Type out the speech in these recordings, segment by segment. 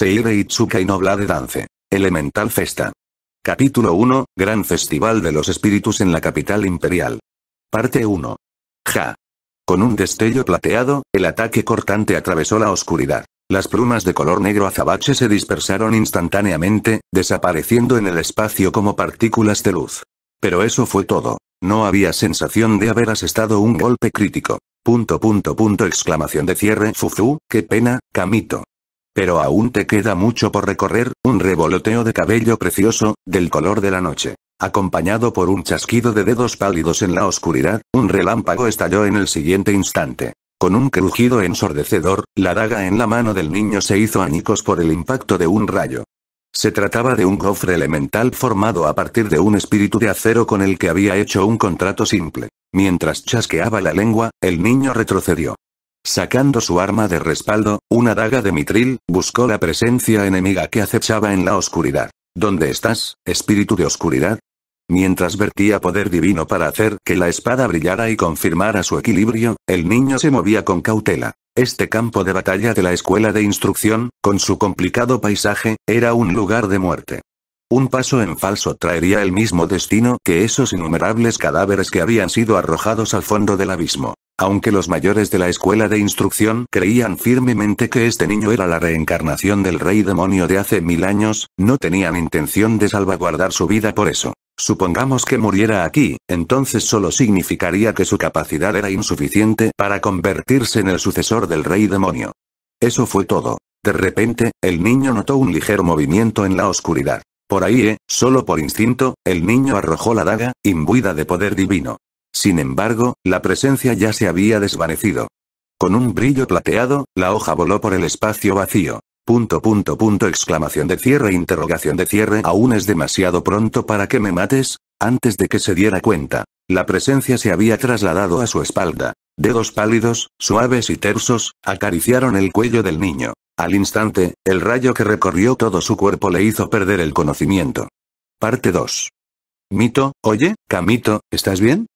Seire Itsuka y Nobla de Dance. Elemental Festa. Capítulo 1, Gran Festival de los Espíritus en la capital imperial. Parte 1. Ja. Con un destello plateado, el ataque cortante atravesó la oscuridad. Las plumas de color negro azabache se dispersaron instantáneamente, desapareciendo en el espacio como partículas de luz. Pero eso fue todo. No había sensación de haber asestado un golpe crítico. Punto punto punto exclamación de cierre Fufu, qué pena, Camito. Pero aún te queda mucho por recorrer, un revoloteo de cabello precioso, del color de la noche. Acompañado por un chasquido de dedos pálidos en la oscuridad, un relámpago estalló en el siguiente instante. Con un crujido ensordecedor, la daga en la mano del niño se hizo añicos por el impacto de un rayo. Se trataba de un cofre elemental formado a partir de un espíritu de acero con el que había hecho un contrato simple. Mientras chasqueaba la lengua, el niño retrocedió. Sacando su arma de respaldo, una daga de mitril, buscó la presencia enemiga que acechaba en la oscuridad. ¿Dónde estás, espíritu de oscuridad? Mientras vertía poder divino para hacer que la espada brillara y confirmara su equilibrio, el niño se movía con cautela. Este campo de batalla de la escuela de instrucción, con su complicado paisaje, era un lugar de muerte. Un paso en falso traería el mismo destino que esos innumerables cadáveres que habían sido arrojados al fondo del abismo aunque los mayores de la escuela de instrucción creían firmemente que este niño era la reencarnación del rey demonio de hace mil años, no tenían intención de salvaguardar su vida por eso. Supongamos que muriera aquí, entonces solo significaría que su capacidad era insuficiente para convertirse en el sucesor del rey demonio. Eso fue todo. De repente, el niño notó un ligero movimiento en la oscuridad. Por ahí, eh, solo por instinto, el niño arrojó la daga, imbuida de poder divino. Sin embargo, la presencia ya se había desvanecido. Con un brillo plateado, la hoja voló por el espacio vacío. Punto punto punto exclamación de cierre interrogación de cierre aún es demasiado pronto para que me mates, antes de que se diera cuenta. La presencia se había trasladado a su espalda. Dedos pálidos, suaves y tersos, acariciaron el cuello del niño. Al instante, el rayo que recorrió todo su cuerpo le hizo perder el conocimiento. Parte 2. Mito, oye, Camito, ¿estás bien?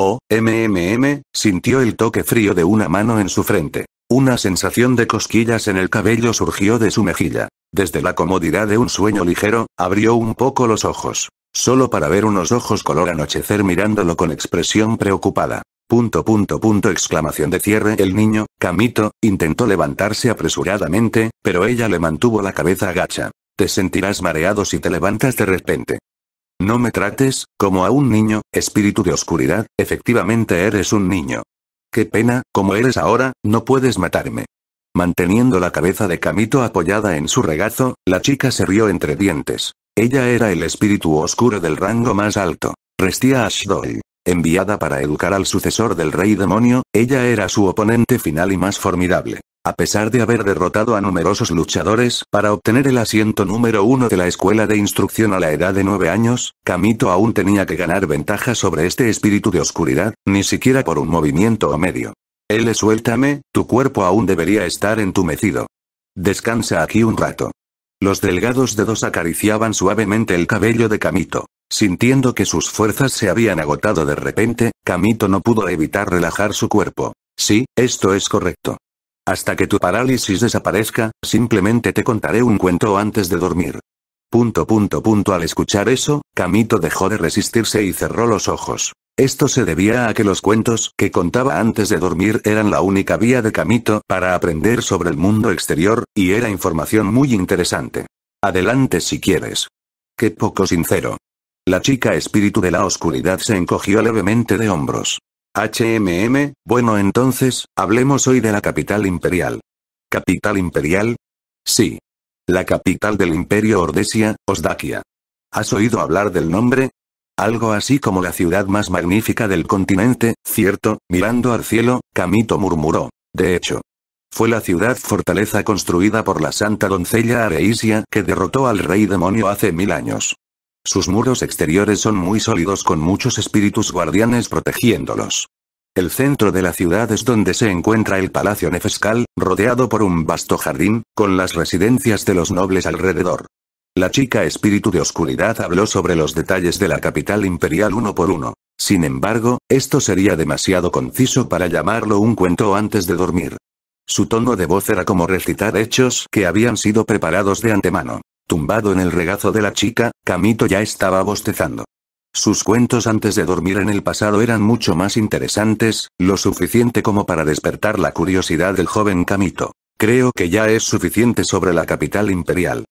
Oh, MMM, sintió el toque frío de una mano en su frente. Una sensación de cosquillas en el cabello surgió de su mejilla. Desde la comodidad de un sueño ligero, abrió un poco los ojos. Solo para ver unos ojos color anochecer mirándolo con expresión preocupada. Punto punto punto exclamación de cierre el niño, Camito, intentó levantarse apresuradamente, pero ella le mantuvo la cabeza agacha. Te sentirás mareado si te levantas de repente. No me trates, como a un niño, espíritu de oscuridad, efectivamente eres un niño. Qué pena, como eres ahora, no puedes matarme. Manteniendo la cabeza de Camito apoyada en su regazo, la chica se rió entre dientes. Ella era el espíritu oscuro del rango más alto. Restía Ashdol. Enviada para educar al sucesor del rey demonio, ella era su oponente final y más formidable. A pesar de haber derrotado a numerosos luchadores para obtener el asiento número uno de la escuela de instrucción a la edad de nueve años, Kamito aún tenía que ganar ventaja sobre este espíritu de oscuridad, ni siquiera por un movimiento o medio. L suéltame, tu cuerpo aún debería estar entumecido. Descansa aquí un rato. Los delgados dedos acariciaban suavemente el cabello de Kamito. Sintiendo que sus fuerzas se habían agotado de repente, Kamito no pudo evitar relajar su cuerpo. Sí, esto es correcto. Hasta que tu parálisis desaparezca, simplemente te contaré un cuento antes de dormir. Punto punto punto al escuchar eso, Camito dejó de resistirse y cerró los ojos. Esto se debía a que los cuentos que contaba antes de dormir eran la única vía de Camito para aprender sobre el mundo exterior, y era información muy interesante. Adelante si quieres. Qué poco sincero. La chica espíritu de la oscuridad se encogió levemente de hombros. HMM, bueno entonces, hablemos hoy de la capital imperial. ¿Capital imperial? Sí. La capital del imperio Ordesia, Osdakia. ¿Has oído hablar del nombre? Algo así como la ciudad más magnífica del continente, cierto, mirando al cielo, Camito murmuró. De hecho, fue la ciudad fortaleza construida por la santa doncella Areisia que derrotó al rey demonio hace mil años. Sus muros exteriores son muy sólidos con muchos espíritus guardianes protegiéndolos. El centro de la ciudad es donde se encuentra el Palacio Nefescal, rodeado por un vasto jardín, con las residencias de los nobles alrededor. La chica espíritu de oscuridad habló sobre los detalles de la capital imperial uno por uno. Sin embargo, esto sería demasiado conciso para llamarlo un cuento antes de dormir. Su tono de voz era como recitar hechos que habían sido preparados de antemano. Tumbado en el regazo de la chica, Camito ya estaba bostezando. Sus cuentos antes de dormir en el pasado eran mucho más interesantes, lo suficiente como para despertar la curiosidad del joven Camito. Creo que ya es suficiente sobre la capital imperial.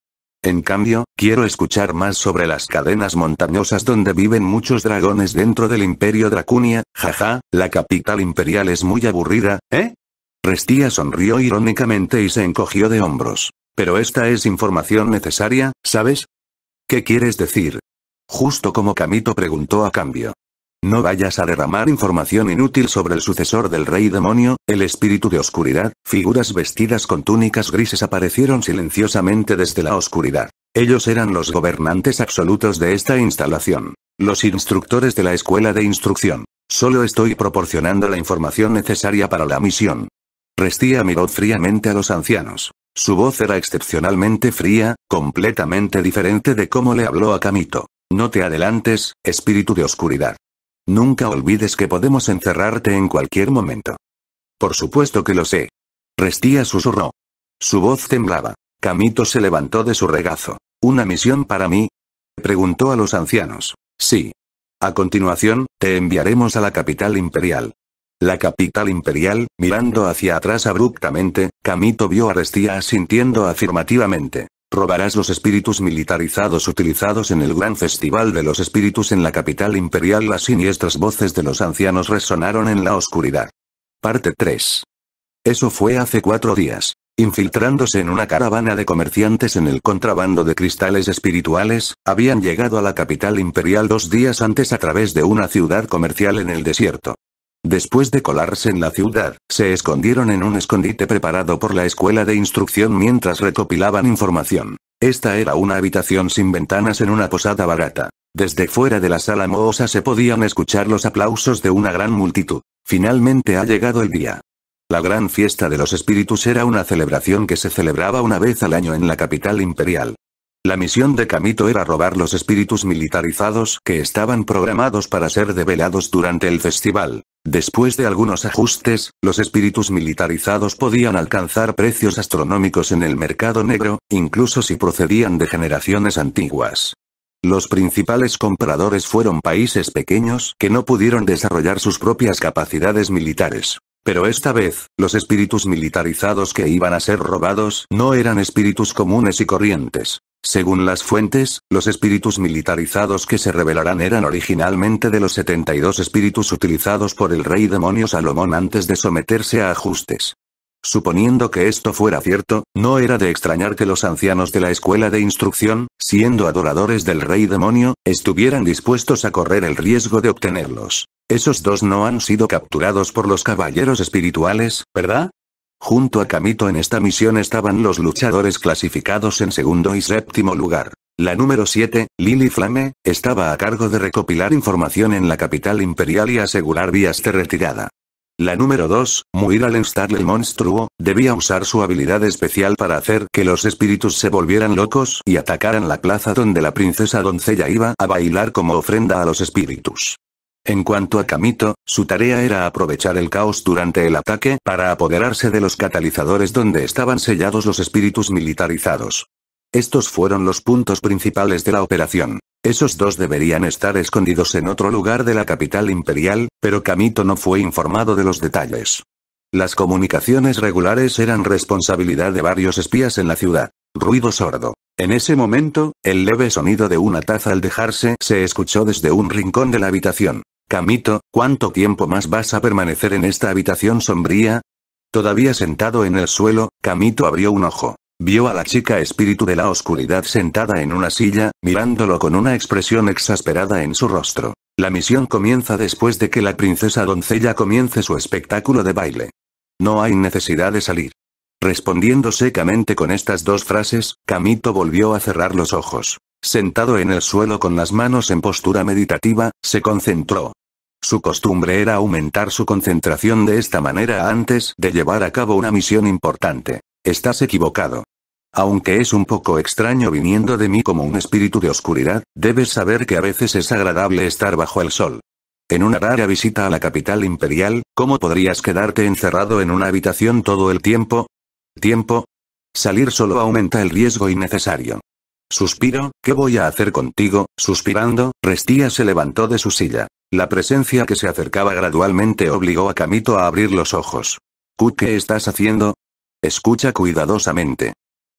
En cambio, quiero escuchar más sobre las cadenas montañosas donde viven muchos dragones dentro del imperio Dracunia, jaja, la capital imperial es muy aburrida, ¿eh? Restía sonrió irónicamente y se encogió de hombros. Pero esta es información necesaria, ¿sabes? ¿Qué quieres decir? Justo como Camito preguntó a cambio. No vayas a derramar información inútil sobre el sucesor del rey demonio, el espíritu de oscuridad, figuras vestidas con túnicas grises aparecieron silenciosamente desde la oscuridad. Ellos eran los gobernantes absolutos de esta instalación. Los instructores de la escuela de instrucción. Solo estoy proporcionando la información necesaria para la misión. Restía miró fríamente a los ancianos. Su voz era excepcionalmente fría, completamente diferente de cómo le habló a Camito. No te adelantes, espíritu de oscuridad. Nunca olvides que podemos encerrarte en cualquier momento. Por supuesto que lo sé. Restía susurró. Su voz temblaba. Camito se levantó de su regazo. ¿Una misión para mí? Preguntó a los ancianos. Sí. A continuación, te enviaremos a la capital imperial la capital imperial, mirando hacia atrás abruptamente, Camito vio a Restia asintiendo afirmativamente. Robarás los espíritus militarizados utilizados en el gran festival de los espíritus en la capital imperial. Las siniestras voces de los ancianos resonaron en la oscuridad. Parte 3. Eso fue hace cuatro días. Infiltrándose en una caravana de comerciantes en el contrabando de cristales espirituales, habían llegado a la capital imperial dos días antes a través de una ciudad comercial en el desierto. Después de colarse en la ciudad, se escondieron en un escondite preparado por la escuela de instrucción mientras recopilaban información. Esta era una habitación sin ventanas en una posada barata. Desde fuera de la sala mohosa se podían escuchar los aplausos de una gran multitud. Finalmente ha llegado el día. La gran fiesta de los espíritus era una celebración que se celebraba una vez al año en la capital imperial. La misión de Kamito era robar los espíritus militarizados que estaban programados para ser develados durante el festival. Después de algunos ajustes, los espíritus militarizados podían alcanzar precios astronómicos en el mercado negro, incluso si procedían de generaciones antiguas. Los principales compradores fueron países pequeños que no pudieron desarrollar sus propias capacidades militares. Pero esta vez, los espíritus militarizados que iban a ser robados no eran espíritus comunes y corrientes. Según las fuentes, los espíritus militarizados que se revelarán eran originalmente de los 72 espíritus utilizados por el rey demonio Salomón antes de someterse a ajustes. Suponiendo que esto fuera cierto, no era de extrañar que los ancianos de la escuela de instrucción, siendo adoradores del rey demonio, estuvieran dispuestos a correr el riesgo de obtenerlos. Esos dos no han sido capturados por los caballeros espirituales, ¿verdad? Junto a Kamito en esta misión estaban los luchadores clasificados en segundo y séptimo lugar. La número 7, Lily Flame, estaba a cargo de recopilar información en la capital imperial y asegurar vías de retirada. La número 2, Muiralen el Monstruo, debía usar su habilidad especial para hacer que los espíritus se volvieran locos y atacaran la plaza donde la princesa doncella iba a bailar como ofrenda a los espíritus. En cuanto a Kamito, su tarea era aprovechar el caos durante el ataque para apoderarse de los catalizadores donde estaban sellados los espíritus militarizados. Estos fueron los puntos principales de la operación. Esos dos deberían estar escondidos en otro lugar de la capital imperial, pero Kamito no fue informado de los detalles. Las comunicaciones regulares eran responsabilidad de varios espías en la ciudad. Ruido sordo. En ese momento, el leve sonido de una taza al dejarse se escuchó desde un rincón de la habitación. Camito, ¿cuánto tiempo más vas a permanecer en esta habitación sombría? Todavía sentado en el suelo, Camito abrió un ojo. Vio a la chica espíritu de la oscuridad sentada en una silla, mirándolo con una expresión exasperada en su rostro. La misión comienza después de que la princesa doncella comience su espectáculo de baile. No hay necesidad de salir. Respondiendo secamente con estas dos frases, Camito volvió a cerrar los ojos. Sentado en el suelo con las manos en postura meditativa, se concentró. Su costumbre era aumentar su concentración de esta manera antes de llevar a cabo una misión importante. Estás equivocado. Aunque es un poco extraño viniendo de mí como un espíritu de oscuridad, debes saber que a veces es agradable estar bajo el sol. En una rara visita a la capital imperial, ¿cómo podrías quedarte encerrado en una habitación todo el tiempo? ¿Tiempo? Salir solo aumenta el riesgo innecesario. Suspiro, ¿qué voy a hacer contigo? Suspirando, Restía se levantó de su silla. La presencia que se acercaba gradualmente obligó a Camito a abrir los ojos. ¿Q ¿Qué estás haciendo? Escucha cuidadosamente.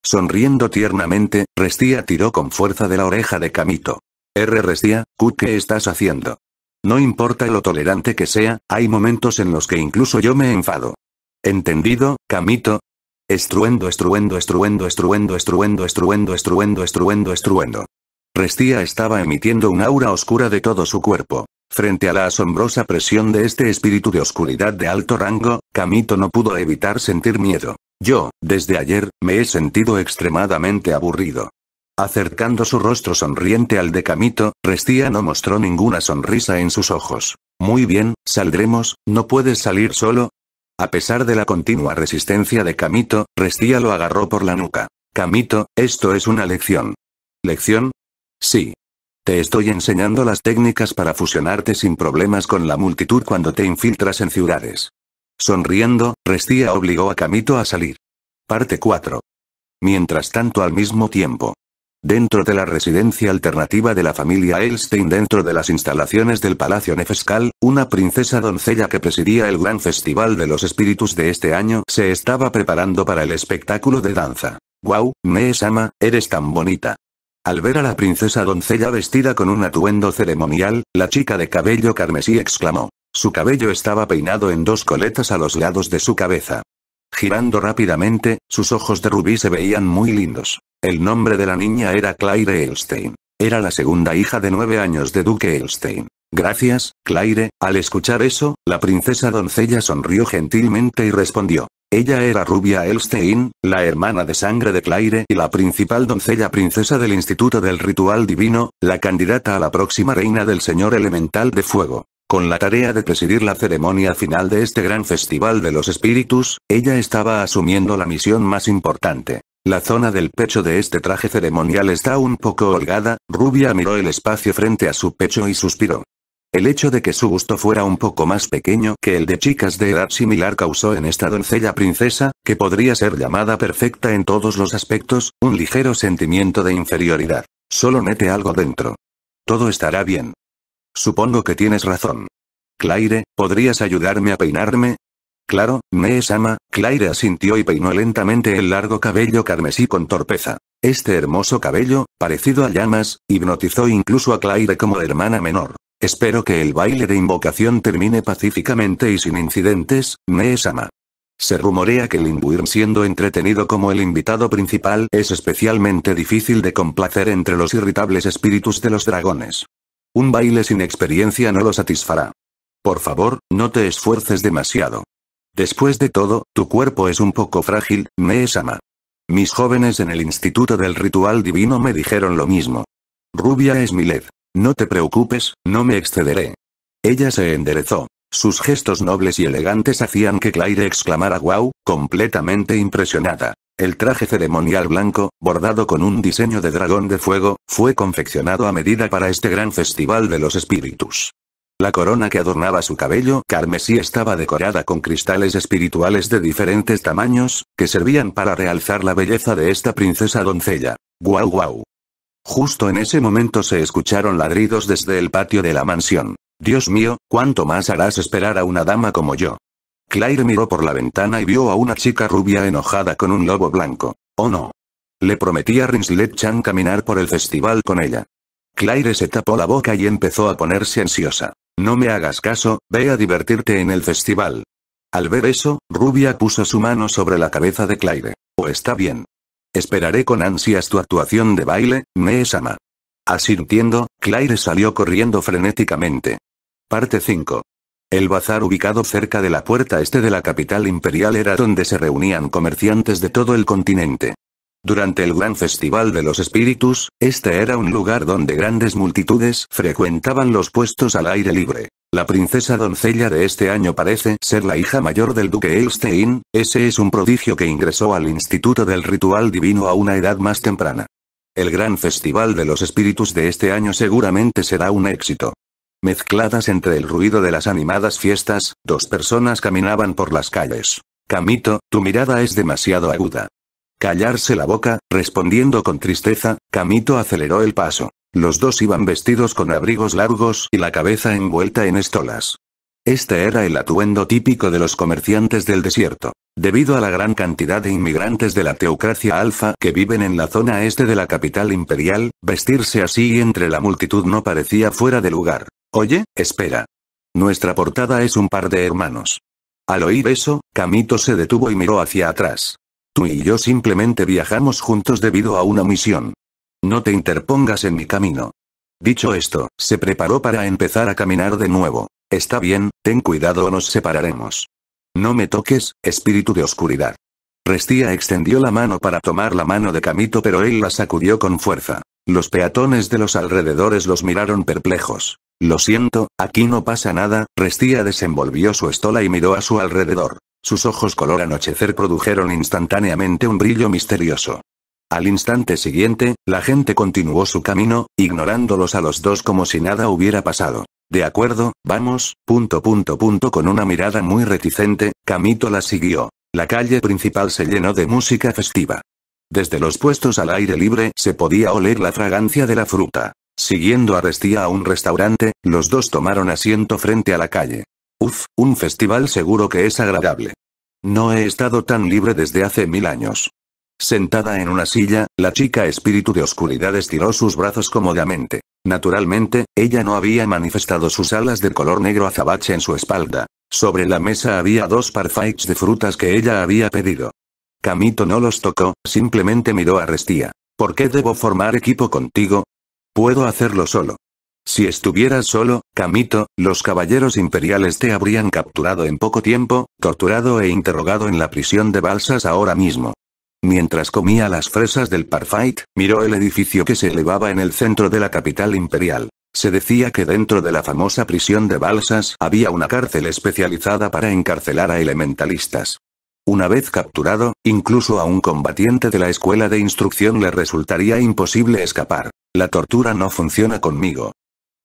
Sonriendo tiernamente, Restia tiró con fuerza de la oreja de Camito. R. Restia, ¿qué estás haciendo? No importa lo tolerante que sea, hay momentos en los que incluso yo me enfado. ¿Entendido, Camito? Estruendo, estruendo, estruendo, estruendo, estruendo, estruendo, estruendo, estruendo, estruendo. Restia estaba emitiendo un aura oscura de todo su cuerpo. Frente a la asombrosa presión de este espíritu de oscuridad de alto rango, Camito no pudo evitar sentir miedo. Yo, desde ayer, me he sentido extremadamente aburrido. Acercando su rostro sonriente al de Camito, Restia no mostró ninguna sonrisa en sus ojos. Muy bien, saldremos, no puedes salir solo. A pesar de la continua resistencia de Camito, Restia lo agarró por la nuca. Camito, esto es una lección. ¿Lección? Sí, te estoy enseñando las técnicas para fusionarte sin problemas con la multitud cuando te infiltras en ciudades. Sonriendo, Restia obligó a Camito a salir. Parte 4. Mientras tanto al mismo tiempo. Dentro de la residencia alternativa de la familia Elstein dentro de las instalaciones del Palacio Nefescal, una princesa doncella que presidía el gran festival de los espíritus de este año se estaba preparando para el espectáculo de danza. Wow, Neesama, eres tan bonita. Al ver a la princesa doncella vestida con un atuendo ceremonial, la chica de cabello carmesí exclamó. Su cabello estaba peinado en dos coletas a los lados de su cabeza. Girando rápidamente, sus ojos de rubí se veían muy lindos. El nombre de la niña era Claire Elstein. Era la segunda hija de nueve años de Duque Elstein. Gracias, Claire. Al escuchar eso, la princesa doncella sonrió gentilmente y respondió. Ella era Rubia Elstein, la hermana de sangre de Claire y la principal doncella princesa del Instituto del Ritual Divino, la candidata a la próxima reina del Señor Elemental de Fuego. Con la tarea de presidir la ceremonia final de este gran festival de los espíritus, ella estaba asumiendo la misión más importante. La zona del pecho de este traje ceremonial está un poco holgada, Rubia miró el espacio frente a su pecho y suspiró. El hecho de que su gusto fuera un poco más pequeño que el de chicas de edad similar causó en esta doncella princesa, que podría ser llamada perfecta en todos los aspectos, un ligero sentimiento de inferioridad. Solo mete algo dentro. Todo estará bien. Supongo que tienes razón. Claire, ¿podrías ayudarme a peinarme? Claro, me es ama, Claire asintió y peinó lentamente el largo cabello carmesí con torpeza. Este hermoso cabello, parecido a llamas, hipnotizó incluso a Claire como hermana menor. Espero que el baile de invocación termine pacíficamente y sin incidentes, Neesama. Se rumorea que Lindwyrm siendo entretenido como el invitado principal es especialmente difícil de complacer entre los irritables espíritus de los dragones. Un baile sin experiencia no lo satisfará. Por favor, no te esfuerces demasiado. Después de todo, tu cuerpo es un poco frágil, Neesama. Mis jóvenes en el Instituto del Ritual Divino me dijeron lo mismo. Rubia es mi led. No te preocupes, no me excederé. Ella se enderezó. Sus gestos nobles y elegantes hacían que Claire exclamara wow, completamente impresionada. El traje ceremonial blanco, bordado con un diseño de dragón de fuego, fue confeccionado a medida para este gran festival de los espíritus. La corona que adornaba su cabello carmesí estaba decorada con cristales espirituales de diferentes tamaños, que servían para realzar la belleza de esta princesa doncella. ¡Guau Wow guau Justo en ese momento se escucharon ladridos desde el patio de la mansión. Dios mío, ¿cuánto más harás esperar a una dama como yo? Claire miró por la ventana y vio a una chica rubia enojada con un lobo blanco. Oh no. Le prometía Rinslet Chan caminar por el festival con ella. Claire se tapó la boca y empezó a ponerse ansiosa. No me hagas caso, ve a divertirte en el festival. Al ver eso, Rubia puso su mano sobre la cabeza de Claire. O oh, está bien, Esperaré con ansias tu actuación de baile, es ama. Asintiendo, Claire salió corriendo frenéticamente. Parte 5. El bazar ubicado cerca de la puerta este de la capital imperial era donde se reunían comerciantes de todo el continente. Durante el gran festival de los espíritus, este era un lugar donde grandes multitudes frecuentaban los puestos al aire libre. La princesa doncella de este año parece ser la hija mayor del duque Elstein, ese es un prodigio que ingresó al Instituto del Ritual Divino a una edad más temprana. El gran festival de los espíritus de este año seguramente será un éxito. Mezcladas entre el ruido de las animadas fiestas, dos personas caminaban por las calles. Camito, tu mirada es demasiado aguda. Callarse la boca, respondiendo con tristeza, Camito aceleró el paso. Los dos iban vestidos con abrigos largos y la cabeza envuelta en estolas. Este era el atuendo típico de los comerciantes del desierto. Debido a la gran cantidad de inmigrantes de la teocracia alfa que viven en la zona este de la capital imperial, vestirse así entre la multitud no parecía fuera de lugar. Oye, espera. Nuestra portada es un par de hermanos. Al oír eso, Camito se detuvo y miró hacia atrás. Tú y yo simplemente viajamos juntos debido a una misión. No te interpongas en mi camino. Dicho esto, se preparó para empezar a caminar de nuevo. Está bien, ten cuidado o nos separaremos. No me toques, espíritu de oscuridad. Restia extendió la mano para tomar la mano de Camito pero él la sacudió con fuerza. Los peatones de los alrededores los miraron perplejos. Lo siento, aquí no pasa nada, Restia desenvolvió su estola y miró a su alrededor. Sus ojos color anochecer produjeron instantáneamente un brillo misterioso. Al instante siguiente, la gente continuó su camino, ignorándolos a los dos como si nada hubiera pasado. De acuerdo, vamos, punto punto punto con una mirada muy reticente, Camito la siguió. La calle principal se llenó de música festiva. Desde los puestos al aire libre se podía oler la fragancia de la fruta. Siguiendo a Restía a un restaurante, los dos tomaron asiento frente a la calle. Uf, un festival seguro que es agradable. No he estado tan libre desde hace mil años. Sentada en una silla, la chica espíritu de oscuridad estiró sus brazos cómodamente. Naturalmente, ella no había manifestado sus alas de color negro azabache en su espalda. Sobre la mesa había dos parfaits de frutas que ella había pedido. Camito no los tocó, simplemente miró a Restía. ¿Por qué debo formar equipo contigo? Puedo hacerlo solo. Si estuvieras solo, Camito, los caballeros imperiales te habrían capturado en poco tiempo, torturado e interrogado en la prisión de Balsas ahora mismo. Mientras comía las fresas del Parfait, miró el edificio que se elevaba en el centro de la capital imperial. Se decía que dentro de la famosa prisión de Balsas había una cárcel especializada para encarcelar a elementalistas. Una vez capturado, incluso a un combatiente de la escuela de instrucción le resultaría imposible escapar. La tortura no funciona conmigo.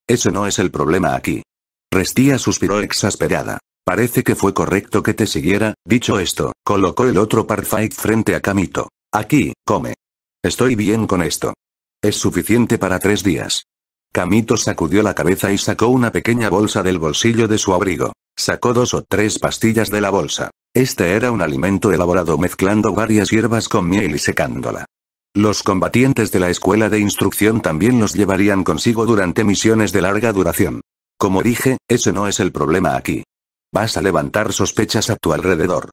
Ese no es el problema aquí. Restía suspiró exasperada. Parece que fue correcto que te siguiera, dicho esto, colocó el otro parfait frente a Kamito. Aquí, come. Estoy bien con esto. Es suficiente para tres días. Kamito sacudió la cabeza y sacó una pequeña bolsa del bolsillo de su abrigo. Sacó dos o tres pastillas de la bolsa. Este era un alimento elaborado mezclando varias hierbas con miel y secándola. Los combatientes de la escuela de instrucción también los llevarían consigo durante misiones de larga duración. Como dije, ese no es el problema aquí. Vas a levantar sospechas a tu alrededor.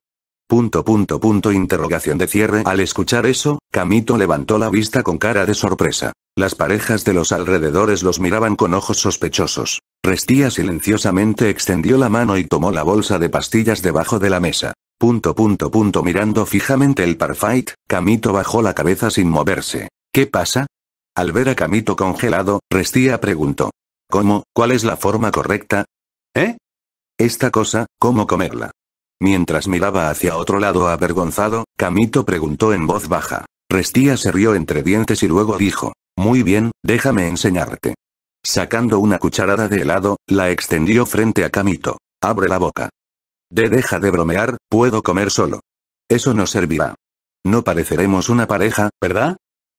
Punto punto punto interrogación de cierre. Al escuchar eso, Camito levantó la vista con cara de sorpresa. Las parejas de los alrededores los miraban con ojos sospechosos. Restía silenciosamente extendió la mano y tomó la bolsa de pastillas debajo de la mesa. Punto punto punto mirando fijamente el parfait, Camito bajó la cabeza sin moverse. ¿Qué pasa? Al ver a Camito congelado, Restía preguntó. ¿Cómo? ¿Cuál es la forma correcta? ¿Eh? Esta cosa, ¿cómo comerla? Mientras miraba hacia otro lado avergonzado, Camito preguntó en voz baja. Restía se rió entre dientes y luego dijo, Muy bien, déjame enseñarte. Sacando una cucharada de helado, la extendió frente a Camito. Abre la boca. De deja de bromear, puedo comer solo. Eso no servirá. No pareceremos una pareja, ¿verdad?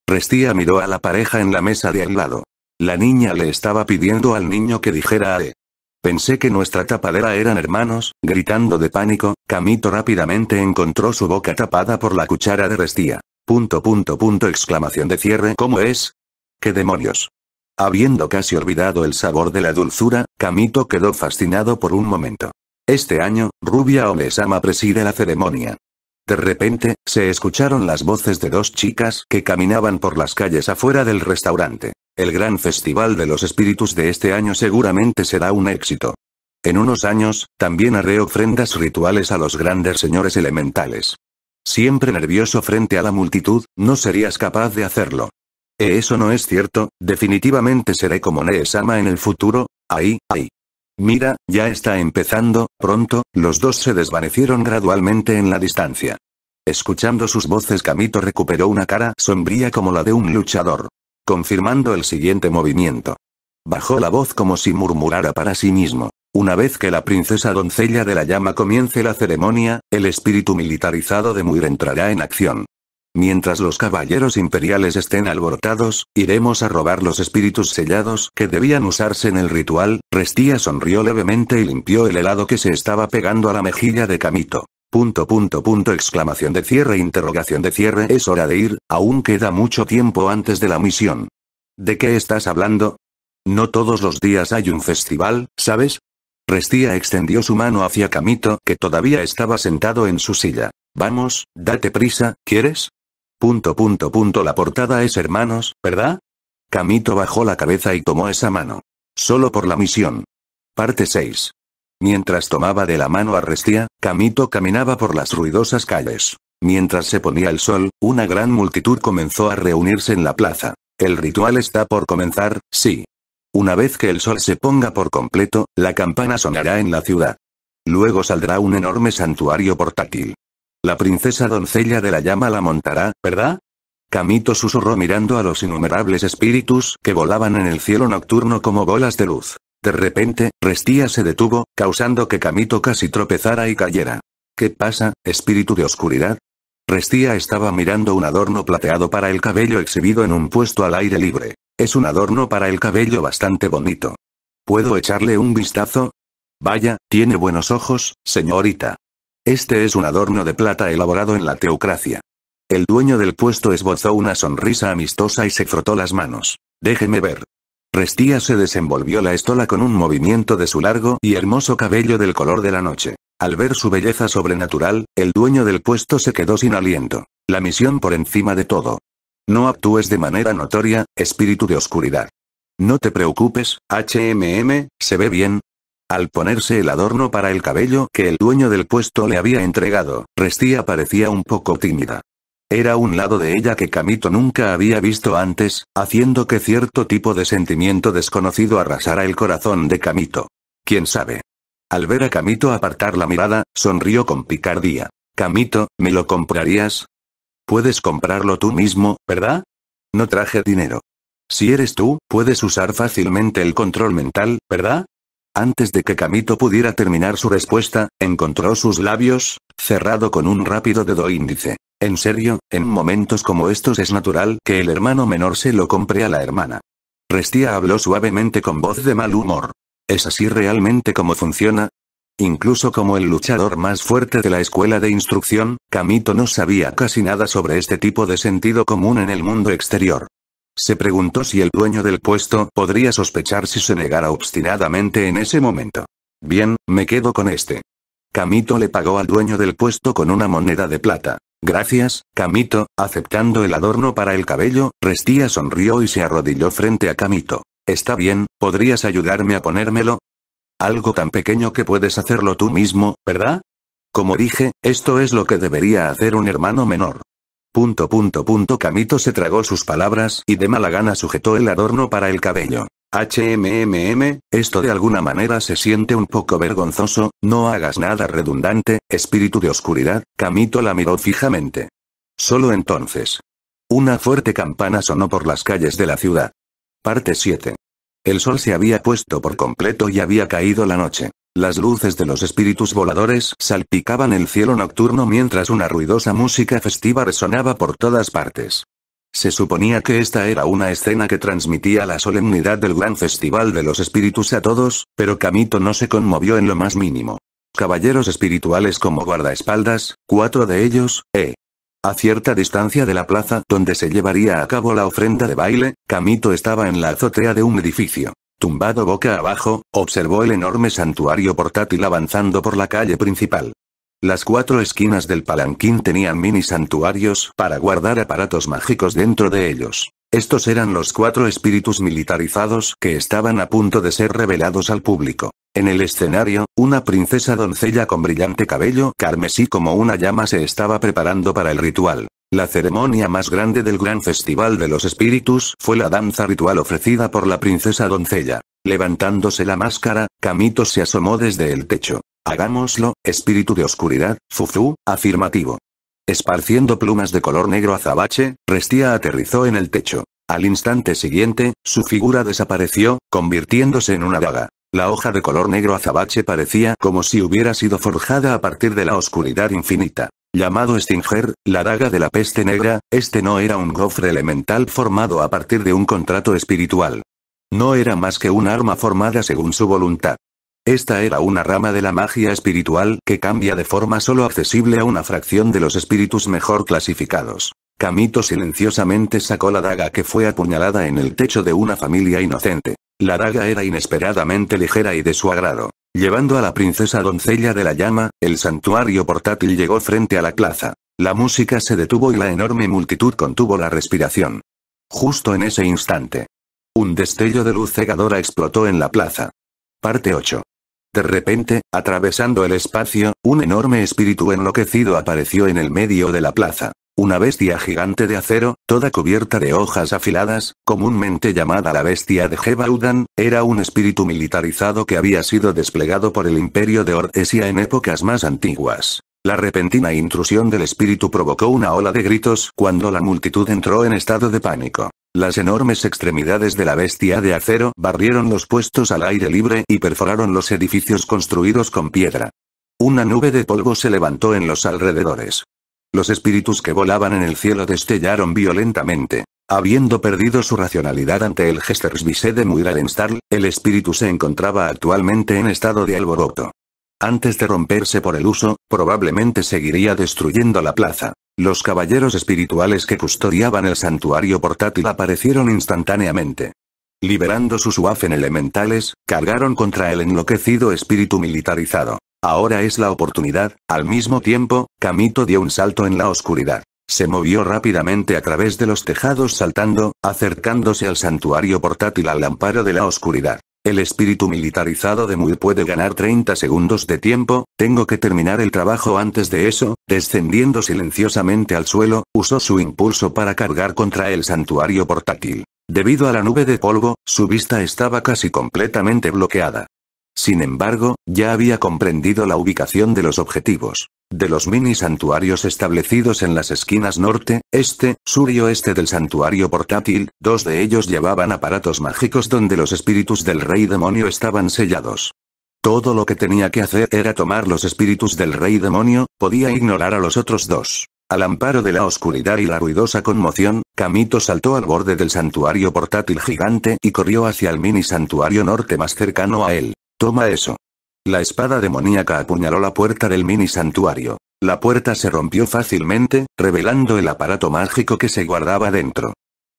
Restía miró a la pareja en la mesa de al lado. La niña le estaba pidiendo al niño que dijera a él. Pensé que nuestra tapadera eran hermanos, gritando de pánico, Camito rápidamente encontró su boca tapada por la cuchara de restía. Punto punto punto exclamación de cierre ¿Cómo es? ¿Qué demonios? Habiendo casi olvidado el sabor de la dulzura, Camito quedó fascinado por un momento. Este año, Rubia Omesama preside la ceremonia. De repente, se escucharon las voces de dos chicas que caminaban por las calles afuera del restaurante. El gran festival de los espíritus de este año seguramente será un éxito. En unos años, también haré ofrendas rituales a los grandes señores elementales. Siempre nervioso frente a la multitud, no serías capaz de hacerlo. Eh, eso no es cierto, definitivamente seré como Neesama en el futuro, ahí, ahí. Mira, ya está empezando, pronto, los dos se desvanecieron gradualmente en la distancia. Escuchando sus voces Kamito recuperó una cara sombría como la de un luchador confirmando el siguiente movimiento. Bajó la voz como si murmurara para sí mismo. Una vez que la princesa doncella de la llama comience la ceremonia, el espíritu militarizado de Muir entrará en acción. Mientras los caballeros imperiales estén alborotados, iremos a robar los espíritus sellados que debían usarse en el ritual, Restía sonrió levemente y limpió el helado que se estaba pegando a la mejilla de Camito. Punto punto punto exclamación de cierre interrogación de cierre es hora de ir, aún queda mucho tiempo antes de la misión. ¿De qué estás hablando? No todos los días hay un festival, ¿sabes? Restía extendió su mano hacia Camito que todavía estaba sentado en su silla. Vamos, date prisa, ¿quieres? Punto punto punto la portada es hermanos, ¿verdad? Camito bajó la cabeza y tomó esa mano. Solo por la misión. Parte 6. Mientras tomaba de la mano a Restia, Camito caminaba por las ruidosas calles. Mientras se ponía el sol, una gran multitud comenzó a reunirse en la plaza. El ritual está por comenzar, sí. Una vez que el sol se ponga por completo, la campana sonará en la ciudad. Luego saldrá un enorme santuario portátil. La princesa doncella de la llama la montará, ¿verdad? Camito susurró mirando a los innumerables espíritus que volaban en el cielo nocturno como bolas de luz. De repente, Restía se detuvo, causando que Camito casi tropezara y cayera. ¿Qué pasa, espíritu de oscuridad? Restía estaba mirando un adorno plateado para el cabello exhibido en un puesto al aire libre. Es un adorno para el cabello bastante bonito. ¿Puedo echarle un vistazo? Vaya, tiene buenos ojos, señorita. Este es un adorno de plata elaborado en la teocracia. El dueño del puesto esbozó una sonrisa amistosa y se frotó las manos. Déjeme ver. Restía se desenvolvió la estola con un movimiento de su largo y hermoso cabello del color de la noche. Al ver su belleza sobrenatural, el dueño del puesto se quedó sin aliento. La misión por encima de todo. No actúes de manera notoria, espíritu de oscuridad. No te preocupes, HMM, se ve bien. Al ponerse el adorno para el cabello que el dueño del puesto le había entregado, Restía parecía un poco tímida. Era un lado de ella que Camito nunca había visto antes, haciendo que cierto tipo de sentimiento desconocido arrasara el corazón de Camito. ¿Quién sabe? Al ver a Camito apartar la mirada, sonrió con picardía. Camito, ¿me lo comprarías? Puedes comprarlo tú mismo, ¿verdad? No traje dinero. Si eres tú, puedes usar fácilmente el control mental, ¿verdad? Antes de que Camito pudiera terminar su respuesta, encontró sus labios, cerrado con un rápido dedo índice. En serio, en momentos como estos es natural que el hermano menor se lo compre a la hermana. Restia habló suavemente con voz de mal humor. ¿Es así realmente como funciona? Incluso como el luchador más fuerte de la escuela de instrucción, Camito no sabía casi nada sobre este tipo de sentido común en el mundo exterior. Se preguntó si el dueño del puesto podría sospechar si se negara obstinadamente en ese momento. Bien, me quedo con este. Camito le pagó al dueño del puesto con una moneda de plata. Gracias, Camito, aceptando el adorno para el cabello, Restia sonrió y se arrodilló frente a Camito. Está bien, ¿podrías ayudarme a ponérmelo? Algo tan pequeño que puedes hacerlo tú mismo, ¿verdad? Como dije, esto es lo que debería hacer un hermano menor. Punto punto punto Camito se tragó sus palabras y de mala gana sujetó el adorno para el cabello. HMMM, esto de alguna manera se siente un poco vergonzoso, no hagas nada redundante, espíritu de oscuridad, Camito la miró fijamente. Solo entonces. Una fuerte campana sonó por las calles de la ciudad. Parte 7. El sol se había puesto por completo y había caído la noche. Las luces de los espíritus voladores salpicaban el cielo nocturno mientras una ruidosa música festiva resonaba por todas partes. Se suponía que esta era una escena que transmitía la solemnidad del gran festival de los espíritus a todos, pero Camito no se conmovió en lo más mínimo. Caballeros espirituales como guardaespaldas, cuatro de ellos, e. A cierta distancia de la plaza donde se llevaría a cabo la ofrenda de baile, Camito estaba en la azotea de un edificio. Tumbado boca abajo, observó el enorme santuario portátil avanzando por la calle principal. Las cuatro esquinas del palanquín tenían mini santuarios para guardar aparatos mágicos dentro de ellos. Estos eran los cuatro espíritus militarizados que estaban a punto de ser revelados al público. En el escenario, una princesa doncella con brillante cabello carmesí como una llama se estaba preparando para el ritual. La ceremonia más grande del Gran Festival de los Espíritus fue la danza ritual ofrecida por la princesa doncella. Levantándose la máscara, Camito se asomó desde el techo. Hagámoslo, espíritu de oscuridad, Fufu, afirmativo. Esparciendo plumas de color negro azabache, Restia aterrizó en el techo. Al instante siguiente, su figura desapareció, convirtiéndose en una daga. La hoja de color negro azabache parecía como si hubiera sido forjada a partir de la oscuridad infinita. Llamado Stinger, la daga de la peste negra, este no era un gofre elemental formado a partir de un contrato espiritual. No era más que un arma formada según su voluntad. Esta era una rama de la magia espiritual que cambia de forma solo accesible a una fracción de los espíritus mejor clasificados. Camito silenciosamente sacó la daga que fue apuñalada en el techo de una familia inocente. La daga era inesperadamente ligera y de su agrado. Llevando a la princesa doncella de la llama, el santuario portátil llegó frente a la plaza. La música se detuvo y la enorme multitud contuvo la respiración. Justo en ese instante. Un destello de luz cegadora explotó en la plaza. Parte 8. De repente, atravesando el espacio, un enorme espíritu enloquecido apareció en el medio de la plaza. Una bestia gigante de acero, toda cubierta de hojas afiladas, comúnmente llamada la bestia de Jebaudan, era un espíritu militarizado que había sido desplegado por el imperio de Ordesia en épocas más antiguas. La repentina intrusión del espíritu provocó una ola de gritos cuando la multitud entró en estado de pánico. Las enormes extremidades de la bestia de acero barrieron los puestos al aire libre y perforaron los edificios construidos con piedra. Una nube de polvo se levantó en los alrededores. Los espíritus que volaban en el cielo destellaron violentamente. Habiendo perdido su racionalidad ante el visé de Muiralenstarl, el espíritu se encontraba actualmente en estado de alboroto. Antes de romperse por el uso, probablemente seguiría destruyendo la plaza. Los caballeros espirituales que custodiaban el santuario portátil aparecieron instantáneamente. Liberando sus waffen elementales, cargaron contra el enloquecido espíritu militarizado. Ahora es la oportunidad, al mismo tiempo, Camito dio un salto en la oscuridad. Se movió rápidamente a través de los tejados saltando, acercándose al santuario portátil al amparo de la oscuridad. El espíritu militarizado de Muy puede ganar 30 segundos de tiempo, tengo que terminar el trabajo antes de eso, descendiendo silenciosamente al suelo, usó su impulso para cargar contra el santuario portátil. Debido a la nube de polvo, su vista estaba casi completamente bloqueada. Sin embargo, ya había comprendido la ubicación de los objetivos. De los mini santuarios establecidos en las esquinas norte, este, sur y oeste del santuario portátil, dos de ellos llevaban aparatos mágicos donde los espíritus del rey demonio estaban sellados. Todo lo que tenía que hacer era tomar los espíritus del rey demonio, podía ignorar a los otros dos. Al amparo de la oscuridad y la ruidosa conmoción, Camito saltó al borde del santuario portátil gigante y corrió hacia el mini santuario norte más cercano a él. Toma eso. La espada demoníaca apuñaló la puerta del mini santuario. La puerta se rompió fácilmente, revelando el aparato mágico que se guardaba dentro.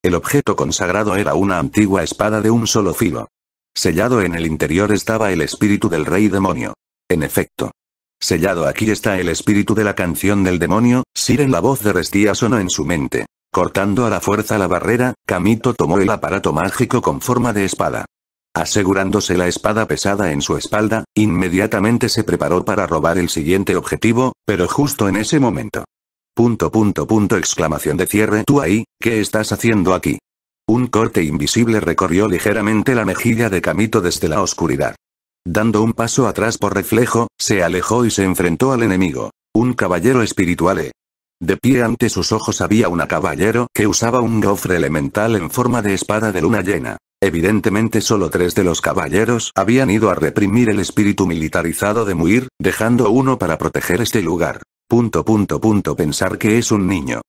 El objeto consagrado era una antigua espada de un solo filo. Sellado en el interior estaba el espíritu del rey demonio. En efecto. Sellado aquí está el espíritu de la canción del demonio, Siren la voz de Restia sonó en su mente. Cortando a la fuerza la barrera, Kamito tomó el aparato mágico con forma de espada. Asegurándose la espada pesada en su espalda, inmediatamente se preparó para robar el siguiente objetivo, pero justo en ese momento. Punto punto punto exclamación de cierre tú ahí, ¿qué estás haciendo aquí? Un corte invisible recorrió ligeramente la mejilla de Camito desde la oscuridad. Dando un paso atrás por reflejo, se alejó y se enfrentó al enemigo. Un caballero espiritual. E. De pie ante sus ojos había una caballero que usaba un gofre elemental en forma de espada de luna llena. Evidentemente solo tres de los caballeros habían ido a reprimir el espíritu militarizado de Muir, dejando uno para proteger este lugar. Punto punto punto pensar que es un niño.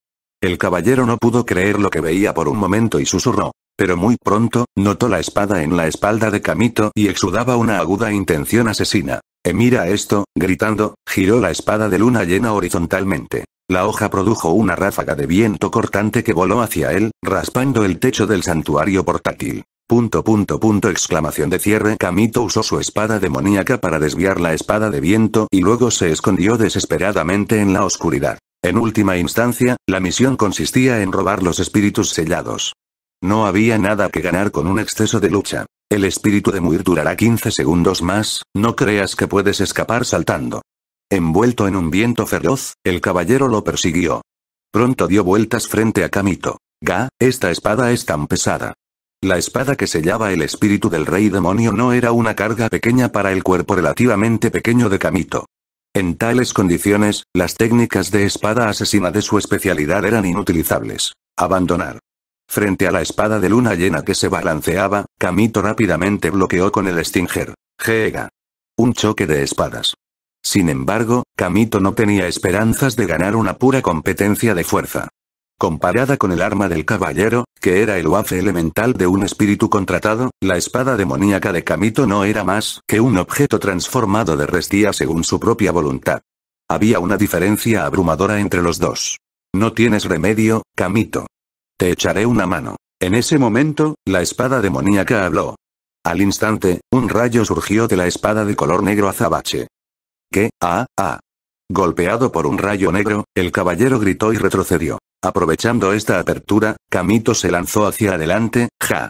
El caballero no pudo creer lo que veía por un momento y susurró. Pero muy pronto, notó la espada en la espalda de Camito y exudaba una aguda intención asesina. Eh, mira esto, gritando, giró la espada de luna llena horizontalmente. La hoja produjo una ráfaga de viento cortante que voló hacia él, raspando el techo del santuario portátil. Punto punto punto exclamación de cierre camito usó su espada demoníaca para desviar la espada de viento y luego se escondió desesperadamente en la oscuridad. En última instancia, la misión consistía en robar los espíritus sellados. No había nada que ganar con un exceso de lucha. El espíritu de Muir durará 15 segundos más, no creas que puedes escapar saltando. Envuelto en un viento feroz, el caballero lo persiguió. Pronto dio vueltas frente a camito Ga, esta espada es tan pesada. La espada que sellaba el espíritu del rey demonio no era una carga pequeña para el cuerpo relativamente pequeño de Kamito. En tales condiciones, las técnicas de espada asesina de su especialidad eran inutilizables. Abandonar. Frente a la espada de luna llena que se balanceaba, Kamito rápidamente bloqueó con el Stinger. Gega. Un choque de espadas. Sin embargo, Kamito no tenía esperanzas de ganar una pura competencia de fuerza. Comparada con el arma del caballero, que era el waffle elemental de un espíritu contratado, la espada demoníaca de Camito no era más que un objeto transformado de restía según su propia voluntad. Había una diferencia abrumadora entre los dos. No tienes remedio, Camito. Te echaré una mano. En ese momento, la espada demoníaca habló. Al instante, un rayo surgió de la espada de color negro azabache. ¿Qué? Ah, ah. Golpeado por un rayo negro, el caballero gritó y retrocedió. Aprovechando esta apertura, Kamito se lanzó hacia adelante, ja.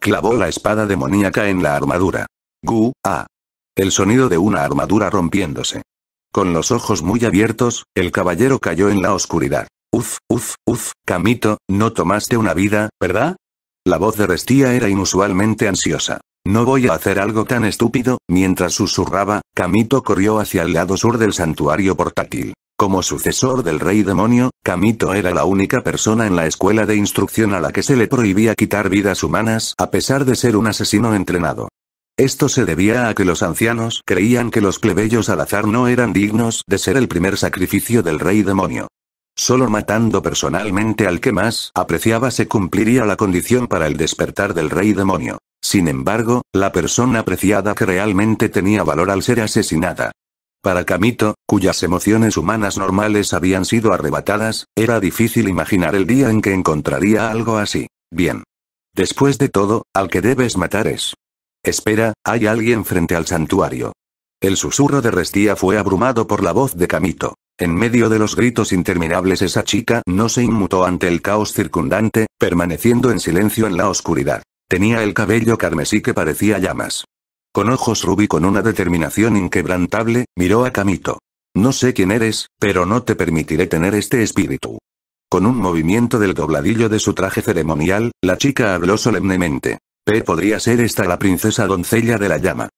Clavó la espada demoníaca en la armadura. Gu, ah. El sonido de una armadura rompiéndose. Con los ojos muy abiertos, el caballero cayó en la oscuridad. Uf, uf, uf, Kamito, no tomaste una vida, ¿verdad? La voz de Restía era inusualmente ansiosa. No voy a hacer algo tan estúpido, mientras susurraba, Kamito corrió hacia el lado sur del santuario portátil. Como sucesor del rey demonio, Kamito era la única persona en la escuela de instrucción a la que se le prohibía quitar vidas humanas a pesar de ser un asesino entrenado. Esto se debía a que los ancianos creían que los plebeyos al azar no eran dignos de ser el primer sacrificio del rey demonio. Solo matando personalmente al que más apreciaba se cumpliría la condición para el despertar del rey demonio. Sin embargo, la persona apreciada que realmente tenía valor al ser asesinada, para Camito, cuyas emociones humanas normales habían sido arrebatadas, era difícil imaginar el día en que encontraría algo así. Bien. Después de todo, al que debes matar es. Espera, hay alguien frente al santuario. El susurro de Restía fue abrumado por la voz de Camito. En medio de los gritos interminables esa chica no se inmutó ante el caos circundante, permaneciendo en silencio en la oscuridad. Tenía el cabello carmesí que parecía llamas. Con ojos rubí con una determinación inquebrantable, miró a Camito. No sé quién eres, pero no te permitiré tener este espíritu. Con un movimiento del dobladillo de su traje ceremonial, la chica habló solemnemente. P. Podría ser esta la princesa doncella de la llama.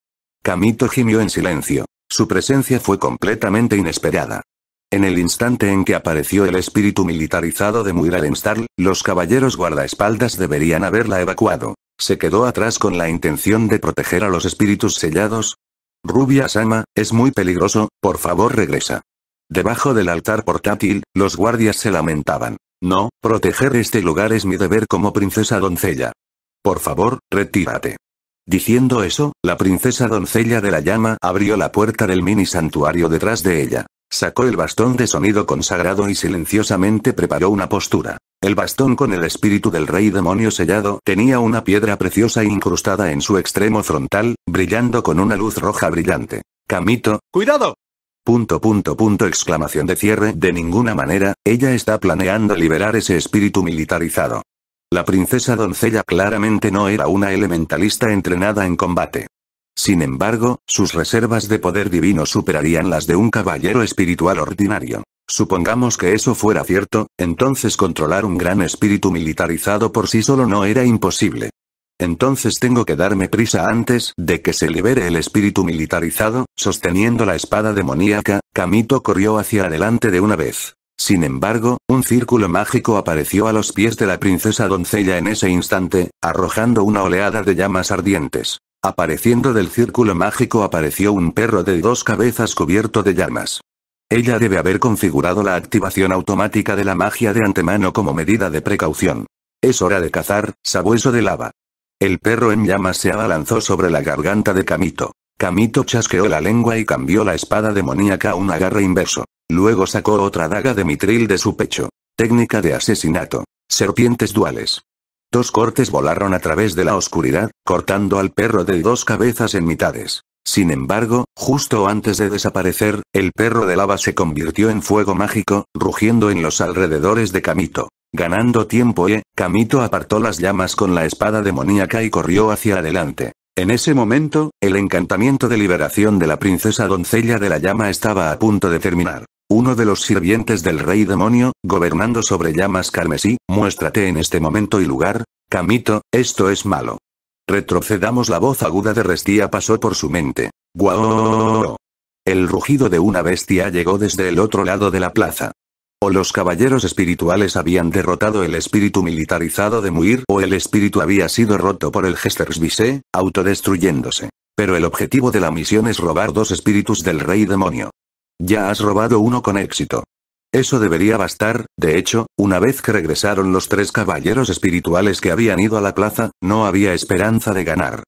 Camito gimió en silencio. Su presencia fue completamente inesperada. En el instante en que apareció el espíritu militarizado de Muiralenstall, los caballeros guardaespaldas deberían haberla evacuado. Se quedó atrás con la intención de proteger a los espíritus sellados. Rubia Sama, es muy peligroso, por favor regresa. Debajo del altar portátil, los guardias se lamentaban. No, proteger este lugar es mi deber como princesa doncella. Por favor, retírate. Diciendo eso, la princesa doncella de la llama abrió la puerta del mini santuario detrás de ella. Sacó el bastón de sonido consagrado y silenciosamente preparó una postura. El bastón con el espíritu del rey demonio sellado tenía una piedra preciosa incrustada en su extremo frontal, brillando con una luz roja brillante. Camito, cuidado, Punto punto punto exclamación de cierre de ninguna manera, ella está planeando liberar ese espíritu militarizado. La princesa doncella claramente no era una elementalista entrenada en combate. Sin embargo, sus reservas de poder divino superarían las de un caballero espiritual ordinario. Supongamos que eso fuera cierto, entonces controlar un gran espíritu militarizado por sí solo no era imposible. Entonces tengo que darme prisa antes de que se libere el espíritu militarizado, sosteniendo la espada demoníaca, Kamito corrió hacia adelante de una vez. Sin embargo, un círculo mágico apareció a los pies de la princesa doncella en ese instante, arrojando una oleada de llamas ardientes. Apareciendo del círculo mágico apareció un perro de dos cabezas cubierto de llamas. Ella debe haber configurado la activación automática de la magia de antemano como medida de precaución. Es hora de cazar, sabueso de lava. El perro en llamas se abalanzó sobre la garganta de Camito. Camito chasqueó la lengua y cambió la espada demoníaca a un agarre inverso. Luego sacó otra daga de mitril de su pecho. Técnica de asesinato. Serpientes duales. Dos cortes volaron a través de la oscuridad, cortando al perro de dos cabezas en mitades. Sin embargo, justo antes de desaparecer, el perro de lava se convirtió en fuego mágico, rugiendo en los alrededores de Kamito. Ganando tiempo y, eh, Kamito apartó las llamas con la espada demoníaca y corrió hacia adelante. En ese momento, el encantamiento de liberación de la princesa doncella de la llama estaba a punto de terminar. Uno de los sirvientes del rey demonio, gobernando sobre llamas carmesí, muéstrate en este momento y lugar, Camito, esto es malo. Retrocedamos la voz aguda de Restía pasó por su mente. ¡Guau! El rugido de una bestia llegó desde el otro lado de la plaza. O los caballeros espirituales habían derrotado el espíritu militarizado de Muir o el espíritu había sido roto por el Gesters autodestruyéndose. Pero el objetivo de la misión es robar dos espíritus del rey demonio. Ya has robado uno con éxito. Eso debería bastar, de hecho, una vez que regresaron los tres caballeros espirituales que habían ido a la plaza, no había esperanza de ganar.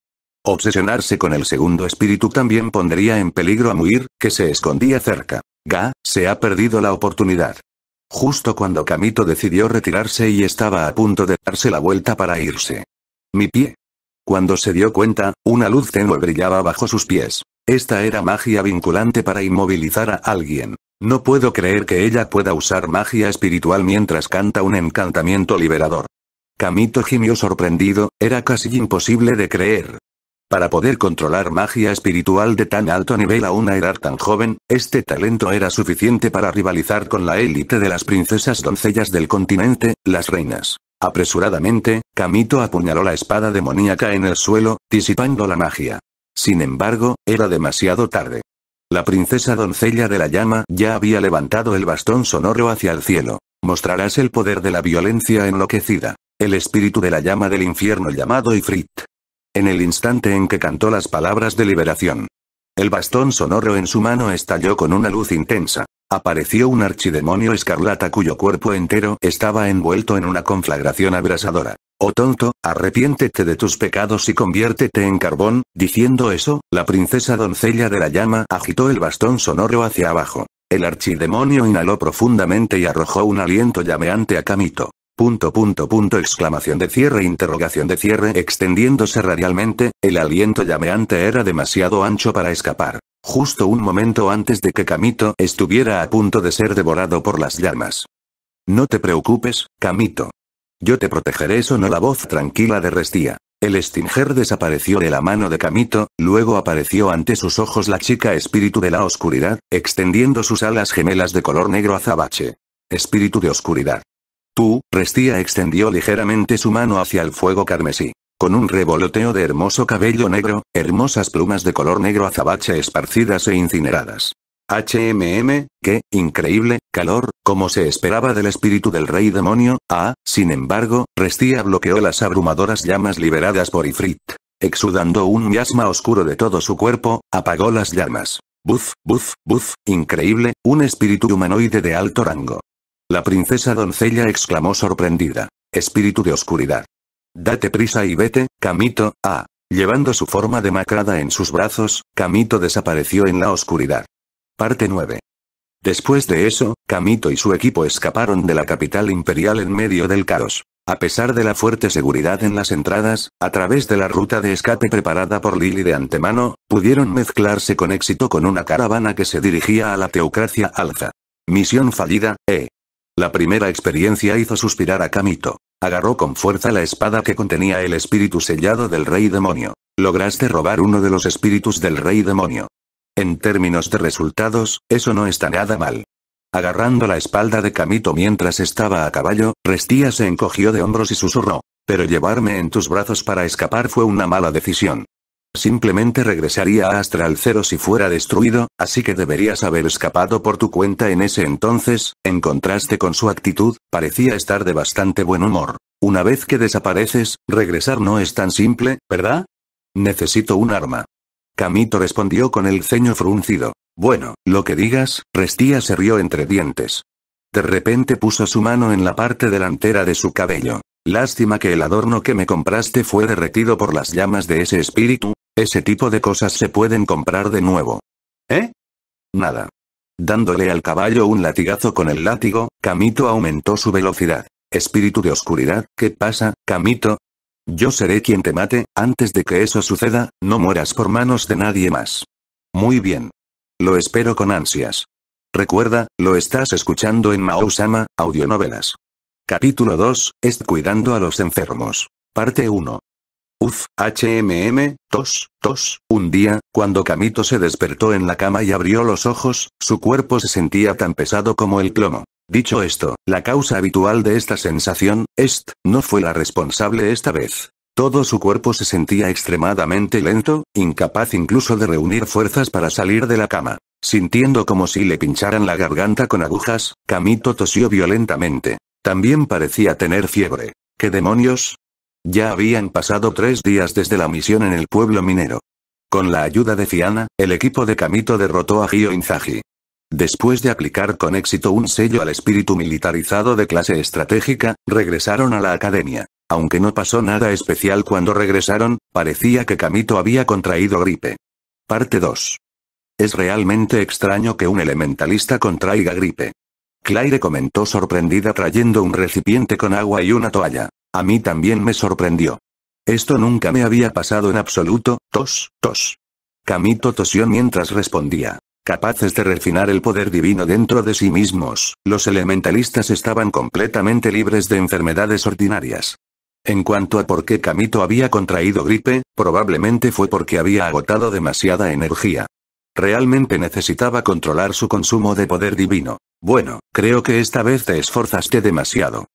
Obsesionarse con el segundo espíritu también pondría en peligro a Muir, que se escondía cerca. Ga, se ha perdido la oportunidad. Justo cuando Camito decidió retirarse y estaba a punto de darse la vuelta para irse. Mi pie. Cuando se dio cuenta, una luz tenue brillaba bajo sus pies. Esta era magia vinculante para inmovilizar a alguien. No puedo creer que ella pueda usar magia espiritual mientras canta un encantamiento liberador. Kamito gimió sorprendido, era casi imposible de creer. Para poder controlar magia espiritual de tan alto nivel a una edad tan joven, este talento era suficiente para rivalizar con la élite de las princesas doncellas del continente, las reinas. Apresuradamente, Kamito apuñaló la espada demoníaca en el suelo, disipando la magia. Sin embargo, era demasiado tarde. La princesa doncella de la llama ya había levantado el bastón sonoro hacia el cielo. Mostrarás el poder de la violencia enloquecida. El espíritu de la llama del infierno llamado Ifrit. En el instante en que cantó las palabras de liberación. El bastón sonoro en su mano estalló con una luz intensa. Apareció un archidemonio escarlata cuyo cuerpo entero estaba envuelto en una conflagración abrasadora. Oh tonto, arrepiéntete de tus pecados y conviértete en carbón, diciendo eso, la princesa doncella de la llama agitó el bastón sonoro hacia abajo. El archidemonio inhaló profundamente y arrojó un aliento llameante a Camito. Punto punto punto exclamación de cierre interrogación de cierre extendiéndose radialmente, el aliento llameante era demasiado ancho para escapar. Justo un momento antes de que Camito estuviera a punto de ser devorado por las llamas. No te preocupes, Camito. Yo te protegeré. Sonó la voz tranquila de Restía. El Stinger desapareció de la mano de Camito, luego apareció ante sus ojos la chica espíritu de la oscuridad, extendiendo sus alas gemelas de color negro azabache. Espíritu de oscuridad. Tú, Restía extendió ligeramente su mano hacia el fuego carmesí. Con un revoloteo de hermoso cabello negro, hermosas plumas de color negro azabache esparcidas e incineradas. HMM, qué increíble calor, como se esperaba del espíritu del rey demonio, ah, sin embargo, Restia bloqueó las abrumadoras llamas liberadas por Ifrit. Exudando un miasma oscuro de todo su cuerpo, apagó las llamas. Buf, buf, buf, increíble, un espíritu humanoide de alto rango. La princesa doncella exclamó sorprendida. Espíritu de oscuridad. Date prisa y vete, Camito, ah. Llevando su forma demacrada en sus brazos, Camito desapareció en la oscuridad. Parte 9. Después de eso, Kamito y su equipo escaparon de la capital imperial en medio del caos. A pesar de la fuerte seguridad en las entradas, a través de la ruta de escape preparada por Lily de antemano, pudieron mezclarse con éxito con una caravana que se dirigía a la teocracia alza. Misión fallida, eh. La primera experiencia hizo suspirar a Kamito. Agarró con fuerza la espada que contenía el espíritu sellado del rey demonio. Lograste robar uno de los espíritus del rey demonio. En términos de resultados, eso no está nada mal. Agarrando la espalda de Camito mientras estaba a caballo, Restía se encogió de hombros y susurró. Pero llevarme en tus brazos para escapar fue una mala decisión. Simplemente regresaría a Astral Cero si fuera destruido, así que deberías haber escapado por tu cuenta en ese entonces, en contraste con su actitud, parecía estar de bastante buen humor. Una vez que desapareces, regresar no es tan simple, ¿verdad? Necesito un arma. Camito respondió con el ceño fruncido. Bueno, lo que digas, Restía se rió entre dientes. De repente puso su mano en la parte delantera de su cabello. Lástima que el adorno que me compraste fue derretido por las llamas de ese espíritu, ese tipo de cosas se pueden comprar de nuevo. ¿Eh? Nada. Dándole al caballo un latigazo con el látigo, Camito aumentó su velocidad. Espíritu de oscuridad, ¿qué pasa, Camito? Yo seré quien te mate, antes de que eso suceda, no mueras por manos de nadie más. Muy bien. Lo espero con ansias. Recuerda, lo estás escuchando en Maousama, Audionovelas. Capítulo 2, Est cuidando a los enfermos. Parte 1. Uf, HMM, tos, tos. Un día, cuando Camito se despertó en la cama y abrió los ojos, su cuerpo se sentía tan pesado como el plomo. Dicho esto, la causa habitual de esta sensación, est, no fue la responsable esta vez. Todo su cuerpo se sentía extremadamente lento, incapaz incluso de reunir fuerzas para salir de la cama. Sintiendo como si le pincharan la garganta con agujas, Kamito tosió violentamente. También parecía tener fiebre. ¿Qué demonios? Ya habían pasado tres días desde la misión en el pueblo minero. Con la ayuda de Fiana, el equipo de Kamito derrotó a Gio Inzagi. Después de aplicar con éxito un sello al espíritu militarizado de clase estratégica, regresaron a la academia. Aunque no pasó nada especial cuando regresaron, parecía que Camito había contraído gripe. Parte 2. Es realmente extraño que un elementalista contraiga gripe. Claire comentó sorprendida trayendo un recipiente con agua y una toalla. A mí también me sorprendió. Esto nunca me había pasado en absoluto, tos, tos. Camito tosió mientras respondía capaces de refinar el poder divino dentro de sí mismos, los elementalistas estaban completamente libres de enfermedades ordinarias. En cuanto a por qué Kamito había contraído gripe, probablemente fue porque había agotado demasiada energía. Realmente necesitaba controlar su consumo de poder divino. Bueno, creo que esta vez te esforzaste demasiado.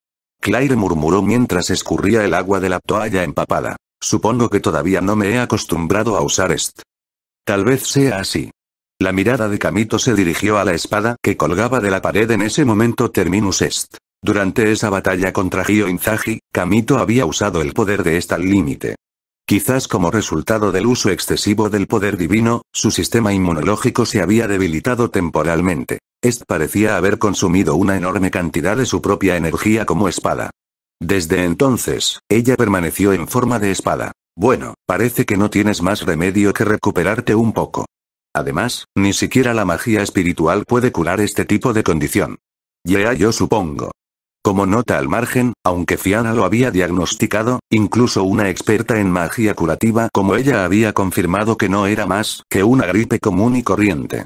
Claire murmuró mientras escurría el agua de la toalla empapada. Supongo que todavía no me he acostumbrado a usar esto. Tal vez sea así. La mirada de Kamito se dirigió a la espada que colgaba de la pared en ese momento Terminus Est. Durante esa batalla contra Gio Inzagi, Kamito había usado el poder de esta al límite. Quizás como resultado del uso excesivo del poder divino, su sistema inmunológico se había debilitado temporalmente. Est parecía haber consumido una enorme cantidad de su propia energía como espada. Desde entonces, ella permaneció en forma de espada. Bueno, parece que no tienes más remedio que recuperarte un poco. Además, ni siquiera la magia espiritual puede curar este tipo de condición. Ya yo supongo. Como nota al margen, aunque Fiana lo había diagnosticado, incluso una experta en magia curativa como ella había confirmado que no era más que una gripe común y corriente.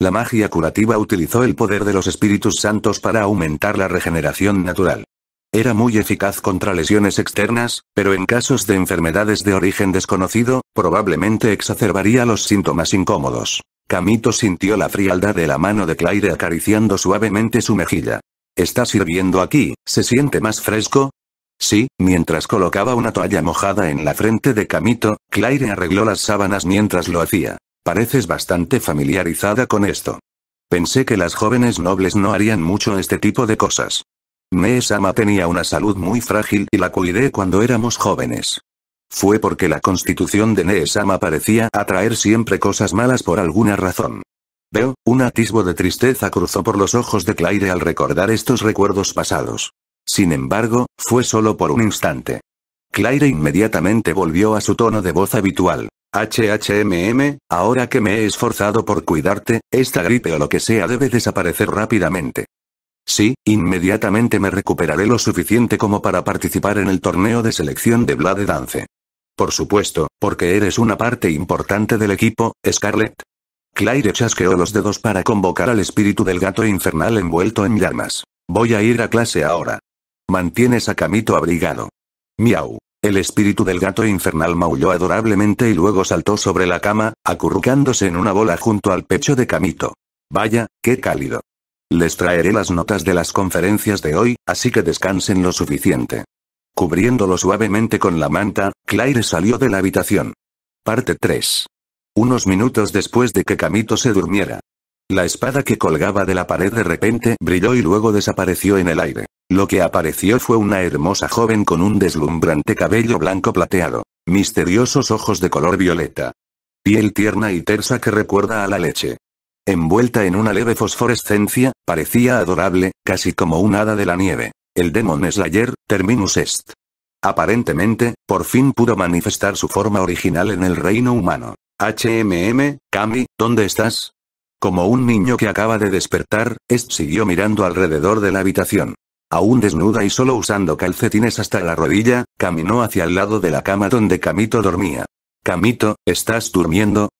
La magia curativa utilizó el poder de los espíritus santos para aumentar la regeneración natural. Era muy eficaz contra lesiones externas, pero en casos de enfermedades de origen desconocido, probablemente exacerbaría los síntomas incómodos. Camito sintió la frialdad de la mano de Claire acariciando suavemente su mejilla. ¿Está sirviendo aquí? ¿Se siente más fresco? Sí, mientras colocaba una toalla mojada en la frente de Camito, Claire arregló las sábanas mientras lo hacía. Pareces bastante familiarizada con esto. Pensé que las jóvenes nobles no harían mucho este tipo de cosas. Neesama tenía una salud muy frágil y la cuidé cuando éramos jóvenes. Fue porque la constitución de Neesama parecía atraer siempre cosas malas por alguna razón. Veo, un atisbo de tristeza cruzó por los ojos de Claire al recordar estos recuerdos pasados. Sin embargo, fue solo por un instante. Claire inmediatamente volvió a su tono de voz habitual. HHMM, ahora que me he esforzado por cuidarte, esta gripe o lo que sea debe desaparecer rápidamente. Sí, inmediatamente me recuperaré lo suficiente como para participar en el torneo de selección de Blade Dance. Por supuesto, porque eres una parte importante del equipo, Scarlett. Claire chasqueó los dedos para convocar al espíritu del gato infernal envuelto en llamas. Voy a ir a clase ahora. Mantienes a Camito abrigado. Miau. El espíritu del gato infernal maulló adorablemente y luego saltó sobre la cama, acurrucándose en una bola junto al pecho de Camito. Vaya, qué cálido. Les traeré las notas de las conferencias de hoy, así que descansen lo suficiente. Cubriéndolo suavemente con la manta, Claire salió de la habitación. Parte 3. Unos minutos después de que Camito se durmiera. La espada que colgaba de la pared de repente brilló y luego desapareció en el aire. Lo que apareció fue una hermosa joven con un deslumbrante cabello blanco plateado, misteriosos ojos de color violeta. Piel tierna y tersa que recuerda a la leche. Envuelta en una leve fosforescencia, parecía adorable, casi como un hada de la nieve. El Demon Slayer, Terminus Est. Aparentemente, por fin pudo manifestar su forma original en el reino humano. HMM, Kami, ¿dónde estás? Como un niño que acaba de despertar, Est siguió mirando alrededor de la habitación. Aún desnuda y solo usando calcetines hasta la rodilla, caminó hacia el lado de la cama donde Kamito dormía. Kamito, ¿estás durmiendo?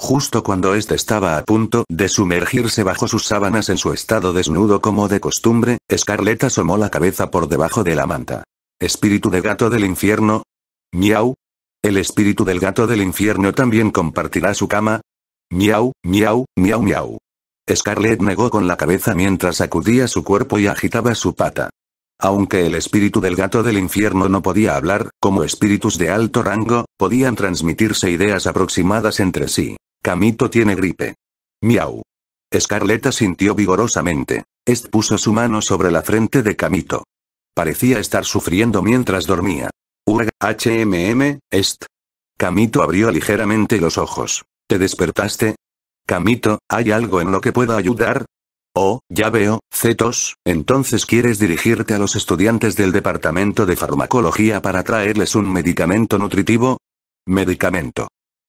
Justo cuando éste estaba a punto de sumergirse bajo sus sábanas en su estado desnudo como de costumbre, Scarlett asomó la cabeza por debajo de la manta. ¿Espíritu de gato del infierno? ¿Miau? ¿El espíritu del gato del infierno también compartirá su cama? ¿Miau, miau, miau, miau? Scarlett negó con la cabeza mientras sacudía su cuerpo y agitaba su pata. Aunque el espíritu del gato del infierno no podía hablar, como espíritus de alto rango, podían transmitirse ideas aproximadas entre sí. Camito tiene gripe. Miau. Escarleta sintió vigorosamente. Est puso su mano sobre la frente de Camito. Parecía estar sufriendo mientras dormía. Urg, HMM, Est. Camito abrió ligeramente los ojos. ¿Te despertaste? Camito, ¿hay algo en lo que pueda ayudar? Oh, ya veo, Cetos, entonces quieres dirigirte a los estudiantes del departamento de farmacología para traerles un medicamento nutritivo? Medicamento.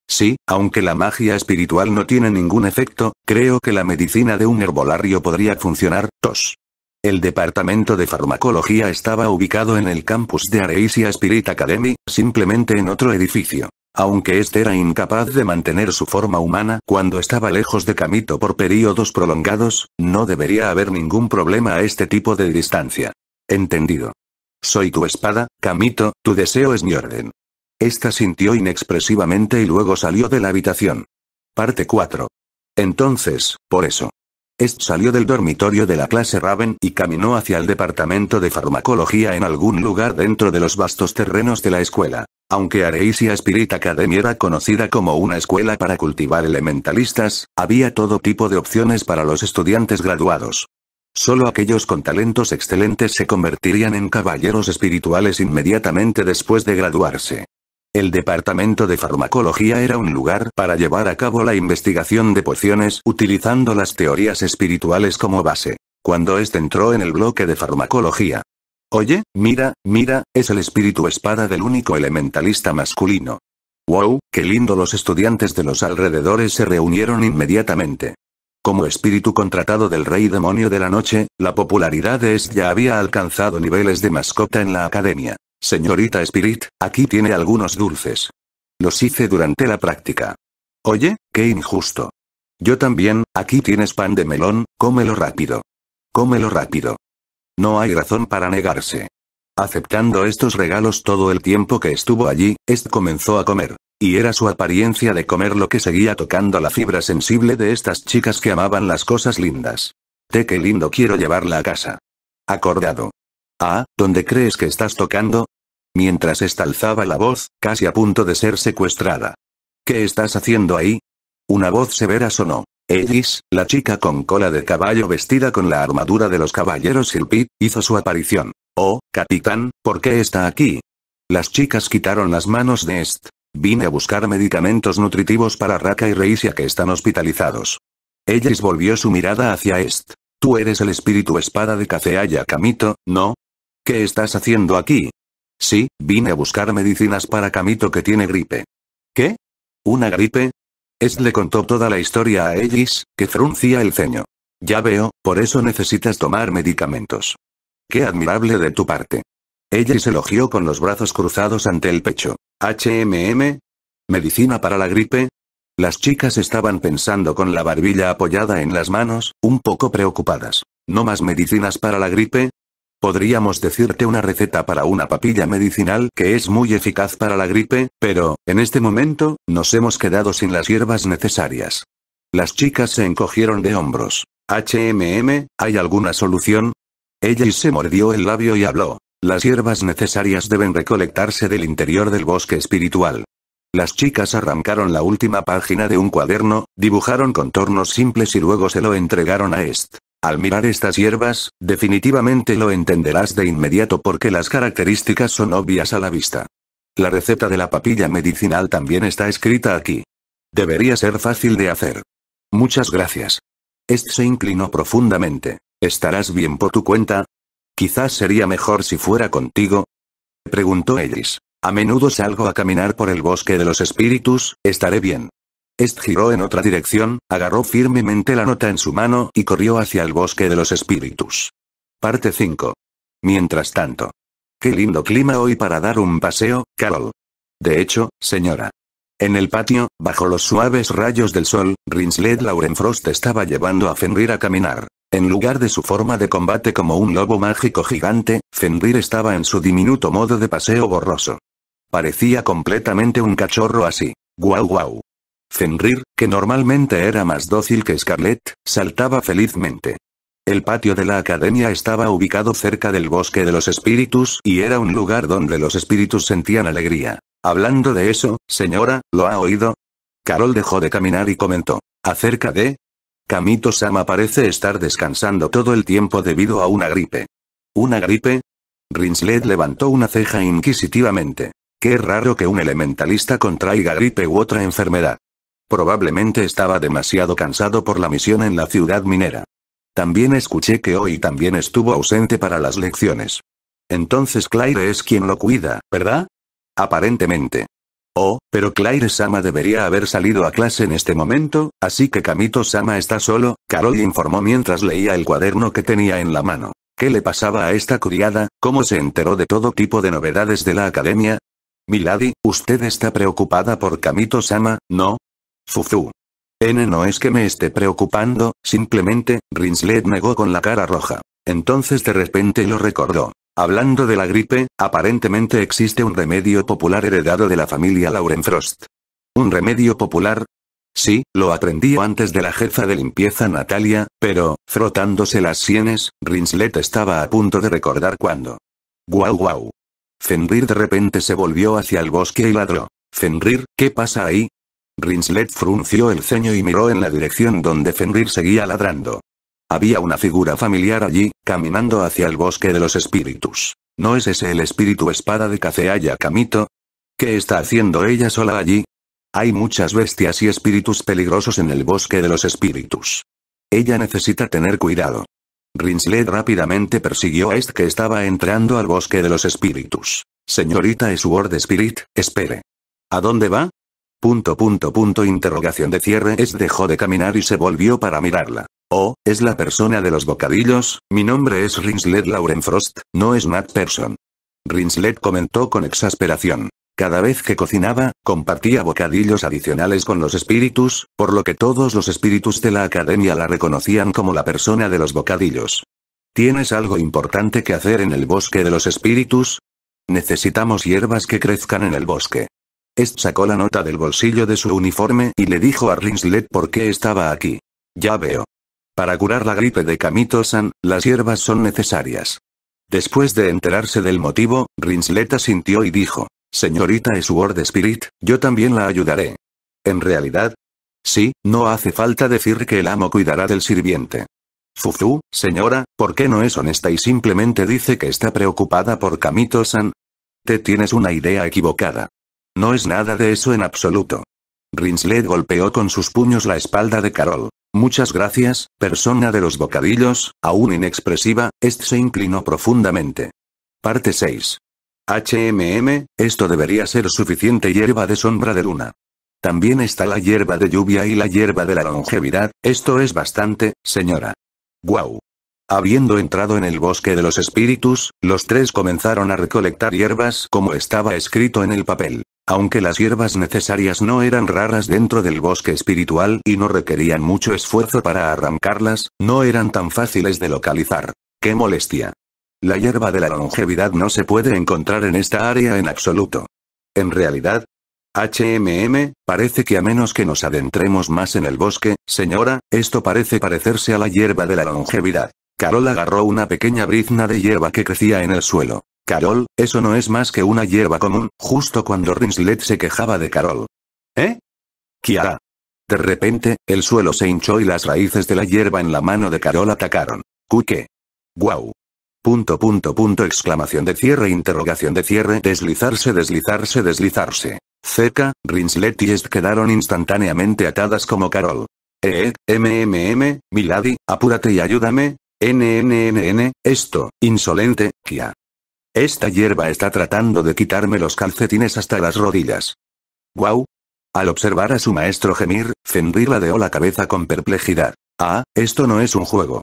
Sí, aunque la magia espiritual no tiene ningún efecto, creo que la medicina de un herbolario podría funcionar, tos. El departamento de farmacología estaba ubicado en el campus de Areisia Spirit Academy, simplemente en otro edificio. Aunque este era incapaz de mantener su forma humana cuando estaba lejos de Camito por períodos prolongados, no debería haber ningún problema a este tipo de distancia. Entendido. Soy tu espada, Camito, tu deseo es mi orden. Esta sintió inexpresivamente y luego salió de la habitación. Parte 4. Entonces, por eso. Est salió del dormitorio de la clase Raven y caminó hacia el departamento de farmacología en algún lugar dentro de los vastos terrenos de la escuela. Aunque Areisia Spirit Academy era conocida como una escuela para cultivar elementalistas, había todo tipo de opciones para los estudiantes graduados. Solo aquellos con talentos excelentes se convertirían en caballeros espirituales inmediatamente después de graduarse. El departamento de farmacología era un lugar para llevar a cabo la investigación de pociones utilizando las teorías espirituales como base. Cuando este entró en el bloque de farmacología. Oye, mira, mira, es el espíritu espada del único elementalista masculino. Wow, qué lindo los estudiantes de los alrededores se reunieron inmediatamente. Como espíritu contratado del rey demonio de la noche, la popularidad de este ya había alcanzado niveles de mascota en la academia. Señorita Spirit, aquí tiene algunos dulces. Los hice durante la práctica. Oye, qué injusto. Yo también, aquí tienes pan de melón, cómelo rápido. Cómelo rápido. No hay razón para negarse. Aceptando estos regalos todo el tiempo que estuvo allí, Est comenzó a comer. Y era su apariencia de comer lo que seguía tocando la fibra sensible de estas chicas que amaban las cosas lindas. de qué lindo quiero llevarla a casa. Acordado. Ah, ¿dónde crees que estás tocando? Mientras alzaba la voz, casi a punto de ser secuestrada. ¿Qué estás haciendo ahí? Una voz severa sonó. Edis, la chica con cola de caballo vestida con la armadura de los caballeros Silpit, hizo su aparición. Oh, capitán, ¿por qué está aquí? Las chicas quitaron las manos de Est. Vine a buscar medicamentos nutritivos para Raka y Reisia que están hospitalizados. Ellis volvió su mirada hacia Est. Tú eres el espíritu espada de Kazeaya Kamito, ¿no? ¿Qué estás haciendo aquí? Sí, vine a buscar medicinas para Camito que tiene gripe. ¿Qué? ¿Una gripe? Es le contó toda la historia a Ellis, que fruncía el ceño. Ya veo, por eso necesitas tomar medicamentos. Qué admirable de tu parte. Ellis elogió con los brazos cruzados ante el pecho. HMM. ¿Medicina para la gripe? Las chicas estaban pensando con la barbilla apoyada en las manos, un poco preocupadas. ¿No más medicinas para la gripe? Podríamos decirte una receta para una papilla medicinal que es muy eficaz para la gripe, pero, en este momento, nos hemos quedado sin las hierbas necesarias. Las chicas se encogieron de hombros. HMM, ¿hay alguna solución? Ella se mordió el labio y habló. Las hierbas necesarias deben recolectarse del interior del bosque espiritual. Las chicas arrancaron la última página de un cuaderno, dibujaron contornos simples y luego se lo entregaron a Est. Al mirar estas hierbas, definitivamente lo entenderás de inmediato porque las características son obvias a la vista. La receta de la papilla medicinal también está escrita aquí. Debería ser fácil de hacer. Muchas gracias. Est se inclinó profundamente. ¿Estarás bien por tu cuenta? Quizás sería mejor si fuera contigo. Preguntó Ellis. A menudo salgo a caminar por el bosque de los espíritus, estaré bien. Est giró en otra dirección, agarró firmemente la nota en su mano y corrió hacia el bosque de los espíritus. Parte 5. Mientras tanto. Qué lindo clima hoy para dar un paseo, Carol. De hecho, señora. En el patio, bajo los suaves rayos del sol, Rinsled Laurenfrost estaba llevando a Fenrir a caminar. En lugar de su forma de combate como un lobo mágico gigante, Fenrir estaba en su diminuto modo de paseo borroso. Parecía completamente un cachorro así. Guau guau. Fenrir, que normalmente era más dócil que Scarlett, saltaba felizmente. El patio de la academia estaba ubicado cerca del bosque de los espíritus y era un lugar donde los espíritus sentían alegría. Hablando de eso, señora, ¿lo ha oído? Carol dejó de caminar y comentó. Acerca de... Kamito-sama parece estar descansando todo el tiempo debido a una gripe. ¿Una gripe? Rinslet levantó una ceja inquisitivamente. Qué raro que un elementalista contraiga gripe u otra enfermedad. Probablemente estaba demasiado cansado por la misión en la ciudad minera. También escuché que hoy también estuvo ausente para las lecciones. Entonces Claire es quien lo cuida, ¿verdad? Aparentemente. Oh, pero Claire Sama debería haber salido a clase en este momento, así que Kamito Sama está solo, Carol informó mientras leía el cuaderno que tenía en la mano. ¿Qué le pasaba a esta criada? ¿Cómo se enteró de todo tipo de novedades de la academia? Milady, usted está preocupada por Kamito Sama, ¿no? Zuzu. N no es que me esté preocupando, simplemente, Rinslet negó con la cara roja. Entonces de repente lo recordó. Hablando de la gripe, aparentemente existe un remedio popular heredado de la familia Lauren ¿Un remedio popular? Sí, lo aprendí antes de la jefa de limpieza Natalia, pero, frotándose las sienes, Rinslet estaba a punto de recordar cuándo. Guau guau. Fenrir de repente se volvió hacia el bosque y ladró. Fenrir, ¿qué pasa ahí? Rinslet frunció el ceño y miró en la dirección donde Fenrir seguía ladrando. Había una figura familiar allí, caminando hacia el bosque de los espíritus. ¿No es ese el espíritu espada de Kaceaya Kamito? ¿Qué está haciendo ella sola allí? Hay muchas bestias y espíritus peligrosos en el bosque de los espíritus. Ella necesita tener cuidado. Rinslet rápidamente persiguió a Est que estaba entrando al bosque de los espíritus. Señorita Sword Spirit, espere. ¿A dónde va? Punto punto punto interrogación de cierre es dejó de caminar y se volvió para mirarla. Oh, es la persona de los bocadillos, mi nombre es Rinslet Lauren Frost, no es Matt Person. Rinslet comentó con exasperación. Cada vez que cocinaba, compartía bocadillos adicionales con los espíritus, por lo que todos los espíritus de la academia la reconocían como la persona de los bocadillos. ¿Tienes algo importante que hacer en el bosque de los espíritus? Necesitamos hierbas que crezcan en el bosque. Est sacó la nota del bolsillo de su uniforme y le dijo a Rinslet por qué estaba aquí. Ya veo. Para curar la gripe de Kamito-san, las hierbas son necesarias. Después de enterarse del motivo, Rinslet asintió y dijo, Señorita Sword Spirit, yo también la ayudaré. En realidad, Sí, no hace falta decir que el amo cuidará del sirviente. Fufu, señora, ¿por qué no es honesta y simplemente dice que está preocupada por Kamito-san? Te tienes una idea equivocada. No es nada de eso en absoluto. Rinslet golpeó con sus puños la espalda de Carol. Muchas gracias, persona de los bocadillos, aún inexpresiva, este se inclinó profundamente. Parte 6. HMM, esto debería ser suficiente hierba de sombra de luna. También está la hierba de lluvia y la hierba de la longevidad, esto es bastante, señora. Wow. Habiendo entrado en el bosque de los espíritus, los tres comenzaron a recolectar hierbas como estaba escrito en el papel aunque las hierbas necesarias no eran raras dentro del bosque espiritual y no requerían mucho esfuerzo para arrancarlas, no eran tan fáciles de localizar. ¡Qué molestia! La hierba de la longevidad no se puede encontrar en esta área en absoluto. En realidad, HMM, parece que a menos que nos adentremos más en el bosque, señora, esto parece parecerse a la hierba de la longevidad. Carol agarró una pequeña brizna de hierba que crecía en el suelo. Carol, eso no es más que una hierba común, justo cuando Rinslet se quejaba de Carol. ¿Eh? Kiara. De repente, el suelo se hinchó y las raíces de la hierba en la mano de Carol atacaron. ¿Qué? ¡Guau! Punto punto punto exclamación de cierre interrogación de cierre deslizarse deslizarse deslizarse. C.K., Rinslet y Est quedaron instantáneamente atadas como Carol. Eh, MMM, Milady, apúrate y ayúdame. NNNN, esto, insolente, Kia. Esta hierba está tratando de quitarme los calcetines hasta las rodillas. ¡Guau! Al observar a su maestro gemir, Fenrir ladeó la cabeza con perplejidad. Ah, esto no es un juego.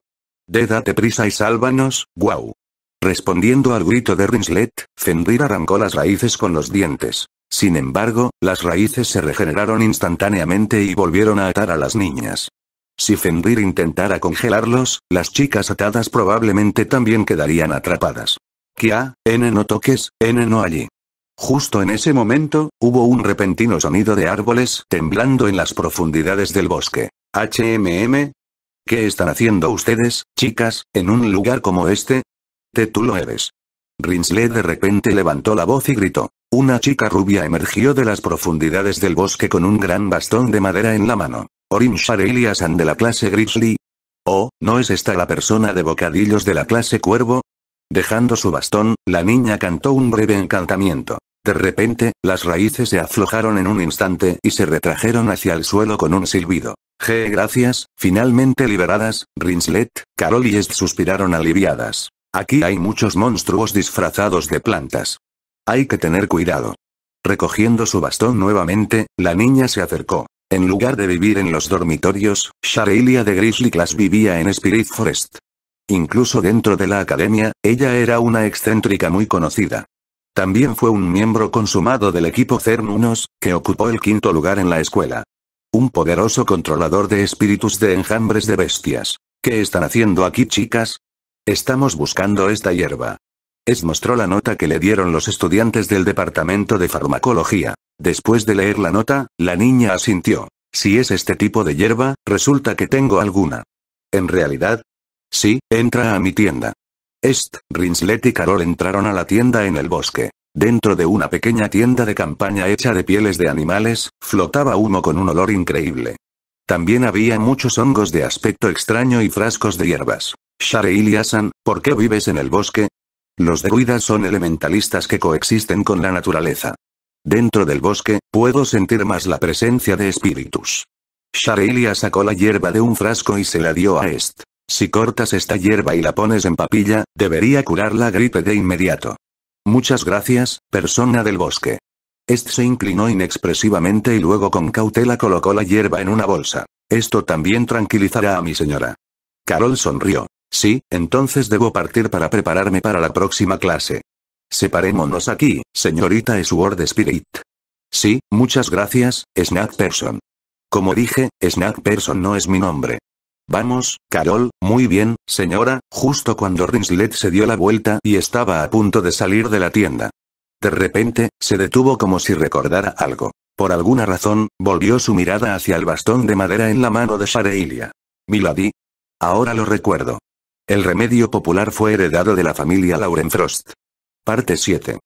De prisa y sálvanos, guau. Respondiendo al grito de Rinslet, Fenrir arrancó las raíces con los dientes. Sin embargo, las raíces se regeneraron instantáneamente y volvieron a atar a las niñas. Si Fenrir intentara congelarlos, las chicas atadas probablemente también quedarían atrapadas. Que a, N no toques, N no allí. Justo en ese momento, hubo un repentino sonido de árboles temblando en las profundidades del bosque. HMM. ¿Qué están haciendo ustedes, chicas, en un lugar como este? Te tú lo eres. Rinsley de repente levantó la voz y gritó. Una chica rubia emergió de las profundidades del bosque con un gran bastón de madera en la mano. Orin Shareliasan de la clase Grizzly. Oh, ¿no es esta la persona de bocadillos de la clase Cuervo? Dejando su bastón, la niña cantó un breve encantamiento. De repente, las raíces se aflojaron en un instante y se retrajeron hacia el suelo con un silbido. G. Gracias, finalmente liberadas, Rinslet, Carol y Est suspiraron aliviadas. Aquí hay muchos monstruos disfrazados de plantas. Hay que tener cuidado. Recogiendo su bastón nuevamente, la niña se acercó. En lugar de vivir en los dormitorios, Sharelia de Grizzly Class vivía en Spirit Forest. Incluso dentro de la academia, ella era una excéntrica muy conocida. También fue un miembro consumado del equipo Cernunos, que ocupó el quinto lugar en la escuela. Un poderoso controlador de espíritus de enjambres de bestias. ¿Qué están haciendo aquí chicas? Estamos buscando esta hierba. Es mostró la nota que le dieron los estudiantes del departamento de farmacología. Después de leer la nota, la niña asintió. Si es este tipo de hierba, resulta que tengo alguna. En realidad, Sí, entra a mi tienda. Est, Rinslet y Carol entraron a la tienda en el bosque. Dentro de una pequeña tienda de campaña hecha de pieles de animales, flotaba humo con un olor increíble. También había muchos hongos de aspecto extraño y frascos de hierbas. Shareil y ¿por qué vives en el bosque? Los druidas son elementalistas que coexisten con la naturaleza. Dentro del bosque, puedo sentir más la presencia de espíritus. Shareilia sacó la hierba de un frasco y se la dio a Est. Si cortas esta hierba y la pones en papilla, debería curar la gripe de inmediato. Muchas gracias, persona del bosque. Est se inclinó inexpresivamente y luego con cautela colocó la hierba en una bolsa. Esto también tranquilizará a mi señora. Carol sonrió. Sí, entonces debo partir para prepararme para la próxima clase. Separémonos aquí, señorita Sword Spirit. Sí, muchas gracias, Snack Person. Como dije, Snack Person no es mi nombre. Vamos, Carol, muy bien, señora, justo cuando Rinslet se dio la vuelta y estaba a punto de salir de la tienda. De repente, se detuvo como si recordara algo. Por alguna razón, volvió su mirada hacia el bastón de madera en la mano de Shareilia. Milady. Ahora lo recuerdo. El remedio popular fue heredado de la familia Lauren Frost. Parte 7.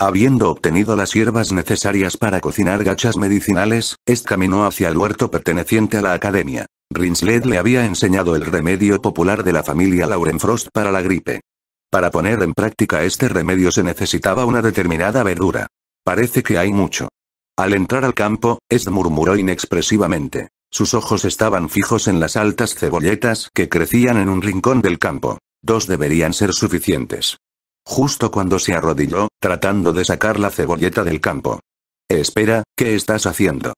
Habiendo obtenido las hierbas necesarias para cocinar gachas medicinales, Est caminó hacia el huerto perteneciente a la academia. Rinsled le había enseñado el remedio popular de la familia Lauren Frost para la gripe. Para poner en práctica este remedio se necesitaba una determinada verdura. Parece que hay mucho. Al entrar al campo, Est murmuró inexpresivamente. Sus ojos estaban fijos en las altas cebolletas que crecían en un rincón del campo. Dos deberían ser suficientes justo cuando se arrodilló, tratando de sacar la cebolleta del campo. Espera, ¿qué estás haciendo?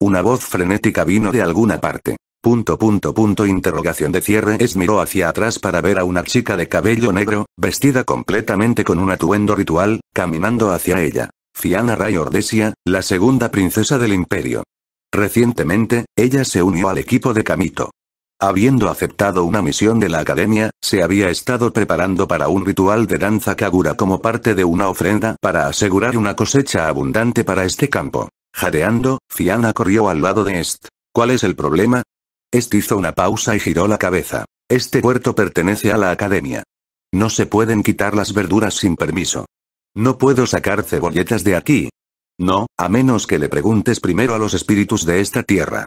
Una voz frenética vino de alguna parte. Punto punto punto interrogación de cierre es miró hacia atrás para ver a una chica de cabello negro, vestida completamente con un atuendo ritual, caminando hacia ella. Fiana Ray Ordesia, la segunda princesa del imperio. Recientemente, ella se unió al equipo de Kamito. Habiendo aceptado una misión de la academia, se había estado preparando para un ritual de danza Kagura como parte de una ofrenda para asegurar una cosecha abundante para este campo. Jadeando, Fiana corrió al lado de Est. ¿Cuál es el problema? Est hizo una pausa y giró la cabeza. Este puerto pertenece a la academia. No se pueden quitar las verduras sin permiso. No puedo sacar cebolletas de aquí. No, a menos que le preguntes primero a los espíritus de esta tierra.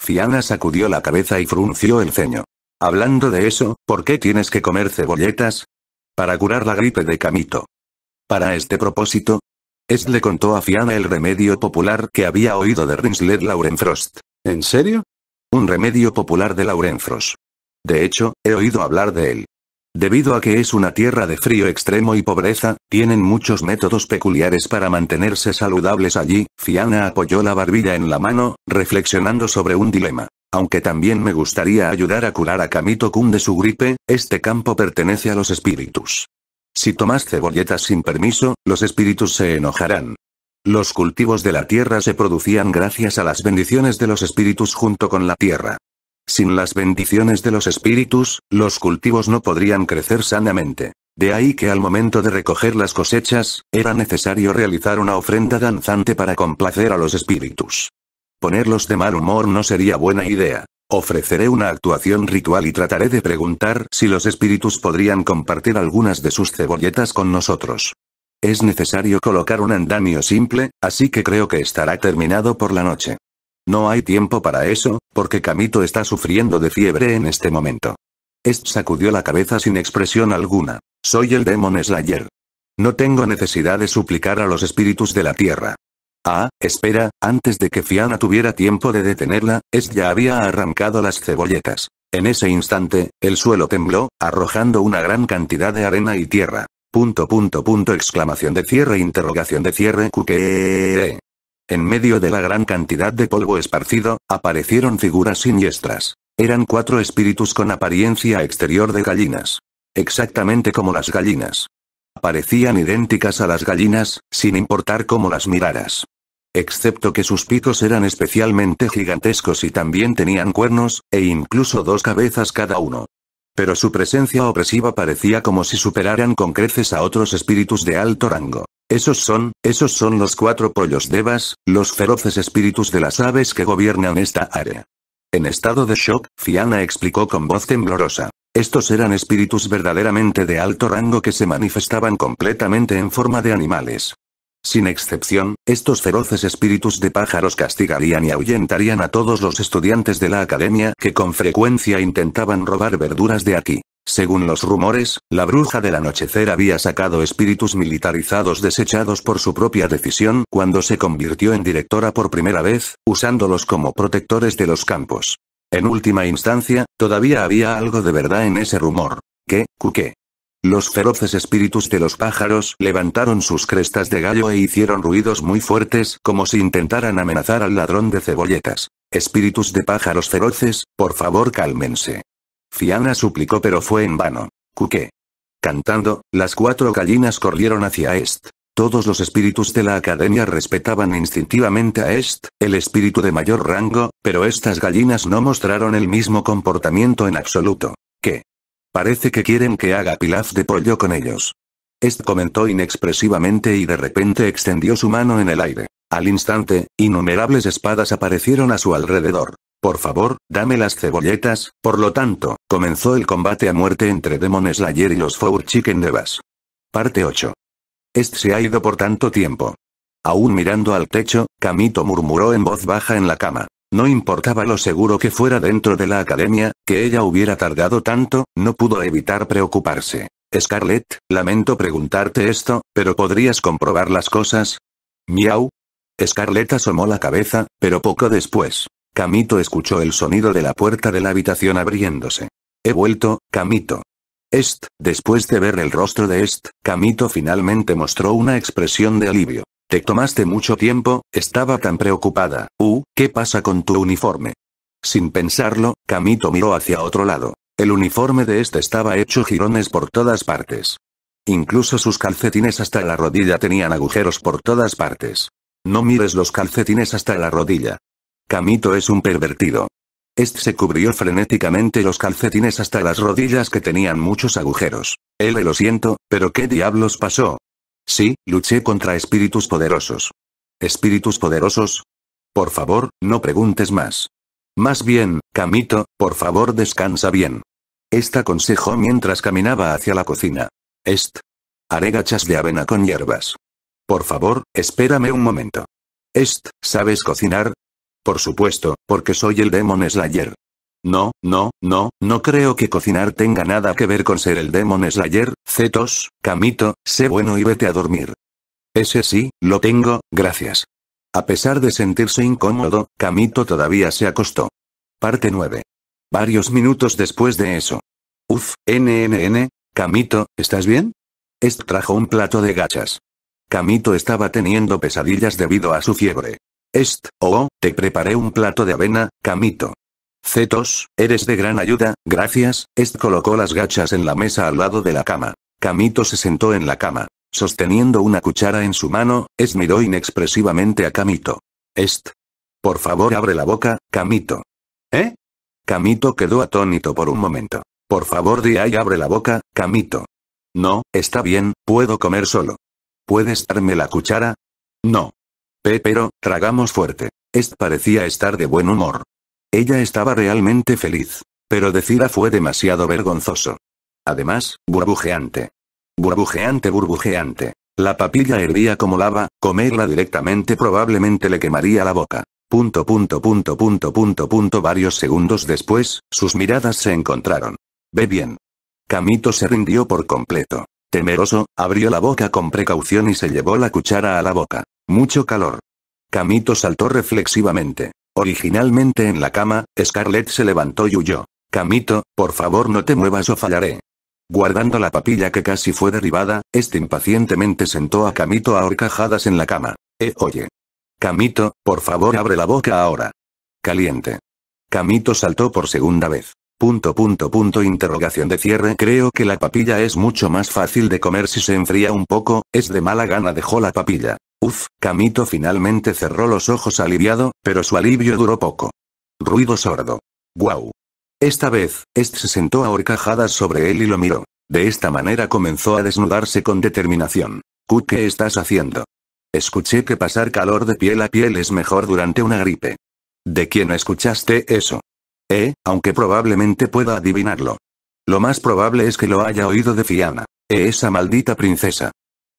Fiana sacudió la cabeza y frunció el ceño. Hablando de eso, ¿por qué tienes que comer cebolletas? Para curar la gripe de Camito. Para este propósito, es le contó a Fiana el remedio popular que había oído de Rinslet Laurenfrost. ¿En serio? Un remedio popular de Laurenfrost. De hecho, he oído hablar de él. Debido a que es una tierra de frío extremo y pobreza, tienen muchos métodos peculiares para mantenerse saludables allí, Fiana apoyó la barbilla en la mano, reflexionando sobre un dilema. Aunque también me gustaría ayudar a curar a Kamito-kun de su gripe, este campo pertenece a los espíritus. Si tomas cebolletas sin permiso, los espíritus se enojarán. Los cultivos de la tierra se producían gracias a las bendiciones de los espíritus junto con la tierra. Sin las bendiciones de los espíritus, los cultivos no podrían crecer sanamente. De ahí que al momento de recoger las cosechas, era necesario realizar una ofrenda danzante para complacer a los espíritus. Ponerlos de mal humor no sería buena idea. Ofreceré una actuación ritual y trataré de preguntar si los espíritus podrían compartir algunas de sus cebolletas con nosotros. Es necesario colocar un andamio simple, así que creo que estará terminado por la noche. No hay tiempo para eso, porque Camito está sufriendo de fiebre en este momento. Est sacudió la cabeza sin expresión alguna. Soy el Demon Slayer. No tengo necesidad de suplicar a los espíritus de la tierra. Ah, espera, antes de que Fiana tuviera tiempo de detenerla, Est ya había arrancado las cebolletas. En ese instante, el suelo tembló, arrojando una gran cantidad de arena y tierra. Punto punto punto exclamación de cierre interrogación de cierre en medio de la gran cantidad de polvo esparcido, aparecieron figuras siniestras. Eran cuatro espíritus con apariencia exterior de gallinas. Exactamente como las gallinas. Parecían idénticas a las gallinas, sin importar cómo las miraras. Excepto que sus picos eran especialmente gigantescos y también tenían cuernos, e incluso dos cabezas cada uno. Pero su presencia opresiva parecía como si superaran con creces a otros espíritus de alto rango. Esos son, esos son los cuatro pollos devas, los feroces espíritus de las aves que gobiernan esta área. En estado de shock, Fiana explicó con voz temblorosa. Estos eran espíritus verdaderamente de alto rango que se manifestaban completamente en forma de animales. Sin excepción, estos feroces espíritus de pájaros castigarían y ahuyentarían a todos los estudiantes de la academia que con frecuencia intentaban robar verduras de aquí. Según los rumores, la bruja del anochecer había sacado espíritus militarizados desechados por su propia decisión cuando se convirtió en directora por primera vez, usándolos como protectores de los campos. En última instancia, todavía había algo de verdad en ese rumor. ¿Qué, qué? Los feroces espíritus de los pájaros levantaron sus crestas de gallo e hicieron ruidos muy fuertes como si intentaran amenazar al ladrón de cebolletas. Espíritus de pájaros feroces, por favor cálmense. Fiana suplicó pero fue en vano. ¿Qué? Cantando, las cuatro gallinas corrieron hacia Est. Todos los espíritus de la academia respetaban instintivamente a Est, el espíritu de mayor rango, pero estas gallinas no mostraron el mismo comportamiento en absoluto. ¿Qué? Parece que quieren que haga pilaf de pollo con ellos. Est comentó inexpresivamente y de repente extendió su mano en el aire. Al instante, innumerables espadas aparecieron a su alrededor. Por favor, dame las cebolletas, por lo tanto, comenzó el combate a muerte entre Demon Slayer y los Four Chicken Devas. Parte 8. Est se ha ido por tanto tiempo. Aún mirando al techo, Kamito murmuró en voz baja en la cama. No importaba lo seguro que fuera dentro de la academia, que ella hubiera tardado tanto, no pudo evitar preocuparse. Scarlett, lamento preguntarte esto, pero ¿podrías comprobar las cosas? Miau. Scarlett asomó la cabeza, pero poco después, Camito escuchó el sonido de la puerta de la habitación abriéndose. He vuelto, Camito. Est, después de ver el rostro de Est, Camito finalmente mostró una expresión de alivio. Te tomaste mucho tiempo, estaba tan preocupada. Uh, ¿qué pasa con tu uniforme? Sin pensarlo, Camito miró hacia otro lado. El uniforme de Est estaba hecho jirones por todas partes. Incluso sus calcetines hasta la rodilla tenían agujeros por todas partes. No mires los calcetines hasta la rodilla. Camito es un pervertido. Est se cubrió frenéticamente los calcetines hasta las rodillas que tenían muchos agujeros. Él lo siento, pero ¿qué diablos pasó? Sí, luché contra espíritus poderosos. ¿Espíritus poderosos? Por favor, no preguntes más. Más bien, Camito, por favor descansa bien. Est aconsejó mientras caminaba hacia la cocina. Est. Haré gachas de avena con hierbas. Por favor, espérame un momento. Est, ¿sabes cocinar? Por supuesto, porque soy el Demon Slayer. No, no, no, no creo que cocinar tenga nada que ver con ser el Demon Slayer, Cetos, Camito, sé bueno y vete a dormir. Ese sí, lo tengo, gracias. A pesar de sentirse incómodo, Camito todavía se acostó. Parte 9. Varios minutos después de eso. Uf, NNN, Camito, ¿estás bien? Est trajo un plato de gachas. Camito estaba teniendo pesadillas debido a su fiebre. Est, oh, oh, te preparé un plato de avena, Camito. Cetos, eres de gran ayuda, gracias, Est colocó las gachas en la mesa al lado de la cama. Camito se sentó en la cama. Sosteniendo una cuchara en su mano, Est miró inexpresivamente a Camito. Est. Por favor abre la boca, Camito. ¿Eh? Camito quedó atónito por un momento. Por favor di ahí abre la boca, Camito. No, está bien, puedo comer solo. ¿Puedes darme la cuchara? No. Pero, tragamos fuerte. Est parecía estar de buen humor. Ella estaba realmente feliz. Pero decirla fue demasiado vergonzoso. Además, burbujeante. Burbujeante, burbujeante. La papilla hervía como lava, comerla directamente probablemente le quemaría la boca. Punto, punto, punto, punto, punto, punto. Varios segundos después, sus miradas se encontraron. Ve bien. Camito se rindió por completo. Temeroso, abrió la boca con precaución y se llevó la cuchara a la boca. Mucho calor. Camito saltó reflexivamente. Originalmente en la cama, Scarlett se levantó y huyó. Camito, por favor no te muevas o fallaré. Guardando la papilla que casi fue derribada, este impacientemente sentó a Camito a horcajadas en la cama. Eh, oye. Camito, por favor abre la boca ahora. Caliente. Camito saltó por segunda vez. Punto punto punto interrogación de cierre Creo que la papilla es mucho más fácil de comer si se enfría un poco, es de mala gana dejó la papilla. Uf, Camito finalmente cerró los ojos aliviado, pero su alivio duró poco. Ruido sordo. Guau. Esta vez, Est se sentó a sobre él y lo miró. De esta manera comenzó a desnudarse con determinación. ¿qué estás haciendo? Escuché que pasar calor de piel a piel es mejor durante una gripe. ¿De quién escuchaste eso? Eh, aunque probablemente pueda adivinarlo. Lo más probable es que lo haya oído de Fiana. Eh, esa maldita princesa.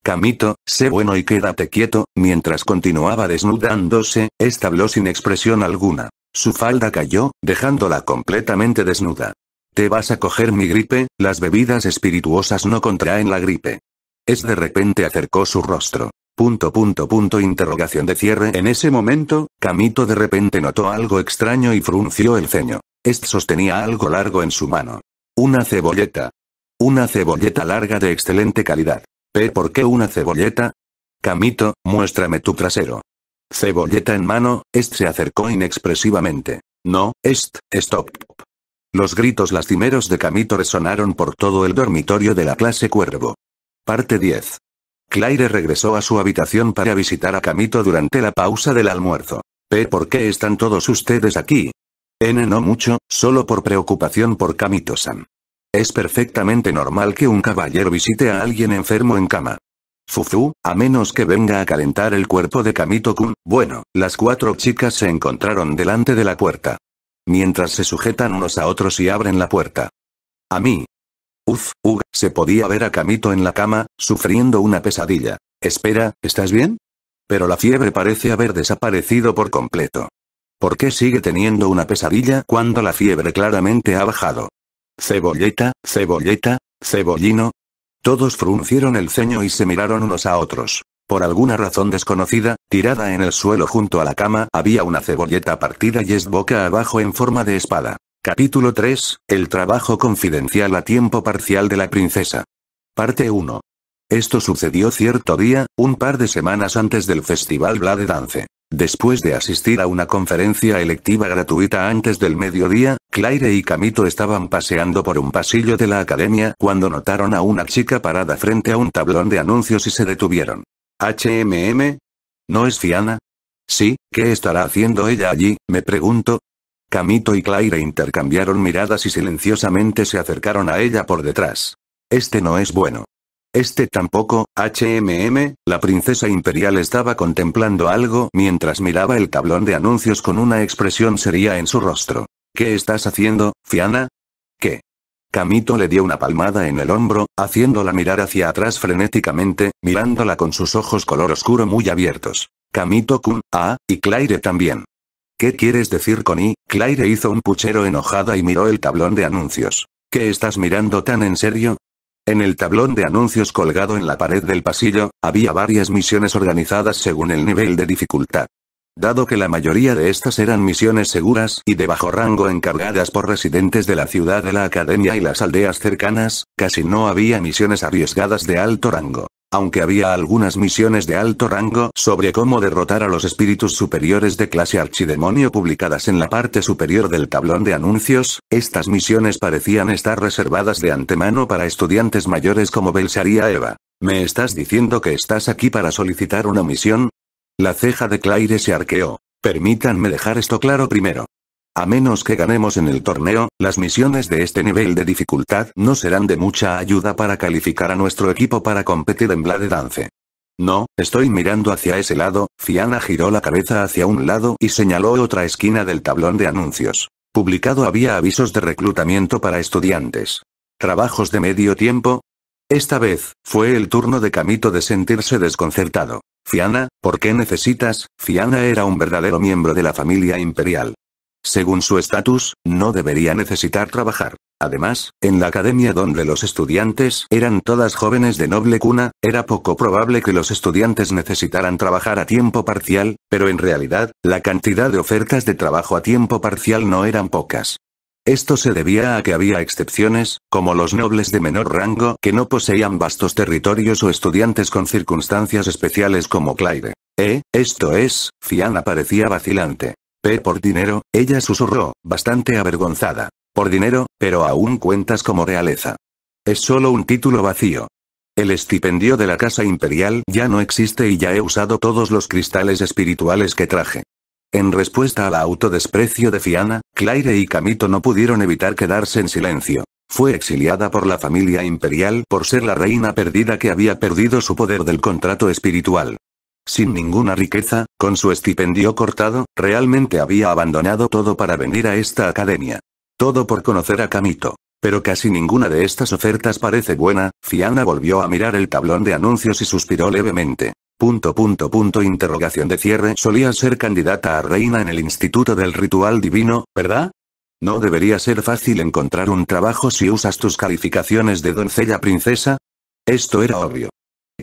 Camito, sé bueno y quédate quieto, mientras continuaba desnudándose, esta habló sin expresión alguna. Su falda cayó, dejándola completamente desnuda. Te vas a coger mi gripe, las bebidas espirituosas no contraen la gripe. Es de repente acercó su rostro. Punto punto punto interrogación de cierre En ese momento, Camito de repente notó algo extraño y frunció el ceño. Est sostenía algo largo en su mano. Una cebolleta. Una cebolleta larga de excelente calidad. P, por qué una cebolleta? Camito, muéstrame tu trasero. Cebolleta en mano, Est se acercó inexpresivamente. No, Est, stop. Los gritos lastimeros de Camito resonaron por todo el dormitorio de la clase Cuervo. Parte 10. Claire regresó a su habitación para visitar a Camito durante la pausa del almuerzo. P, por qué están todos ustedes aquí? N no mucho, solo por preocupación por Camito-san. Es perfectamente normal que un caballero visite a alguien enfermo en cama. Fuzu, a menos que venga a calentar el cuerpo de Kamito-kun, bueno, las cuatro chicas se encontraron delante de la puerta. Mientras se sujetan unos a otros y abren la puerta. A mí. Uf, ug, se podía ver a Kamito en la cama, sufriendo una pesadilla. Espera, ¿estás bien? Pero la fiebre parece haber desaparecido por completo. ¿Por qué sigue teniendo una pesadilla cuando la fiebre claramente ha bajado? Cebolleta, cebolleta, cebollino. Todos fruncieron el ceño y se miraron unos a otros. Por alguna razón desconocida, tirada en el suelo junto a la cama, había una cebolleta partida y es boca abajo en forma de espada. Capítulo 3, El trabajo confidencial a tiempo parcial de la princesa. Parte 1. Esto sucedió cierto día, un par de semanas antes del Festival Blade Dance. Después de asistir a una conferencia electiva gratuita antes del mediodía, Claire y Camito estaban paseando por un pasillo de la academia cuando notaron a una chica parada frente a un tablón de anuncios y se detuvieron. HMM? ¿No es Fiana? Sí, ¿qué estará haciendo ella allí? Me pregunto. Camito y Claire intercambiaron miradas y silenciosamente se acercaron a ella por detrás. Este no es bueno. Este tampoco, HMM, la princesa imperial estaba contemplando algo mientras miraba el tablón de anuncios con una expresión seria en su rostro. ¿Qué estás haciendo, Fiana? ¿Qué? Camito le dio una palmada en el hombro, haciéndola mirar hacia atrás frenéticamente, mirándola con sus ojos color oscuro muy abiertos. Camito-kun, ah, y Claire también. ¿Qué quieres decir con I? Claire hizo un puchero enojada y miró el tablón de anuncios. ¿Qué estás mirando tan en serio? En el tablón de anuncios colgado en la pared del pasillo, había varias misiones organizadas según el nivel de dificultad. Dado que la mayoría de estas eran misiones seguras y de bajo rango encargadas por residentes de la ciudad de la academia y las aldeas cercanas, casi no había misiones arriesgadas de alto rango aunque había algunas misiones de alto rango sobre cómo derrotar a los espíritus superiores de clase archidemonio publicadas en la parte superior del tablón de anuncios, estas misiones parecían estar reservadas de antemano para estudiantes mayores como Belsharia Eva. ¿Me estás diciendo que estás aquí para solicitar una misión? La ceja de Claire se arqueó. Permítanme dejar esto claro primero. A menos que ganemos en el torneo, las misiones de este nivel de dificultad no serán de mucha ayuda para calificar a nuestro equipo para competir en Blade Dance. No, estoy mirando hacia ese lado, Fiana giró la cabeza hacia un lado y señaló otra esquina del tablón de anuncios. Publicado había avisos de reclutamiento para estudiantes. Trabajos de medio tiempo, esta vez, fue el turno de Camito de sentirse desconcertado. Fiana, ¿por qué necesitas? Fiana era un verdadero miembro de la familia imperial. Según su estatus, no debería necesitar trabajar. Además, en la academia donde los estudiantes eran todas jóvenes de noble cuna, era poco probable que los estudiantes necesitaran trabajar a tiempo parcial, pero en realidad, la cantidad de ofertas de trabajo a tiempo parcial no eran pocas. Esto se debía a que había excepciones, como los nobles de menor rango que no poseían vastos territorios o estudiantes con circunstancias especiales como Claire. Eh, esto es, Fian parecía vacilante. P por dinero, ella susurró, bastante avergonzada. Por dinero, pero aún cuentas como realeza. Es solo un título vacío. El estipendio de la Casa Imperial ya no existe y ya he usado todos los cristales espirituales que traje. En respuesta al autodesprecio de Fiana, Claire y Camito no pudieron evitar quedarse en silencio. Fue exiliada por la familia imperial por ser la reina perdida que había perdido su poder del contrato espiritual. Sin ninguna riqueza, con su estipendio cortado, realmente había abandonado todo para venir a esta academia. Todo por conocer a Kamito. Pero casi ninguna de estas ofertas parece buena, Fiana volvió a mirar el tablón de anuncios y suspiró levemente. Punto punto punto interrogación de cierre solía ser candidata a reina en el Instituto del Ritual Divino, ¿verdad? ¿No debería ser fácil encontrar un trabajo si usas tus calificaciones de doncella princesa? Esto era obvio.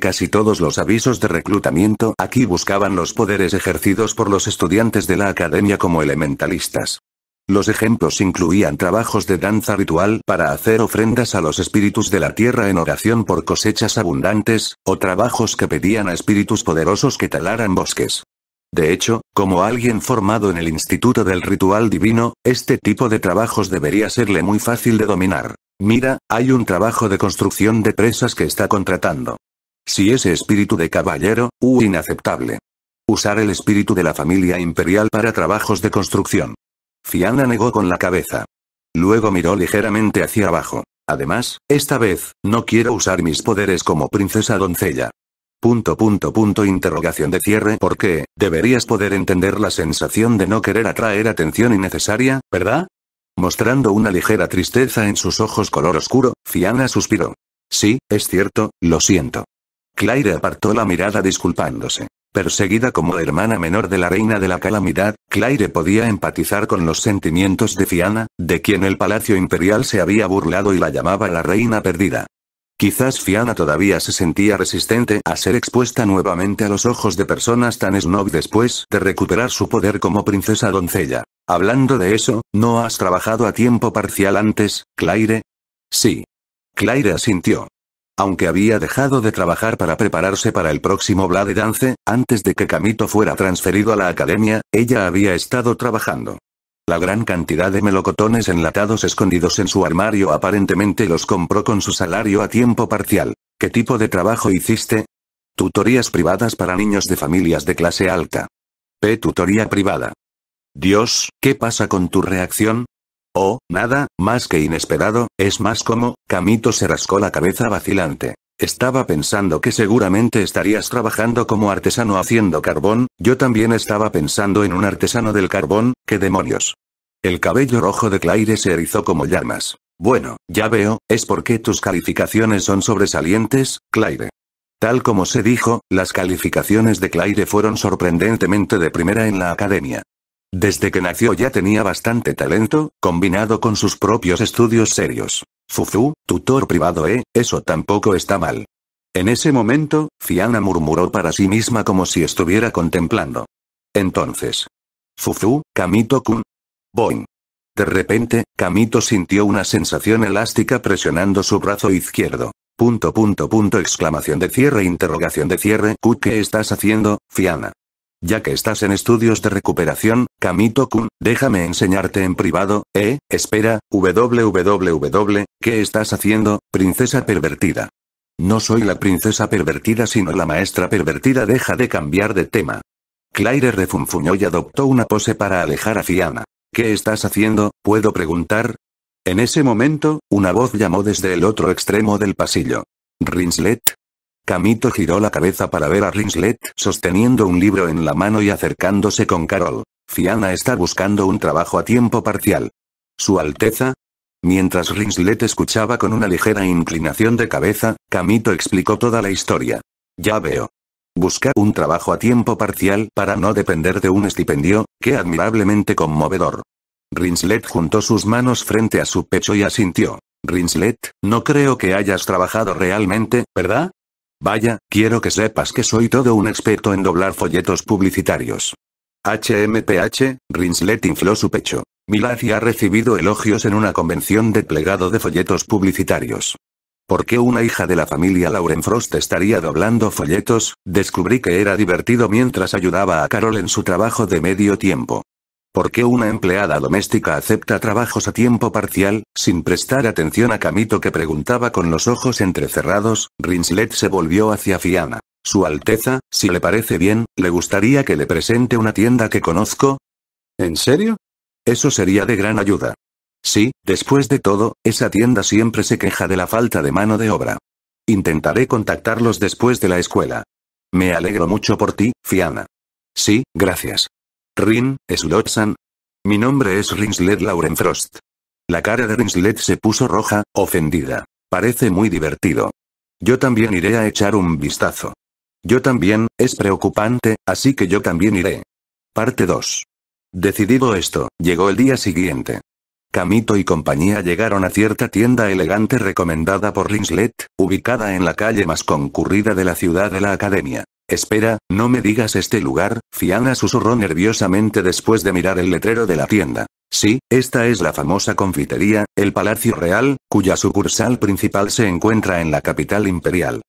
Casi todos los avisos de reclutamiento aquí buscaban los poderes ejercidos por los estudiantes de la academia como elementalistas. Los ejemplos incluían trabajos de danza ritual para hacer ofrendas a los espíritus de la tierra en oración por cosechas abundantes, o trabajos que pedían a espíritus poderosos que talaran bosques. De hecho, como alguien formado en el Instituto del Ritual Divino, este tipo de trabajos debería serle muy fácil de dominar. Mira, hay un trabajo de construcción de presas que está contratando. Si ese espíritu de caballero, uh, inaceptable. Usar el espíritu de la familia imperial para trabajos de construcción. Fianna negó con la cabeza. Luego miró ligeramente hacia abajo. Además, esta vez, no quiero usar mis poderes como princesa doncella. Punto punto punto interrogación de cierre porque, deberías poder entender la sensación de no querer atraer atención innecesaria, ¿verdad? Mostrando una ligera tristeza en sus ojos color oscuro, Fiana suspiró. Sí, es cierto, lo siento. Claire apartó la mirada disculpándose. Perseguida como hermana menor de la reina de la calamidad, Claire podía empatizar con los sentimientos de Fiana, de quien el palacio imperial se había burlado y la llamaba la reina perdida. Quizás Fiana todavía se sentía resistente a ser expuesta nuevamente a los ojos de personas tan snob después de recuperar su poder como princesa doncella. Hablando de eso, ¿no has trabajado a tiempo parcial antes, Claire? Sí. Claire asintió. Aunque había dejado de trabajar para prepararse para el próximo Blade Dance, antes de que Kamito fuera transferido a la academia, ella había estado trabajando. La gran cantidad de melocotones enlatados escondidos en su armario aparentemente los compró con su salario a tiempo parcial. ¿Qué tipo de trabajo hiciste? Tutorías privadas para niños de familias de clase alta. P. Tutoría privada. Dios, ¿qué pasa con tu reacción? Oh, nada, más que inesperado, es más como, Camito se rascó la cabeza vacilante. Estaba pensando que seguramente estarías trabajando como artesano haciendo carbón, yo también estaba pensando en un artesano del carbón, qué demonios. El cabello rojo de Claire se erizó como llamas. Bueno, ya veo, es porque tus calificaciones son sobresalientes, Claire. Tal como se dijo, las calificaciones de Claire fueron sorprendentemente de primera en la academia. Desde que nació ya tenía bastante talento, combinado con sus propios estudios serios. Fufu, tutor privado, ¿eh? Eso tampoco está mal. En ese momento, Fiana murmuró para sí misma como si estuviera contemplando. Entonces. Fufu, Kamito-kun. Boing. De repente, Kamito sintió una sensación elástica presionando su brazo izquierdo. Punto punto punto exclamación de cierre interrogación de cierre ¿Qué estás haciendo, Fiana? Ya que estás en estudios de recuperación, Kamito-kun, déjame enseñarte en privado, eh, espera, www, ¿qué estás haciendo, princesa pervertida? No soy la princesa pervertida sino la maestra pervertida deja de cambiar de tema. Claire refunfuñó y adoptó una pose para alejar a Fiana. ¿Qué estás haciendo, puedo preguntar? En ese momento, una voz llamó desde el otro extremo del pasillo. Rinslet, Camito giró la cabeza para ver a Rinslet sosteniendo un libro en la mano y acercándose con Carol. Fiana está buscando un trabajo a tiempo parcial. Su Alteza, Mientras Rinslet escuchaba con una ligera inclinación de cabeza, Camito explicó toda la historia. Ya veo. Buscar un trabajo a tiempo parcial para no depender de un estipendio, qué admirablemente conmovedor. Rinslet juntó sus manos frente a su pecho y asintió. Rinslet, no creo que hayas trabajado realmente, ¿verdad? Vaya, quiero que sepas que soy todo un experto en doblar folletos publicitarios. HMPH, Rinslet infló su pecho. Milazzi ha recibido elogios en una convención de plegado de folletos publicitarios. ¿Por qué una hija de la familia Lauren Frost estaría doblando folletos? Descubrí que era divertido mientras ayudaba a Carol en su trabajo de medio tiempo. ¿Por qué una empleada doméstica acepta trabajos a tiempo parcial? Sin prestar atención a Camito que preguntaba con los ojos entrecerrados, Rinslet se volvió hacia Fiana. Su Alteza, si le parece bien, ¿le gustaría que le presente una tienda que conozco? ¿En serio? Eso sería de gran ayuda. Sí, después de todo, esa tienda siempre se queja de la falta de mano de obra. Intentaré contactarlos después de la escuela. Me alegro mucho por ti, Fiana. Sí, gracias. Rin, Slotsan. Mi nombre es Rinslet Lauren Frost. La cara de Rinslet se puso roja, ofendida. Parece muy divertido. Yo también iré a echar un vistazo. Yo también, es preocupante, así que yo también iré. Parte 2. Decidido esto, llegó el día siguiente. Camito y compañía llegaron a cierta tienda elegante recomendada por Rinslet, ubicada en la calle más concurrida de la ciudad de la academia. Espera, no me digas este lugar, Fiana susurró nerviosamente después de mirar el letrero de la tienda. Sí, esta es la famosa confitería, el Palacio Real, cuya sucursal principal se encuentra en la capital imperial.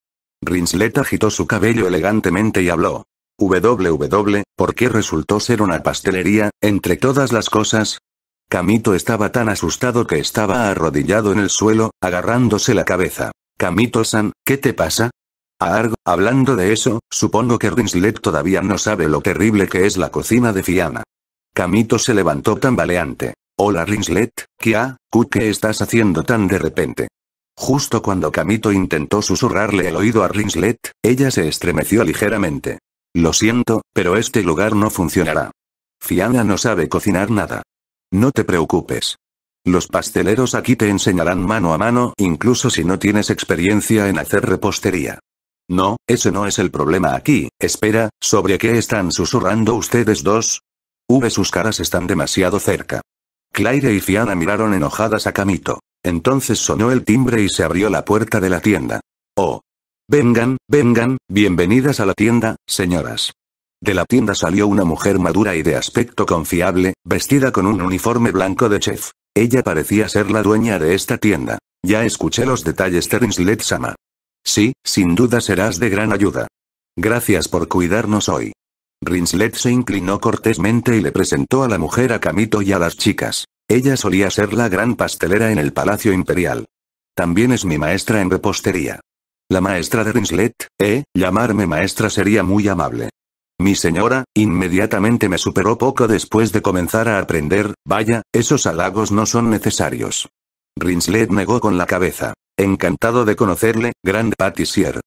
Rinslet agitó su cabello elegantemente y habló. WW, ¿por qué resultó ser una pastelería, entre todas las cosas? Camito estaba tan asustado que estaba arrodillado en el suelo, agarrándose la cabeza. Camito-san, ¿qué te pasa? Argo, hablando de eso, supongo que Rinslet todavía no sabe lo terrible que es la cocina de Fiana. Camito se levantó tambaleante. Hola Rinslet, ¿qué ha? ¿Qué estás haciendo tan de repente? Justo cuando Camito intentó susurrarle el oído a Rinslet, ella se estremeció ligeramente. Lo siento, pero este lugar no funcionará. Fiana no sabe cocinar nada. No te preocupes. Los pasteleros aquí te enseñarán mano a mano, incluso si no tienes experiencia en hacer repostería. No, ese no es el problema aquí, espera, ¿sobre qué están susurrando ustedes dos? V sus caras están demasiado cerca. Claire y Fiana miraron enojadas a Camito. Entonces sonó el timbre y se abrió la puerta de la tienda. Oh. Vengan, vengan, bienvenidas a la tienda, señoras. De la tienda salió una mujer madura y de aspecto confiable, vestida con un uniforme blanco de chef. Ella parecía ser la dueña de esta tienda. Ya escuché los detalles Terence Sí, sin duda serás de gran ayuda. Gracias por cuidarnos hoy. Rinslet se inclinó cortésmente y le presentó a la mujer a Camito y a las chicas. Ella solía ser la gran pastelera en el Palacio Imperial. También es mi maestra en repostería. La maestra de Rinslet, eh, llamarme maestra sería muy amable. Mi señora, inmediatamente me superó poco después de comenzar a aprender, vaya, esos halagos no son necesarios. Rinslet negó con la cabeza. Encantado de conocerle, gran Patissier.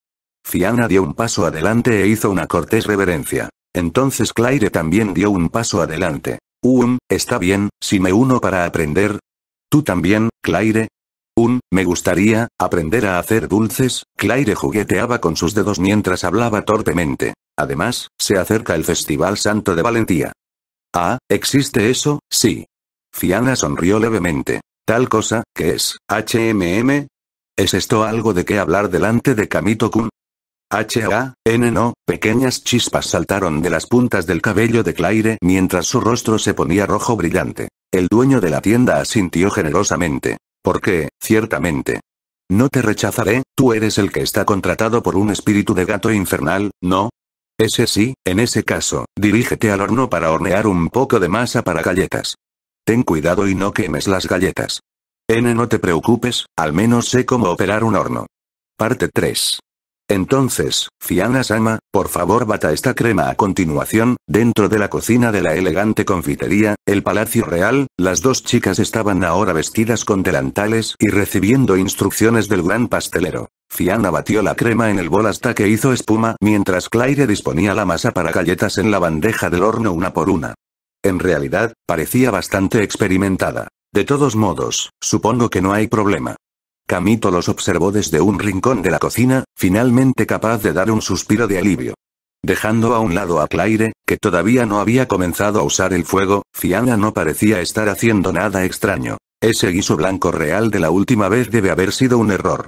Fiana dio un paso adelante e hizo una cortés reverencia. Entonces Claire también dio un paso adelante. Um, está bien, si me uno para aprender. ¿Tú también, Claire? Un, me gustaría, aprender a hacer dulces, Claire jugueteaba con sus dedos mientras hablaba torpemente. Además, se acerca el Festival Santo de Valentía. Ah, ¿existe eso? Sí. Fiana sonrió levemente. Tal cosa, ¿qué es, HMM, ¿Es esto algo de qué hablar delante de Kamito-kun? H-A-N no, pequeñas chispas saltaron de las puntas del cabello de Claire mientras su rostro se ponía rojo brillante. El dueño de la tienda asintió generosamente. ¿Por qué? Ciertamente. No te rechazaré, tú eres el que está contratado por un espíritu de gato infernal, ¿no? Ese sí, en ese caso, dirígete al horno para hornear un poco de masa para galletas. Ten cuidado y no quemes las galletas. N no te preocupes, al menos sé cómo operar un horno. Parte 3. Entonces, Fiana-sama, por favor bata esta crema a continuación, dentro de la cocina de la elegante confitería, el Palacio Real, las dos chicas estaban ahora vestidas con delantales y recibiendo instrucciones del gran pastelero. Fiana batió la crema en el bol hasta que hizo espuma mientras Claire disponía la masa para galletas en la bandeja del horno una por una. En realidad, parecía bastante experimentada. De todos modos, supongo que no hay problema. Camito los observó desde un rincón de la cocina, finalmente capaz de dar un suspiro de alivio. Dejando a un lado a Claire, que todavía no había comenzado a usar el fuego, Fiana no parecía estar haciendo nada extraño. Ese guiso blanco real de la última vez debe haber sido un error.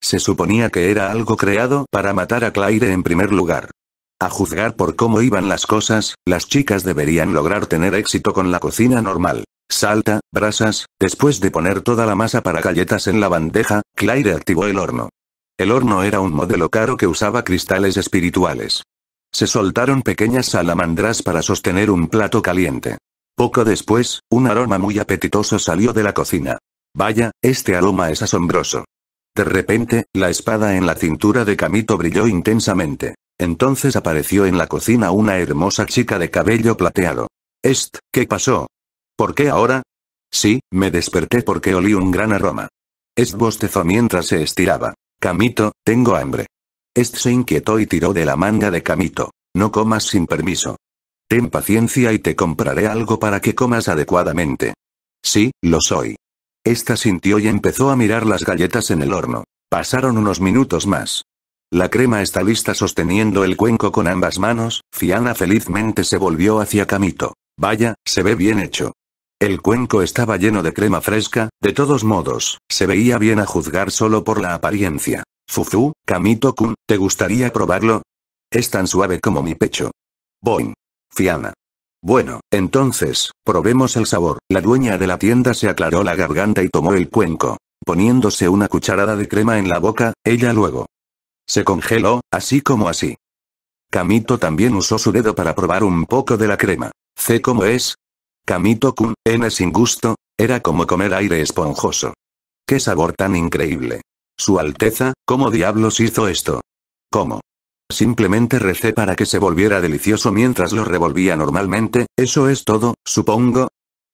Se suponía que era algo creado para matar a Claire en primer lugar. A juzgar por cómo iban las cosas, las chicas deberían lograr tener éxito con la cocina normal. Salta, brasas, después de poner toda la masa para galletas en la bandeja, Claire activó el horno. El horno era un modelo caro que usaba cristales espirituales. Se soltaron pequeñas salamandras para sostener un plato caliente. Poco después, un aroma muy apetitoso salió de la cocina. Vaya, este aroma es asombroso. De repente, la espada en la cintura de Camito brilló intensamente. Entonces apareció en la cocina una hermosa chica de cabello plateado. Est, ¿qué pasó? ¿Por qué ahora? Sí, me desperté porque olí un gran aroma. Est bostezó mientras se estiraba. Camito, tengo hambre. Est se inquietó y tiró de la manga de Camito. No comas sin permiso. Ten paciencia y te compraré algo para que comas adecuadamente. Sí, lo soy. Esta sintió y empezó a mirar las galletas en el horno. Pasaron unos minutos más. La crema está lista sosteniendo el cuenco con ambas manos, Fiana felizmente se volvió hacia Camito. Vaya, se ve bien hecho. El cuenco estaba lleno de crema fresca, de todos modos, se veía bien a juzgar solo por la apariencia. Fufu, Kamito-kun, ¿te gustaría probarlo? Es tan suave como mi pecho. Boing. Fiana. Bueno, entonces, probemos el sabor. La dueña de la tienda se aclaró la garganta y tomó el cuenco. Poniéndose una cucharada de crema en la boca, ella luego. Se congeló, así como así. Kamito también usó su dedo para probar un poco de la crema. Sé cómo es, Kamito-kun, N sin gusto, era como comer aire esponjoso. ¡Qué sabor tan increíble! Su Alteza, ¿cómo diablos hizo esto? ¿Cómo? Simplemente recé para que se volviera delicioso mientras lo revolvía normalmente, eso es todo, supongo.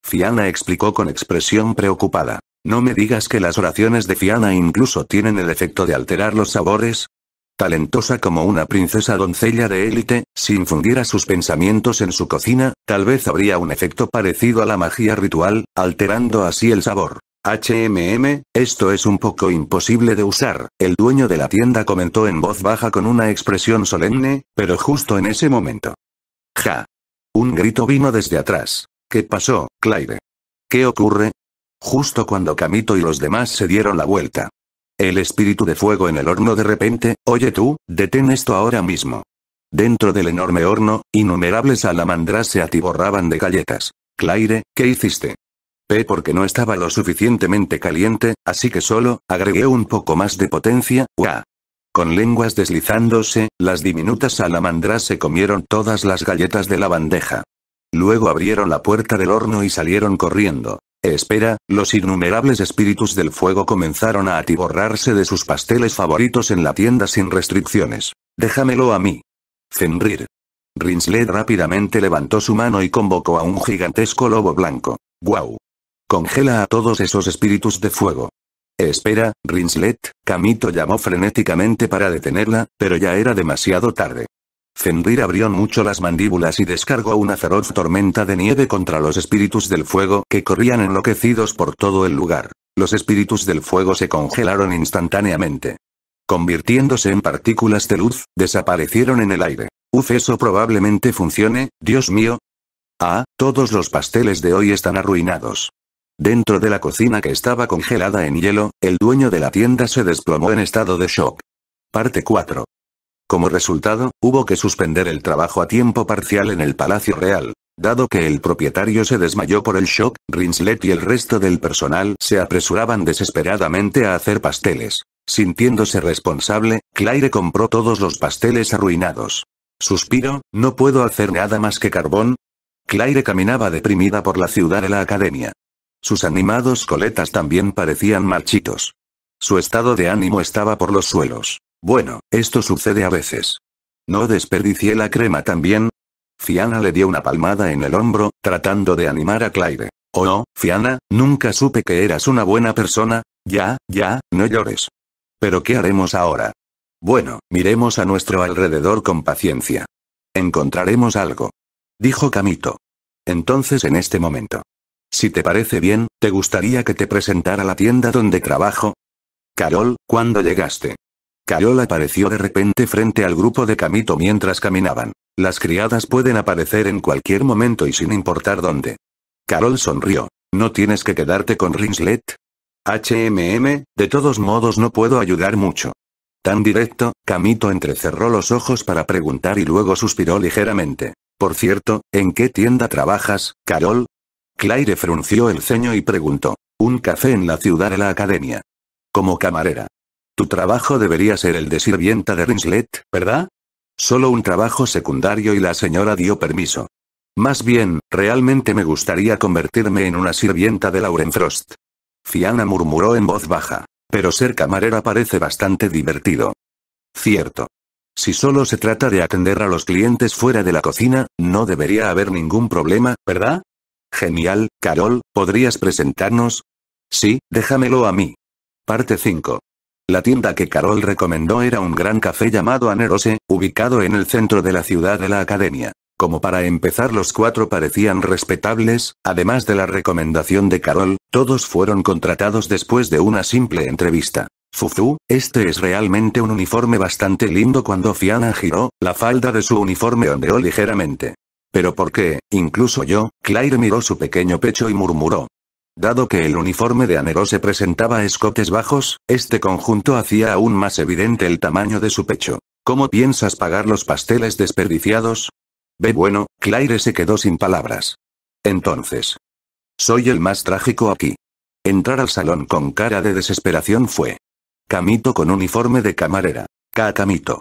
Fiana explicó con expresión preocupada. No me digas que las oraciones de Fiana incluso tienen el efecto de alterar los sabores, talentosa como una princesa doncella de élite, si infundiera sus pensamientos en su cocina, tal vez habría un efecto parecido a la magia ritual, alterando así el sabor. HMM, esto es un poco imposible de usar, el dueño de la tienda comentó en voz baja con una expresión solemne, pero justo en ese momento. Ja. Un grito vino desde atrás. ¿Qué pasó, Claire? ¿Qué ocurre? Justo cuando Camito y los demás se dieron la vuelta el espíritu de fuego en el horno de repente, oye tú, detén esto ahora mismo. Dentro del enorme horno, innumerables salamandras se atiborraban de galletas. Claire, ¿qué hiciste? P porque no estaba lo suficientemente caliente, así que solo, agregué un poco más de potencia, ¡guau! Con lenguas deslizándose, las diminutas salamandras se comieron todas las galletas de la bandeja. Luego abrieron la puerta del horno y salieron corriendo. Espera, los innumerables espíritus del fuego comenzaron a atiborrarse de sus pasteles favoritos en la tienda sin restricciones. Déjamelo a mí. Fenrir. Rinslet rápidamente levantó su mano y convocó a un gigantesco lobo blanco. ¡Guau! Congela a todos esos espíritus de fuego. Espera, Rinslet, Camito llamó frenéticamente para detenerla, pero ya era demasiado tarde. Fenrir abrió mucho las mandíbulas y descargó una feroz tormenta de nieve contra los espíritus del fuego que corrían enloquecidos por todo el lugar. Los espíritus del fuego se congelaron instantáneamente. Convirtiéndose en partículas de luz, desaparecieron en el aire. Uf, eso probablemente funcione, Dios mío. Ah, todos los pasteles de hoy están arruinados. Dentro de la cocina que estaba congelada en hielo, el dueño de la tienda se desplomó en estado de shock. Parte 4. Como resultado, hubo que suspender el trabajo a tiempo parcial en el Palacio Real. Dado que el propietario se desmayó por el shock, Rinslet y el resto del personal se apresuraban desesperadamente a hacer pasteles. Sintiéndose responsable, Claire compró todos los pasteles arruinados. Suspiro, no puedo hacer nada más que carbón. Claire caminaba deprimida por la ciudad de la academia. Sus animados coletas también parecían marchitos. Su estado de ánimo estaba por los suelos. Bueno, esto sucede a veces. No desperdicié la crema también. Fiana le dio una palmada en el hombro, tratando de animar a Clyde. Oh Fiana, nunca supe que eras una buena persona. Ya, ya, no llores. Pero ¿qué haremos ahora? Bueno, miremos a nuestro alrededor con paciencia. Encontraremos algo. Dijo Camito. Entonces en este momento. Si te parece bien, ¿te gustaría que te presentara la tienda donde trabajo? Carol, ¿cuándo llegaste? Carol apareció de repente frente al grupo de Camito mientras caminaban. Las criadas pueden aparecer en cualquier momento y sin importar dónde. Carol sonrió. ¿No tienes que quedarte con Rinslet? HMM, de todos modos no puedo ayudar mucho. Tan directo, Camito entrecerró los ojos para preguntar y luego suspiró ligeramente. Por cierto, ¿en qué tienda trabajas, Carol? Claire frunció el ceño y preguntó. Un café en la ciudad de la academia. Como camarera. Tu trabajo debería ser el de sirvienta de Rinslet, ¿verdad? Solo un trabajo secundario y la señora dio permiso. Más bien, realmente me gustaría convertirme en una sirvienta de Lauren Frost. Fianna murmuró en voz baja. Pero ser camarera parece bastante divertido. Cierto. Si solo se trata de atender a los clientes fuera de la cocina, no debería haber ningún problema, ¿verdad? Genial, Carol, ¿podrías presentarnos? Sí, déjamelo a mí. Parte 5. La tienda que Carol recomendó era un gran café llamado Anerose, ubicado en el centro de la ciudad de la academia. Como para empezar los cuatro parecían respetables, además de la recomendación de Carol, todos fueron contratados después de una simple entrevista. Fufu, este es realmente un uniforme bastante lindo cuando Fiana giró, la falda de su uniforme ondeó ligeramente. Pero por qué, incluso yo, Claire miró su pequeño pecho y murmuró, Dado que el uniforme de Anero se presentaba escotes bajos, este conjunto hacía aún más evidente el tamaño de su pecho. ¿Cómo piensas pagar los pasteles desperdiciados? Ve bueno, Claire se quedó sin palabras. Entonces. Soy el más trágico aquí. Entrar al salón con cara de desesperación fue. Camito con uniforme de camarera. Ka Camito.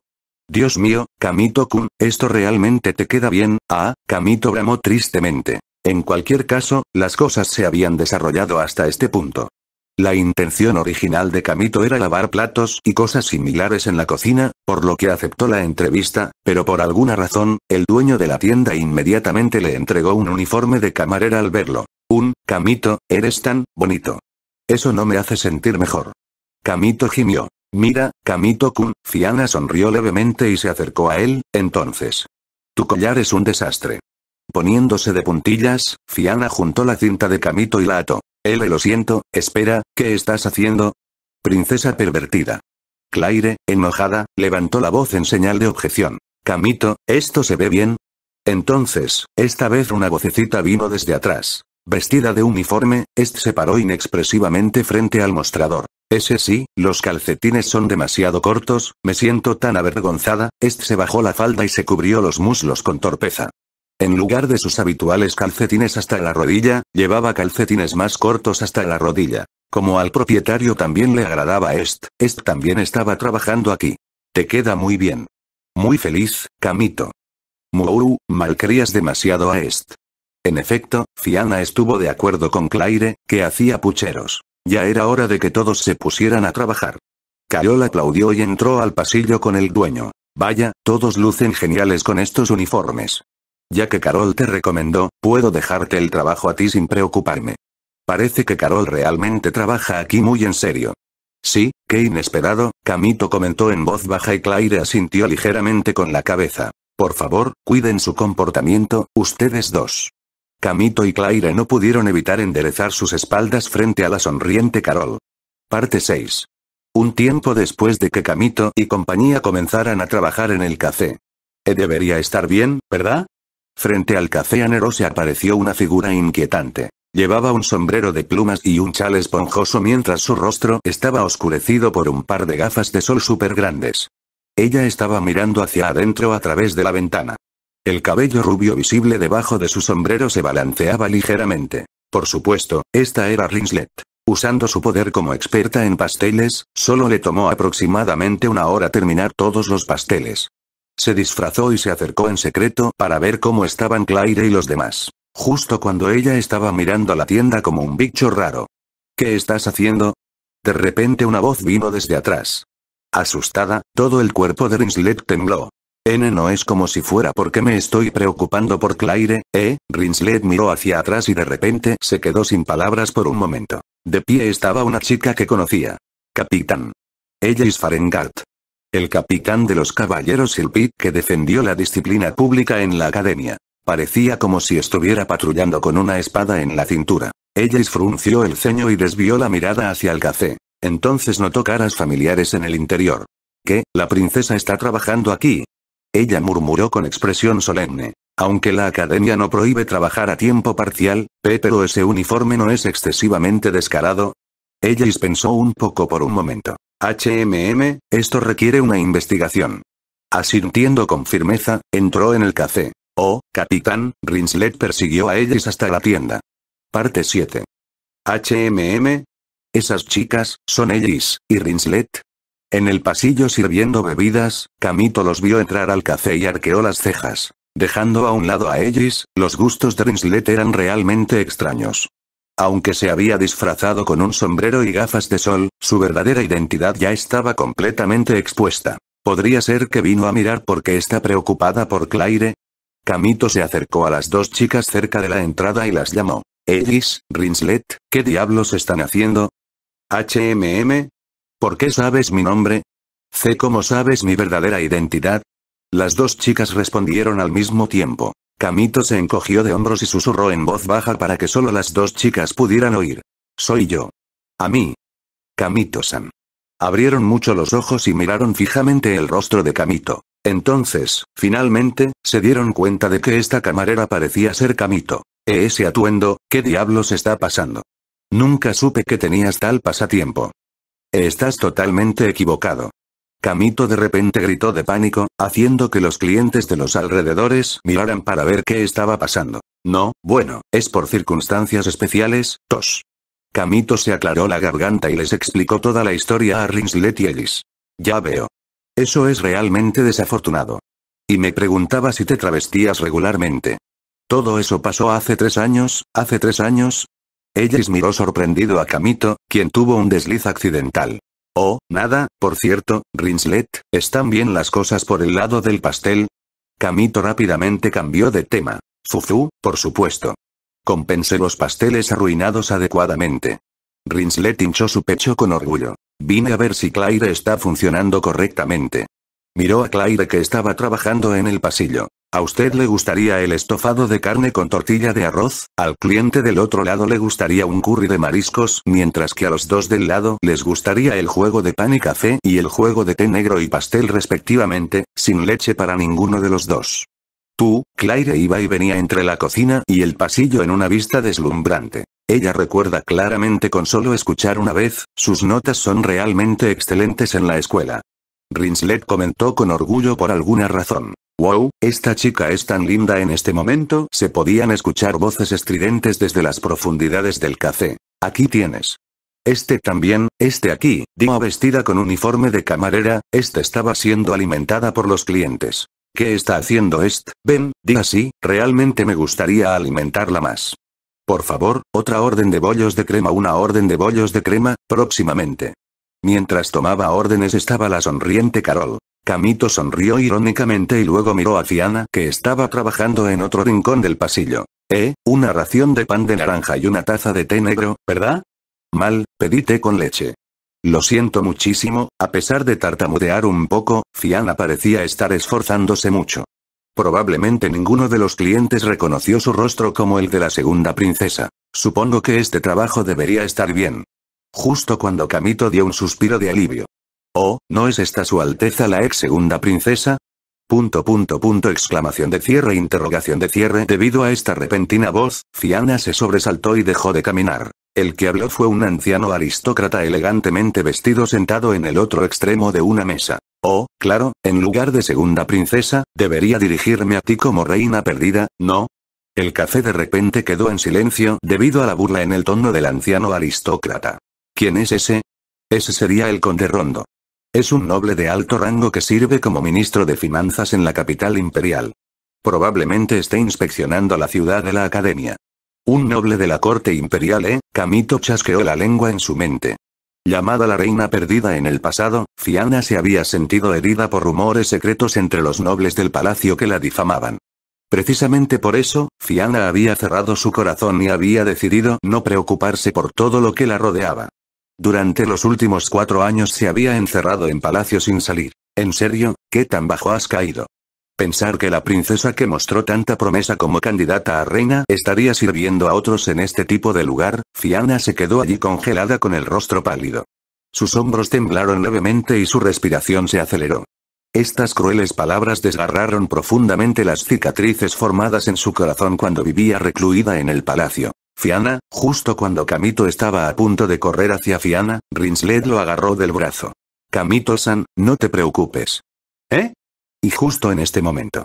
Dios mío, Camito-kun, esto realmente te queda bien, ah, Camito bramó tristemente. En cualquier caso, las cosas se habían desarrollado hasta este punto. La intención original de Camito era lavar platos y cosas similares en la cocina, por lo que aceptó la entrevista, pero por alguna razón, el dueño de la tienda inmediatamente le entregó un uniforme de camarera al verlo. Un, Camito, eres tan bonito. Eso no me hace sentir mejor. Camito gimió. Mira, Camito-kun, Fiana sonrió levemente y se acercó a él, entonces. Tu collar es un desastre. Poniéndose de puntillas, Fiana juntó la cinta de Camito y la ató. Él lo siento, espera, ¿qué estás haciendo? Princesa pervertida. Claire, enojada, levantó la voz en señal de objeción. Camito, ¿esto se ve bien? Entonces, esta vez una vocecita vino desde atrás. Vestida de uniforme, Est se paró inexpresivamente frente al mostrador. Ese sí, los calcetines son demasiado cortos, me siento tan avergonzada, Est se bajó la falda y se cubrió los muslos con torpeza. En lugar de sus habituales calcetines hasta la rodilla, llevaba calcetines más cortos hasta la rodilla. Como al propietario también le agradaba Est, Est también estaba trabajando aquí. Te queda muy bien. Muy feliz, Camito. mal malcrías demasiado a Est. En efecto, Fiana estuvo de acuerdo con Claire, que hacía pucheros. Ya era hora de que todos se pusieran a trabajar. Cayol aplaudió y entró al pasillo con el dueño. Vaya, todos lucen geniales con estos uniformes. Ya que Carol te recomendó, puedo dejarte el trabajo a ti sin preocuparme. Parece que Carol realmente trabaja aquí muy en serio. Sí, qué inesperado, Camito comentó en voz baja y Claire asintió ligeramente con la cabeza. Por favor, cuiden su comportamiento, ustedes dos. Camito y Claire no pudieron evitar enderezar sus espaldas frente a la sonriente Carol. Parte 6. Un tiempo después de que Camito y compañía comenzaran a trabajar en el café. Eh, debería estar bien, ¿verdad? Frente al café se apareció una figura inquietante. Llevaba un sombrero de plumas y un chal esponjoso mientras su rostro estaba oscurecido por un par de gafas de sol súper grandes. Ella estaba mirando hacia adentro a través de la ventana. El cabello rubio visible debajo de su sombrero se balanceaba ligeramente. Por supuesto, esta era Rinslet. Usando su poder como experta en pasteles, solo le tomó aproximadamente una hora terminar todos los pasteles. Se disfrazó y se acercó en secreto para ver cómo estaban Claire y los demás. Justo cuando ella estaba mirando la tienda como un bicho raro. ¿Qué estás haciendo? De repente una voz vino desde atrás. Asustada, todo el cuerpo de Rinslet tembló. N no es como si fuera porque me estoy preocupando por Claire, ¿eh? Rinslet miró hacia atrás y de repente se quedó sin palabras por un momento. De pie estaba una chica que conocía. Capitán. Ella es Farengart el capitán de los caballeros Silpit que defendió la disciplina pública en la academia. Parecía como si estuviera patrullando con una espada en la cintura. Ella frunció el ceño y desvió la mirada hacia el café. Entonces notó caras familiares en el interior. ¿Qué? ¿La princesa está trabajando aquí? Ella murmuró con expresión solemne. Aunque la academia no prohíbe trabajar a tiempo parcial, pero ese uniforme no es excesivamente descarado. Ella pensó un poco por un momento. HMM, esto requiere una investigación. Asintiendo con firmeza, entró en el café. Oh, capitán, Rinslet persiguió a Ellis hasta la tienda. Parte 7. HMM. Esas chicas, son ellis, y Rinslet. En el pasillo sirviendo bebidas, Camito los vio entrar al café y arqueó las cejas. Dejando a un lado a Ellis, los gustos de Rinslet eran realmente extraños. Aunque se había disfrazado con un sombrero y gafas de sol, su verdadera identidad ya estaba completamente expuesta. ¿Podría ser que vino a mirar porque está preocupada por Claire? Camito se acercó a las dos chicas cerca de la entrada y las llamó. Edis, Rinslet, ¿qué diablos están haciendo? HMM. ¿Por qué sabes mi nombre? C. ¿Cómo sabes mi verdadera identidad? Las dos chicas respondieron al mismo tiempo. Camito se encogió de hombros y susurró en voz baja para que solo las dos chicas pudieran oír. Soy yo. A mí. Camito-san. Abrieron mucho los ojos y miraron fijamente el rostro de Camito. Entonces, finalmente, se dieron cuenta de que esta camarera parecía ser Camito. E ese atuendo, ¿qué diablos está pasando? Nunca supe que tenías tal pasatiempo. Estás totalmente equivocado. Camito de repente gritó de pánico, haciendo que los clientes de los alrededores miraran para ver qué estaba pasando. No, bueno, es por circunstancias especiales, tos. Camito se aclaró la garganta y les explicó toda la historia a Rinslet y Ellis. Ya veo. Eso es realmente desafortunado. Y me preguntaba si te travestías regularmente. Todo eso pasó hace tres años, hace tres años. Ellis miró sorprendido a Camito, quien tuvo un desliz accidental. Oh, nada, por cierto, Rinslet, ¿están bien las cosas por el lado del pastel? Camito rápidamente cambió de tema. Fufu, por supuesto. Compensé los pasteles arruinados adecuadamente. Rinslet hinchó su pecho con orgullo. Vine a ver si Claire está funcionando correctamente. Miró a Claire que estaba trabajando en el pasillo. A usted le gustaría el estofado de carne con tortilla de arroz, al cliente del otro lado le gustaría un curry de mariscos, mientras que a los dos del lado les gustaría el juego de pan y café y el juego de té negro y pastel respectivamente, sin leche para ninguno de los dos. Tú, Claire iba y venía entre la cocina y el pasillo en una vista deslumbrante. Ella recuerda claramente con solo escuchar una vez, sus notas son realmente excelentes en la escuela. Rinslet comentó con orgullo por alguna razón. Wow, esta chica es tan linda en este momento, se podían escuchar voces estridentes desde las profundidades del café. Aquí tienes. Este también, este aquí, Dima vestida con uniforme de camarera, esta estaba siendo alimentada por los clientes. ¿Qué está haciendo este? Ven, di así, realmente me gustaría alimentarla más. Por favor, otra orden de bollos de crema, una orden de bollos de crema, próximamente. Mientras tomaba órdenes estaba la sonriente Carol. Camito sonrió irónicamente y luego miró a Fiana que estaba trabajando en otro rincón del pasillo. Eh, una ración de pan de naranja y una taza de té negro, ¿verdad? Mal, pedí té con leche. Lo siento muchísimo, a pesar de tartamudear un poco, Fiana parecía estar esforzándose mucho. Probablemente ninguno de los clientes reconoció su rostro como el de la segunda princesa. Supongo que este trabajo debería estar bien. Justo cuando Camito dio un suspiro de alivio. Oh, ¿no es esta su alteza la ex segunda princesa? Punto punto punto exclamación de cierre interrogación de cierre Debido a esta repentina voz, Fiana se sobresaltó y dejó de caminar. El que habló fue un anciano aristócrata elegantemente vestido sentado en el otro extremo de una mesa. Oh, claro, en lugar de segunda princesa, debería dirigirme a ti como reina perdida, ¿no? El café de repente quedó en silencio debido a la burla en el tono del anciano aristócrata. ¿Quién es ese? Ese sería el conde Rondo. Es un noble de alto rango que sirve como ministro de finanzas en la capital imperial. Probablemente esté inspeccionando la ciudad de la academia. Un noble de la corte imperial, ¿eh? Camito chasqueó la lengua en su mente. Llamada la reina perdida en el pasado, Fiana se había sentido herida por rumores secretos entre los nobles del palacio que la difamaban. Precisamente por eso, Fiana había cerrado su corazón y había decidido no preocuparse por todo lo que la rodeaba. Durante los últimos cuatro años se había encerrado en palacio sin salir. En serio, ¿qué tan bajo has caído? Pensar que la princesa que mostró tanta promesa como candidata a reina estaría sirviendo a otros en este tipo de lugar, Fiana se quedó allí congelada con el rostro pálido. Sus hombros temblaron levemente y su respiración se aceleró. Estas crueles palabras desgarraron profundamente las cicatrices formadas en su corazón cuando vivía recluida en el palacio. Fiana, justo cuando Kamito estaba a punto de correr hacia Fiana, rinsled lo agarró del brazo. Kamito-san, no te preocupes. ¿Eh? Y justo en este momento.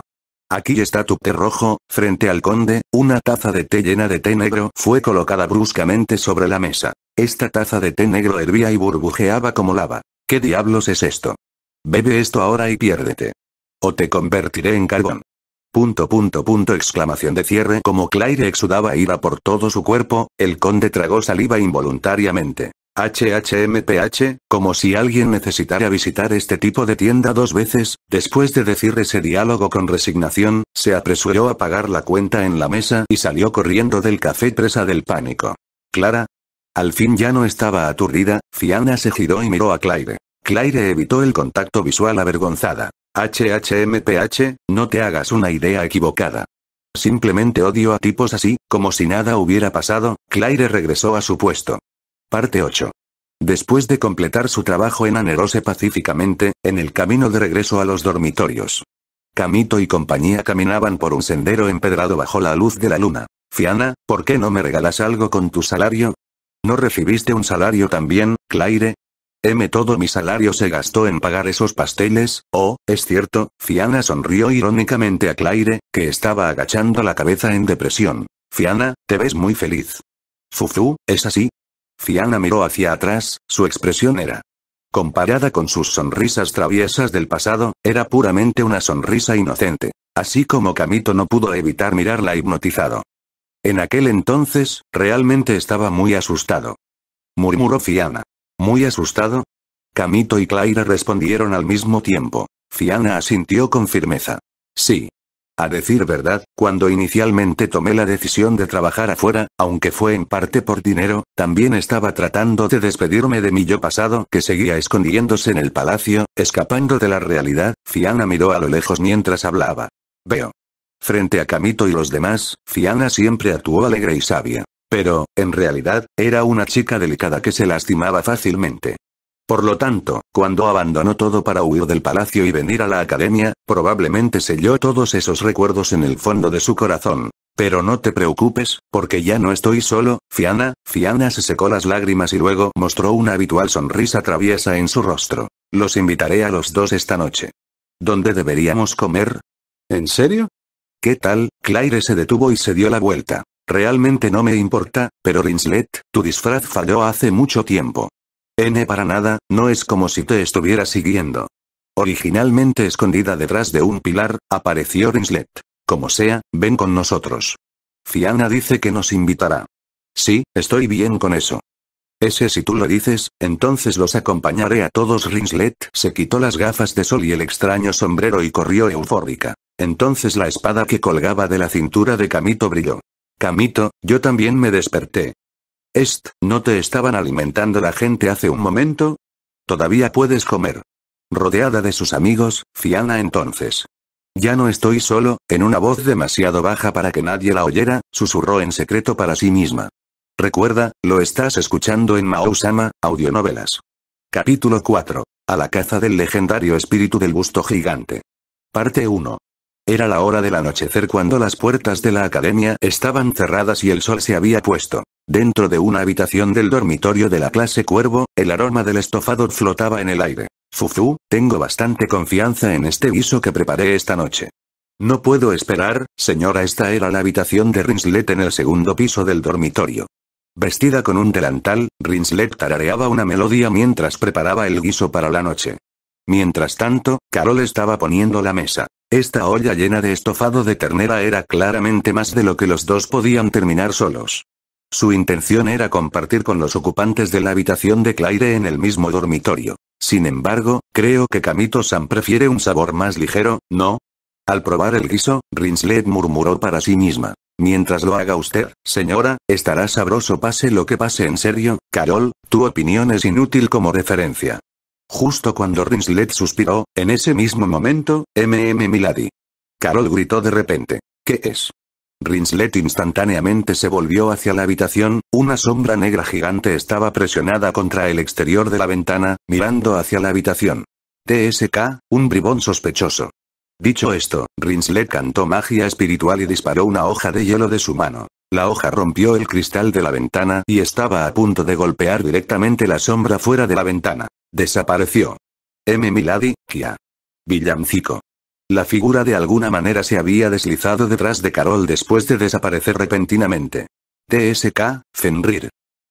Aquí está tu té rojo, frente al conde, una taza de té llena de té negro fue colocada bruscamente sobre la mesa. Esta taza de té negro hervía y burbujeaba como lava. ¿Qué diablos es esto? Bebe esto ahora y piérdete. O te convertiré en carbón. Punto punto punto exclamación de cierre como Claire exudaba ira por todo su cuerpo, el conde tragó saliva involuntariamente. HHMPH, como si alguien necesitara visitar este tipo de tienda dos veces, después de decir ese diálogo con resignación, se apresuró a pagar la cuenta en la mesa y salió corriendo del café presa del pánico. Clara. Al fin ya no estaba aturdida, Fiana se giró y miró a Claire. Claire evitó el contacto visual avergonzada. HHMPH, no te hagas una idea equivocada. Simplemente odio a tipos así, como si nada hubiera pasado, Claire regresó a su puesto. Parte 8. Después de completar su trabajo en Anerose pacíficamente, en el camino de regreso a los dormitorios. Camito y compañía caminaban por un sendero empedrado bajo la luz de la luna. Fiana, ¿por qué no me regalas algo con tu salario? ¿No recibiste un salario también, Claire? M. Todo mi salario se gastó en pagar esos pasteles, oh, es cierto, Fiana sonrió irónicamente a Claire, que estaba agachando la cabeza en depresión. Fiana, te ves muy feliz. Fufu, ¿es así? Fiana miró hacia atrás, su expresión era. Comparada con sus sonrisas traviesas del pasado, era puramente una sonrisa inocente. Así como Camito no pudo evitar mirarla hipnotizado. En aquel entonces, realmente estaba muy asustado. Murmuró Fiana. Muy asustado. Camito y Claire respondieron al mismo tiempo. Fiana asintió con firmeza. Sí. A decir verdad, cuando inicialmente tomé la decisión de trabajar afuera, aunque fue en parte por dinero, también estaba tratando de despedirme de mi yo pasado que seguía escondiéndose en el palacio, escapando de la realidad, Fiana miró a lo lejos mientras hablaba. Veo. Frente a Camito y los demás, Fiana siempre actuó alegre y sabia. Pero, en realidad, era una chica delicada que se lastimaba fácilmente. Por lo tanto, cuando abandonó todo para huir del palacio y venir a la academia, probablemente selló todos esos recuerdos en el fondo de su corazón. Pero no te preocupes, porque ya no estoy solo, Fiana, Fiana se secó las lágrimas y luego mostró una habitual sonrisa traviesa en su rostro. Los invitaré a los dos esta noche. ¿Dónde deberíamos comer? ¿En serio? ¿Qué tal? Claire se detuvo y se dio la vuelta. Realmente no me importa, pero Rinslet, tu disfraz falló hace mucho tiempo. N para nada, no es como si te estuviera siguiendo. Originalmente escondida detrás de un pilar, apareció Rinslet. Como sea, ven con nosotros. Fiana dice que nos invitará. Sí, estoy bien con eso. Ese si tú lo dices, entonces los acompañaré a todos. Rinslet se quitó las gafas de sol y el extraño sombrero y corrió eufórica. Entonces la espada que colgaba de la cintura de Camito brilló. Camito, yo también me desperté. Est, ¿no te estaban alimentando la gente hace un momento? Todavía puedes comer. Rodeada de sus amigos, Fiana entonces. Ya no estoy solo, en una voz demasiado baja para que nadie la oyera, susurró en secreto para sí misma. Recuerda, lo estás escuchando en Maousama, audionovelas. Capítulo 4. A la caza del legendario espíritu del busto gigante. Parte 1. Era la hora del anochecer cuando las puertas de la academia estaban cerradas y el sol se había puesto. Dentro de una habitación del dormitorio de la clase Cuervo, el aroma del estofado flotaba en el aire. Fufu, tengo bastante confianza en este guiso que preparé esta noche. No puedo esperar, señora. Esta era la habitación de Rinslet en el segundo piso del dormitorio. Vestida con un delantal, Rinslet tarareaba una melodía mientras preparaba el guiso para la noche. Mientras tanto, Carol estaba poniendo la mesa. Esta olla llena de estofado de ternera era claramente más de lo que los dos podían terminar solos. Su intención era compartir con los ocupantes de la habitación de Claire en el mismo dormitorio. Sin embargo, creo que Camito San prefiere un sabor más ligero, ¿no? Al probar el guiso, Rinslet murmuró para sí misma. Mientras lo haga usted, señora, estará sabroso pase lo que pase en serio, Carol, tu opinión es inútil como referencia. Justo cuando Rinslet suspiró, en ese mismo momento, MM Milady. Carol gritó de repente. ¿Qué es? Rinslet instantáneamente se volvió hacia la habitación, una sombra negra gigante estaba presionada contra el exterior de la ventana, mirando hacia la habitación. TSK, un bribón sospechoso. Dicho esto, Rinslet cantó magia espiritual y disparó una hoja de hielo de su mano. La hoja rompió el cristal de la ventana y estaba a punto de golpear directamente la sombra fuera de la ventana. Desapareció. M. Milady, Kia. Villancico. La figura de alguna manera se había deslizado detrás de Carol después de desaparecer repentinamente. TSK, Fenrir.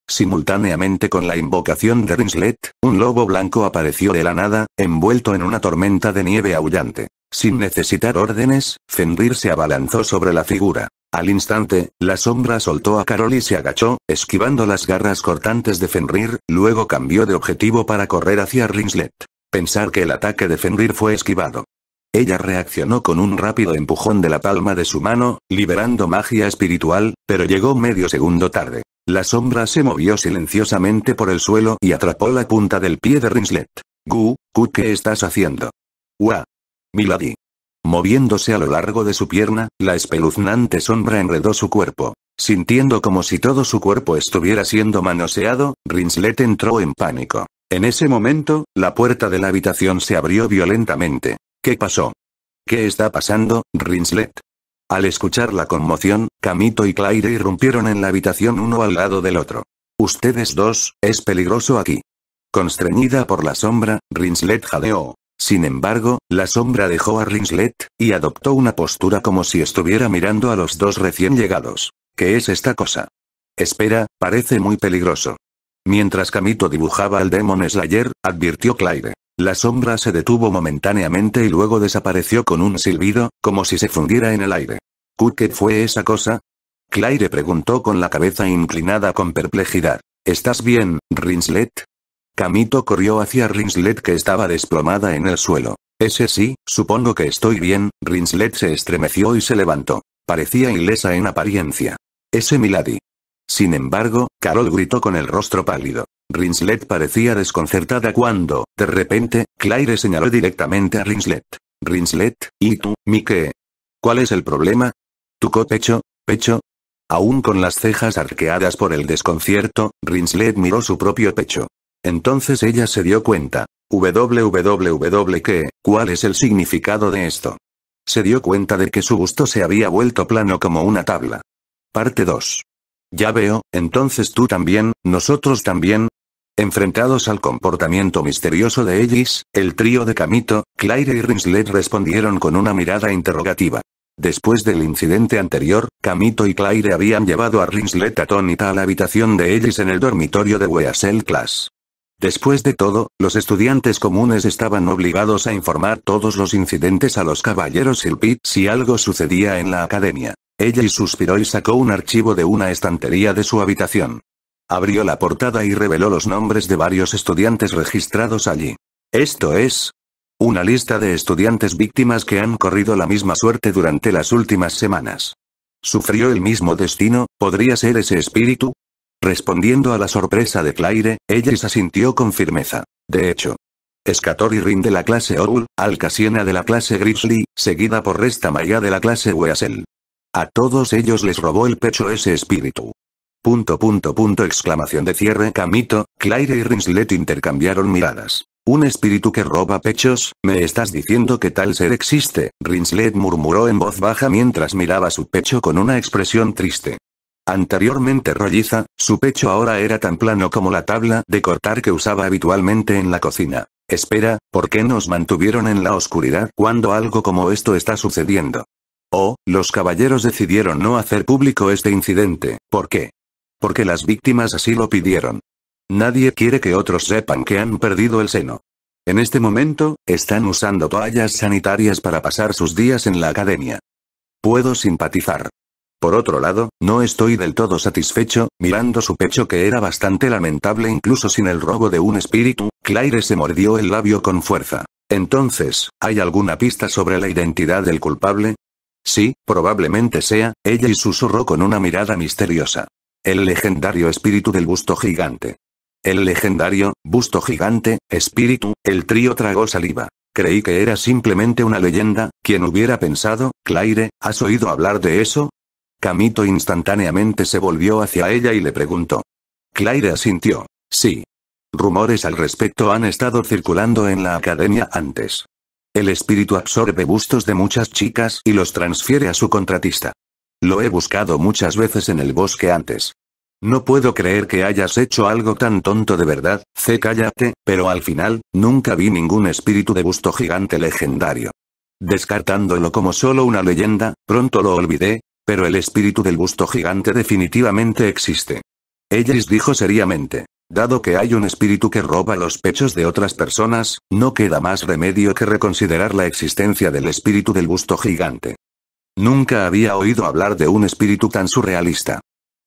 Simultáneamente con la invocación de Rinslet, un lobo blanco apareció de la nada, envuelto en una tormenta de nieve aullante. Sin necesitar órdenes, Fenrir se abalanzó sobre la figura. Al instante, la sombra soltó a Carol y se agachó, esquivando las garras cortantes de Fenrir, luego cambió de objetivo para correr hacia Rinslet. Pensar que el ataque de Fenrir fue esquivado. Ella reaccionó con un rápido empujón de la palma de su mano, liberando magia espiritual, pero llegó medio segundo tarde. La sombra se movió silenciosamente por el suelo y atrapó la punta del pie de Rinslet. Gu, ¿qué estás haciendo? Ua. Milady. Moviéndose a lo largo de su pierna, la espeluznante sombra enredó su cuerpo. Sintiendo como si todo su cuerpo estuviera siendo manoseado, Rinslet entró en pánico. En ese momento, la puerta de la habitación se abrió violentamente. ¿Qué pasó? ¿Qué está pasando, Rinslet? Al escuchar la conmoción, Camito y Claire irrumpieron en la habitación uno al lado del otro. Ustedes dos, es peligroso aquí. Constreñida por la sombra, Rinslet jadeó. Sin embargo, la sombra dejó a Rinslet, y adoptó una postura como si estuviera mirando a los dos recién llegados. ¿Qué es esta cosa? Espera, parece muy peligroso. Mientras Camito dibujaba al Demon Slayer, advirtió Claire. La sombra se detuvo momentáneamente y luego desapareció con un silbido, como si se fundiera en el aire. ¿Qué fue esa cosa? Claire preguntó con la cabeza inclinada con perplejidad. ¿Estás bien, Rinslet? Camito corrió hacia Rinslet que estaba desplomada en el suelo. Ese sí, supongo que estoy bien, Rinslet se estremeció y se levantó. Parecía ilesa en apariencia. Ese Milady. Sin embargo, Carol gritó con el rostro pálido. Rinslet parecía desconcertada cuando, de repente, Claire señaló directamente a Rinslet. Rinslet, ¿y tú, mi qué? ¿Cuál es el problema? ¿Tu pecho? ¿Pecho? Aún con las cejas arqueadas por el desconcierto, Rinslet miró su propio pecho. Entonces ella se dio cuenta. WWW ¿cuál es el significado de esto? Se dio cuenta de que su gusto se había vuelto plano como una tabla. Parte 2. Ya veo, entonces tú también, nosotros también. Enfrentados al comportamiento misterioso de Ellis, el trío de Camito, Claire y Rinslet respondieron con una mirada interrogativa. Después del incidente anterior, Camito y Claire habían llevado a Rinslet atónita a la habitación de Ellis en el dormitorio de Weasel Class. Después de todo, los estudiantes comunes estaban obligados a informar todos los incidentes a los caballeros Silpit si algo sucedía en la academia. Ella y suspiró y sacó un archivo de una estantería de su habitación. Abrió la portada y reveló los nombres de varios estudiantes registrados allí. Esto es, una lista de estudiantes víctimas que han corrido la misma suerte durante las últimas semanas. ¿Sufrió el mismo destino? ¿Podría ser ese espíritu? Respondiendo a la sorpresa de Claire, ella se asintió con firmeza. De hecho, y Rin de la clase Orul, Alcasiena de la clase Grizzly, seguida por Resta Maya de la clase Weasel. A todos ellos les robó el pecho ese espíritu. Punto punto punto exclamación de cierre Camito, Claire y Rinslet intercambiaron miradas. Un espíritu que roba pechos, ¿me estás diciendo que tal ser existe? Rinslet murmuró en voz baja mientras miraba su pecho con una expresión triste. Anteriormente rolliza, su pecho ahora era tan plano como la tabla de cortar que usaba habitualmente en la cocina. Espera, ¿por qué nos mantuvieron en la oscuridad cuando algo como esto está sucediendo? Oh, los caballeros decidieron no hacer público este incidente, ¿por qué? Porque las víctimas así lo pidieron. Nadie quiere que otros sepan que han perdido el seno. En este momento, están usando toallas sanitarias para pasar sus días en la academia. Puedo simpatizar. Por otro lado, no estoy del todo satisfecho, mirando su pecho que era bastante lamentable incluso sin el robo de un espíritu, Claire se mordió el labio con fuerza. Entonces, ¿hay alguna pista sobre la identidad del culpable? Sí, probablemente sea, ella y susurró con una mirada misteriosa. El legendario espíritu del busto gigante. El legendario, busto gigante, espíritu, el trío tragó saliva. Creí que era simplemente una leyenda, ¿Quién hubiera pensado, Claire, ¿has oído hablar de eso? Camito instantáneamente se volvió hacia ella y le preguntó. Claire asintió. Sí. Rumores al respecto han estado circulando en la academia antes. El espíritu absorbe bustos de muchas chicas y los transfiere a su contratista. Lo he buscado muchas veces en el bosque antes. No puedo creer que hayas hecho algo tan tonto de verdad, C. Cállate, pero al final, nunca vi ningún espíritu de busto gigante legendario. Descartándolo como solo una leyenda, pronto lo olvidé, pero el espíritu del busto gigante definitivamente existe. Ellis dijo seriamente. Dado que hay un espíritu que roba los pechos de otras personas, no queda más remedio que reconsiderar la existencia del espíritu del busto gigante. Nunca había oído hablar de un espíritu tan surrealista.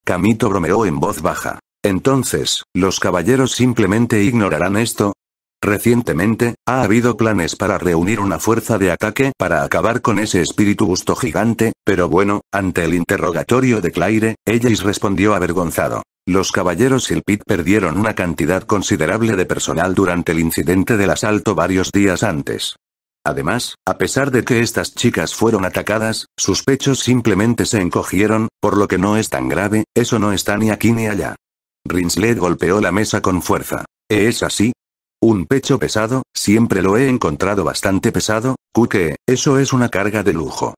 Camito bromeó en voz baja. Entonces, los caballeros simplemente ignorarán esto, Recientemente, ha habido planes para reunir una fuerza de ataque para acabar con ese espíritu gusto gigante, pero bueno, ante el interrogatorio de Claire, ella respondió avergonzado. Los caballeros y el pit perdieron una cantidad considerable de personal durante el incidente del asalto varios días antes. Además, a pesar de que estas chicas fueron atacadas, sus pechos simplemente se encogieron, por lo que no es tan grave, eso no está ni aquí ni allá. Rinslet golpeó la mesa con fuerza. ¿Es así? Un pecho pesado, siempre lo he encontrado bastante pesado, Cuque, eso es una carga de lujo.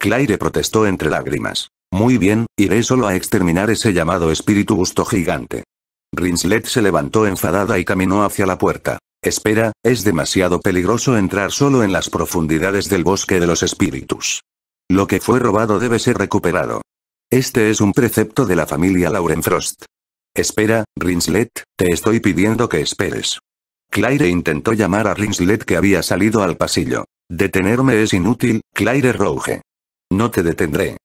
Claire protestó entre lágrimas. Muy bien, iré solo a exterminar ese llamado espíritu gusto gigante. Rinslet se levantó enfadada y caminó hacia la puerta. Espera, es demasiado peligroso entrar solo en las profundidades del bosque de los espíritus. Lo que fue robado debe ser recuperado. Este es un precepto de la familia Laurenfrost. Frost. Espera, Rinslet, te estoy pidiendo que esperes. Claire intentó llamar a Rinslet que había salido al pasillo. Detenerme es inútil, Claire Rouge. No te detendré.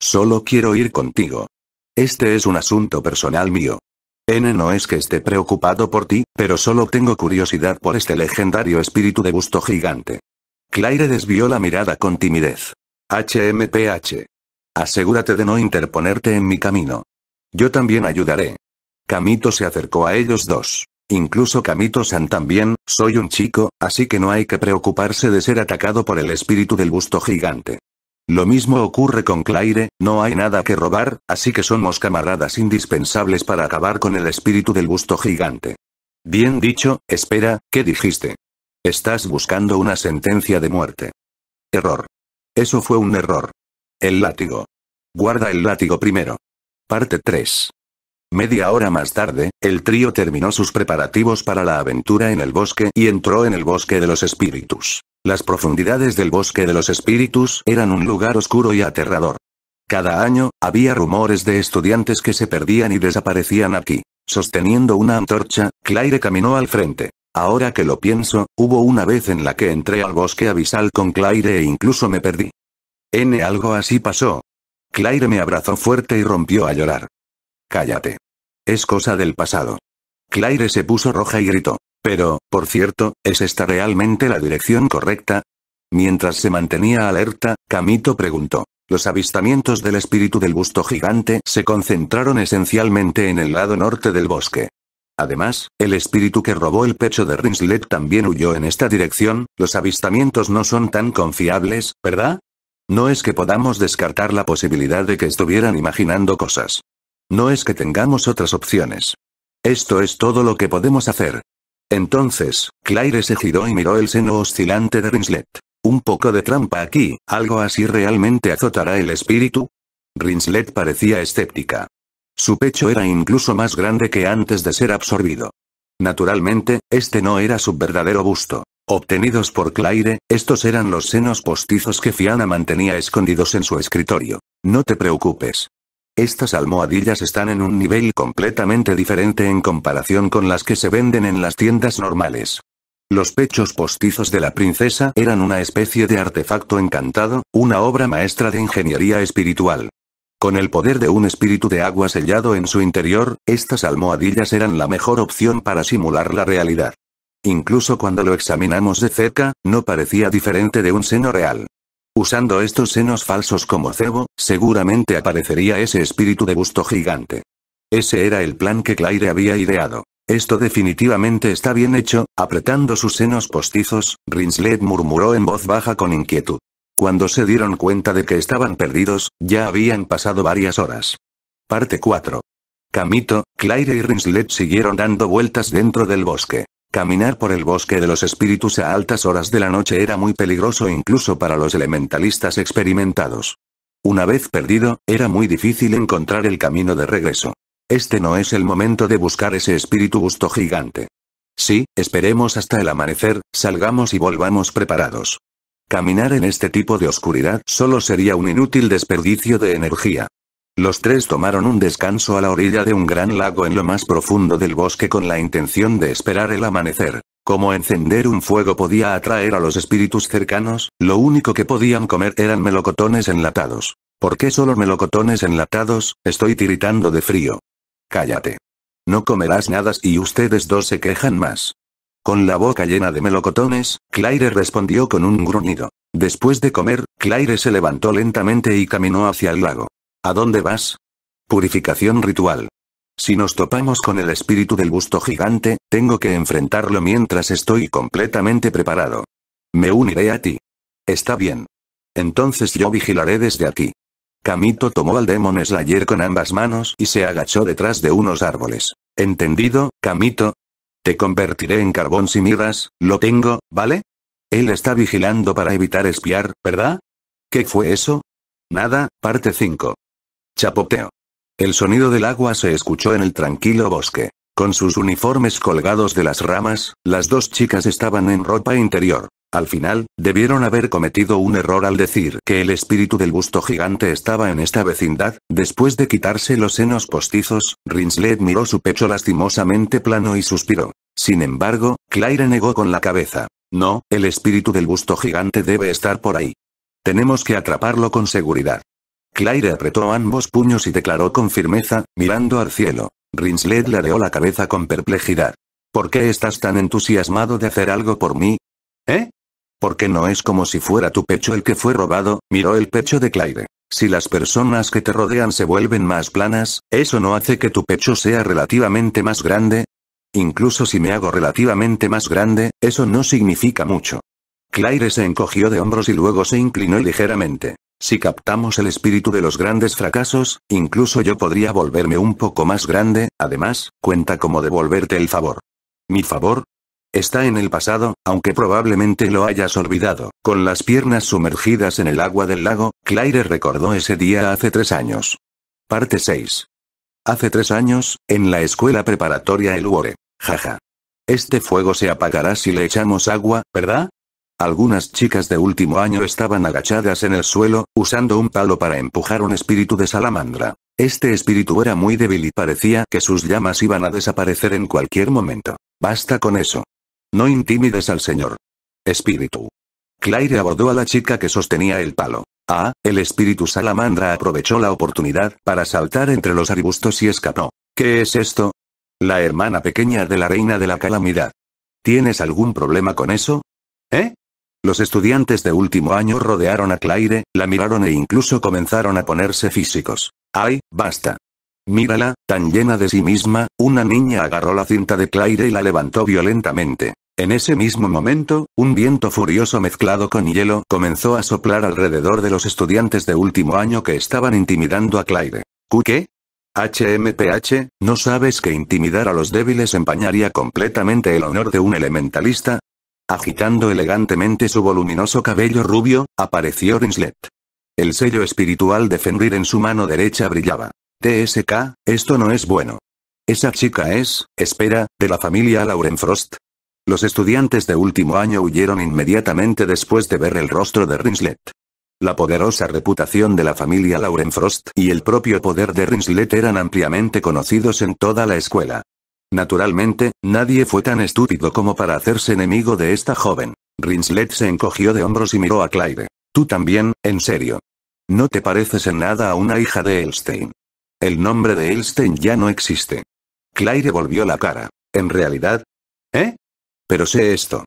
Solo quiero ir contigo. Este es un asunto personal mío. N no es que esté preocupado por ti, pero solo tengo curiosidad por este legendario espíritu de gusto gigante. Claire desvió la mirada con timidez. HMPH. Asegúrate de no interponerte en mi camino. Yo también ayudaré. Camito se acercó a ellos dos. Incluso Kamito-san también, soy un chico, así que no hay que preocuparse de ser atacado por el espíritu del busto gigante. Lo mismo ocurre con Claire, no hay nada que robar, así que somos camaradas indispensables para acabar con el espíritu del busto gigante. Bien dicho, espera, ¿qué dijiste? Estás buscando una sentencia de muerte. Error. Eso fue un error. El látigo. Guarda el látigo primero. Parte 3. Media hora más tarde, el trío terminó sus preparativos para la aventura en el bosque y entró en el bosque de los espíritus. Las profundidades del bosque de los espíritus eran un lugar oscuro y aterrador. Cada año, había rumores de estudiantes que se perdían y desaparecían aquí. Sosteniendo una antorcha, Claire caminó al frente. Ahora que lo pienso, hubo una vez en la que entré al bosque abisal con Claire e incluso me perdí. N algo así pasó. Claire me abrazó fuerte y rompió a llorar. Cállate. Es cosa del pasado. Claire se puso roja y gritó. Pero, por cierto, ¿es esta realmente la dirección correcta? Mientras se mantenía alerta, Camito preguntó. Los avistamientos del espíritu del busto gigante se concentraron esencialmente en el lado norte del bosque. Además, el espíritu que robó el pecho de Rinslet también huyó en esta dirección, los avistamientos no son tan confiables, ¿verdad? No es que podamos descartar la posibilidad de que estuvieran imaginando cosas. No es que tengamos otras opciones. Esto es todo lo que podemos hacer. Entonces, Claire se giró y miró el seno oscilante de Rinslet. Un poco de trampa aquí, algo así realmente azotará el espíritu. Rinslet parecía escéptica. Su pecho era incluso más grande que antes de ser absorbido. Naturalmente, este no era su verdadero busto. Obtenidos por Claire, estos eran los senos postizos que Fiana mantenía escondidos en su escritorio. No te preocupes. Estas almohadillas están en un nivel completamente diferente en comparación con las que se venden en las tiendas normales. Los pechos postizos de la princesa eran una especie de artefacto encantado, una obra maestra de ingeniería espiritual. Con el poder de un espíritu de agua sellado en su interior, estas almohadillas eran la mejor opción para simular la realidad. Incluso cuando lo examinamos de cerca, no parecía diferente de un seno real. Usando estos senos falsos como cebo, seguramente aparecería ese espíritu de gusto gigante. Ese era el plan que Claire había ideado. Esto definitivamente está bien hecho, apretando sus senos postizos, Rinslet murmuró en voz baja con inquietud. Cuando se dieron cuenta de que estaban perdidos, ya habían pasado varias horas. Parte 4. Camito, Claire y Rinslet siguieron dando vueltas dentro del bosque. Caminar por el bosque de los espíritus a altas horas de la noche era muy peligroso incluso para los elementalistas experimentados. Una vez perdido, era muy difícil encontrar el camino de regreso. Este no es el momento de buscar ese espíritu gusto gigante. Sí, esperemos hasta el amanecer, salgamos y volvamos preparados. Caminar en este tipo de oscuridad solo sería un inútil desperdicio de energía. Los tres tomaron un descanso a la orilla de un gran lago en lo más profundo del bosque con la intención de esperar el amanecer. Como encender un fuego podía atraer a los espíritus cercanos, lo único que podían comer eran melocotones enlatados. ¿Por qué solo melocotones enlatados? Estoy tiritando de frío. Cállate. No comerás nada y ustedes dos se quejan más. Con la boca llena de melocotones, Claire respondió con un gruñido. Después de comer, Claire se levantó lentamente y caminó hacia el lago. ¿A dónde vas? Purificación ritual. Si nos topamos con el espíritu del busto gigante, tengo que enfrentarlo mientras estoy completamente preparado. Me uniré a ti. Está bien. Entonces yo vigilaré desde aquí. Kamito tomó al Demon Slayer con ambas manos y se agachó detrás de unos árboles. ¿Entendido, Kamito? Te convertiré en carbón si miras, lo tengo, ¿vale? Él está vigilando para evitar espiar, ¿verdad? ¿Qué fue eso? Nada, parte 5. Chapoteo. El sonido del agua se escuchó en el tranquilo bosque. Con sus uniformes colgados de las ramas, las dos chicas estaban en ropa interior. Al final, debieron haber cometido un error al decir que el espíritu del busto gigante estaba en esta vecindad. Después de quitarse los senos postizos, Rinslet miró su pecho lastimosamente plano y suspiró. Sin embargo, Claire negó con la cabeza. No, el espíritu del busto gigante debe estar por ahí. Tenemos que atraparlo con seguridad. Claire apretó ambos puños y declaró con firmeza, mirando al cielo. Rinslet ladeó la cabeza con perplejidad. ¿Por qué estás tan entusiasmado de hacer algo por mí? ¿Eh? Porque no es como si fuera tu pecho el que fue robado, miró el pecho de Claire. Si las personas que te rodean se vuelven más planas, ¿eso no hace que tu pecho sea relativamente más grande? Incluso si me hago relativamente más grande, eso no significa mucho. Claire se encogió de hombros y luego se inclinó ligeramente. Si captamos el espíritu de los grandes fracasos, incluso yo podría volverme un poco más grande, además, cuenta como devolverte el favor. ¿Mi favor? Está en el pasado, aunque probablemente lo hayas olvidado. Con las piernas sumergidas en el agua del lago, Claire recordó ese día hace tres años. Parte 6. Hace tres años, en la escuela preparatoria El Uore. Jaja. Este fuego se apagará si le echamos agua, ¿verdad? Algunas chicas de último año estaban agachadas en el suelo, usando un palo para empujar un espíritu de salamandra. Este espíritu era muy débil y parecía que sus llamas iban a desaparecer en cualquier momento. Basta con eso. No intimides al señor. Espíritu. Claire abordó a la chica que sostenía el palo. Ah, el espíritu salamandra aprovechó la oportunidad para saltar entre los arbustos y escapó. ¿Qué es esto? La hermana pequeña de la reina de la calamidad. ¿Tienes algún problema con eso? ¿Eh? Los estudiantes de último año rodearon a Claire, la miraron e incluso comenzaron a ponerse físicos. ¡Ay, basta! Mírala, tan llena de sí misma, una niña agarró la cinta de Claire y la levantó violentamente. En ese mismo momento, un viento furioso mezclado con hielo comenzó a soplar alrededor de los estudiantes de último año que estaban intimidando a Claire. ¿Qué? HMPH, ¿no sabes que intimidar a los débiles empañaría completamente el honor de un elementalista? Agitando elegantemente su voluminoso cabello rubio, apareció Rinslet. El sello espiritual de Fenrir en su mano derecha brillaba. TSK, esto no es bueno. Esa chica es, espera, de la familia Lauren Frost. Los estudiantes de último año huyeron inmediatamente después de ver el rostro de Rinslet. La poderosa reputación de la familia Lauren Frost y el propio poder de Rinslet eran ampliamente conocidos en toda la escuela. Naturalmente, nadie fue tan estúpido como para hacerse enemigo de esta joven. Rinslet se encogió de hombros y miró a Claire. Tú también, en serio. No te pareces en nada a una hija de Elstein. El nombre de Elstein ya no existe. Claire volvió la cara. En realidad. ¿Eh? Pero sé esto.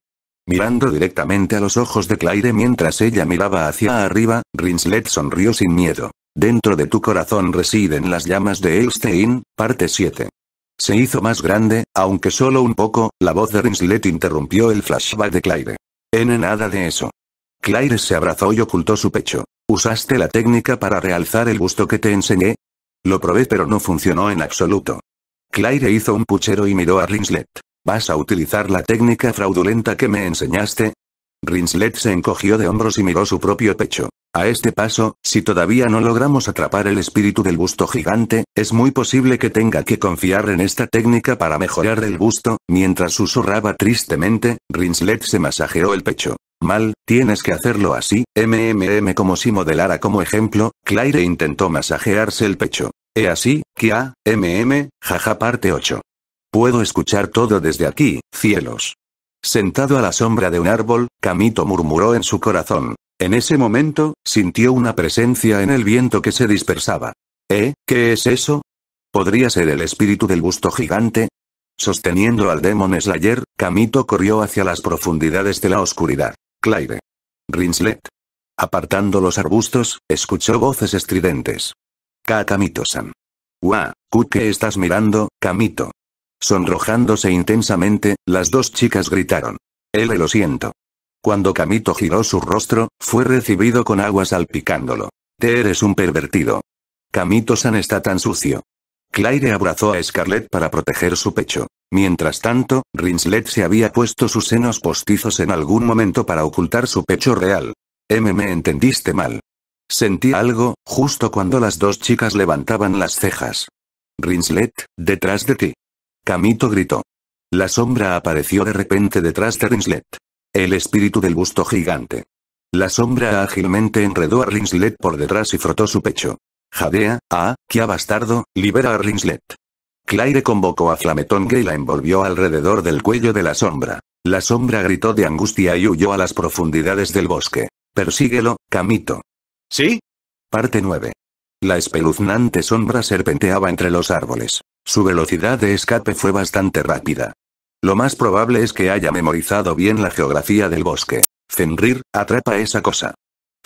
Mirando directamente a los ojos de Claire mientras ella miraba hacia arriba, Rinslet sonrió sin miedo. Dentro de tu corazón residen las llamas de Elstein, parte 7. Se hizo más grande, aunque solo un poco, la voz de Rinslet interrumpió el flashback de Claire. N nada de eso. Claire se abrazó y ocultó su pecho. ¿Usaste la técnica para realzar el busto que te enseñé? Lo probé pero no funcionó en absoluto. Claire hizo un puchero y miró a Rinslet. ¿Vas a utilizar la técnica fraudulenta que me enseñaste? Rinslet se encogió de hombros y miró su propio pecho. A este paso, si todavía no logramos atrapar el espíritu del busto gigante, es muy posible que tenga que confiar en esta técnica para mejorar el busto, mientras susurraba tristemente, Rinslet se masajeó el pecho. Mal, tienes que hacerlo así, mmm como si modelara como ejemplo, Claire intentó masajearse el pecho. He así, que a, mm, jaja parte 8. Puedo escuchar todo desde aquí, cielos. Sentado a la sombra de un árbol, Camito murmuró en su corazón. En ese momento, sintió una presencia en el viento que se dispersaba. ¿Eh? ¿Qué es eso? ¿Podría ser el espíritu del busto gigante? Sosteniendo al Demon Slayer, Kamito corrió hacia las profundidades de la oscuridad. Claire. Rinslet. Apartando los arbustos, escuchó voces estridentes. kamito san ¡Guau! ¿Qué estás mirando, Kamito? Sonrojándose intensamente, las dos chicas gritaron. Él lo siento. Cuando Camito giró su rostro, fue recibido con agua salpicándolo. Te eres un pervertido. Camito-san está tan sucio. Claire abrazó a Scarlett para proteger su pecho. Mientras tanto, Rinslet se había puesto sus senos postizos en algún momento para ocultar su pecho real. M me entendiste mal. Sentí algo, justo cuando las dos chicas levantaban las cejas. Rinslet, detrás de ti. Camito gritó. La sombra apareció de repente detrás de Rinslet. El espíritu del busto gigante. La sombra ágilmente enredó a Rinslet por detrás y frotó su pecho. Jadea, ah, qué bastardo, libera a Rinslet. Claire convocó a Flametongue y la envolvió alrededor del cuello de la sombra. La sombra gritó de angustia y huyó a las profundidades del bosque. Persíguelo, Camito. ¿Sí? Parte 9. La espeluznante sombra serpenteaba entre los árboles. Su velocidad de escape fue bastante rápida. Lo más probable es que haya memorizado bien la geografía del bosque. Fenrir, atrapa esa cosa.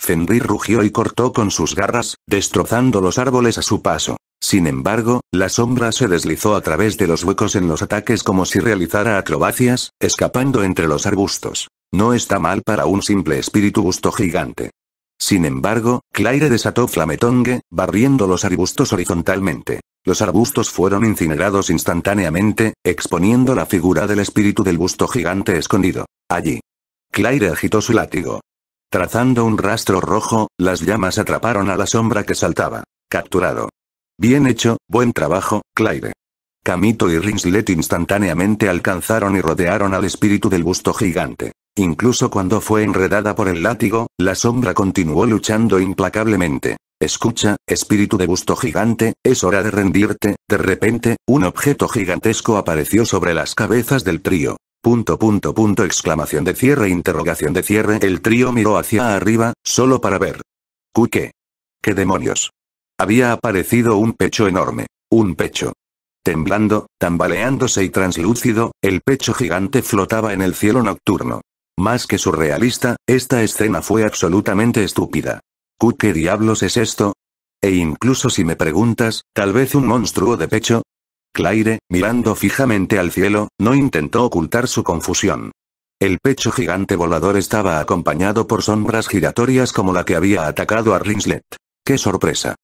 Fenrir rugió y cortó con sus garras, destrozando los árboles a su paso. Sin embargo, la sombra se deslizó a través de los huecos en los ataques como si realizara acrobacias, escapando entre los arbustos. No está mal para un simple espíritu busto gigante. Sin embargo, Claire desató Flametongue, barriendo los arbustos horizontalmente. Los arbustos fueron incinerados instantáneamente, exponiendo la figura del espíritu del busto gigante escondido. Allí. Claire agitó su látigo. Trazando un rastro rojo, las llamas atraparon a la sombra que saltaba. Capturado. Bien hecho, buen trabajo, Claire. Camito y Rinslet instantáneamente alcanzaron y rodearon al espíritu del busto gigante. Incluso cuando fue enredada por el látigo, la sombra continuó luchando implacablemente. Escucha, espíritu de gusto gigante, es hora de rendirte. De repente, un objeto gigantesco apareció sobre las cabezas del trío. Punto punto punto exclamación de cierre interrogación de cierre el trío miró hacia arriba, solo para ver. ¿Qué? ¿Qué demonios? Había aparecido un pecho enorme. Un pecho. Temblando, tambaleándose y translúcido, el pecho gigante flotaba en el cielo nocturno. Más que surrealista, esta escena fue absolutamente estúpida qué diablos es esto? E incluso si me preguntas, tal vez un monstruo de pecho. Claire, mirando fijamente al cielo, no intentó ocultar su confusión. El pecho gigante volador estaba acompañado por sombras giratorias como la que había atacado a Rinslet. ¡Qué sorpresa!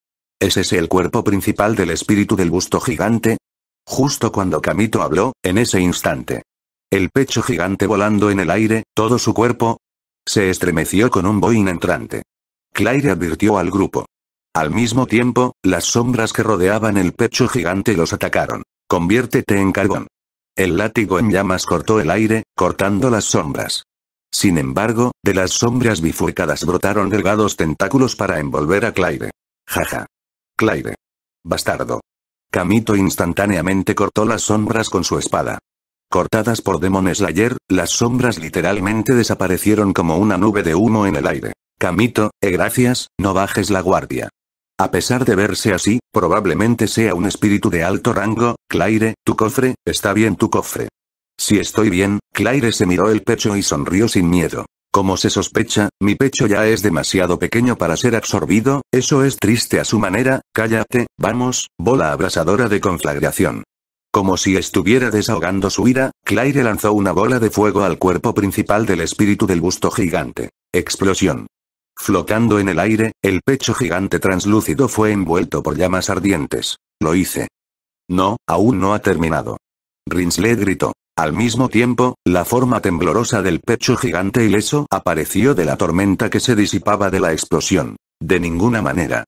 ¿Es ese el cuerpo principal del espíritu del busto gigante? Justo cuando Camito habló, en ese instante. El pecho gigante volando en el aire, todo su cuerpo. Se estremeció con un boin entrante. Claire advirtió al grupo. Al mismo tiempo, las sombras que rodeaban el pecho gigante los atacaron. Conviértete en carbón. El látigo en llamas cortó el aire, cortando las sombras. Sin embargo, de las sombras bifurcadas brotaron delgados tentáculos para envolver a Claire. Jaja. Claire. Bastardo. Camito instantáneamente cortó las sombras con su espada. Cortadas por Demon Slayer, las sombras literalmente desaparecieron como una nube de humo en el aire. Camito, eh gracias, no bajes la guardia. A pesar de verse así, probablemente sea un espíritu de alto rango, Claire, tu cofre, está bien tu cofre. Si estoy bien, Claire se miró el pecho y sonrió sin miedo. Como se sospecha, mi pecho ya es demasiado pequeño para ser absorbido, eso es triste a su manera, cállate, vamos, bola abrasadora de conflagración. Como si estuviera desahogando su ira, Claire lanzó una bola de fuego al cuerpo principal del espíritu del busto gigante. Explosión. Flotando en el aire, el pecho gigante translúcido fue envuelto por llamas ardientes. Lo hice. No, aún no ha terminado. rinsley gritó. Al mismo tiempo, la forma temblorosa del pecho gigante ileso apareció de la tormenta que se disipaba de la explosión. De ninguna manera.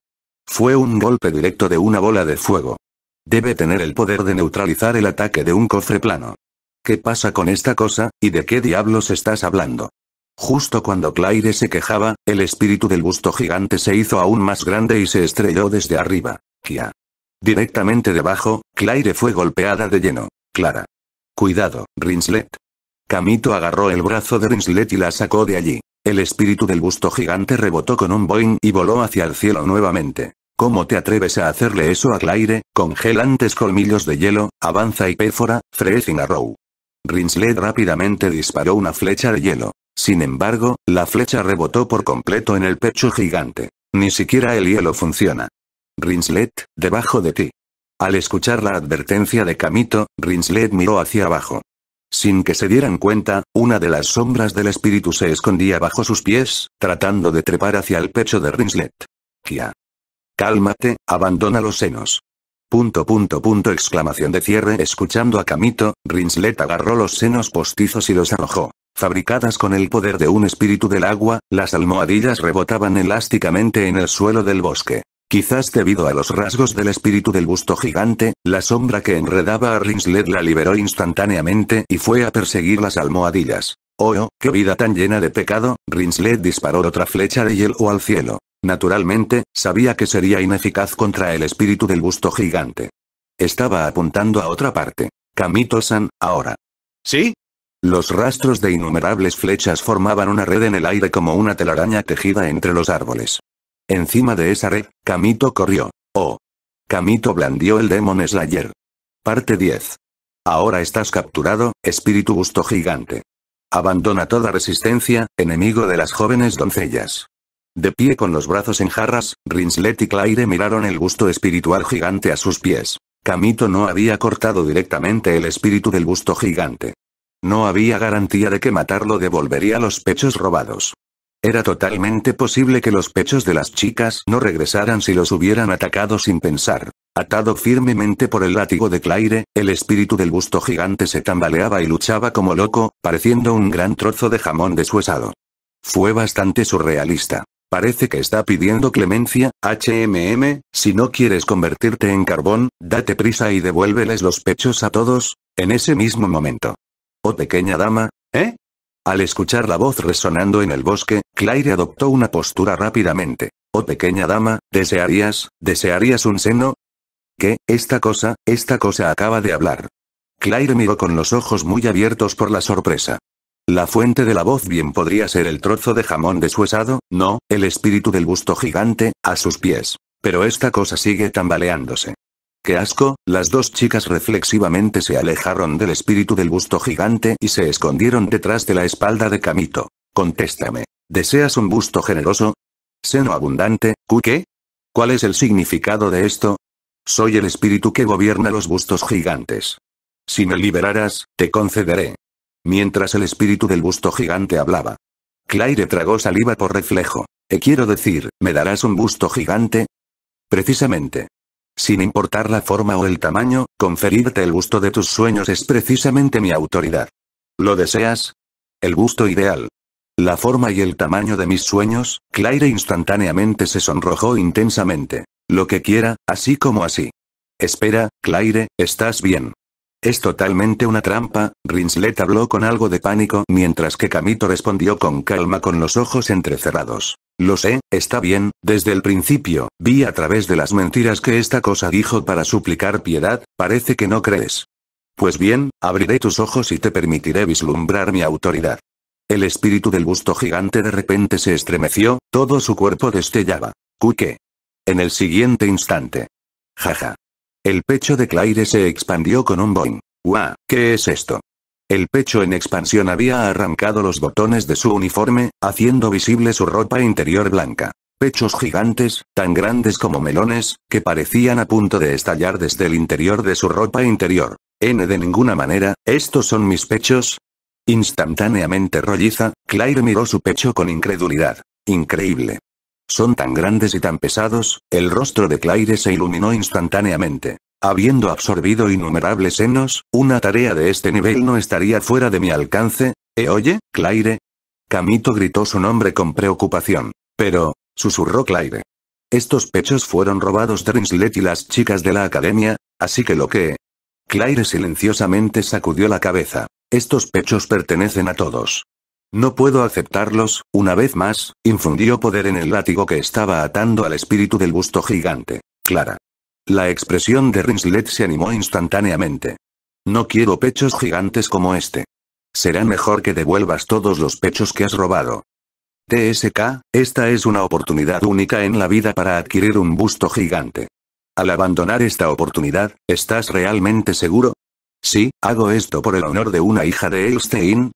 Fue un golpe directo de una bola de fuego. Debe tener el poder de neutralizar el ataque de un cofre plano. ¿Qué pasa con esta cosa, y de qué diablos estás hablando? Justo cuando Claire se quejaba, el espíritu del busto gigante se hizo aún más grande y se estrelló desde arriba. Kia. Directamente debajo, Claire fue golpeada de lleno. Clara. Cuidado, Rinslet. Camito agarró el brazo de Rinslet y la sacó de allí. El espíritu del busto gigante rebotó con un boing y voló hacia el cielo nuevamente. ¿Cómo te atreves a hacerle eso a Claire, congelantes colmillos de hielo, avanza y péfora, Freezing Arrow? Rinslet rápidamente disparó una flecha de hielo. Sin embargo, la flecha rebotó por completo en el pecho gigante. Ni siquiera el hielo funciona. Rinslet, debajo de ti. Al escuchar la advertencia de Camito, Rinslet miró hacia abajo. Sin que se dieran cuenta, una de las sombras del espíritu se escondía bajo sus pies, tratando de trepar hacia el pecho de Rinslet. Kia. Cálmate, abandona los senos. Punto punto punto exclamación de cierre escuchando a Camito, Rinslet agarró los senos postizos y los arrojó. Fabricadas con el poder de un espíritu del agua, las almohadillas rebotaban elásticamente en el suelo del bosque. Quizás debido a los rasgos del espíritu del busto gigante, la sombra que enredaba a Rinslet la liberó instantáneamente y fue a perseguir las almohadillas. ¡Oh, oh qué vida tan llena de pecado! Rinslet disparó otra flecha de hielo al cielo. Naturalmente, sabía que sería ineficaz contra el espíritu del busto gigante. Estaba apuntando a otra parte. Kamito-san, ahora. ¿Sí? Los rastros de innumerables flechas formaban una red en el aire como una telaraña tejida entre los árboles. Encima de esa red, Camito corrió. Oh. Camito blandió el Demon Slayer. Parte 10. Ahora estás capturado, espíritu gusto gigante. Abandona toda resistencia, enemigo de las jóvenes doncellas. De pie con los brazos en jarras, Rinslet y Claire miraron el gusto espiritual gigante a sus pies. Camito no había cortado directamente el espíritu del gusto gigante. No había garantía de que matarlo devolvería los pechos robados. Era totalmente posible que los pechos de las chicas no regresaran si los hubieran atacado sin pensar. Atado firmemente por el látigo de Claire, el espíritu del busto gigante se tambaleaba y luchaba como loco, pareciendo un gran trozo de jamón deshuesado. Fue bastante surrealista. Parece que está pidiendo clemencia, HMM, si no quieres convertirte en carbón, date prisa y devuélveles los pechos a todos, en ese mismo momento. Oh pequeña dama, ¿eh? Al escuchar la voz resonando en el bosque, Claire adoptó una postura rápidamente. Oh pequeña dama, ¿desearías, desearías un seno? ¿Qué, esta cosa, esta cosa acaba de hablar? Claire miró con los ojos muy abiertos por la sorpresa. La fuente de la voz bien podría ser el trozo de jamón desuesado, no, el espíritu del busto gigante, a sus pies. Pero esta cosa sigue tambaleándose. ¡Qué asco! Las dos chicas reflexivamente se alejaron del espíritu del busto gigante y se escondieron detrás de la espalda de Camito. Contéstame. ¿Deseas un busto generoso? ¿Seno abundante? ¿Qué? ¿Cuál es el significado de esto? Soy el espíritu que gobierna los bustos gigantes. Si me liberaras, te concederé. Mientras el espíritu del busto gigante hablaba. Claire tragó saliva por reflejo. ¿Qué quiero decir, ¿me darás un busto gigante? Precisamente. Sin importar la forma o el tamaño, conferirte el gusto de tus sueños es precisamente mi autoridad. ¿Lo deseas? El gusto ideal. La forma y el tamaño de mis sueños, Claire instantáneamente se sonrojó intensamente. Lo que quiera, así como así. Espera, Claire, estás bien. Es totalmente una trampa, Rinslet habló con algo de pánico mientras que Camito respondió con calma con los ojos entrecerrados. Lo sé, está bien, desde el principio, vi a través de las mentiras que esta cosa dijo para suplicar piedad, parece que no crees. Pues bien, abriré tus ojos y te permitiré vislumbrar mi autoridad. El espíritu del busto gigante de repente se estremeció, todo su cuerpo destellaba. ¿Qué? En el siguiente instante. Jaja. El pecho de Claire se expandió con un boing. ¡Guau! ¿Qué es esto? El pecho en expansión había arrancado los botones de su uniforme, haciendo visible su ropa interior blanca. Pechos gigantes, tan grandes como melones, que parecían a punto de estallar desde el interior de su ropa interior. N de ninguna manera, estos son mis pechos. Instantáneamente rolliza, Claire miró su pecho con incredulidad. Increíble. Son tan grandes y tan pesados, el rostro de Claire se iluminó instantáneamente. Habiendo absorbido innumerables senos, una tarea de este nivel no estaría fuera de mi alcance, ¿eh oye, Claire? Camito gritó su nombre con preocupación. Pero, susurró Claire. Estos pechos fueron robados de Rinslet y las chicas de la academia, así que lo que... Claire silenciosamente sacudió la cabeza. Estos pechos pertenecen a todos. No puedo aceptarlos, una vez más, infundió poder en el látigo que estaba atando al espíritu del busto gigante. Clara. La expresión de Rinslet se animó instantáneamente. No quiero pechos gigantes como este. Será mejor que devuelvas todos los pechos que has robado. TSK, esta es una oportunidad única en la vida para adquirir un busto gigante. Al abandonar esta oportunidad, ¿estás realmente seguro? Sí, hago esto por el honor de una hija de Elstein.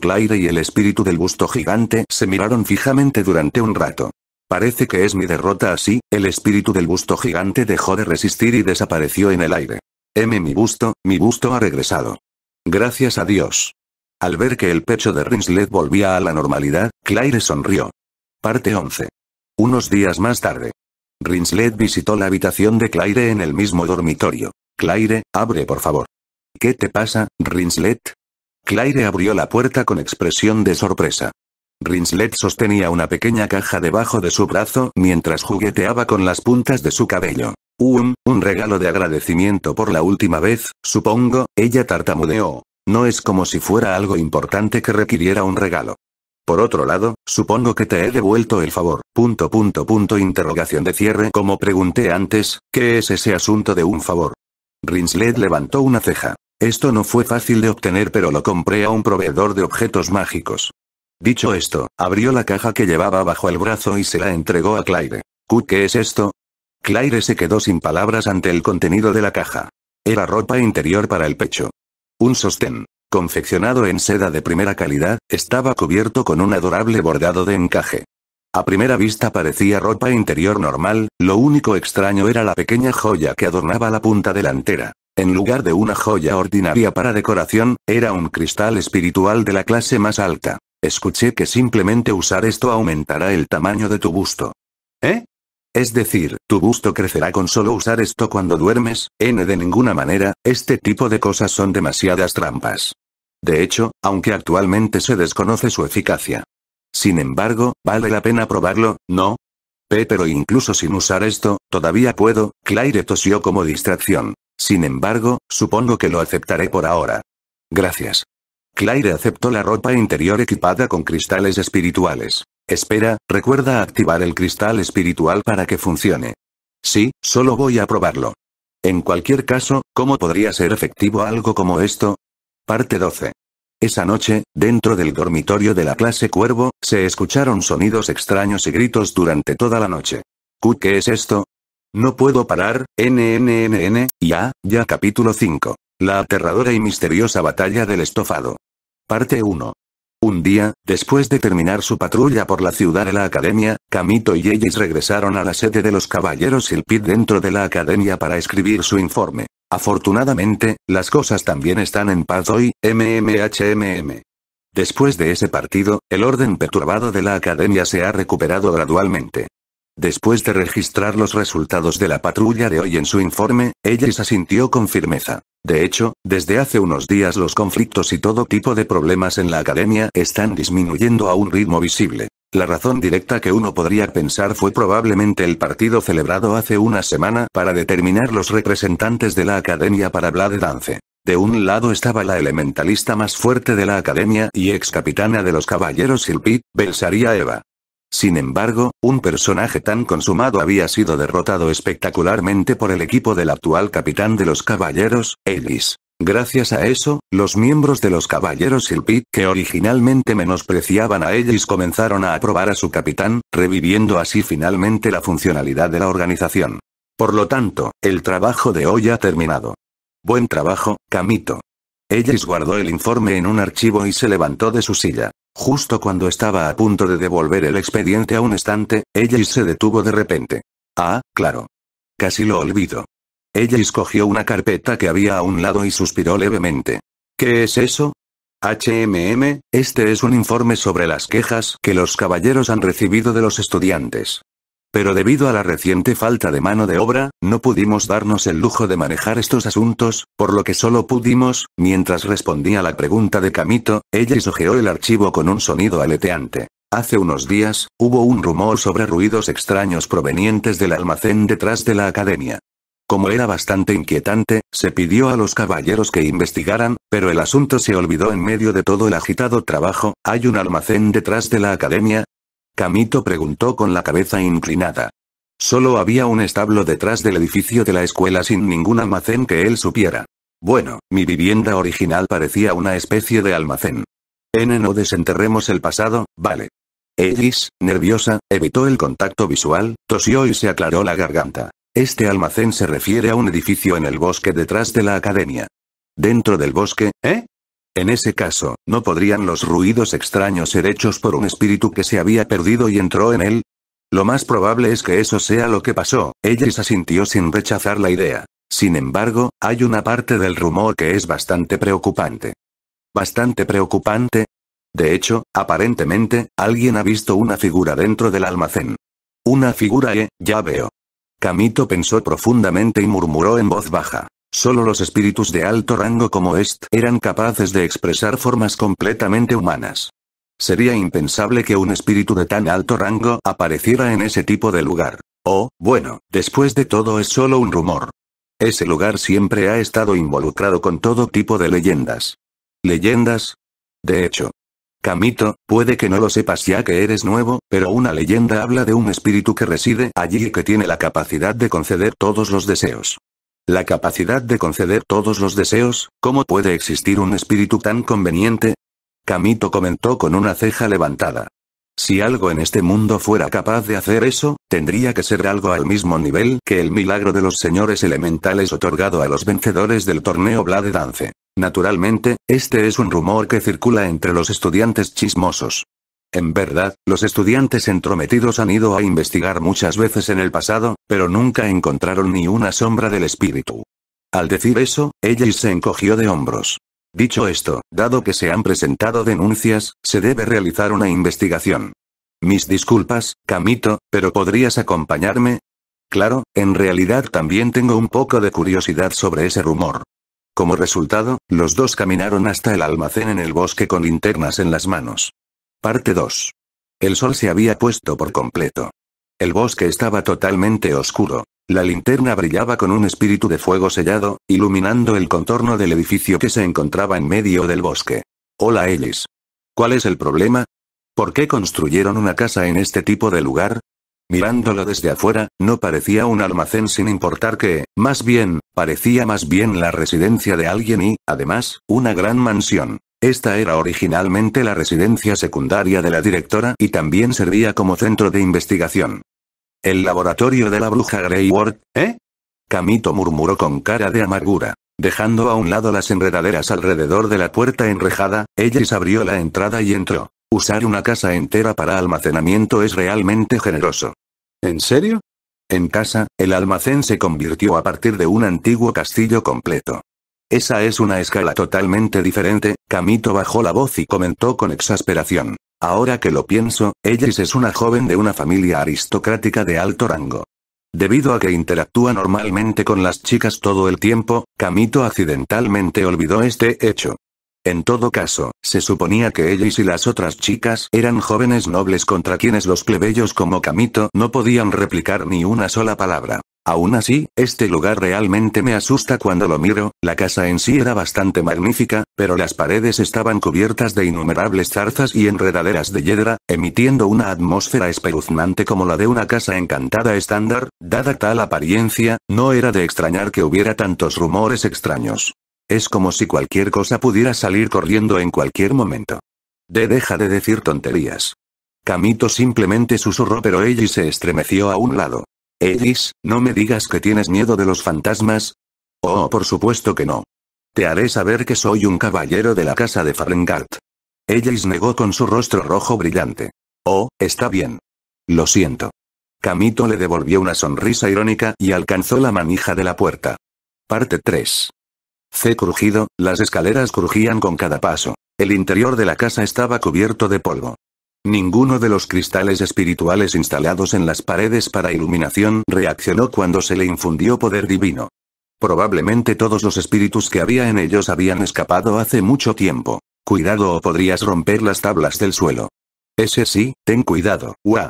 Claire y el espíritu del busto gigante se miraron fijamente durante un rato. Parece que es mi derrota así, el espíritu del busto gigante dejó de resistir y desapareció en el aire. M mi busto, mi busto ha regresado. Gracias a Dios. Al ver que el pecho de Rinslet volvía a la normalidad, Claire sonrió. Parte 11. Unos días más tarde. Rinslet visitó la habitación de Claire en el mismo dormitorio. Claire, abre por favor. ¿Qué te pasa, Rinslet? Claire abrió la puerta con expresión de sorpresa. Rinslet sostenía una pequeña caja debajo de su brazo mientras jugueteaba con las puntas de su cabello. Un, un regalo de agradecimiento por la última vez, supongo, ella tartamudeó. No es como si fuera algo importante que requiriera un regalo. Por otro lado, supongo que te he devuelto el favor, punto punto punto interrogación de cierre como pregunté antes, ¿qué es ese asunto de un favor? Rinslet levantó una ceja. Esto no fue fácil de obtener pero lo compré a un proveedor de objetos mágicos. Dicho esto, abrió la caja que llevaba bajo el brazo y se la entregó a Claire. qué es esto? Claire se quedó sin palabras ante el contenido de la caja. Era ropa interior para el pecho. Un sostén, confeccionado en seda de primera calidad, estaba cubierto con un adorable bordado de encaje. A primera vista parecía ropa interior normal, lo único extraño era la pequeña joya que adornaba la punta delantera. En lugar de una joya ordinaria para decoración, era un cristal espiritual de la clase más alta. Escuché que simplemente usar esto aumentará el tamaño de tu busto. ¿Eh? Es decir, tu busto crecerá con solo usar esto cuando duermes, n de ninguna manera, este tipo de cosas son demasiadas trampas. De hecho, aunque actualmente se desconoce su eficacia. Sin embargo, vale la pena probarlo, ¿no? P pero incluso sin usar esto, todavía puedo, Claire tosió como distracción. Sin embargo, supongo que lo aceptaré por ahora. Gracias. Claire aceptó la ropa interior equipada con cristales espirituales. Espera, recuerda activar el cristal espiritual para que funcione. Sí, solo voy a probarlo. En cualquier caso, ¿cómo podría ser efectivo algo como esto? Parte 12. Esa noche, dentro del dormitorio de la clase Cuervo, se escucharon sonidos extraños y gritos durante toda la noche. ¿Qué es esto? No puedo parar, NNNN, ya, ya capítulo 5. La aterradora y misteriosa batalla del estofado. Parte 1. Un día, después de terminar su patrulla por la ciudad de la academia, Camito y ellis regresaron a la sede de los caballeros Silpid dentro de la academia para escribir su informe. Afortunadamente, las cosas también están en paz hoy, MMHMM. Después de ese partido, el orden perturbado de la academia se ha recuperado gradualmente. Después de registrar los resultados de la patrulla de hoy en su informe, se asintió con firmeza. De hecho, desde hace unos días los conflictos y todo tipo de problemas en la academia están disminuyendo a un ritmo visible. La razón directa que uno podría pensar fue probablemente el partido celebrado hace una semana para determinar los representantes de la academia para hablar de Dance. De un lado estaba la elementalista más fuerte de la academia y ex capitana de los caballeros Silpit, Belsaria Eva. Sin embargo, un personaje tan consumado había sido derrotado espectacularmente por el equipo del actual capitán de los Caballeros, Ellis. Gracias a eso, los miembros de los Caballeros Pit, que originalmente menospreciaban a Ellis, comenzaron a aprobar a su capitán, reviviendo así finalmente la funcionalidad de la organización. Por lo tanto, el trabajo de hoy ha terminado. Buen trabajo, Camito. Ellis guardó el informe en un archivo y se levantó de su silla. Justo cuando estaba a punto de devolver el expediente a un estante, Ellis se detuvo de repente. Ah, claro. Casi lo olvido. Ellis cogió una carpeta que había a un lado y suspiró levemente. ¿Qué es eso? HMM, este es un informe sobre las quejas que los caballeros han recibido de los estudiantes. Pero debido a la reciente falta de mano de obra, no pudimos darnos el lujo de manejar estos asuntos, por lo que solo pudimos, mientras respondía la pregunta de Camito, ella isogeó el archivo con un sonido aleteante. Hace unos días, hubo un rumor sobre ruidos extraños provenientes del almacén detrás de la academia. Como era bastante inquietante, se pidió a los caballeros que investigaran, pero el asunto se olvidó en medio de todo el agitado trabajo, hay un almacén detrás de la academia, Camito preguntó con la cabeza inclinada. Solo había un establo detrás del edificio de la escuela sin ningún almacén que él supiera. Bueno, mi vivienda original parecía una especie de almacén. N no desenterremos el pasado, vale. Ellis, nerviosa, evitó el contacto visual, tosió y se aclaró la garganta. Este almacén se refiere a un edificio en el bosque detrás de la academia. Dentro del bosque, ¿eh? En ese caso, ¿no podrían los ruidos extraños ser hechos por un espíritu que se había perdido y entró en él? Lo más probable es que eso sea lo que pasó, ella se sin rechazar la idea. Sin embargo, hay una parte del rumor que es bastante preocupante. ¿Bastante preocupante? De hecho, aparentemente, alguien ha visto una figura dentro del almacén. Una figura eh, ya veo. Camito pensó profundamente y murmuró en voz baja. Sólo los espíritus de alto rango como este eran capaces de expresar formas completamente humanas. Sería impensable que un espíritu de tan alto rango apareciera en ese tipo de lugar. oh, bueno, después de todo es solo un rumor. Ese lugar siempre ha estado involucrado con todo tipo de leyendas. ¿Leyendas? De hecho. Camito, puede que no lo sepas ya que eres nuevo, pero una leyenda habla de un espíritu que reside allí y que tiene la capacidad de conceder todos los deseos. La capacidad de conceder todos los deseos, ¿cómo puede existir un espíritu tan conveniente? Camito comentó con una ceja levantada. Si algo en este mundo fuera capaz de hacer eso, tendría que ser algo al mismo nivel que el milagro de los señores elementales otorgado a los vencedores del torneo Blade Dance. Naturalmente, este es un rumor que circula entre los estudiantes chismosos. En verdad, los estudiantes entrometidos han ido a investigar muchas veces en el pasado, pero nunca encontraron ni una sombra del espíritu. Al decir eso, ella se encogió de hombros. Dicho esto, dado que se han presentado denuncias, se debe realizar una investigación. Mis disculpas, Camito, pero ¿podrías acompañarme? Claro, en realidad también tengo un poco de curiosidad sobre ese rumor. Como resultado, los dos caminaron hasta el almacén en el bosque con linternas en las manos. Parte 2. El sol se había puesto por completo. El bosque estaba totalmente oscuro. La linterna brillaba con un espíritu de fuego sellado, iluminando el contorno del edificio que se encontraba en medio del bosque. Hola Ellis. ¿Cuál es el problema? ¿Por qué construyeron una casa en este tipo de lugar? Mirándolo desde afuera, no parecía un almacén sin importar que, más bien, parecía más bien la residencia de alguien y, además, una gran mansión. Esta era originalmente la residencia secundaria de la directora y también servía como centro de investigación. El laboratorio de la bruja Grey Ward, ¿eh? Camito murmuró con cara de amargura. Dejando a un lado las enredaderas alrededor de la puerta enrejada, Ellis abrió la entrada y entró. Usar una casa entera para almacenamiento es realmente generoso. ¿En serio? En casa, el almacén se convirtió a partir de un antiguo castillo completo. Esa es una escala totalmente diferente, Camito bajó la voz y comentó con exasperación. Ahora que lo pienso, Ellis es una joven de una familia aristocrática de alto rango. Debido a que interactúa normalmente con las chicas todo el tiempo, Camito accidentalmente olvidó este hecho. En todo caso, se suponía que Ellis y las otras chicas eran jóvenes nobles contra quienes los plebeyos como Camito no podían replicar ni una sola palabra. Aún así, este lugar realmente me asusta cuando lo miro, la casa en sí era bastante magnífica, pero las paredes estaban cubiertas de innumerables zarzas y enredaderas de hiedra, emitiendo una atmósfera espeluznante como la de una casa encantada estándar, dada tal apariencia, no era de extrañar que hubiera tantos rumores extraños. Es como si cualquier cosa pudiera salir corriendo en cualquier momento. De deja de decir tonterías. Camito simplemente susurró pero ella se estremeció a un lado. Ellis, no me digas que tienes miedo de los fantasmas. Oh, por supuesto que no. Te haré saber que soy un caballero de la casa de Farengart. Ellis negó con su rostro rojo brillante. Oh, está bien. Lo siento. Camito le devolvió una sonrisa irónica y alcanzó la manija de la puerta. Parte 3. C crujido, las escaleras crujían con cada paso. El interior de la casa estaba cubierto de polvo. Ninguno de los cristales espirituales instalados en las paredes para iluminación reaccionó cuando se le infundió poder divino. Probablemente todos los espíritus que había en ellos habían escapado hace mucho tiempo. Cuidado o podrías romper las tablas del suelo. Ese sí, ten cuidado, ¡guau!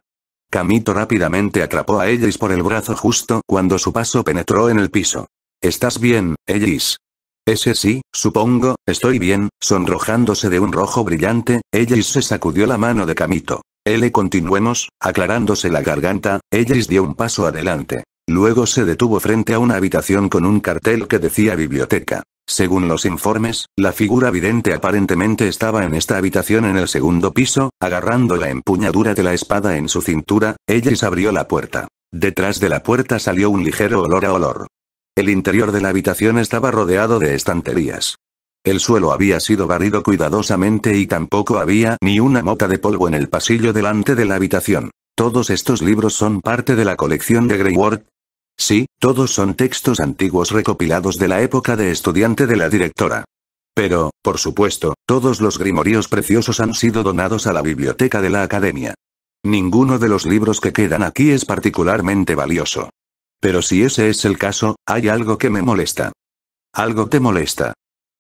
Camito rápidamente atrapó a Ellis por el brazo justo cuando su paso penetró en el piso. ¿Estás bien, Ellis? Ese sí, supongo, estoy bien, sonrojándose de un rojo brillante, Ellis se sacudió la mano de Camito. L continuemos, aclarándose la garganta, Ellis dio un paso adelante. Luego se detuvo frente a una habitación con un cartel que decía biblioteca. Según los informes, la figura vidente aparentemente estaba en esta habitación en el segundo piso, agarrando la empuñadura de la espada en su cintura, Ellis abrió la puerta. Detrás de la puerta salió un ligero olor a olor. El interior de la habitación estaba rodeado de estanterías. El suelo había sido barrido cuidadosamente y tampoco había ni una mota de polvo en el pasillo delante de la habitación. ¿Todos estos libros son parte de la colección de Grey Sí, todos son textos antiguos recopilados de la época de estudiante de la directora. Pero, por supuesto, todos los grimoríos preciosos han sido donados a la biblioteca de la academia. Ninguno de los libros que quedan aquí es particularmente valioso. Pero si ese es el caso, hay algo que me molesta. Algo te molesta.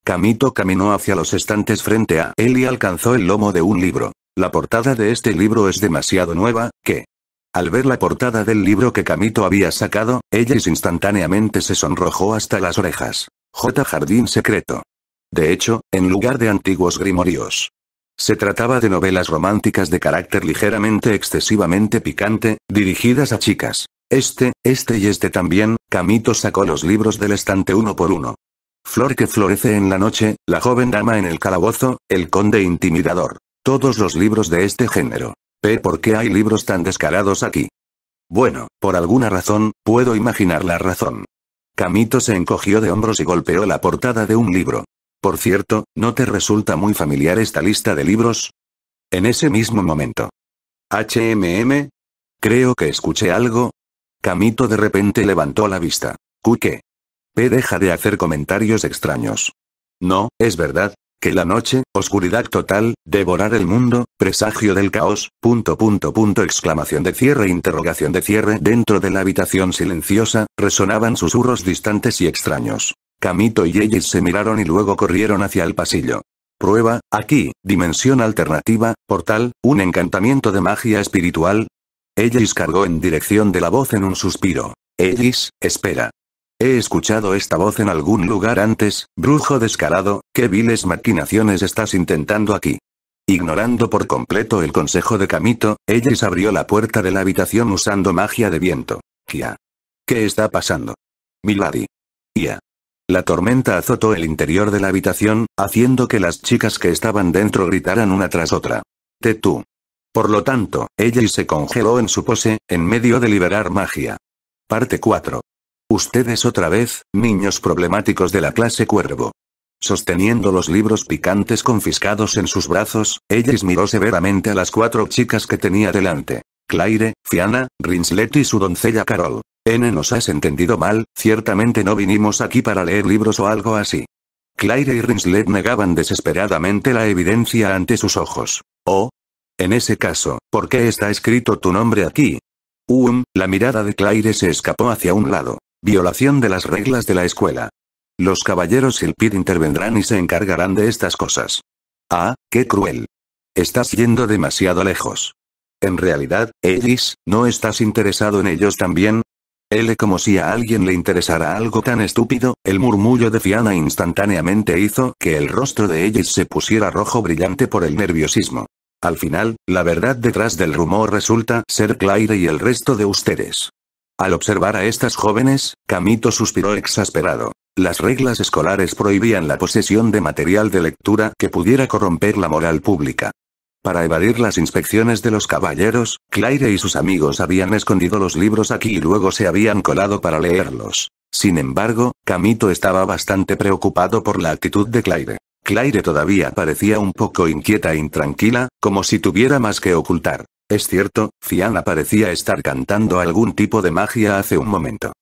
Camito caminó hacia los estantes frente a él y alcanzó el lomo de un libro. La portada de este libro es demasiado nueva, que... Al ver la portada del libro que Camito había sacado, ella instantáneamente se sonrojó hasta las orejas. J. Jardín Secreto. De hecho, en lugar de antiguos grimorios. Se trataba de novelas románticas de carácter ligeramente excesivamente picante, dirigidas a chicas. Este, este y este también, Camito sacó los libros del estante uno por uno. Flor que florece en la noche, la joven dama en el calabozo, el conde intimidador. Todos los libros de este género. P. ¿Por qué hay libros tan descarados aquí? Bueno, por alguna razón, puedo imaginar la razón. Camito se encogió de hombros y golpeó la portada de un libro. Por cierto, ¿no te resulta muy familiar esta lista de libros? En ese mismo momento. HMM. Creo que escuché algo, Camito de repente levantó la vista. ¿Qué? P deja de hacer comentarios extraños. No, es verdad, que la noche, oscuridad total, devorar el mundo, presagio del caos, punto punto punto exclamación de cierre interrogación de cierre dentro de la habitación silenciosa, resonaban susurros distantes y extraños. Camito y Yeyes se miraron y luego corrieron hacia el pasillo. Prueba, aquí, dimensión alternativa, portal, un encantamiento de magia espiritual, Ellis cargó en dirección de la voz en un suspiro. Ellis, espera. He escuchado esta voz en algún lugar antes, brujo descarado, ¿qué viles maquinaciones estás intentando aquí? Ignorando por completo el consejo de Camito, Ellis abrió la puerta de la habitación usando magia de viento. Kia. ¿Qué está pasando? Milady. Kia. La tormenta azotó el interior de la habitación, haciendo que las chicas que estaban dentro gritaran una tras otra. Tetu. Por lo tanto, ella se congeló en su pose, en medio de liberar magia. Parte 4. Ustedes otra vez, niños problemáticos de la clase cuervo. Sosteniendo los libros picantes confiscados en sus brazos, Ellis miró severamente a las cuatro chicas que tenía delante. Claire, Fiana, Rinslet y su doncella Carol. N nos has entendido mal, ciertamente no vinimos aquí para leer libros o algo así. Claire y Rinslet negaban desesperadamente la evidencia ante sus ojos. Oh, en ese caso, ¿por qué está escrito tu nombre aquí? Um, la mirada de Claire se escapó hacia un lado. Violación de las reglas de la escuela. Los caballeros y el Silpid intervendrán y se encargarán de estas cosas. Ah, qué cruel. Estás yendo demasiado lejos. En realidad, Ellis, ¿no estás interesado en ellos también? L como si a alguien le interesara algo tan estúpido, el murmullo de Fiana instantáneamente hizo que el rostro de Ellis se pusiera rojo brillante por el nerviosismo. Al final, la verdad detrás del rumor resulta ser Claire y el resto de ustedes. Al observar a estas jóvenes, Camito suspiró exasperado. Las reglas escolares prohibían la posesión de material de lectura que pudiera corromper la moral pública. Para evadir las inspecciones de los caballeros, Claire y sus amigos habían escondido los libros aquí y luego se habían colado para leerlos. Sin embargo, Camito estaba bastante preocupado por la actitud de Claire. Claire todavía parecía un poco inquieta e intranquila, como si tuviera más que ocultar. Es cierto, Fianna parecía estar cantando algún tipo de magia hace un momento.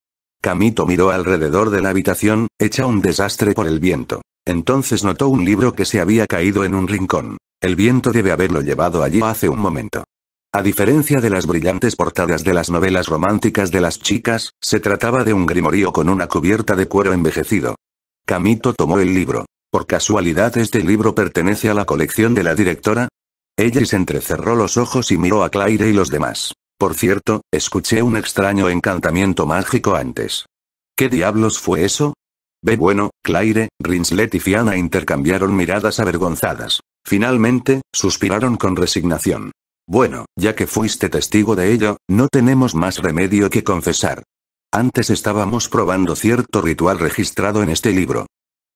Camito miró alrededor de la habitación, hecha un desastre por el viento. Entonces notó un libro que se había caído en un rincón. El viento debe haberlo llevado allí hace un momento. A diferencia de las brillantes portadas de las novelas románticas de las chicas, se trataba de un grimorío con una cubierta de cuero envejecido. Camito tomó el libro. Por casualidad este libro pertenece a la colección de la directora. Ella se entrecerró los ojos y miró a Claire y los demás. Por cierto, escuché un extraño encantamiento mágico antes. ¿Qué diablos fue eso? Ve bueno, Claire, Rinslet y Fiana intercambiaron miradas avergonzadas. Finalmente, suspiraron con resignación. Bueno, ya que fuiste testigo de ello, no tenemos más remedio que confesar. Antes estábamos probando cierto ritual registrado en este libro.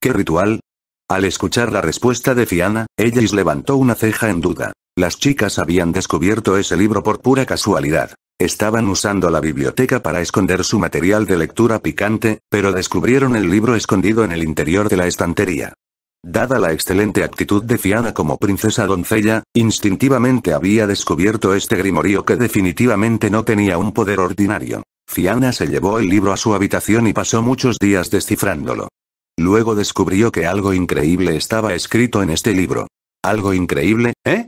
¿Qué ritual? Al escuchar la respuesta de Fiana, Ellis levantó una ceja en duda. Las chicas habían descubierto ese libro por pura casualidad. Estaban usando la biblioteca para esconder su material de lectura picante, pero descubrieron el libro escondido en el interior de la estantería. Dada la excelente actitud de Fiana como princesa doncella, instintivamente había descubierto este grimorío que definitivamente no tenía un poder ordinario. Fiana se llevó el libro a su habitación y pasó muchos días descifrándolo. Luego descubrió que algo increíble estaba escrito en este libro. ¿Algo increíble, eh?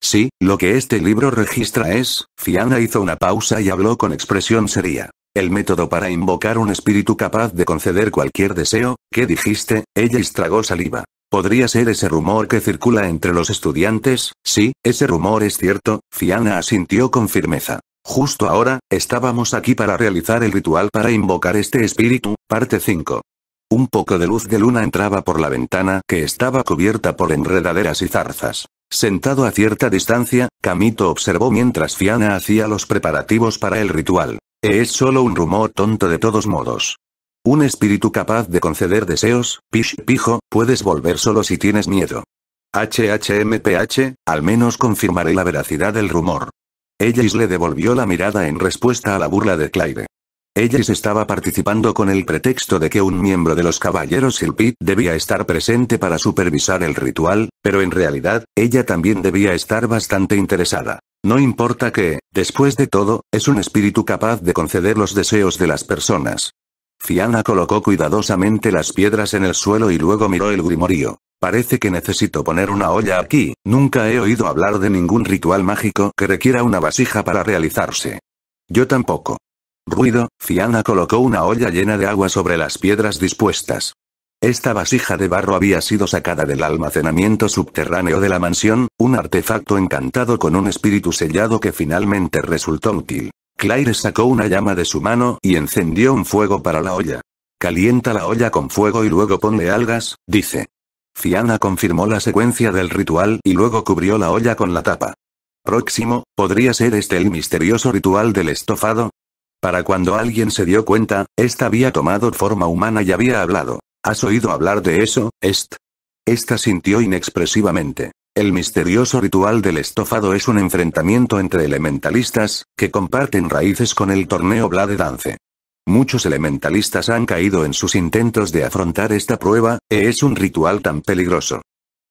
Sí, lo que este libro registra es, Fiana hizo una pausa y habló con expresión seria. El método para invocar un espíritu capaz de conceder cualquier deseo, ¿qué dijiste? Ella estragó saliva. Podría ser ese rumor que circula entre los estudiantes, sí, ese rumor es cierto, Fiana asintió con firmeza. Justo ahora, estábamos aquí para realizar el ritual para invocar este espíritu, parte 5. Un poco de luz de luna entraba por la ventana que estaba cubierta por enredaderas y zarzas. Sentado a cierta distancia, Camito observó mientras Fiana hacía los preparativos para el ritual. Es solo un rumor tonto de todos modos. Un espíritu capaz de conceder deseos, pish pijo, puedes volver solo si tienes miedo. HHMPH, al menos confirmaré la veracidad del rumor. Ella le devolvió la mirada en respuesta a la burla de Claire. Ella se estaba participando con el pretexto de que un miembro de los caballeros Silpit debía estar presente para supervisar el ritual, pero en realidad, ella también debía estar bastante interesada. No importa que, después de todo, es un espíritu capaz de conceder los deseos de las personas. Fiana colocó cuidadosamente las piedras en el suelo y luego miró el grimorío. Parece que necesito poner una olla aquí, nunca he oído hablar de ningún ritual mágico que requiera una vasija para realizarse. Yo tampoco. Ruido, Fiana colocó una olla llena de agua sobre las piedras dispuestas. Esta vasija de barro había sido sacada del almacenamiento subterráneo de la mansión, un artefacto encantado con un espíritu sellado que finalmente resultó útil. Claire sacó una llama de su mano y encendió un fuego para la olla. Calienta la olla con fuego y luego ponle algas, dice. Fiana confirmó la secuencia del ritual y luego cubrió la olla con la tapa. Próximo, podría ser este el misterioso ritual del estofado, para cuando alguien se dio cuenta, esta había tomado forma humana y había hablado. ¿Has oído hablar de eso, Est? Esta sintió inexpresivamente. El misterioso ritual del estofado es un enfrentamiento entre elementalistas, que comparten raíces con el torneo Blade Dance. Muchos elementalistas han caído en sus intentos de afrontar esta prueba, e es un ritual tan peligroso.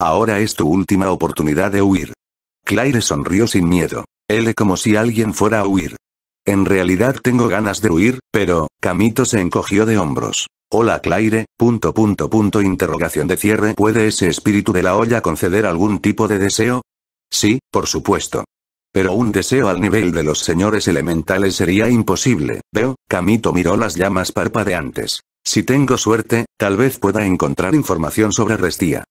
Ahora es tu última oportunidad de huir. Claire sonrió sin miedo. Él como si alguien fuera a huir. En realidad tengo ganas de huir, pero, Camito se encogió de hombros. Hola Claire, punto punto punto interrogación de cierre ¿Puede ese espíritu de la olla conceder algún tipo de deseo? Sí, por supuesto. Pero un deseo al nivel de los señores elementales sería imposible, veo, Camito miró las llamas parpadeantes. Si tengo suerte, tal vez pueda encontrar información sobre Restía.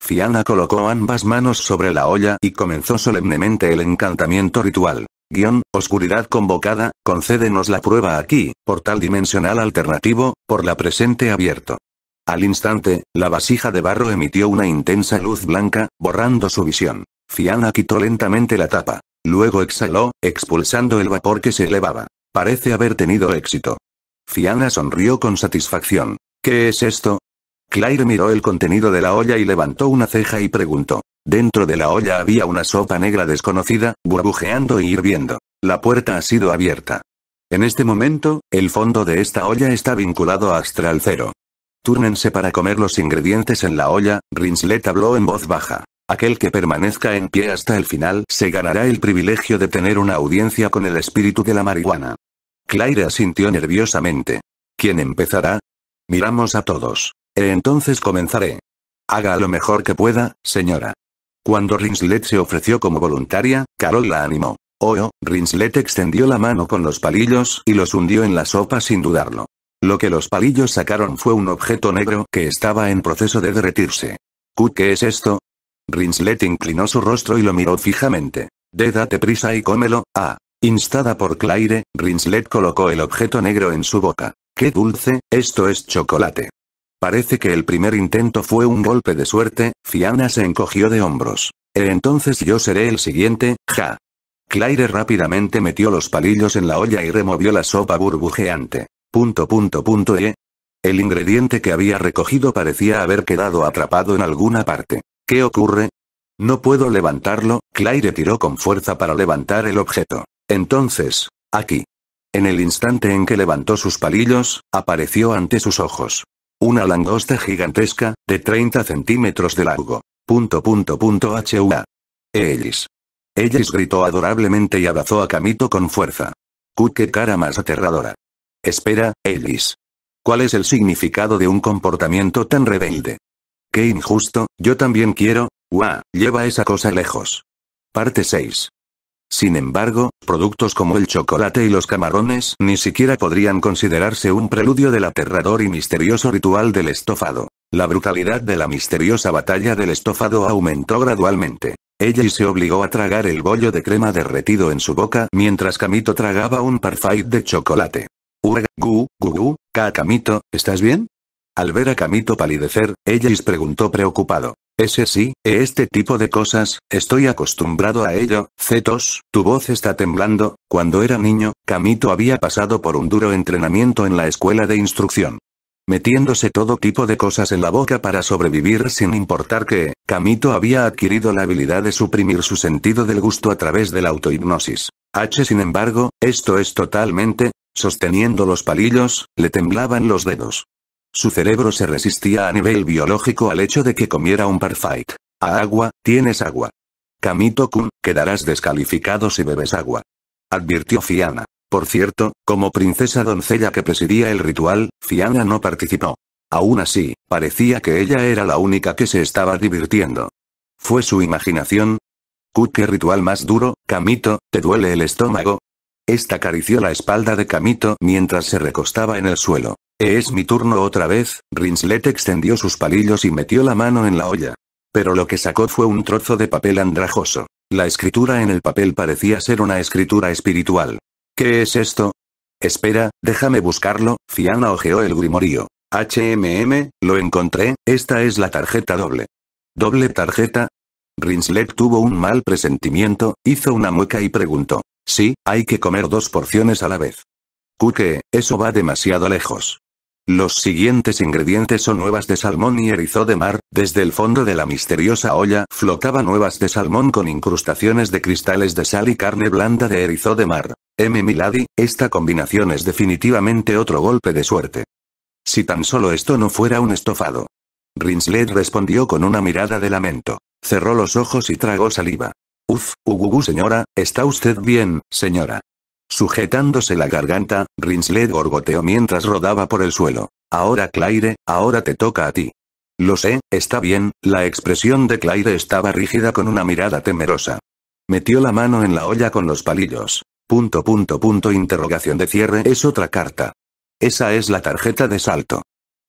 Fiana colocó ambas manos sobre la olla y comenzó solemnemente el encantamiento ritual. Guión, oscuridad convocada, concédenos la prueba aquí, portal dimensional alternativo, por la presente abierto. Al instante, la vasija de barro emitió una intensa luz blanca, borrando su visión. Fiana quitó lentamente la tapa. Luego exhaló, expulsando el vapor que se elevaba. Parece haber tenido éxito. Fiana sonrió con satisfacción. ¿Qué es esto? Claire miró el contenido de la olla y levantó una ceja y preguntó. Dentro de la olla había una sopa negra desconocida, burbujeando y hirviendo. La puerta ha sido abierta. En este momento, el fondo de esta olla está vinculado a Astral Cero. Túrnense para comer los ingredientes en la olla, Rinslet habló en voz baja. Aquel que permanezca en pie hasta el final se ganará el privilegio de tener una audiencia con el espíritu de la marihuana. Claire asintió nerviosamente. ¿Quién empezará? Miramos a todos. Eh, entonces comenzaré. Haga lo mejor que pueda, señora. Cuando Rinslet se ofreció como voluntaria, Carol la animó. Oh, oh, Rinslet extendió la mano con los palillos y los hundió en la sopa sin dudarlo. Lo que los palillos sacaron fue un objeto negro que estaba en proceso de derretirse. ¿Qué es esto? Rinslet inclinó su rostro y lo miró fijamente. De date prisa y cómelo, ah. Instada por Claire, Rinslet colocó el objeto negro en su boca. ¡Qué dulce, esto es chocolate! Parece que el primer intento fue un golpe de suerte, Fiana se encogió de hombros. E entonces yo seré el siguiente, ja. Claire rápidamente metió los palillos en la olla y removió la sopa burbujeante. Punto punto punto e. El ingrediente que había recogido parecía haber quedado atrapado en alguna parte. ¿Qué ocurre? No puedo levantarlo, Claire tiró con fuerza para levantar el objeto. Entonces, aquí. En el instante en que levantó sus palillos, apareció ante sus ojos. Una langosta gigantesca, de 30 centímetros de largo. Punto punto punto hua. Ellis. Ellis gritó adorablemente y abrazó a Camito con fuerza. ¡Qué cara más aterradora! Espera, Ellis. ¿Cuál es el significado de un comportamiento tan rebelde? ¡Qué injusto, yo también quiero! ¡Guau! Lleva esa cosa lejos. Parte 6. Sin embargo, productos como el chocolate y los camarones ni siquiera podrían considerarse un preludio del aterrador y misterioso ritual del estofado. La brutalidad de la misteriosa batalla del estofado aumentó gradualmente. Ella se obligó a tragar el bollo de crema derretido en su boca mientras Kamito tragaba un parfait de chocolate. Ugh, gu, gu, gu, ka Kamito, ¿estás bien? Al ver a Kamito palidecer, Ellis preguntó preocupado. Ese sí, e este tipo de cosas, estoy acostumbrado a ello, cetos tu voz está temblando, cuando era niño, Camito había pasado por un duro entrenamiento en la escuela de instrucción. Metiéndose todo tipo de cosas en la boca para sobrevivir sin importar que, Camito había adquirido la habilidad de suprimir su sentido del gusto a través de la autohipnosis. H sin embargo, esto es totalmente, sosteniendo los palillos, le temblaban los dedos. Su cerebro se resistía a nivel biológico al hecho de que comiera un parfait. A agua, tienes agua. Kamito-kun, quedarás descalificado si bebes agua. Advirtió Fiana. Por cierto, como princesa doncella que presidía el ritual, Fiana no participó. Aún así, parecía que ella era la única que se estaba divirtiendo. ¿Fue su imaginación? ¿Qué ritual más duro, Kamito, te duele el estómago? Esta acarició la espalda de Kamito mientras se recostaba en el suelo. Es mi turno otra vez, Rinslet extendió sus palillos y metió la mano en la olla. Pero lo que sacó fue un trozo de papel andrajoso. La escritura en el papel parecía ser una escritura espiritual. ¿Qué es esto? Espera, déjame buscarlo, Fianna ojeó el grimorío. HMM, lo encontré, esta es la tarjeta doble. ¿Doble tarjeta? Rinslet tuvo un mal presentimiento, hizo una mueca y preguntó. Sí, hay que comer dos porciones a la vez. Cuque, eso va demasiado lejos. Los siguientes ingredientes son nuevas de salmón y erizo de mar, desde el fondo de la misteriosa olla flotaban nuevas de salmón con incrustaciones de cristales de sal y carne blanda de erizo de mar. M. Milady, esta combinación es definitivamente otro golpe de suerte. Si tan solo esto no fuera un estofado. Rinslet respondió con una mirada de lamento. Cerró los ojos y tragó saliva. Uf, ugugu señora, ¿está usted bien, señora? Sujetándose la garganta, Rinslet gorgoteó mientras rodaba por el suelo. Ahora Claire, ahora te toca a ti. Lo sé, está bien, la expresión de Claire estaba rígida con una mirada temerosa. Metió la mano en la olla con los palillos. Punto punto punto interrogación de cierre es otra carta. Esa es la tarjeta de salto.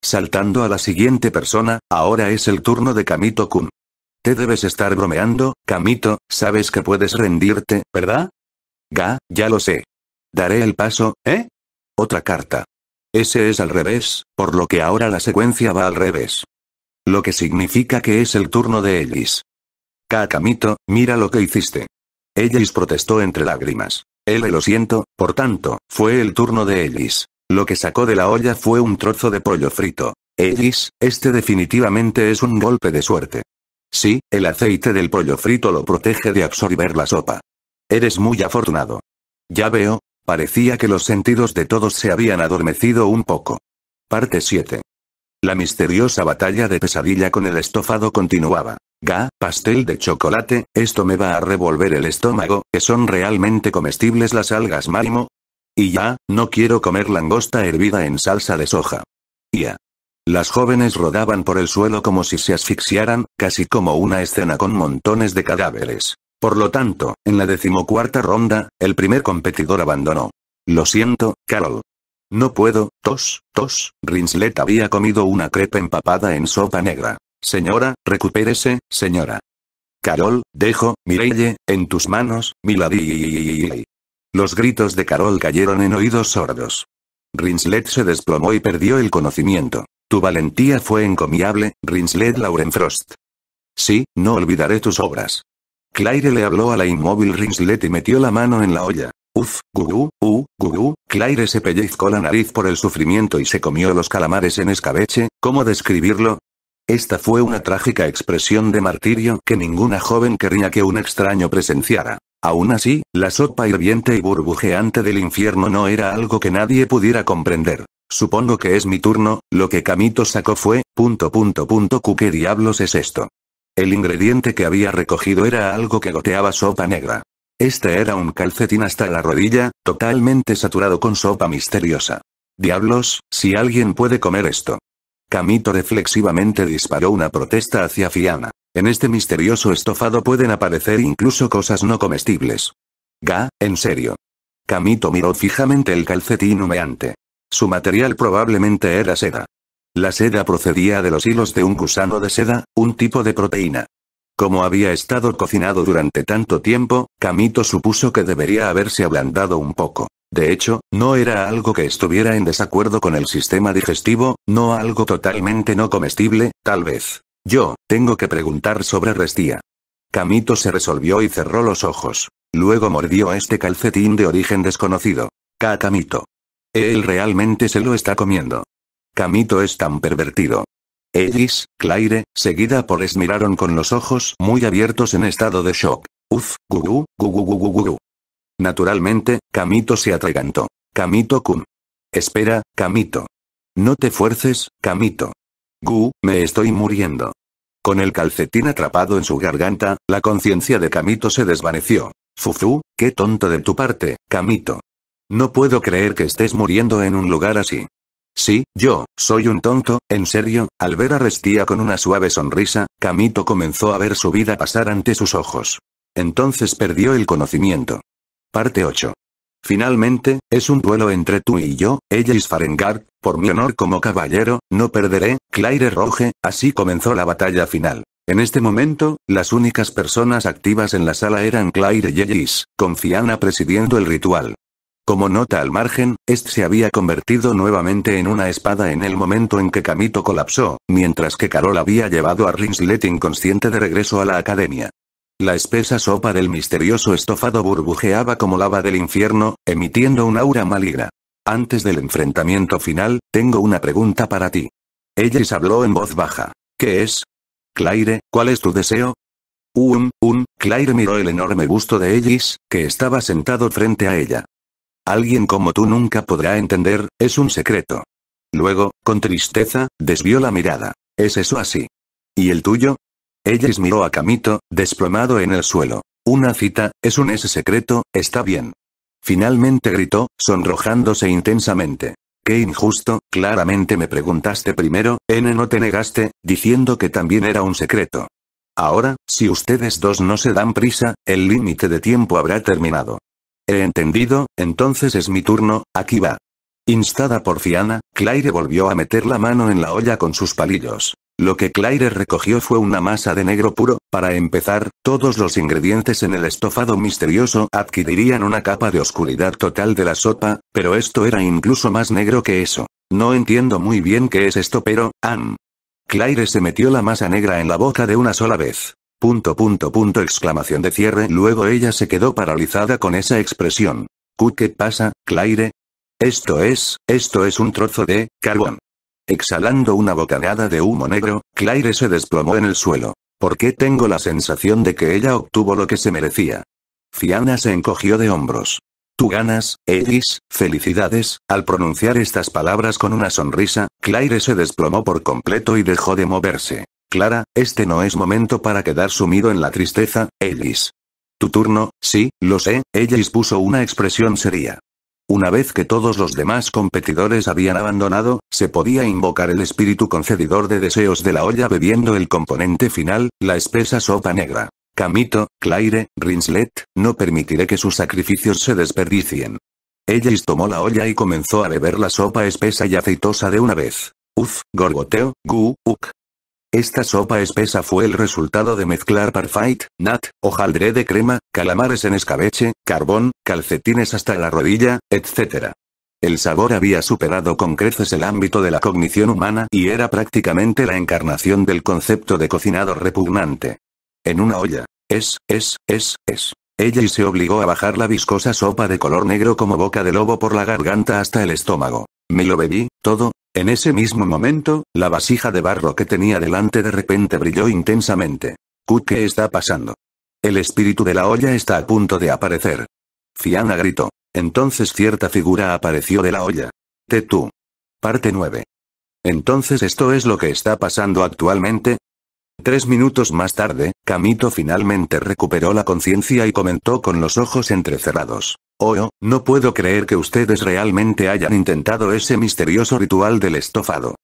Saltando a la siguiente persona, ahora es el turno de Kamito Kun. Te debes estar bromeando, Kamito, sabes que puedes rendirte, ¿verdad? Ga, ya lo sé. Daré el paso, ¿eh? Otra carta. Ese es al revés, por lo que ahora la secuencia va al revés. Lo que significa que es el turno de Ellis. Kakamito, mira lo que hiciste. Ellis protestó entre lágrimas. Él lo siento, por tanto, fue el turno de Ellis. Lo que sacó de la olla fue un trozo de pollo frito. Ellis, este definitivamente es un golpe de suerte. Sí, el aceite del pollo frito lo protege de absorber la sopa. Eres muy afortunado. Ya veo, parecía que los sentidos de todos se habían adormecido un poco. Parte 7. La misteriosa batalla de pesadilla con el estofado continuaba. Ga, pastel de chocolate, esto me va a revolver el estómago, que son realmente comestibles las algas marimo. Y ya, no quiero comer langosta hervida en salsa de soja. Ya. Las jóvenes rodaban por el suelo como si se asfixiaran, casi como una escena con montones de cadáveres. Por lo tanto, en la decimocuarta ronda, el primer competidor abandonó. Lo siento, Carol. No puedo, tos, tos, Rinslet había comido una crepe empapada en sopa negra. Señora, recupérese, señora. Carol, dejo, Mireille, en tus manos, Milady. Los gritos de Carol cayeron en oídos sordos. Rinslet se desplomó y perdió el conocimiento. Tu valentía fue encomiable, Rinslet Lauren Frost. Sí, no olvidaré tus obras. Claire le habló a la inmóvil Ringslet y metió la mano en la olla. Uf, gurú, uh, gurú, Claire se pellizcó la nariz por el sufrimiento y se comió los calamares en escabeche, ¿cómo describirlo? Esta fue una trágica expresión de martirio que ninguna joven querría que un extraño presenciara. Aún así, la sopa hirviente y burbujeante del infierno no era algo que nadie pudiera comprender. Supongo que es mi turno, lo que Camito sacó fue, punto punto punto ¿qué diablos es esto? El ingrediente que había recogido era algo que goteaba sopa negra. Este era un calcetín hasta la rodilla, totalmente saturado con sopa misteriosa. Diablos, si alguien puede comer esto. Camito reflexivamente disparó una protesta hacia Fiana. En este misterioso estofado pueden aparecer incluso cosas no comestibles. Ga, en serio. Camito miró fijamente el calcetín humeante. Su material probablemente era seda. La seda procedía de los hilos de un gusano de seda, un tipo de proteína. Como había estado cocinado durante tanto tiempo, Camito supuso que debería haberse ablandado un poco. De hecho, no era algo que estuviera en desacuerdo con el sistema digestivo, no algo totalmente no comestible, tal vez. Yo, tengo que preguntar sobre Restía. Camito se resolvió y cerró los ojos. Luego mordió este calcetín de origen desconocido. Camito. Él realmente se lo está comiendo. Camito es tan pervertido. Ellis, Claire, seguida por Es miraron con los ojos muy abiertos en estado de shock. Uf, gugu, gugu, gugu, gugu. Naturalmente, Camito se atragantó. Camito cum. Espera, Camito. No te fuerces, Camito. Gu, me estoy muriendo. Con el calcetín atrapado en su garganta, la conciencia de Camito se desvaneció. Fufu, qué tonto de tu parte, Camito. No puedo creer que estés muriendo en un lugar así. Sí, yo, soy un tonto, en serio, al ver a Restia con una suave sonrisa, Camito comenzó a ver su vida pasar ante sus ojos. Entonces perdió el conocimiento. Parte 8. Finalmente, es un duelo entre tú y yo, ella Farengar. por mi honor como caballero, no perderé, Claire Roge, así comenzó la batalla final. En este momento, las únicas personas activas en la sala eran Claire y Ellis, con Fiana presidiendo el ritual. Como nota al margen, Est se había convertido nuevamente en una espada en el momento en que Camito colapsó, mientras que Carol había llevado a Ringslet inconsciente de regreso a la academia. La espesa sopa del misterioso estofado burbujeaba como lava del infierno, emitiendo un aura maligna. Antes del enfrentamiento final, tengo una pregunta para ti. Ellis habló en voz baja. ¿Qué es? Claire, ¿cuál es tu deseo? Un, un, Claire miró el enorme gusto de Ellis, que estaba sentado frente a ella. Alguien como tú nunca podrá entender, es un secreto. Luego, con tristeza, desvió la mirada. ¿Es eso así? ¿Y el tuyo? Ella miró a Camito, desplomado en el suelo. Una cita, es un ese secreto, está bien. Finalmente gritó, sonrojándose intensamente. Qué injusto, claramente me preguntaste primero, N no te negaste, diciendo que también era un secreto. Ahora, si ustedes dos no se dan prisa, el límite de tiempo habrá terminado. He entendido, entonces es mi turno, aquí va. Instada por Fiana, Claire volvió a meter la mano en la olla con sus palillos. Lo que Claire recogió fue una masa de negro puro, para empezar, todos los ingredientes en el estofado misterioso adquirirían una capa de oscuridad total de la sopa, pero esto era incluso más negro que eso. No entiendo muy bien qué es esto pero, Ann. Claire se metió la masa negra en la boca de una sola vez. Punto punto punto exclamación de cierre. Luego ella se quedó paralizada con esa expresión. ¿Qué pasa, Claire? Esto es, esto es un trozo de, carbón. Exhalando una bocanada de humo negro, Claire se desplomó en el suelo. ¿Por qué tengo la sensación de que ella obtuvo lo que se merecía? Fiana se encogió de hombros. Tú ganas, Edis, felicidades. Al pronunciar estas palabras con una sonrisa, Claire se desplomó por completo y dejó de moverse. Clara, este no es momento para quedar sumido en la tristeza, Ellis. Tu turno, sí, lo sé, Ellis puso una expresión seria. Una vez que todos los demás competidores habían abandonado, se podía invocar el espíritu concedidor de deseos de la olla bebiendo el componente final, la espesa sopa negra. Camito, Claire, Rinslet, no permitiré que sus sacrificios se desperdicien. Ellis tomó la olla y comenzó a beber la sopa espesa y aceitosa de una vez. Uf, gorgoteo, gu, uk, esta sopa espesa fue el resultado de mezclar parfait, nat, hojaldre de crema, calamares en escabeche, carbón, calcetines hasta la rodilla, etc. El sabor había superado con creces el ámbito de la cognición humana y era prácticamente la encarnación del concepto de cocinado repugnante. En una olla. Es, es, es, es. Ella y se obligó a bajar la viscosa sopa de color negro como boca de lobo por la garganta hasta el estómago. Me lo bebí, todo, en ese mismo momento, la vasija de barro que tenía delante de repente brilló intensamente. ¿Qué está pasando? El espíritu de la olla está a punto de aparecer. Fianna gritó. Entonces cierta figura apareció de la olla. Tetu. Parte 9. Entonces esto es lo que está pasando actualmente. Tres minutos más tarde, Camito finalmente recuperó la conciencia y comentó con los ojos entrecerrados. Oh, no puedo creer que ustedes realmente hayan intentado ese misterioso ritual del estofado.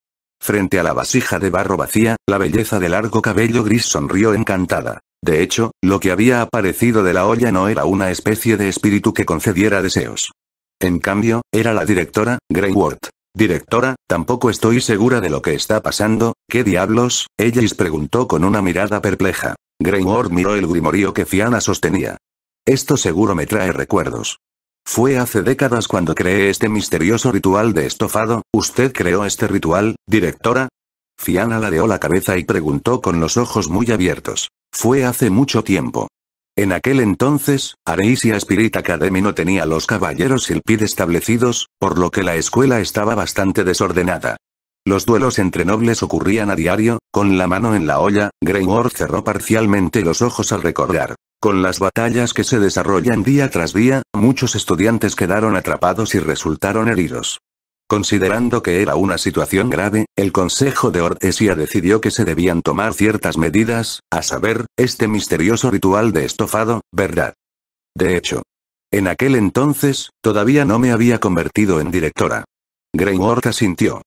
Frente a la vasija de barro vacía, la belleza de largo cabello gris sonrió encantada. De hecho, lo que había aparecido de la olla no era una especie de espíritu que concediera deseos. En cambio, era la directora, Grey Directora, tampoco estoy segura de lo que está pasando, ¿qué diablos? Ellis preguntó con una mirada perpleja. Grey miró el grimorío que Fiana sostenía. Esto seguro me trae recuerdos. Fue hace décadas cuando creé este misterioso ritual de estofado, ¿usted creó este ritual, directora? Fiana ladeó la cabeza y preguntó con los ojos muy abiertos. Fue hace mucho tiempo. En aquel entonces, Aresia Spirit Academy no tenía los caballeros Silpid establecidos, por lo que la escuela estaba bastante desordenada. Los duelos entre nobles ocurrían a diario, con la mano en la olla, Grey cerró parcialmente los ojos al recordar. Con las batallas que se desarrollan día tras día, muchos estudiantes quedaron atrapados y resultaron heridos. Considerando que era una situación grave, el Consejo de Ortesia decidió que se debían tomar ciertas medidas, a saber, este misterioso ritual de estofado, ¿verdad? De hecho, en aquel entonces, todavía no me había convertido en directora. Greymort asintió.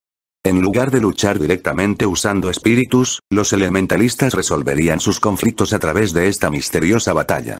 En lugar de luchar directamente usando espíritus, los elementalistas resolverían sus conflictos a través de esta misteriosa batalla.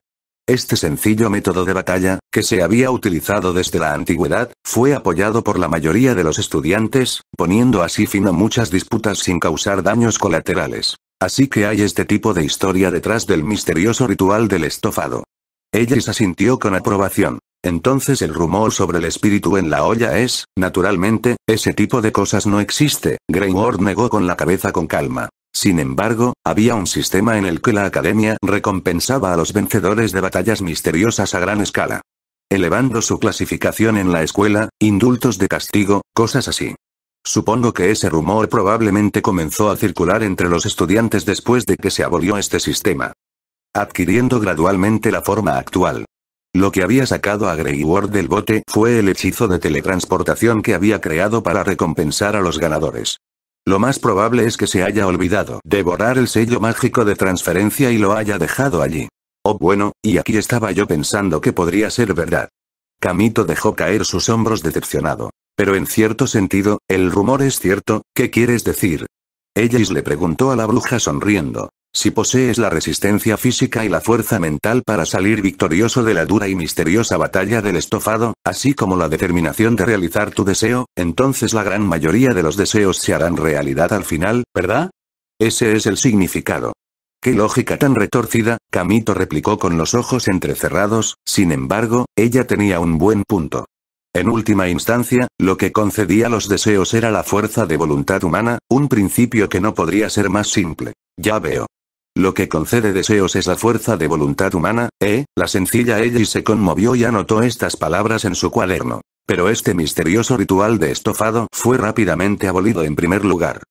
Este sencillo método de batalla, que se había utilizado desde la antigüedad, fue apoyado por la mayoría de los estudiantes, poniendo así fin a muchas disputas sin causar daños colaterales. Así que hay este tipo de historia detrás del misterioso ritual del estofado. Ella asintió con aprobación. Entonces el rumor sobre el espíritu en la olla es, naturalmente, ese tipo de cosas no existe, Greyward negó con la cabeza con calma. Sin embargo, había un sistema en el que la academia recompensaba a los vencedores de batallas misteriosas a gran escala. Elevando su clasificación en la escuela, indultos de castigo, cosas así. Supongo que ese rumor probablemente comenzó a circular entre los estudiantes después de que se abolió este sistema. Adquiriendo gradualmente la forma actual. Lo que había sacado a Grey del bote fue el hechizo de teletransportación que había creado para recompensar a los ganadores. Lo más probable es que se haya olvidado devorar el sello mágico de transferencia y lo haya dejado allí. Oh bueno, y aquí estaba yo pensando que podría ser verdad. Camito dejó caer sus hombros decepcionado. Pero en cierto sentido, el rumor es cierto, ¿qué quieres decir? Ellais le preguntó a la bruja sonriendo. Si posees la resistencia física y la fuerza mental para salir victorioso de la dura y misteriosa batalla del estofado, así como la determinación de realizar tu deseo, entonces la gran mayoría de los deseos se harán realidad al final, ¿verdad? Ese es el significado. Qué lógica tan retorcida, Camito replicó con los ojos entrecerrados, sin embargo, ella tenía un buen punto. En última instancia, lo que concedía los deseos era la fuerza de voluntad humana, un principio que no podría ser más simple. Ya veo. Lo que concede deseos es la fuerza de voluntad humana, ¿eh? La sencilla y se conmovió y anotó estas palabras en su cuaderno. Pero este misterioso ritual de estofado fue rápidamente abolido en primer lugar.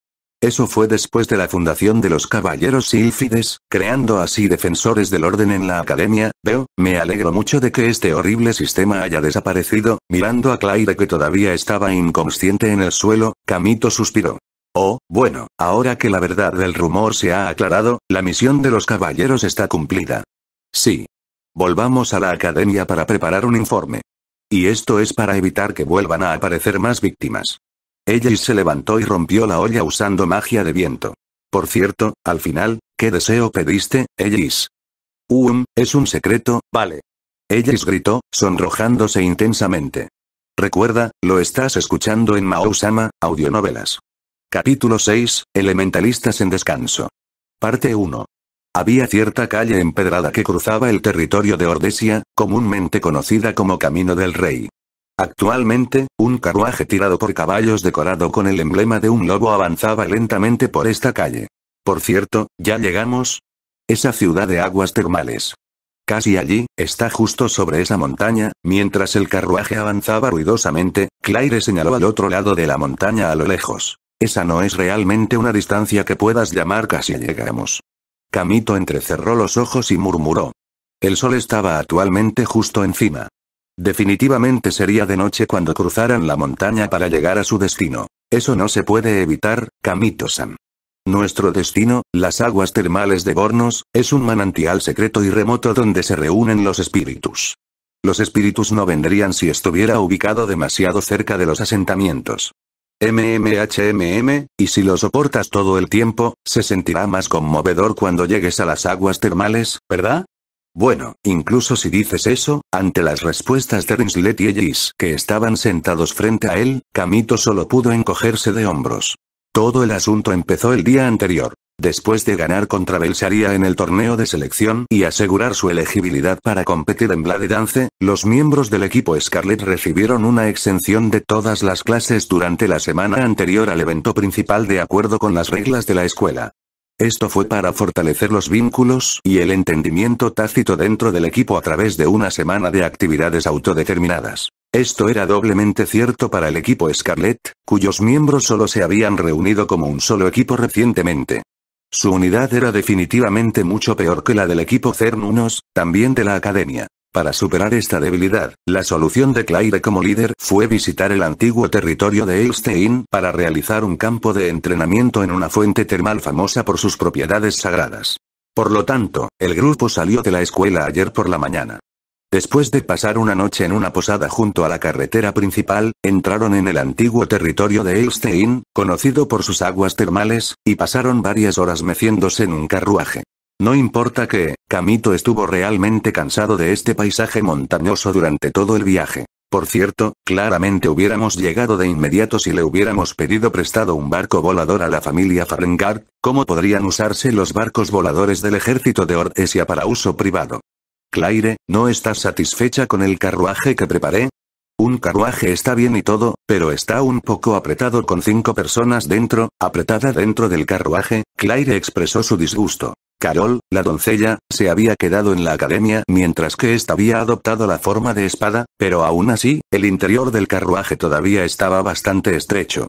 Eso fue después de la fundación de los caballeros sílfides, creando así defensores del orden en la academia, veo, me alegro mucho de que este horrible sistema haya desaparecido, mirando a Claire que todavía estaba inconsciente en el suelo, Camito suspiró. Oh, bueno, ahora que la verdad del rumor se ha aclarado, la misión de los caballeros está cumplida. Sí. Volvamos a la academia para preparar un informe. Y esto es para evitar que vuelvan a aparecer más víctimas. Ella se levantó y rompió la olla usando magia de viento. Por cierto, al final, ¿qué deseo pediste, Ellis? Um, es un secreto, vale. Ellis gritó, sonrojándose intensamente. Recuerda, lo estás escuchando en Mao-sama audionovelas. Capítulo 6, Elementalistas en descanso. Parte 1. Había cierta calle empedrada que cruzaba el territorio de Ordesia, comúnmente conocida como Camino del Rey. Actualmente, un carruaje tirado por caballos decorado con el emblema de un lobo avanzaba lentamente por esta calle. Por cierto, ya llegamos. Esa ciudad de aguas termales. Casi allí, está justo sobre esa montaña, mientras el carruaje avanzaba ruidosamente, Claire señaló al otro lado de la montaña a lo lejos. Esa no es realmente una distancia que puedas llamar casi llegamos. Camito entrecerró los ojos y murmuró. El sol estaba actualmente justo encima. Definitivamente sería de noche cuando cruzaran la montaña para llegar a su destino. Eso no se puede evitar, Camito-san. Nuestro destino, las aguas termales de Bornos, es un manantial secreto y remoto donde se reúnen los espíritus. Los espíritus no vendrían si estuviera ubicado demasiado cerca de los asentamientos. MMHMM, y si lo soportas todo el tiempo, se sentirá más conmovedor cuando llegues a las aguas termales, ¿verdad? Bueno, incluso si dices eso, ante las respuestas de Rinslet y Ellis que estaban sentados frente a él, Camito solo pudo encogerse de hombros. Todo el asunto empezó el día anterior después de ganar contra Belsaria en el torneo de selección y asegurar su elegibilidad para competir en Blade Dance, los miembros del equipo Scarlett recibieron una exención de todas las clases durante la semana anterior al evento principal de acuerdo con las reglas de la escuela. Esto fue para fortalecer los vínculos y el entendimiento tácito dentro del equipo a través de una semana de actividades autodeterminadas. Esto era doblemente cierto para el equipo Scarlett, cuyos miembros solo se habían reunido como un solo equipo recientemente. Su unidad era definitivamente mucho peor que la del equipo Cernunos, también de la academia. Para superar esta debilidad, la solución de Claire como líder fue visitar el antiguo territorio de Elstein para realizar un campo de entrenamiento en una fuente termal famosa por sus propiedades sagradas. Por lo tanto, el grupo salió de la escuela ayer por la mañana. Después de pasar una noche en una posada junto a la carretera principal, entraron en el antiguo territorio de Elstein, conocido por sus aguas termales, y pasaron varias horas meciéndose en un carruaje. No importa que, Camito estuvo realmente cansado de este paisaje montañoso durante todo el viaje. Por cierto, claramente hubiéramos llegado de inmediato si le hubiéramos pedido prestado un barco volador a la familia Farengard, ¿cómo podrían usarse los barcos voladores del ejército de Ortesia para uso privado? Claire, ¿no estás satisfecha con el carruaje que preparé? Un carruaje está bien y todo, pero está un poco apretado con cinco personas dentro, apretada dentro del carruaje, Claire expresó su disgusto. Carol, la doncella, se había quedado en la academia mientras que ésta había adoptado la forma de espada, pero aún así, el interior del carruaje todavía estaba bastante estrecho.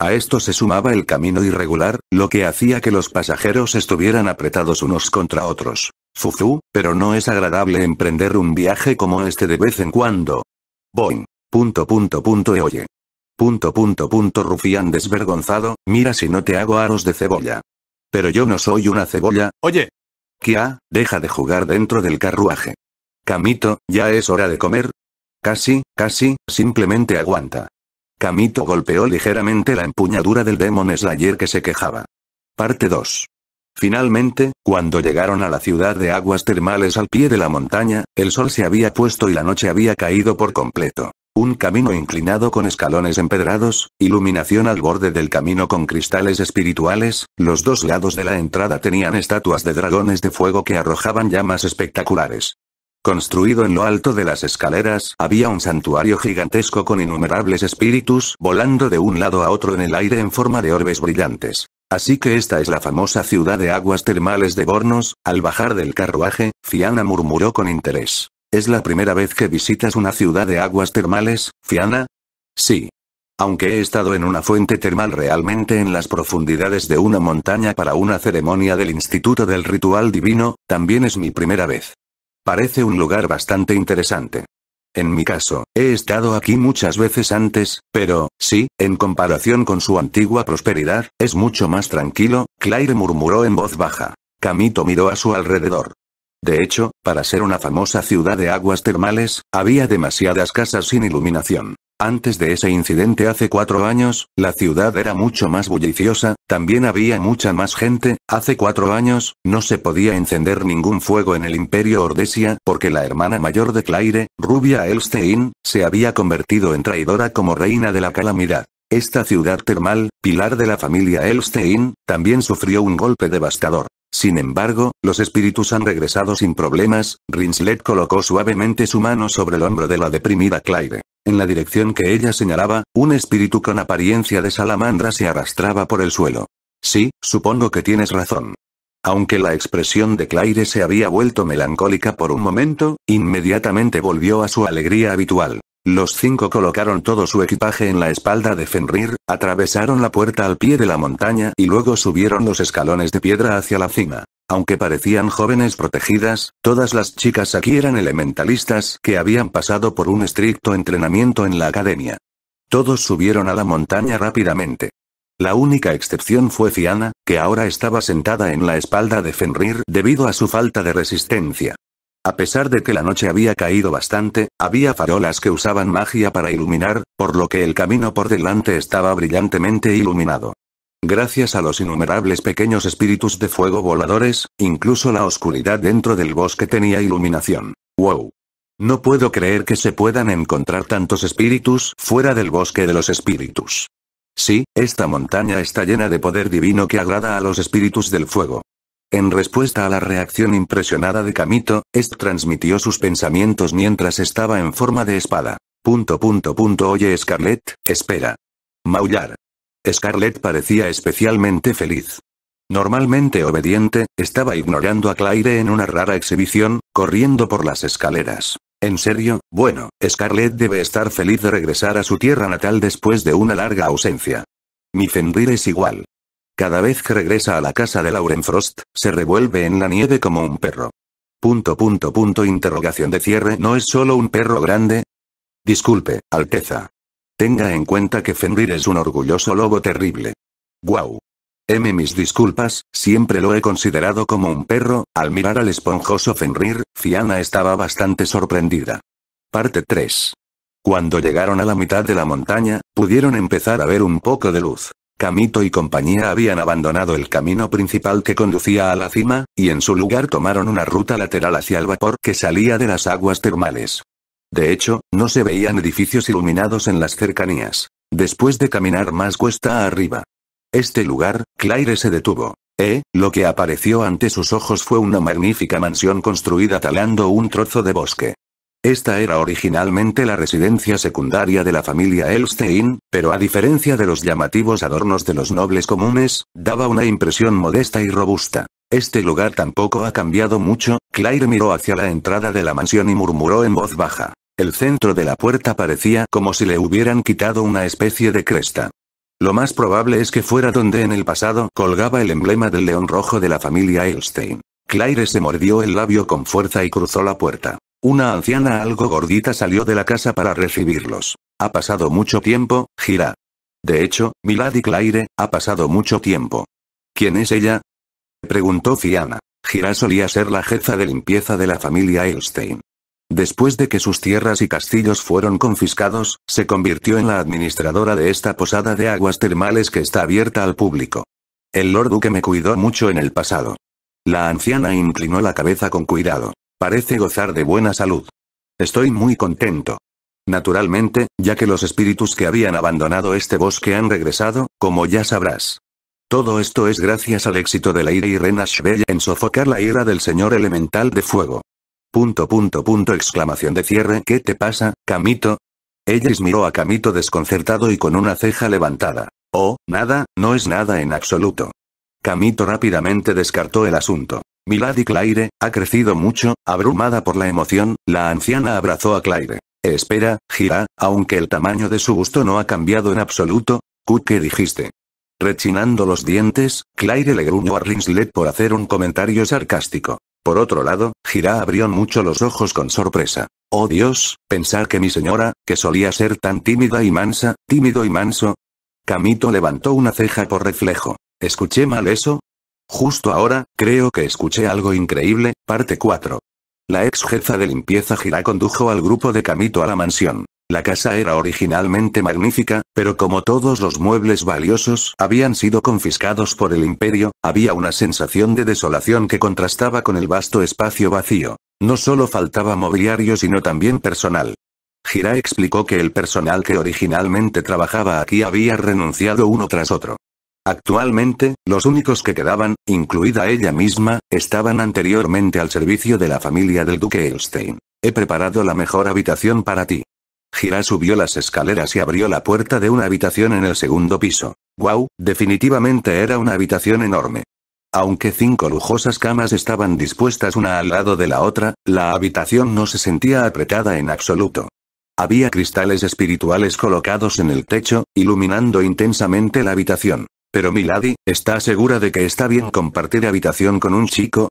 A esto se sumaba el camino irregular, lo que hacía que los pasajeros estuvieran apretados unos contra otros. Fufu, pero no es agradable emprender un viaje como este de vez en cuando. Boing. Punto punto punto e oye. Punto punto punto rufián desvergonzado, mira si no te hago aros de cebolla. Pero yo no soy una cebolla, oye. Kia, deja de jugar dentro del carruaje. Camito, ya es hora de comer. Casi, casi, simplemente aguanta. Camito golpeó ligeramente la empuñadura del Demon Slayer que se quejaba. Parte 2. Finalmente, cuando llegaron a la ciudad de aguas termales al pie de la montaña, el sol se había puesto y la noche había caído por completo. Un camino inclinado con escalones empedrados, iluminación al borde del camino con cristales espirituales, los dos lados de la entrada tenían estatuas de dragones de fuego que arrojaban llamas espectaculares. Construido en lo alto de las escaleras, había un santuario gigantesco con innumerables espíritus volando de un lado a otro en el aire en forma de orbes brillantes. Así que esta es la famosa ciudad de aguas termales de Bornos, al bajar del carruaje, Fiana murmuró con interés. ¿Es la primera vez que visitas una ciudad de aguas termales, Fiana? Sí. Aunque he estado en una fuente termal realmente en las profundidades de una montaña para una ceremonia del Instituto del Ritual Divino, también es mi primera vez. Parece un lugar bastante interesante. En mi caso, he estado aquí muchas veces antes, pero, sí, en comparación con su antigua prosperidad, es mucho más tranquilo, Claire murmuró en voz baja. Camito miró a su alrededor. De hecho, para ser una famosa ciudad de aguas termales, había demasiadas casas sin iluminación. Antes de ese incidente hace cuatro años, la ciudad era mucho más bulliciosa, también había mucha más gente, hace cuatro años, no se podía encender ningún fuego en el Imperio Ordesia, porque la hermana mayor de Claire, Rubia Elstein, se había convertido en traidora como reina de la calamidad. Esta ciudad termal, pilar de la familia Elstein, también sufrió un golpe devastador. Sin embargo, los espíritus han regresado sin problemas, Rinslet colocó suavemente su mano sobre el hombro de la deprimida Claire. En la dirección que ella señalaba, un espíritu con apariencia de salamandra se arrastraba por el suelo. Sí, supongo que tienes razón. Aunque la expresión de Claire se había vuelto melancólica por un momento, inmediatamente volvió a su alegría habitual. Los cinco colocaron todo su equipaje en la espalda de Fenrir, atravesaron la puerta al pie de la montaña y luego subieron los escalones de piedra hacia la cima. Aunque parecían jóvenes protegidas, todas las chicas aquí eran elementalistas que habían pasado por un estricto entrenamiento en la academia. Todos subieron a la montaña rápidamente. La única excepción fue Fiana, que ahora estaba sentada en la espalda de Fenrir debido a su falta de resistencia. A pesar de que la noche había caído bastante, había farolas que usaban magia para iluminar, por lo que el camino por delante estaba brillantemente iluminado. Gracias a los innumerables pequeños espíritus de fuego voladores, incluso la oscuridad dentro del bosque tenía iluminación. ¡Wow! No puedo creer que se puedan encontrar tantos espíritus fuera del bosque de los espíritus. Sí, esta montaña está llena de poder divino que agrada a los espíritus del fuego. En respuesta a la reacción impresionada de Kamito, Est transmitió sus pensamientos mientras estaba en forma de espada. Punto punto punto oye Scarlett, espera. Maullar. Scarlett parecía especialmente feliz. Normalmente obediente, estaba ignorando a Claire en una rara exhibición, corriendo por las escaleras. En serio, bueno, Scarlett debe estar feliz de regresar a su tierra natal después de una larga ausencia. Mi Fenrir es igual. Cada vez que regresa a la casa de Lauren Frost, se revuelve en la nieve como un perro. Punto punto punto interrogación de cierre ¿No es solo un perro grande? Disculpe, Alteza. Tenga en cuenta que Fenrir es un orgulloso lobo terrible. Guau. M mis disculpas, siempre lo he considerado como un perro, al mirar al esponjoso Fenrir, Fiana estaba bastante sorprendida. Parte 3. Cuando llegaron a la mitad de la montaña, pudieron empezar a ver un poco de luz. Camito y compañía habían abandonado el camino principal que conducía a la cima, y en su lugar tomaron una ruta lateral hacia el vapor que salía de las aguas termales. De hecho, no se veían edificios iluminados en las cercanías. Después de caminar más cuesta arriba. Este lugar, Claire se detuvo. Eh, lo que apareció ante sus ojos fue una magnífica mansión construida talando un trozo de bosque. Esta era originalmente la residencia secundaria de la familia Elstein, pero a diferencia de los llamativos adornos de los nobles comunes, daba una impresión modesta y robusta. Este lugar tampoco ha cambiado mucho, Claire miró hacia la entrada de la mansión y murmuró en voz baja. El centro de la puerta parecía como si le hubieran quitado una especie de cresta. Lo más probable es que fuera donde en el pasado colgaba el emblema del león rojo de la familia Elstein. Claire se mordió el labio con fuerza y cruzó la puerta. Una anciana algo gordita salió de la casa para recibirlos. Ha pasado mucho tiempo, Gira. De hecho, Milady Claire, ha pasado mucho tiempo. ¿Quién es ella? Preguntó Fiana. Gira solía ser la jefa de limpieza de la familia Elstein. Después de que sus tierras y castillos fueron confiscados, se convirtió en la administradora de esta posada de aguas termales que está abierta al público. El Lord Duque me cuidó mucho en el pasado. La anciana inclinó la cabeza con cuidado. Parece gozar de buena salud. Estoy muy contento. Naturalmente, ya que los espíritus que habían abandonado este bosque han regresado, como ya sabrás. Todo esto es gracias al éxito de la ira y Rena en sofocar la ira del señor elemental de fuego. Punto punto punto exclamación de cierre ¿Qué te pasa, Camito? Ella miró a Camito desconcertado y con una ceja levantada. Oh, nada, no es nada en absoluto. Camito rápidamente descartó el asunto. Milady Claire, ha crecido mucho, abrumada por la emoción, la anciana abrazó a Claire. Espera, Gira, aunque el tamaño de su gusto no ha cambiado en absoluto, ¿qué dijiste? Rechinando los dientes, Claire le gruñó a Ringslet por hacer un comentario sarcástico. Por otro lado, Gira abrió mucho los ojos con sorpresa. Oh Dios, pensar que mi señora, que solía ser tan tímida y mansa, tímido y manso. Camito levantó una ceja por reflejo. ¿Escuché mal eso? Justo ahora, creo que escuché algo increíble, parte 4. La ex jefa de limpieza Gira condujo al grupo de Camito a la mansión. La casa era originalmente magnífica, pero como todos los muebles valiosos habían sido confiscados por el imperio, había una sensación de desolación que contrastaba con el vasto espacio vacío. No solo faltaba mobiliario sino también personal. Gira explicó que el personal que originalmente trabajaba aquí había renunciado uno tras otro. Actualmente, los únicos que quedaban, incluida ella misma, estaban anteriormente al servicio de la familia del duque Elstein. He preparado la mejor habitación para ti. Gira subió las escaleras y abrió la puerta de una habitación en el segundo piso. ¡Wow! Definitivamente era una habitación enorme. Aunque cinco lujosas camas estaban dispuestas una al lado de la otra, la habitación no se sentía apretada en absoluto. Había cristales espirituales colocados en el techo, iluminando intensamente la habitación. Pero Milady, ¿está segura de que está bien compartir habitación con un chico?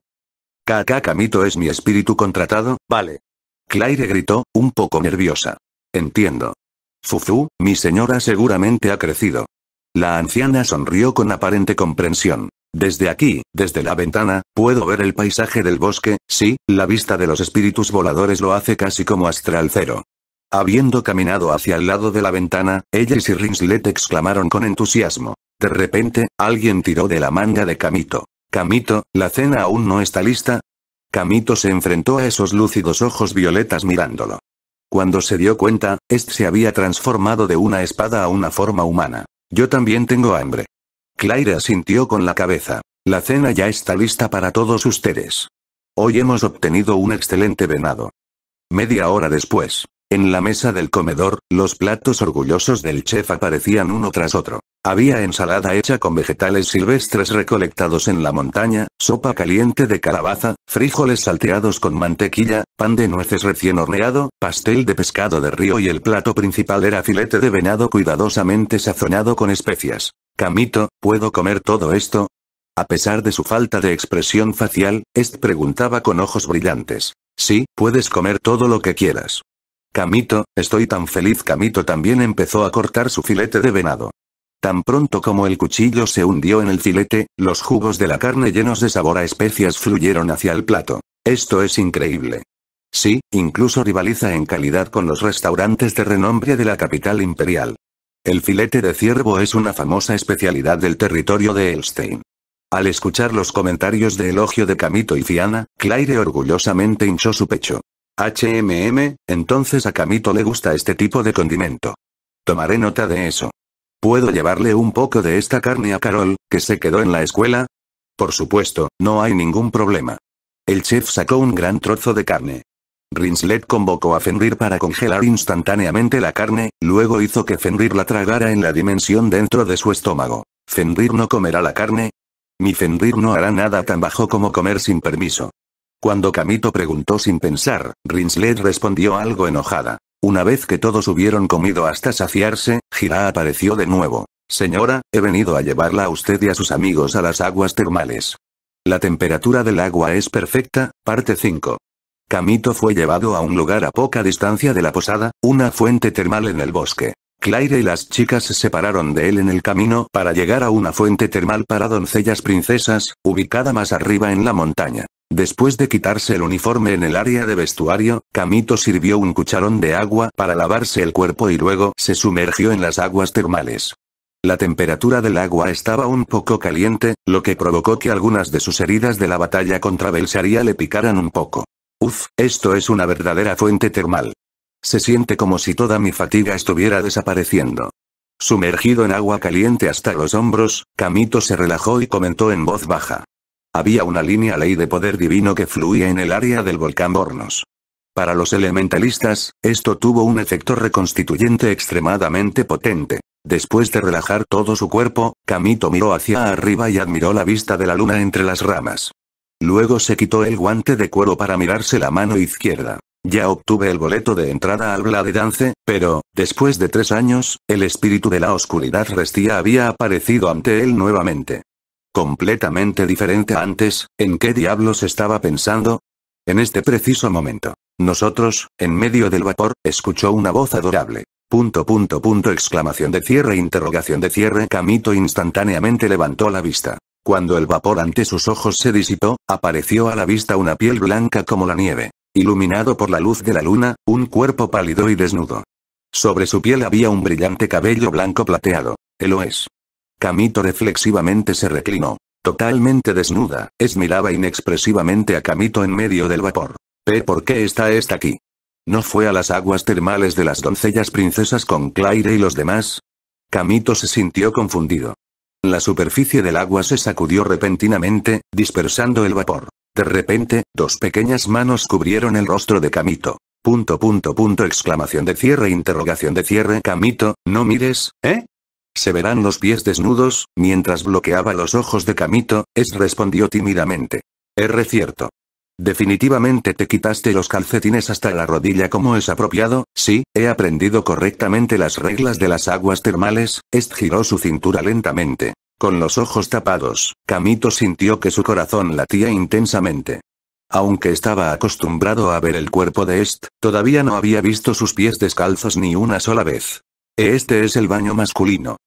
Caca Camito es mi espíritu contratado, vale. Claire gritó, un poco nerviosa. Entiendo. Fufu, mi señora seguramente ha crecido. La anciana sonrió con aparente comprensión. Desde aquí, desde la ventana, puedo ver el paisaje del bosque, sí, la vista de los espíritus voladores lo hace casi como astral cero. Habiendo caminado hacia el lado de la ventana, ella y Sir exclamaron con entusiasmo. De repente, alguien tiró de la manga de Camito. Camito, la cena aún no está lista. Camito se enfrentó a esos lúcidos ojos violetas mirándolo. Cuando se dio cuenta, este se había transformado de una espada a una forma humana. Yo también tengo hambre. Claire asintió con la cabeza. La cena ya está lista para todos ustedes. Hoy hemos obtenido un excelente venado. Media hora después. En la mesa del comedor, los platos orgullosos del chef aparecían uno tras otro. Había ensalada hecha con vegetales silvestres recolectados en la montaña, sopa caliente de calabaza, frijoles salteados con mantequilla, pan de nueces recién horneado, pastel de pescado de río y el plato principal era filete de venado cuidadosamente sazonado con especias. Camito, ¿puedo comer todo esto? A pesar de su falta de expresión facial, Est preguntaba con ojos brillantes. Sí, puedes comer todo lo que quieras. Camito, estoy tan feliz. Camito también empezó a cortar su filete de venado. Tan pronto como el cuchillo se hundió en el filete, los jugos de la carne llenos de sabor a especias fluyeron hacia el plato. Esto es increíble. Sí, incluso rivaliza en calidad con los restaurantes de renombre de la capital imperial. El filete de ciervo es una famosa especialidad del territorio de Elstein. Al escuchar los comentarios de elogio de Camito y Fiana, Claire orgullosamente hinchó su pecho. HMM, entonces a Camito le gusta este tipo de condimento. Tomaré nota de eso. ¿Puedo llevarle un poco de esta carne a Carol, que se quedó en la escuela? Por supuesto, no hay ningún problema. El chef sacó un gran trozo de carne. Rinslet convocó a Fenrir para congelar instantáneamente la carne, luego hizo que Fenrir la tragara en la dimensión dentro de su estómago. ¿Fenrir no comerá la carne? Mi Fenrir no hará nada tan bajo como comer sin permiso. Cuando Camito preguntó sin pensar, Rinslet respondió algo enojada. Una vez que todos hubieron comido hasta saciarse, Jira apareció de nuevo. Señora, he venido a llevarla a usted y a sus amigos a las aguas termales. La temperatura del agua es perfecta, parte 5. Camito fue llevado a un lugar a poca distancia de la posada, una fuente termal en el bosque. Claire y las chicas se separaron de él en el camino para llegar a una fuente termal para doncellas princesas, ubicada más arriba en la montaña. Después de quitarse el uniforme en el área de vestuario, Camito sirvió un cucharón de agua para lavarse el cuerpo y luego se sumergió en las aguas termales. La temperatura del agua estaba un poco caliente, lo que provocó que algunas de sus heridas de la batalla contra Belsaria le picaran un poco. Uf, esto es una verdadera fuente termal. Se siente como si toda mi fatiga estuviera desapareciendo. Sumergido en agua caliente hasta los hombros, Camito se relajó y comentó en voz baja. Había una línea ley de poder divino que fluía en el área del volcán Bornos. Para los elementalistas, esto tuvo un efecto reconstituyente extremadamente potente. Después de relajar todo su cuerpo, Camito miró hacia arriba y admiró la vista de la luna entre las ramas. Luego se quitó el guante de cuero para mirarse la mano izquierda. Ya obtuve el boleto de entrada al de Dance, pero, después de tres años, el espíritu de la oscuridad restía había aparecido ante él nuevamente. Completamente diferente a antes, ¿en qué diablos estaba pensando? En este preciso momento, nosotros, en medio del vapor, escuchó una voz adorable. Punto punto punto exclamación de cierre interrogación de cierre Camito instantáneamente levantó la vista. Cuando el vapor ante sus ojos se disipó, apareció a la vista una piel blanca como la nieve. Iluminado por la luz de la luna, un cuerpo pálido y desnudo. Sobre su piel había un brillante cabello blanco plateado. Eloes. Camito reflexivamente se reclinó. Totalmente desnuda, Es miraba inexpresivamente a Camito en medio del vapor. ¿Eh, por qué está esta aquí? ¿No fue a las aguas termales de las doncellas princesas con Claire y los demás? Camito se sintió confundido. La superficie del agua se sacudió repentinamente, dispersando el vapor. De repente, dos pequeñas manos cubrieron el rostro de Camito. Punto punto punto exclamación de cierre interrogación de cierre Camito, no mires, ¿eh? Se verán los pies desnudos, mientras bloqueaba los ojos de Camito, Es respondió tímidamente. R cierto. Definitivamente te quitaste los calcetines hasta la rodilla como es apropiado, sí, he aprendido correctamente las reglas de las aguas termales, Est giró su cintura lentamente. Con los ojos tapados, Camito sintió que su corazón latía intensamente. Aunque estaba acostumbrado a ver el cuerpo de Est, todavía no había visto sus pies descalzos ni una sola vez. Este es el baño masculino.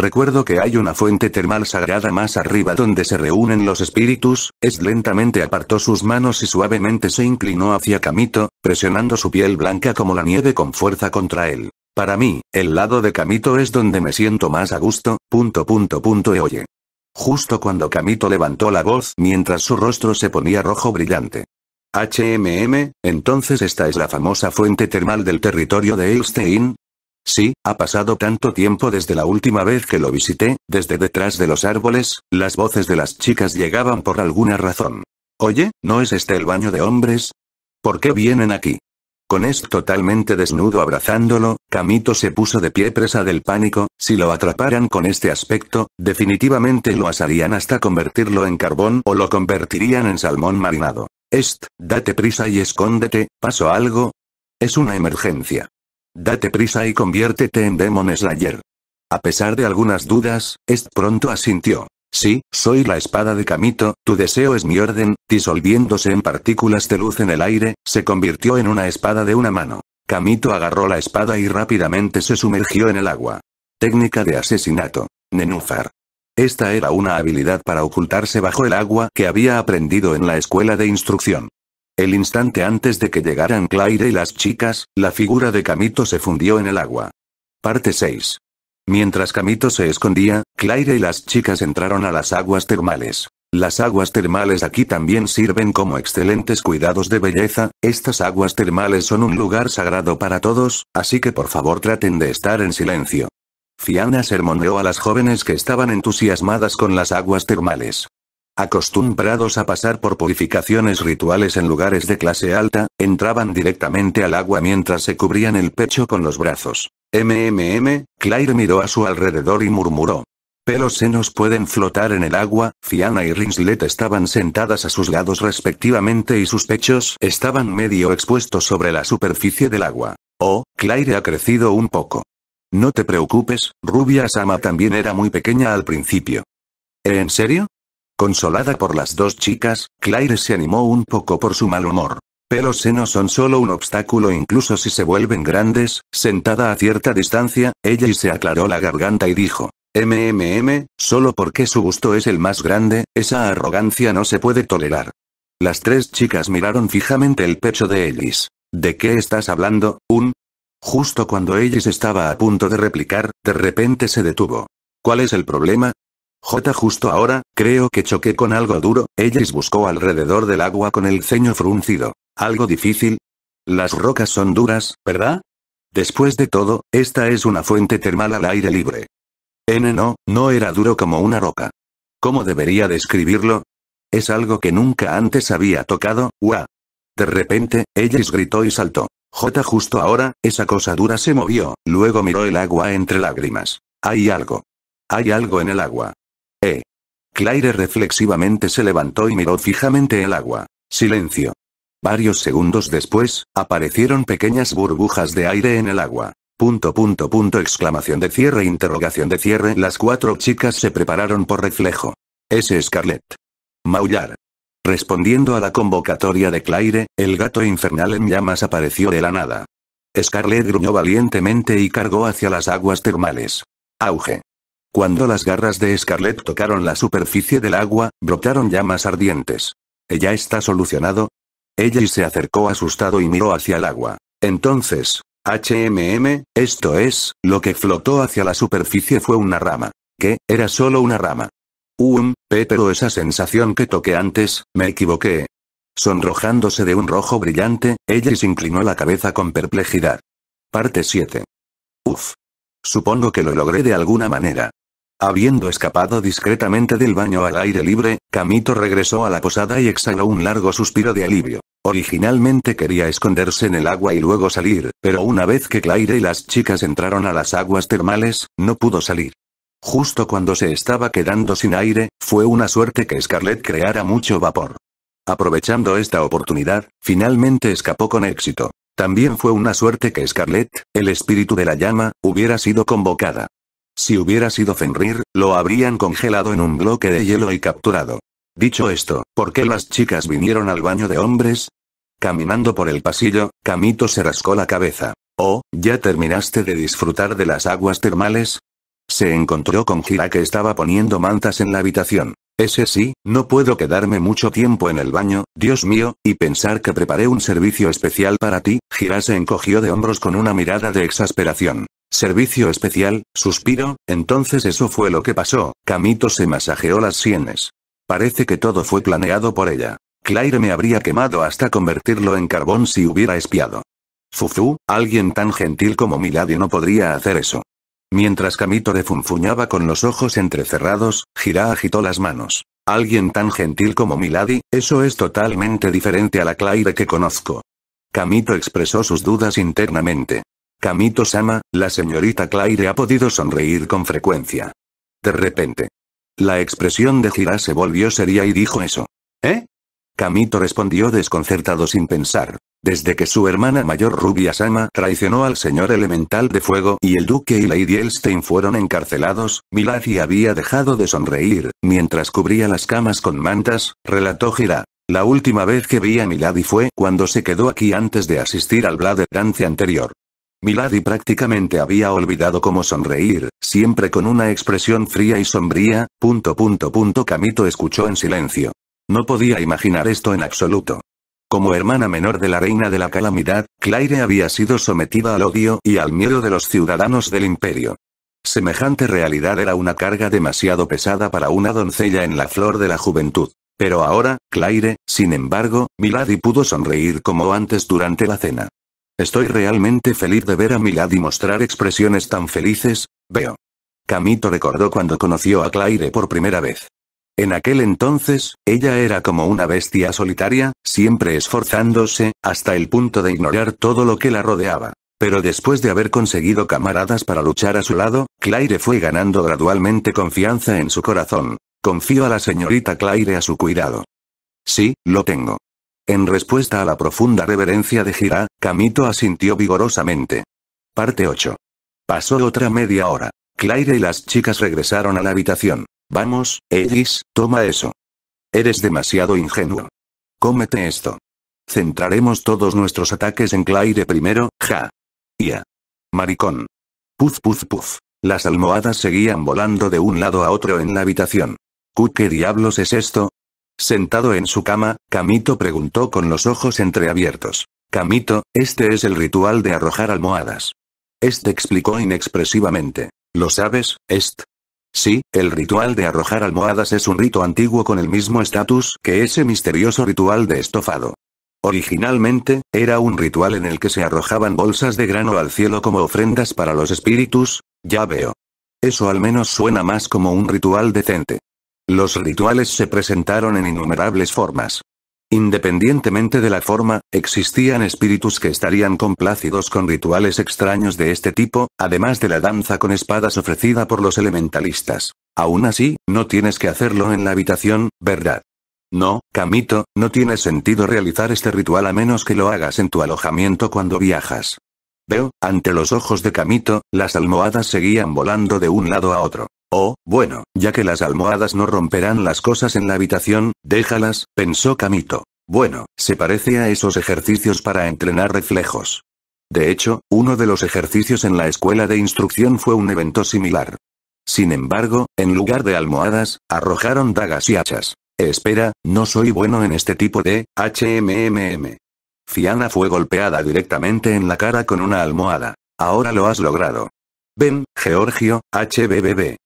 Recuerdo que hay una fuente termal sagrada más arriba donde se reúnen los espíritus, es lentamente apartó sus manos y suavemente se inclinó hacia Kamito, presionando su piel blanca como la nieve con fuerza contra él. Para mí, el lado de Kamito es donde me siento más a gusto, punto punto punto e oye. Justo cuando Kamito levantó la voz mientras su rostro se ponía rojo brillante. HMM, entonces esta es la famosa fuente termal del territorio de Elstein, Sí, ha pasado tanto tiempo desde la última vez que lo visité, desde detrás de los árboles, las voces de las chicas llegaban por alguna razón. Oye, ¿no es este el baño de hombres? ¿Por qué vienen aquí? Con esto totalmente desnudo abrazándolo, Camito se puso de pie presa del pánico, si lo atraparan con este aspecto, definitivamente lo asarían hasta convertirlo en carbón o lo convertirían en salmón marinado. Est, date prisa y escóndete, ¿pasó algo? Es una emergencia. Date prisa y conviértete en Demon Slayer. A pesar de algunas dudas, Est pronto asintió. Sí, soy la espada de Kamito, tu deseo es mi orden, disolviéndose en partículas de luz en el aire, se convirtió en una espada de una mano. Kamito agarró la espada y rápidamente se sumergió en el agua. Técnica de asesinato. Nenúfar. Esta era una habilidad para ocultarse bajo el agua que había aprendido en la escuela de instrucción. El instante antes de que llegaran Claire y las chicas, la figura de Camito se fundió en el agua. Parte 6. Mientras Camito se escondía, Claire y las chicas entraron a las aguas termales. Las aguas termales aquí también sirven como excelentes cuidados de belleza, estas aguas termales son un lugar sagrado para todos, así que por favor traten de estar en silencio. Fiana sermoneó a las jóvenes que estaban entusiasmadas con las aguas termales acostumbrados a pasar por purificaciones rituales en lugares de clase alta, entraban directamente al agua mientras se cubrían el pecho con los brazos. MMM, Claire miró a su alrededor y murmuró. Pelos senos pueden flotar en el agua, Fiana y Ringslet estaban sentadas a sus lados respectivamente y sus pechos estaban medio expuestos sobre la superficie del agua. Oh, Claire ha crecido un poco. No te preocupes, Rubia Sama también era muy pequeña al principio. ¿En serio? Consolada por las dos chicas, Claire se animó un poco por su mal humor. Pero senos son solo un obstáculo incluso si se vuelven grandes, sentada a cierta distancia, ella se aclaró la garganta y dijo. MMM, solo porque su gusto es el más grande, esa arrogancia no se puede tolerar. Las tres chicas miraron fijamente el pecho de Ellis. ¿De qué estás hablando, un? Justo cuando Ellis estaba a punto de replicar, de repente se detuvo. ¿Cuál es el problema? J. Justo ahora, creo que choqué con algo duro, Ellis buscó alrededor del agua con el ceño fruncido. ¿Algo difícil? Las rocas son duras, ¿verdad? Después de todo, esta es una fuente termal al aire libre. N no, no era duro como una roca. ¿Cómo debería describirlo? Es algo que nunca antes había tocado, ¡guau! De repente, Ellis gritó y saltó. J. Justo ahora, esa cosa dura se movió, luego miró el agua entre lágrimas. Hay algo. Hay algo en el agua. Eh. Claire reflexivamente se levantó y miró fijamente el agua. Silencio. Varios segundos después, aparecieron pequeñas burbujas de aire en el agua. Punto punto punto exclamación de cierre interrogación de cierre las cuatro chicas se prepararon por reflejo. Es Scarlett. Maullar. Respondiendo a la convocatoria de Claire, el gato infernal en llamas apareció de la nada. Scarlett gruñó valientemente y cargó hacia las aguas termales. Auge. Cuando las garras de Scarlett tocaron la superficie del agua, brotaron llamas ardientes. ¿Ella está solucionado? Ella se acercó asustado y miró hacia el agua. Entonces, HMM, esto es, lo que flotó hacia la superficie fue una rama. ¿Qué? Era solo una rama. Um, pero esa sensación que toqué antes, me equivoqué. Sonrojándose de un rojo brillante, ella se inclinó la cabeza con perplejidad. Parte 7. Uf. Supongo que lo logré de alguna manera. Habiendo escapado discretamente del baño al aire libre, Camito regresó a la posada y exhaló un largo suspiro de alivio. Originalmente quería esconderse en el agua y luego salir, pero una vez que Claire y las chicas entraron a las aguas termales, no pudo salir. Justo cuando se estaba quedando sin aire, fue una suerte que Scarlett creara mucho vapor. Aprovechando esta oportunidad, finalmente escapó con éxito. También fue una suerte que Scarlett, el espíritu de la llama, hubiera sido convocada. Si hubiera sido Fenrir, lo habrían congelado en un bloque de hielo y capturado. Dicho esto, ¿por qué las chicas vinieron al baño de hombres? Caminando por el pasillo, Camito se rascó la cabeza. Oh, ¿ya terminaste de disfrutar de las aguas termales? Se encontró con Gira que estaba poniendo mantas en la habitación. Ese sí, no puedo quedarme mucho tiempo en el baño, Dios mío, y pensar que preparé un servicio especial para ti, Gira se encogió de hombros con una mirada de exasperación. Servicio especial, suspiro, entonces eso fue lo que pasó, Camito se masajeó las sienes. Parece que todo fue planeado por ella. Claire me habría quemado hasta convertirlo en carbón si hubiera espiado. Fufu, alguien tan gentil como Milady no podría hacer eso. Mientras Camito defunfuñaba con los ojos entrecerrados, Jira agitó las manos. Alguien tan gentil como Milady, eso es totalmente diferente a la Claire que conozco. Camito expresó sus dudas internamente. Kamito-sama, la señorita Claire ha podido sonreír con frecuencia. De repente. La expresión de Gira se volvió seria y dijo eso. ¿Eh? Kamito respondió desconcertado sin pensar. Desde que su hermana mayor Rubia Sama traicionó al señor elemental de fuego y el duque y Lady Elstein fueron encarcelados, Milady había dejado de sonreír, mientras cubría las camas con mantas, relató Gira. La última vez que vi a Milady fue cuando se quedó aquí antes de asistir al de Dance anterior. Milady prácticamente había olvidado cómo sonreír, siempre con una expresión fría y sombría, punto punto punto Camito escuchó en silencio. No podía imaginar esto en absoluto. Como hermana menor de la reina de la calamidad, Claire había sido sometida al odio y al miedo de los ciudadanos del imperio. Semejante realidad era una carga demasiado pesada para una doncella en la flor de la juventud. Pero ahora, Claire, sin embargo, Milady pudo sonreír como antes durante la cena. Estoy realmente feliz de ver a Milad y mostrar expresiones tan felices, veo. Camito recordó cuando conoció a Claire por primera vez. En aquel entonces, ella era como una bestia solitaria, siempre esforzándose, hasta el punto de ignorar todo lo que la rodeaba. Pero después de haber conseguido camaradas para luchar a su lado, Claire fue ganando gradualmente confianza en su corazón. Confío a la señorita Claire a su cuidado. Sí, lo tengo. En respuesta a la profunda reverencia de Gira, Kamito asintió vigorosamente. Parte 8. Pasó otra media hora. Claire y las chicas regresaron a la habitación. Vamos, Ellis, toma eso. Eres demasiado ingenuo. Cómete esto. Centraremos todos nuestros ataques en Claire primero, ja. Ya. Maricón. Puf puf puf. Las almohadas seguían volando de un lado a otro en la habitación. ¿Qué diablos es esto? Sentado en su cama, Camito preguntó con los ojos entreabiertos. Camito, este es el ritual de arrojar almohadas. Este explicó inexpresivamente. ¿Lo sabes, Est? Sí, el ritual de arrojar almohadas es un rito antiguo con el mismo estatus que ese misterioso ritual de estofado. Originalmente, era un ritual en el que se arrojaban bolsas de grano al cielo como ofrendas para los espíritus, ya veo. Eso al menos suena más como un ritual decente. Los rituales se presentaron en innumerables formas. Independientemente de la forma, existían espíritus que estarían complácidos con rituales extraños de este tipo, además de la danza con espadas ofrecida por los elementalistas. Aún así, no tienes que hacerlo en la habitación, ¿verdad? No, Camito, no tiene sentido realizar este ritual a menos que lo hagas en tu alojamiento cuando viajas. Veo, ante los ojos de Camito, las almohadas seguían volando de un lado a otro. Oh, bueno, ya que las almohadas no romperán las cosas en la habitación, déjalas, pensó Camito. Bueno, se parece a esos ejercicios para entrenar reflejos. De hecho, uno de los ejercicios en la escuela de instrucción fue un evento similar. Sin embargo, en lugar de almohadas, arrojaron dagas y hachas. Espera, no soy bueno en este tipo de HMMM. Fiana fue golpeada directamente en la cara con una almohada. Ahora lo has logrado. Ven, Georgio, HBBB.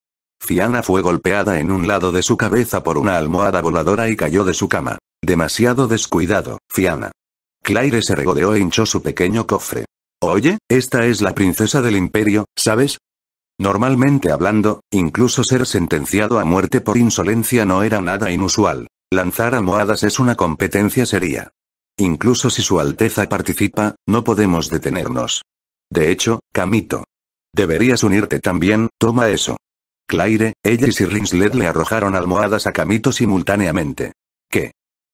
Fiana fue golpeada en un lado de su cabeza por una almohada voladora y cayó de su cama. Demasiado descuidado, Fiana. Claire se regodeó e hinchó su pequeño cofre. Oye, esta es la princesa del imperio, ¿sabes? Normalmente hablando, incluso ser sentenciado a muerte por insolencia no era nada inusual. Lanzar almohadas es una competencia seria. Incluso si su alteza participa, no podemos detenernos. De hecho, Camito. Deberías unirte también, toma eso aire, Ellis y Rinslet le arrojaron almohadas a Camito simultáneamente. ¿Qué?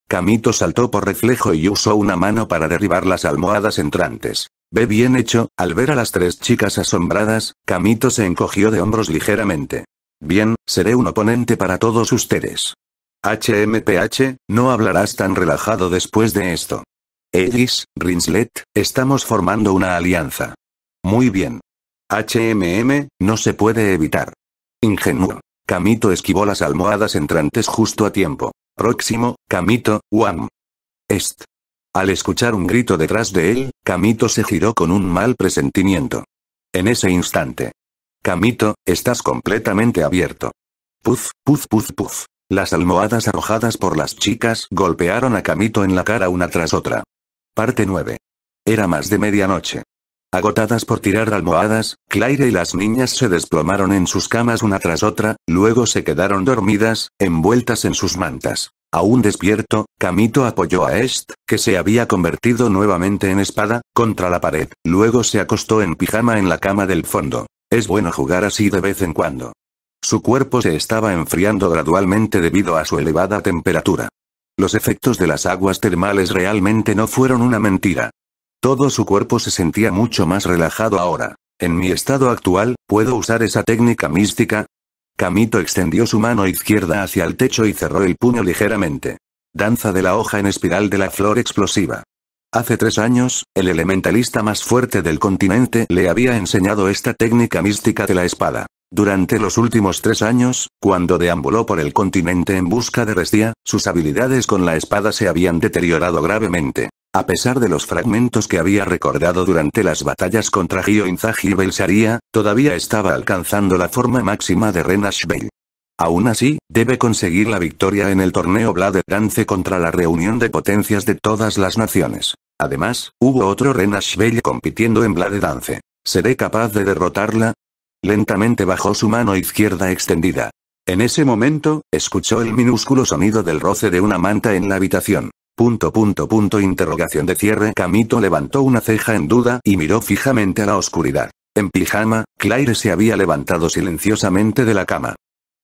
Camito saltó por reflejo y usó una mano para derribar las almohadas entrantes. Ve bien hecho, al ver a las tres chicas asombradas, Camito se encogió de hombros ligeramente. Bien, seré un oponente para todos ustedes. HMPH, no hablarás tan relajado después de esto. Ellis, Rinslet, estamos formando una alianza. Muy bien. HMM, no se puede evitar. Ingenuo. Camito esquivó las almohadas entrantes justo a tiempo. Próximo, Camito, Wam. Est. Al escuchar un grito detrás de él, Camito se giró con un mal presentimiento. En ese instante. Camito, estás completamente abierto. Puf, puf, puf, puf. Las almohadas arrojadas por las chicas golpearon a Camito en la cara una tras otra. Parte 9. Era más de medianoche. Agotadas por tirar almohadas, Claire y las niñas se desplomaron en sus camas una tras otra, luego se quedaron dormidas, envueltas en sus mantas. Aún despierto, Camito apoyó a Est, que se había convertido nuevamente en espada, contra la pared. Luego se acostó en pijama en la cama del fondo. Es bueno jugar así de vez en cuando. Su cuerpo se estaba enfriando gradualmente debido a su elevada temperatura. Los efectos de las aguas termales realmente no fueron una mentira. Todo su cuerpo se sentía mucho más relajado ahora. En mi estado actual, ¿puedo usar esa técnica mística? Kamito extendió su mano izquierda hacia el techo y cerró el puño ligeramente. Danza de la hoja en espiral de la flor explosiva. Hace tres años, el elementalista más fuerte del continente le había enseñado esta técnica mística de la espada. Durante los últimos tres años, cuando deambuló por el continente en busca de restía, sus habilidades con la espada se habían deteriorado gravemente. A pesar de los fragmentos que había recordado durante las batallas contra Inzagi y Belsaria, todavía estaba alcanzando la forma máxima de Bell. Aún así, debe conseguir la victoria en el torneo Blade Dance contra la reunión de potencias de todas las naciones. Además, hubo otro Bell compitiendo en Blade Dance. ¿Seré capaz de derrotarla? Lentamente bajó su mano izquierda extendida. En ese momento, escuchó el minúsculo sonido del roce de una manta en la habitación. Punto punto punto interrogación de cierre Camito levantó una ceja en duda y miró fijamente a la oscuridad. En pijama, Claire se había levantado silenciosamente de la cama.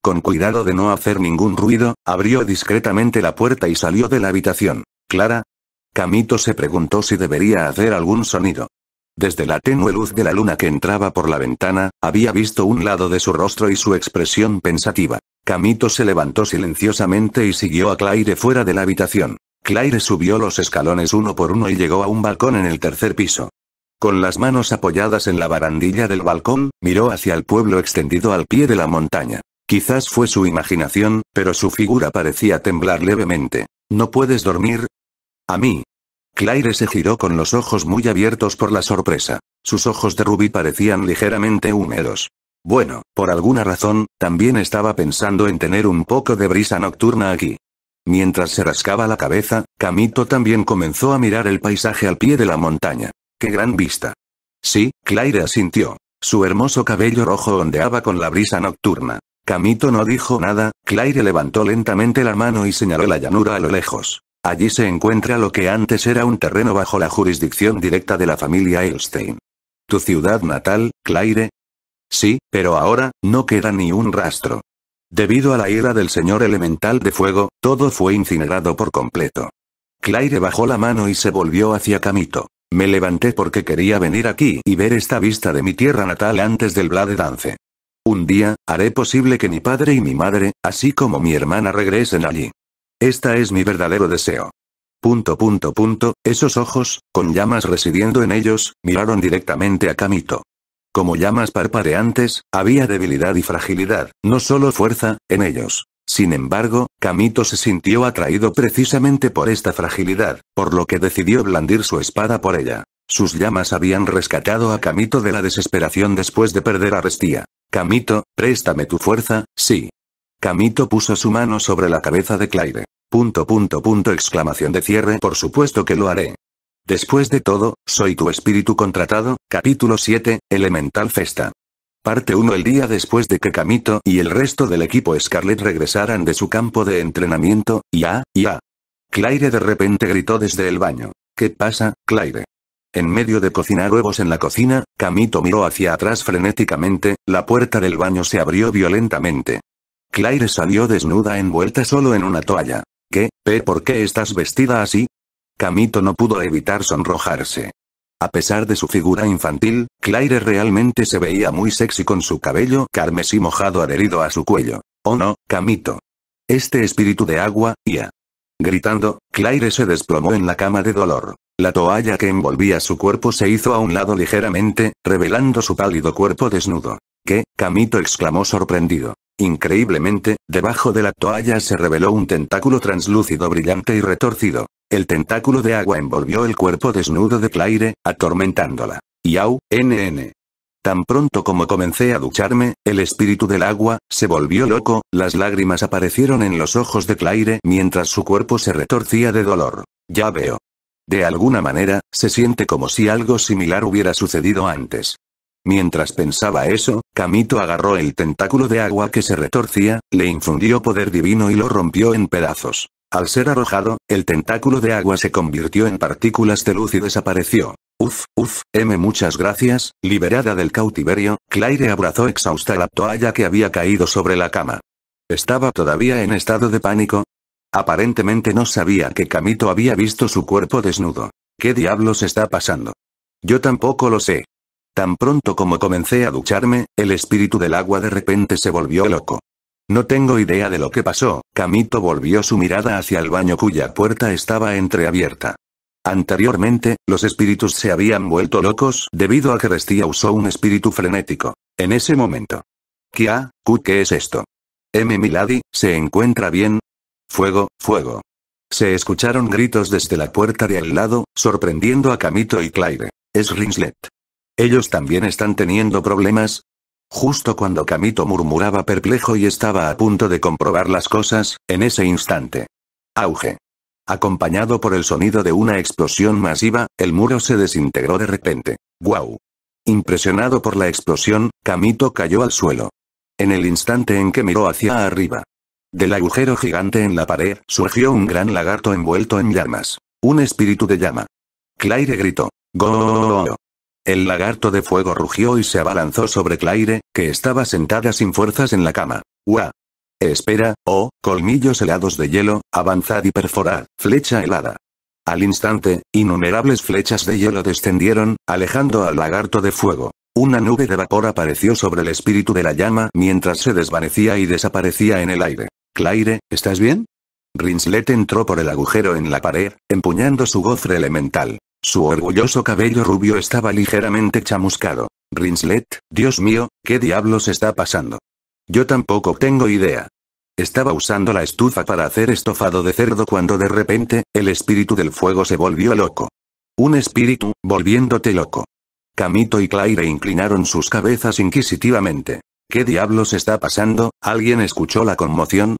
Con cuidado de no hacer ningún ruido, abrió discretamente la puerta y salió de la habitación. ¿Clara? Camito se preguntó si debería hacer algún sonido. Desde la tenue luz de la luna que entraba por la ventana, había visto un lado de su rostro y su expresión pensativa. Camito se levantó silenciosamente y siguió a Claire fuera de la habitación. Claire subió los escalones uno por uno y llegó a un balcón en el tercer piso. Con las manos apoyadas en la barandilla del balcón, miró hacia el pueblo extendido al pie de la montaña. Quizás fue su imaginación, pero su figura parecía temblar levemente. ¿No puedes dormir? A mí. Claire se giró con los ojos muy abiertos por la sorpresa. Sus ojos de rubí parecían ligeramente húmedos. Bueno, por alguna razón, también estaba pensando en tener un poco de brisa nocturna aquí. Mientras se rascaba la cabeza, Camito también comenzó a mirar el paisaje al pie de la montaña. ¡Qué gran vista! Sí, Claire asintió. Su hermoso cabello rojo ondeaba con la brisa nocturna. Camito no dijo nada, Claire levantó lentamente la mano y señaló la llanura a lo lejos. Allí se encuentra lo que antes era un terreno bajo la jurisdicción directa de la familia Eilstein. ¿Tu ciudad natal, Claire? Sí, pero ahora, no queda ni un rastro. Debido a la ira del señor elemental de fuego, todo fue incinerado por completo. Claire bajó la mano y se volvió hacia Camito. Me levanté porque quería venir aquí y ver esta vista de mi tierra natal antes del Blade Dance. Un día, haré posible que mi padre y mi madre, así como mi hermana regresen allí. Esta es mi verdadero deseo. Punto punto punto, esos ojos, con llamas residiendo en ellos, miraron directamente a Camito. Como llamas parpadeantes, había debilidad y fragilidad, no solo fuerza, en ellos. Sin embargo, Kamito se sintió atraído precisamente por esta fragilidad, por lo que decidió blandir su espada por ella. Sus llamas habían rescatado a Kamito de la desesperación después de perder a Restia. Kamito, préstame tu fuerza, sí. Kamito puso su mano sobre la cabeza de Claire. Punto punto punto exclamación de cierre por supuesto que lo haré. Después de todo, soy tu espíritu contratado, capítulo 7, Elemental Festa. Parte 1 El día después de que Camito y el resto del equipo Scarlet regresaran de su campo de entrenamiento, ya, ya. Claire de repente gritó desde el baño. ¿Qué pasa, Claire? En medio de cocinar huevos en la cocina, Camito miró hacia atrás frenéticamente, la puerta del baño se abrió violentamente. Claire salió desnuda envuelta solo en una toalla. ¿Qué, P, por qué estás vestida así? Camito no pudo evitar sonrojarse. A pesar de su figura infantil, Claire realmente se veía muy sexy con su cabello carmesí mojado adherido a su cuello. Oh no, Camito. Este espíritu de agua, ya. Gritando, Claire se desplomó en la cama de dolor. La toalla que envolvía su cuerpo se hizo a un lado ligeramente, revelando su pálido cuerpo desnudo. ¿Qué? Camito exclamó sorprendido. Increíblemente, debajo de la toalla se reveló un tentáculo translúcido brillante y retorcido. El tentáculo de agua envolvió el cuerpo desnudo de Claire, atormentándola. Yau, NN. Tan pronto como comencé a ducharme, el espíritu del agua, se volvió loco, las lágrimas aparecieron en los ojos de Claire mientras su cuerpo se retorcía de dolor. Ya veo. De alguna manera, se siente como si algo similar hubiera sucedido antes. Mientras pensaba eso, Camito agarró el tentáculo de agua que se retorcía, le infundió poder divino y lo rompió en pedazos. Al ser arrojado, el tentáculo de agua se convirtió en partículas de luz y desapareció. Uf, uf, M muchas gracias, liberada del cautiverio, Claire abrazó exhausta la toalla que había caído sobre la cama. Estaba todavía en estado de pánico. Aparentemente no sabía que Camito había visto su cuerpo desnudo. ¿Qué diablos está pasando? Yo tampoco lo sé. Tan pronto como comencé a ducharme, el espíritu del agua de repente se volvió loco. No tengo idea de lo que pasó, Camito volvió su mirada hacia el baño cuya puerta estaba entreabierta. Anteriormente, los espíritus se habían vuelto locos debido a que Bestia usó un espíritu frenético. En ese momento. Kia, Q, ¿qué es esto? M. Milady, ¿se encuentra bien? Fuego, fuego. Se escucharon gritos desde la puerta de al lado, sorprendiendo a Camito y Claire. Es Ringslet. Ellos también están teniendo problemas, Justo cuando Camito murmuraba perplejo y estaba a punto de comprobar las cosas, en ese instante. Auge. Acompañado por el sonido de una explosión masiva, el muro se desintegró de repente. ¡Guau! Impresionado por la explosión, Camito cayó al suelo. En el instante en que miró hacia arriba. Del agujero gigante en la pared, surgió un gran lagarto envuelto en llamas. Un espíritu de llama. Claire gritó. ¡Go! El lagarto de fuego rugió y se abalanzó sobre Claire, que estaba sentada sin fuerzas en la cama. ¡Uah! Espera, oh, colmillos helados de hielo, avanzad y perforad, flecha helada. Al instante, innumerables flechas de hielo descendieron, alejando al lagarto de fuego. Una nube de vapor apareció sobre el espíritu de la llama mientras se desvanecía y desaparecía en el aire. Claire, ¿estás bien? Rinslet entró por el agujero en la pared, empuñando su gofre elemental. Su orgulloso cabello rubio estaba ligeramente chamuscado. Rinslet, Dios mío, ¿qué diablos está pasando? Yo tampoco tengo idea. Estaba usando la estufa para hacer estofado de cerdo cuando de repente, el espíritu del fuego se volvió loco. Un espíritu, volviéndote loco. Camito y Claire inclinaron sus cabezas inquisitivamente. ¿Qué diablos está pasando? ¿Alguien escuchó la conmoción?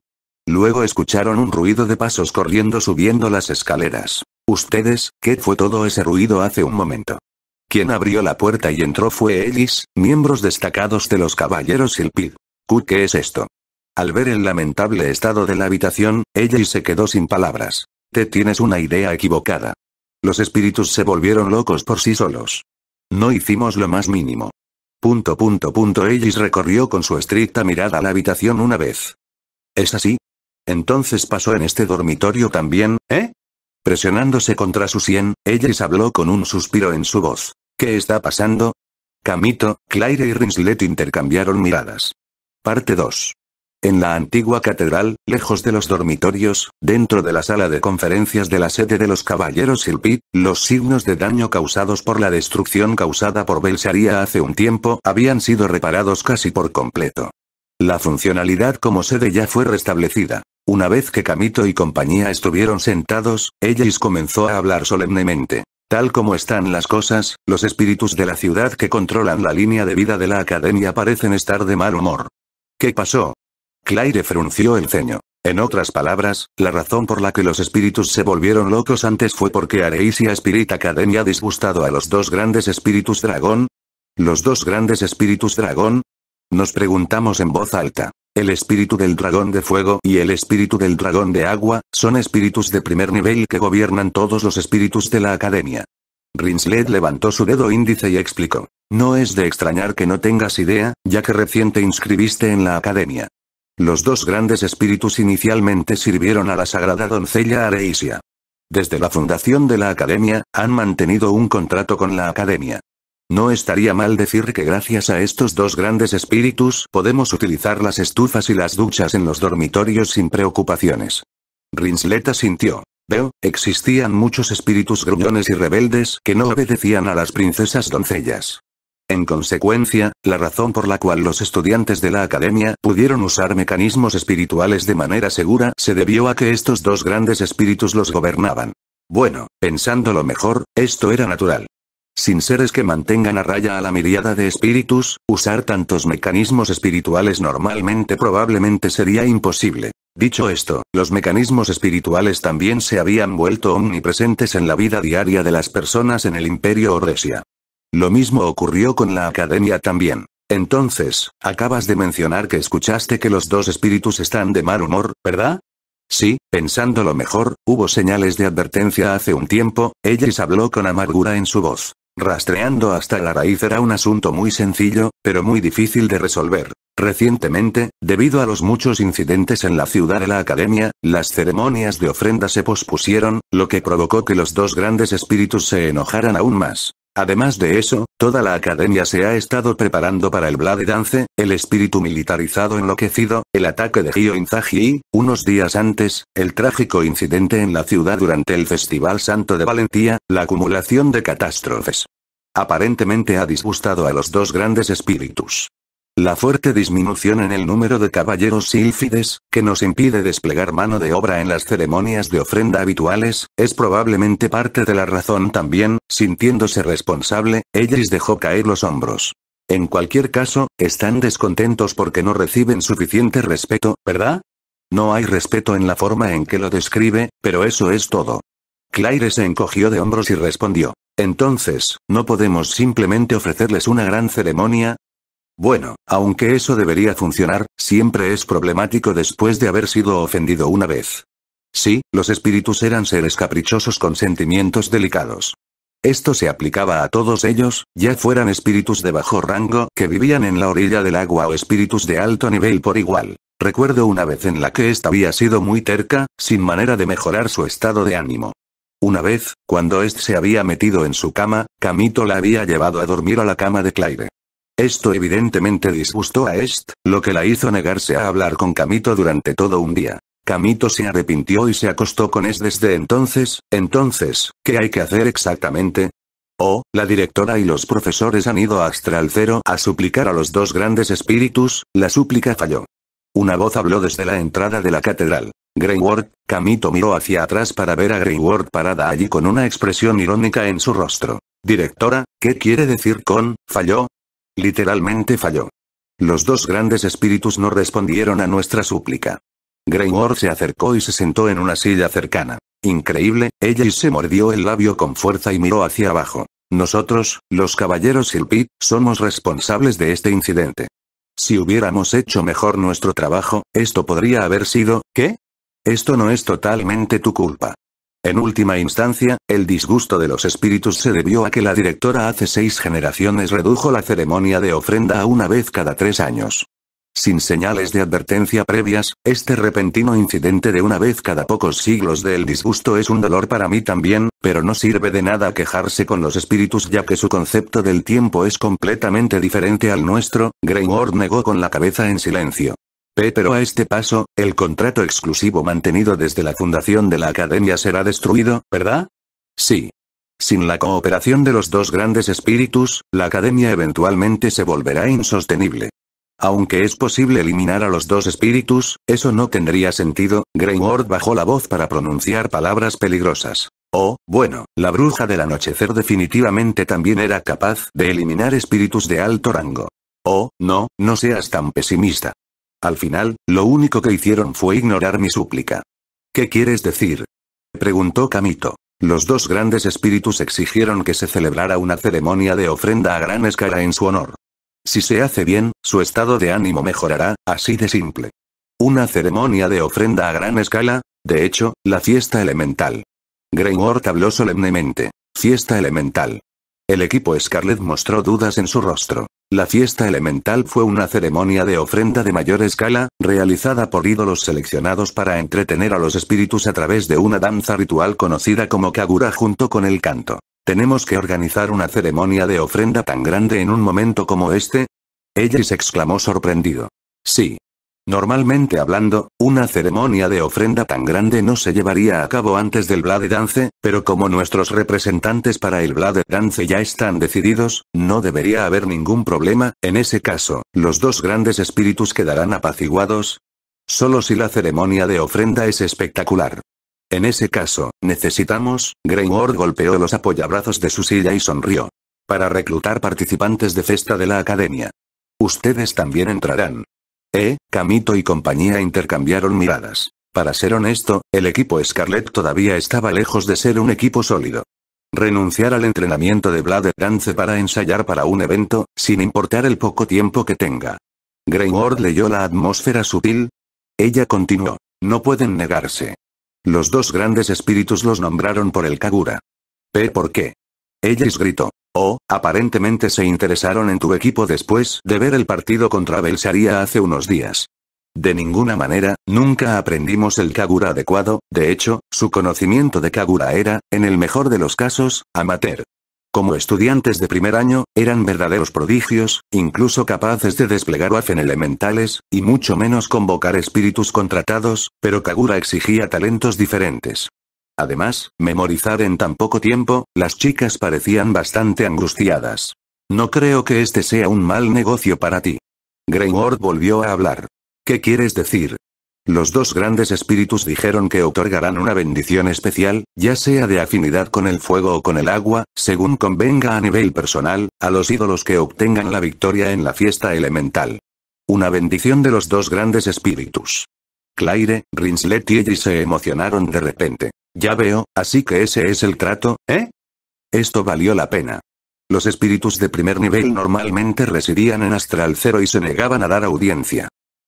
Luego escucharon un ruido de pasos corriendo subiendo las escaleras. Ustedes, ¿qué fue todo ese ruido hace un momento? Quien abrió la puerta y entró fue Ellis, miembros destacados de los caballeros PID. ¿Qué es esto? Al ver el lamentable estado de la habitación, Ellis se quedó sin palabras. Te tienes una idea equivocada. Los espíritus se volvieron locos por sí solos. No hicimos lo más mínimo. Punto punto punto Ellis recorrió con su estricta mirada la habitación una vez. ¿Es así? Entonces pasó en este dormitorio también, ¿eh? Presionándose contra su sien, Ellis habló con un suspiro en su voz. ¿Qué está pasando? Camito, Claire y Rinslet intercambiaron miradas. Parte 2. En la antigua catedral, lejos de los dormitorios, dentro de la sala de conferencias de la sede de los caballeros Silpit, los signos de daño causados por la destrucción causada por Belsaria hace un tiempo habían sido reparados casi por completo. La funcionalidad como sede ya fue restablecida. Una vez que Camito y compañía estuvieron sentados, Ellis comenzó a hablar solemnemente. Tal como están las cosas, los espíritus de la ciudad que controlan la línea de vida de la academia parecen estar de mal humor. ¿Qué pasó? Claire frunció el ceño. En otras palabras, la razón por la que los espíritus se volvieron locos antes fue porque y Spirit Academia disgustado a los dos grandes espíritus dragón. Los dos grandes espíritus dragón, nos preguntamos en voz alta. El espíritu del dragón de fuego y el espíritu del dragón de agua, son espíritus de primer nivel que gobiernan todos los espíritus de la academia. Rinslet levantó su dedo índice y explicó. No es de extrañar que no tengas idea, ya que recién te inscribiste en la academia. Los dos grandes espíritus inicialmente sirvieron a la sagrada doncella Areisia. Desde la fundación de la academia, han mantenido un contrato con la academia. No estaría mal decir que gracias a estos dos grandes espíritus podemos utilizar las estufas y las duchas en los dormitorios sin preocupaciones. Rinsleta sintió. Veo, existían muchos espíritus gruñones y rebeldes que no obedecían a las princesas doncellas. En consecuencia, la razón por la cual los estudiantes de la academia pudieron usar mecanismos espirituales de manera segura se debió a que estos dos grandes espíritus los gobernaban. Bueno, pensándolo mejor, esto era natural sin seres que mantengan a raya a la miriada de espíritus, usar tantos mecanismos espirituales normalmente probablemente sería imposible. Dicho esto, los mecanismos espirituales también se habían vuelto omnipresentes en la vida diaria de las personas en el imperio Orresia. Lo mismo ocurrió con la academia también. Entonces, acabas de mencionar que escuchaste que los dos espíritus están de mal humor, ¿verdad? Sí, pensándolo mejor, hubo señales de advertencia hace un tiempo, Ellis habló con amargura en su voz. Rastreando hasta la raíz era un asunto muy sencillo, pero muy difícil de resolver. Recientemente, debido a los muchos incidentes en la ciudad de la academia, las ceremonias de ofrenda se pospusieron, lo que provocó que los dos grandes espíritus se enojaran aún más. Además de eso, toda la academia se ha estado preparando para el Blade Dance, el espíritu militarizado enloquecido, el ataque de Inzaghi y, unos días antes, el trágico incidente en la ciudad durante el Festival Santo de Valentía, la acumulación de catástrofes. Aparentemente ha disgustado a los dos grandes espíritus. La fuerte disminución en el número de caballeros sílfides, que nos impide desplegar mano de obra en las ceremonias de ofrenda habituales, es probablemente parte de la razón también, sintiéndose responsable, Ellis dejó caer los hombros. En cualquier caso, están descontentos porque no reciben suficiente respeto, ¿verdad? No hay respeto en la forma en que lo describe, pero eso es todo. Claire se encogió de hombros y respondió. Entonces, ¿no podemos simplemente ofrecerles una gran ceremonia? Bueno, aunque eso debería funcionar, siempre es problemático después de haber sido ofendido una vez. Sí, los espíritus eran seres caprichosos con sentimientos delicados. Esto se aplicaba a todos ellos, ya fueran espíritus de bajo rango que vivían en la orilla del agua o espíritus de alto nivel por igual. Recuerdo una vez en la que esta había sido muy terca, sin manera de mejorar su estado de ánimo. Una vez, cuando Est se había metido en su cama, Camito la había llevado a dormir a la cama de Claire. Esto evidentemente disgustó a Est, lo que la hizo negarse a hablar con Camito durante todo un día. Camito se arrepintió y se acostó con Est desde entonces, entonces, ¿qué hay que hacer exactamente? Oh, la directora y los profesores han ido a Astral Cero a suplicar a los dos grandes espíritus, la súplica falló. Una voz habló desde la entrada de la catedral. Greyward, Camito miró hacia atrás para ver a Ward parada allí con una expresión irónica en su rostro. Directora, ¿qué quiere decir con, falló? Literalmente falló. Los dos grandes espíritus no respondieron a nuestra súplica. Greymore se acercó y se sentó en una silla cercana. Increíble, ella se mordió el labio con fuerza y miró hacia abajo. Nosotros, los caballeros Silpit, somos responsables de este incidente. Si hubiéramos hecho mejor nuestro trabajo, esto podría haber sido, ¿qué? Esto no es totalmente tu culpa. En última instancia, el disgusto de los espíritus se debió a que la directora hace seis generaciones redujo la ceremonia de ofrenda a una vez cada tres años. Sin señales de advertencia previas, este repentino incidente de una vez cada pocos siglos del disgusto es un dolor para mí también, pero no sirve de nada quejarse con los espíritus ya que su concepto del tiempo es completamente diferente al nuestro, Ward negó con la cabeza en silencio. Pero a este paso, el contrato exclusivo mantenido desde la fundación de la academia será destruido, ¿verdad? Sí. Sin la cooperación de los dos grandes espíritus, la academia eventualmente se volverá insostenible. Aunque es posible eliminar a los dos espíritus, eso no tendría sentido, Grey Ward bajó la voz para pronunciar palabras peligrosas. Oh, bueno, la bruja del anochecer definitivamente también era capaz de eliminar espíritus de alto rango. Oh, no, no seas tan pesimista. Al final, lo único que hicieron fue ignorar mi súplica. ¿Qué quieres decir? preguntó Camito. Los dos grandes espíritus exigieron que se celebrara una ceremonia de ofrenda a gran escala en su honor. Si se hace bien, su estado de ánimo mejorará, así de simple. Una ceremonia de ofrenda a gran escala, de hecho, la fiesta elemental. Greymort habló solemnemente. Fiesta elemental. El equipo Scarlet mostró dudas en su rostro. La fiesta elemental fue una ceremonia de ofrenda de mayor escala, realizada por ídolos seleccionados para entretener a los espíritus a través de una danza ritual conocida como Kagura junto con el canto. ¿Tenemos que organizar una ceremonia de ofrenda tan grande en un momento como este? Ella se exclamó sorprendido. Sí, Normalmente hablando, una ceremonia de ofrenda tan grande no se llevaría a cabo antes del Blade Dance, pero como nuestros representantes para el Blade Dance ya están decididos, no debería haber ningún problema, en ese caso, los dos grandes espíritus quedarán apaciguados. Solo si la ceremonia de ofrenda es espectacular. En ese caso, necesitamos, Ward golpeó los apoyabrazos de su silla y sonrió. Para reclutar participantes de festa de la academia. Ustedes también entrarán, eh, Camito y compañía intercambiaron miradas. Para ser honesto, el equipo Scarlet todavía estaba lejos de ser un equipo sólido. Renunciar al entrenamiento de Blade Dance para ensayar para un evento, sin importar el poco tiempo que tenga. Grey leyó la atmósfera sutil. Ella continuó. No pueden negarse. Los dos grandes espíritus los nombraron por el Kagura. ¿P por qué? Ella gritó. O, aparentemente se interesaron en tu equipo después de ver el partido contra Belsaria hace unos días. De ninguna manera, nunca aprendimos el Kagura adecuado, de hecho, su conocimiento de Kagura era, en el mejor de los casos, amateur. Como estudiantes de primer año, eran verdaderos prodigios, incluso capaces de desplegar Waffen elementales, y mucho menos convocar espíritus contratados, pero Kagura exigía talentos diferentes. Además, memorizar en tan poco tiempo, las chicas parecían bastante angustiadas. No creo que este sea un mal negocio para ti. Ward volvió a hablar. ¿Qué quieres decir? Los dos grandes espíritus dijeron que otorgarán una bendición especial, ya sea de afinidad con el fuego o con el agua, según convenga a nivel personal, a los ídolos que obtengan la victoria en la fiesta elemental. Una bendición de los dos grandes espíritus. Claire, Rinslet y Eddie se emocionaron de repente. Ya veo, así que ese es el trato, ¿eh? Esto valió la pena. Los espíritus de primer nivel normalmente residían en Astral Cero y se negaban a dar audiencia.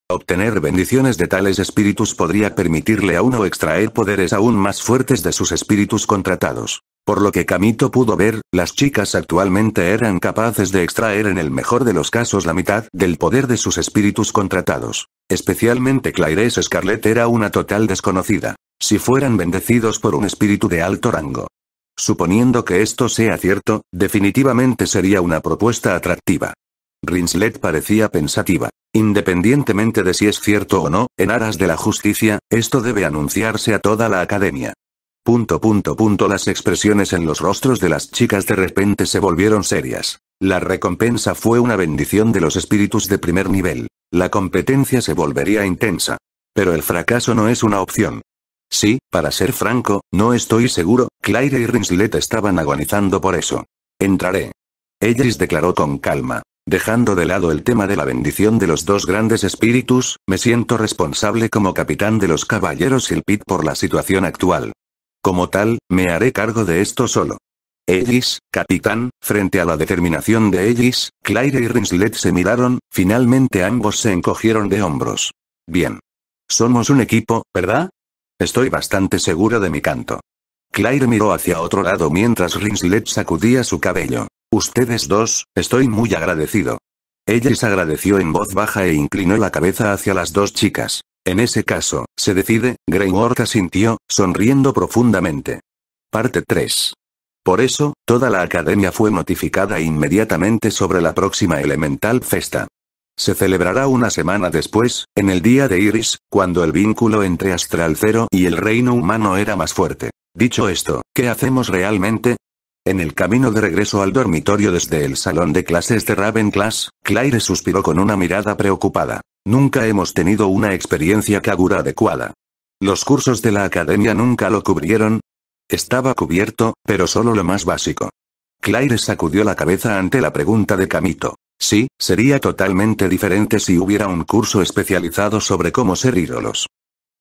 Obtener bendiciones de tales espíritus podría permitirle a uno extraer poderes aún más fuertes de sus espíritus contratados. Por lo que Camito pudo ver, las chicas actualmente eran capaces de extraer en el mejor de los casos la mitad del poder de sus espíritus contratados. Especialmente Claire Scarlett era una total desconocida. Si fueran bendecidos por un espíritu de alto rango. Suponiendo que esto sea cierto, definitivamente sería una propuesta atractiva. Rinslet parecía pensativa. Independientemente de si es cierto o no, en aras de la justicia, esto debe anunciarse a toda la academia. Punto punto punto las expresiones en los rostros de las chicas de repente se volvieron serias. La recompensa fue una bendición de los espíritus de primer nivel. La competencia se volvería intensa. Pero el fracaso no es una opción. Sí, para ser franco, no estoy seguro, Claire y Rinslet estaban agonizando por eso. Entraré. Ellis declaró con calma. Dejando de lado el tema de la bendición de los dos grandes espíritus, me siento responsable como capitán de los caballeros pit por la situación actual. Como tal, me haré cargo de esto solo. Ellis, capitán, frente a la determinación de Ellis, Claire y Rinslet se miraron, finalmente ambos se encogieron de hombros. Bien. Somos un equipo, ¿verdad? Estoy bastante segura de mi canto. Claire miró hacia otro lado mientras Rinslet sacudía su cabello. Ustedes dos, estoy muy agradecido. Ellis agradeció en voz baja e inclinó la cabeza hacia las dos chicas. En ese caso, se decide, Grey asintió, sonriendo profundamente. Parte 3 por eso, toda la academia fue notificada inmediatamente sobre la próxima elemental festa. Se celebrará una semana después, en el día de Iris, cuando el vínculo entre Astral Cero y el reino humano era más fuerte. Dicho esto, ¿qué hacemos realmente? En el camino de regreso al dormitorio desde el salón de clases de Ravenclaw, Claire suspiró con una mirada preocupada. Nunca hemos tenido una experiencia Kagura adecuada. Los cursos de la academia nunca lo cubrieron, estaba cubierto, pero solo lo más básico. Claire sacudió la cabeza ante la pregunta de Camito. Sí, sería totalmente diferente si hubiera un curso especializado sobre cómo ser ídolos.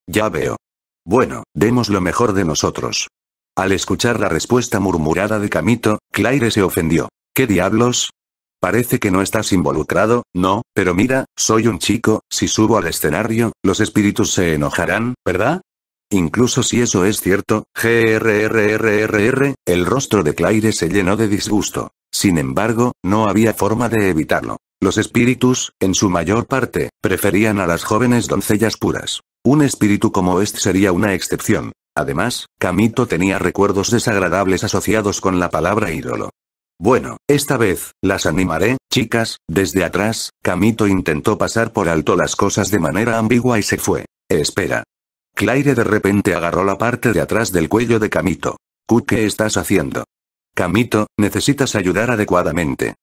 Ya veo. Bueno, demos lo mejor de nosotros. Al escuchar la respuesta murmurada de Camito, Claire se ofendió. ¿Qué diablos? Parece que no estás involucrado, no, pero mira, soy un chico, si subo al escenario, los espíritus se enojarán, ¿verdad? Incluso si eso es cierto, GRRRRR, el rostro de Claire se llenó de disgusto. Sin embargo, no había forma de evitarlo. Los espíritus, en su mayor parte, preferían a las jóvenes doncellas puras. Un espíritu como este sería una excepción. Además, Camito tenía recuerdos desagradables asociados con la palabra ídolo. Bueno, esta vez, las animaré, chicas, desde atrás, Camito intentó pasar por alto las cosas de manera ambigua y se fue. Espera, Claire de repente agarró la parte de atrás del cuello de Camito. ¿qué estás haciendo? Camito, necesitas ayudar adecuadamente.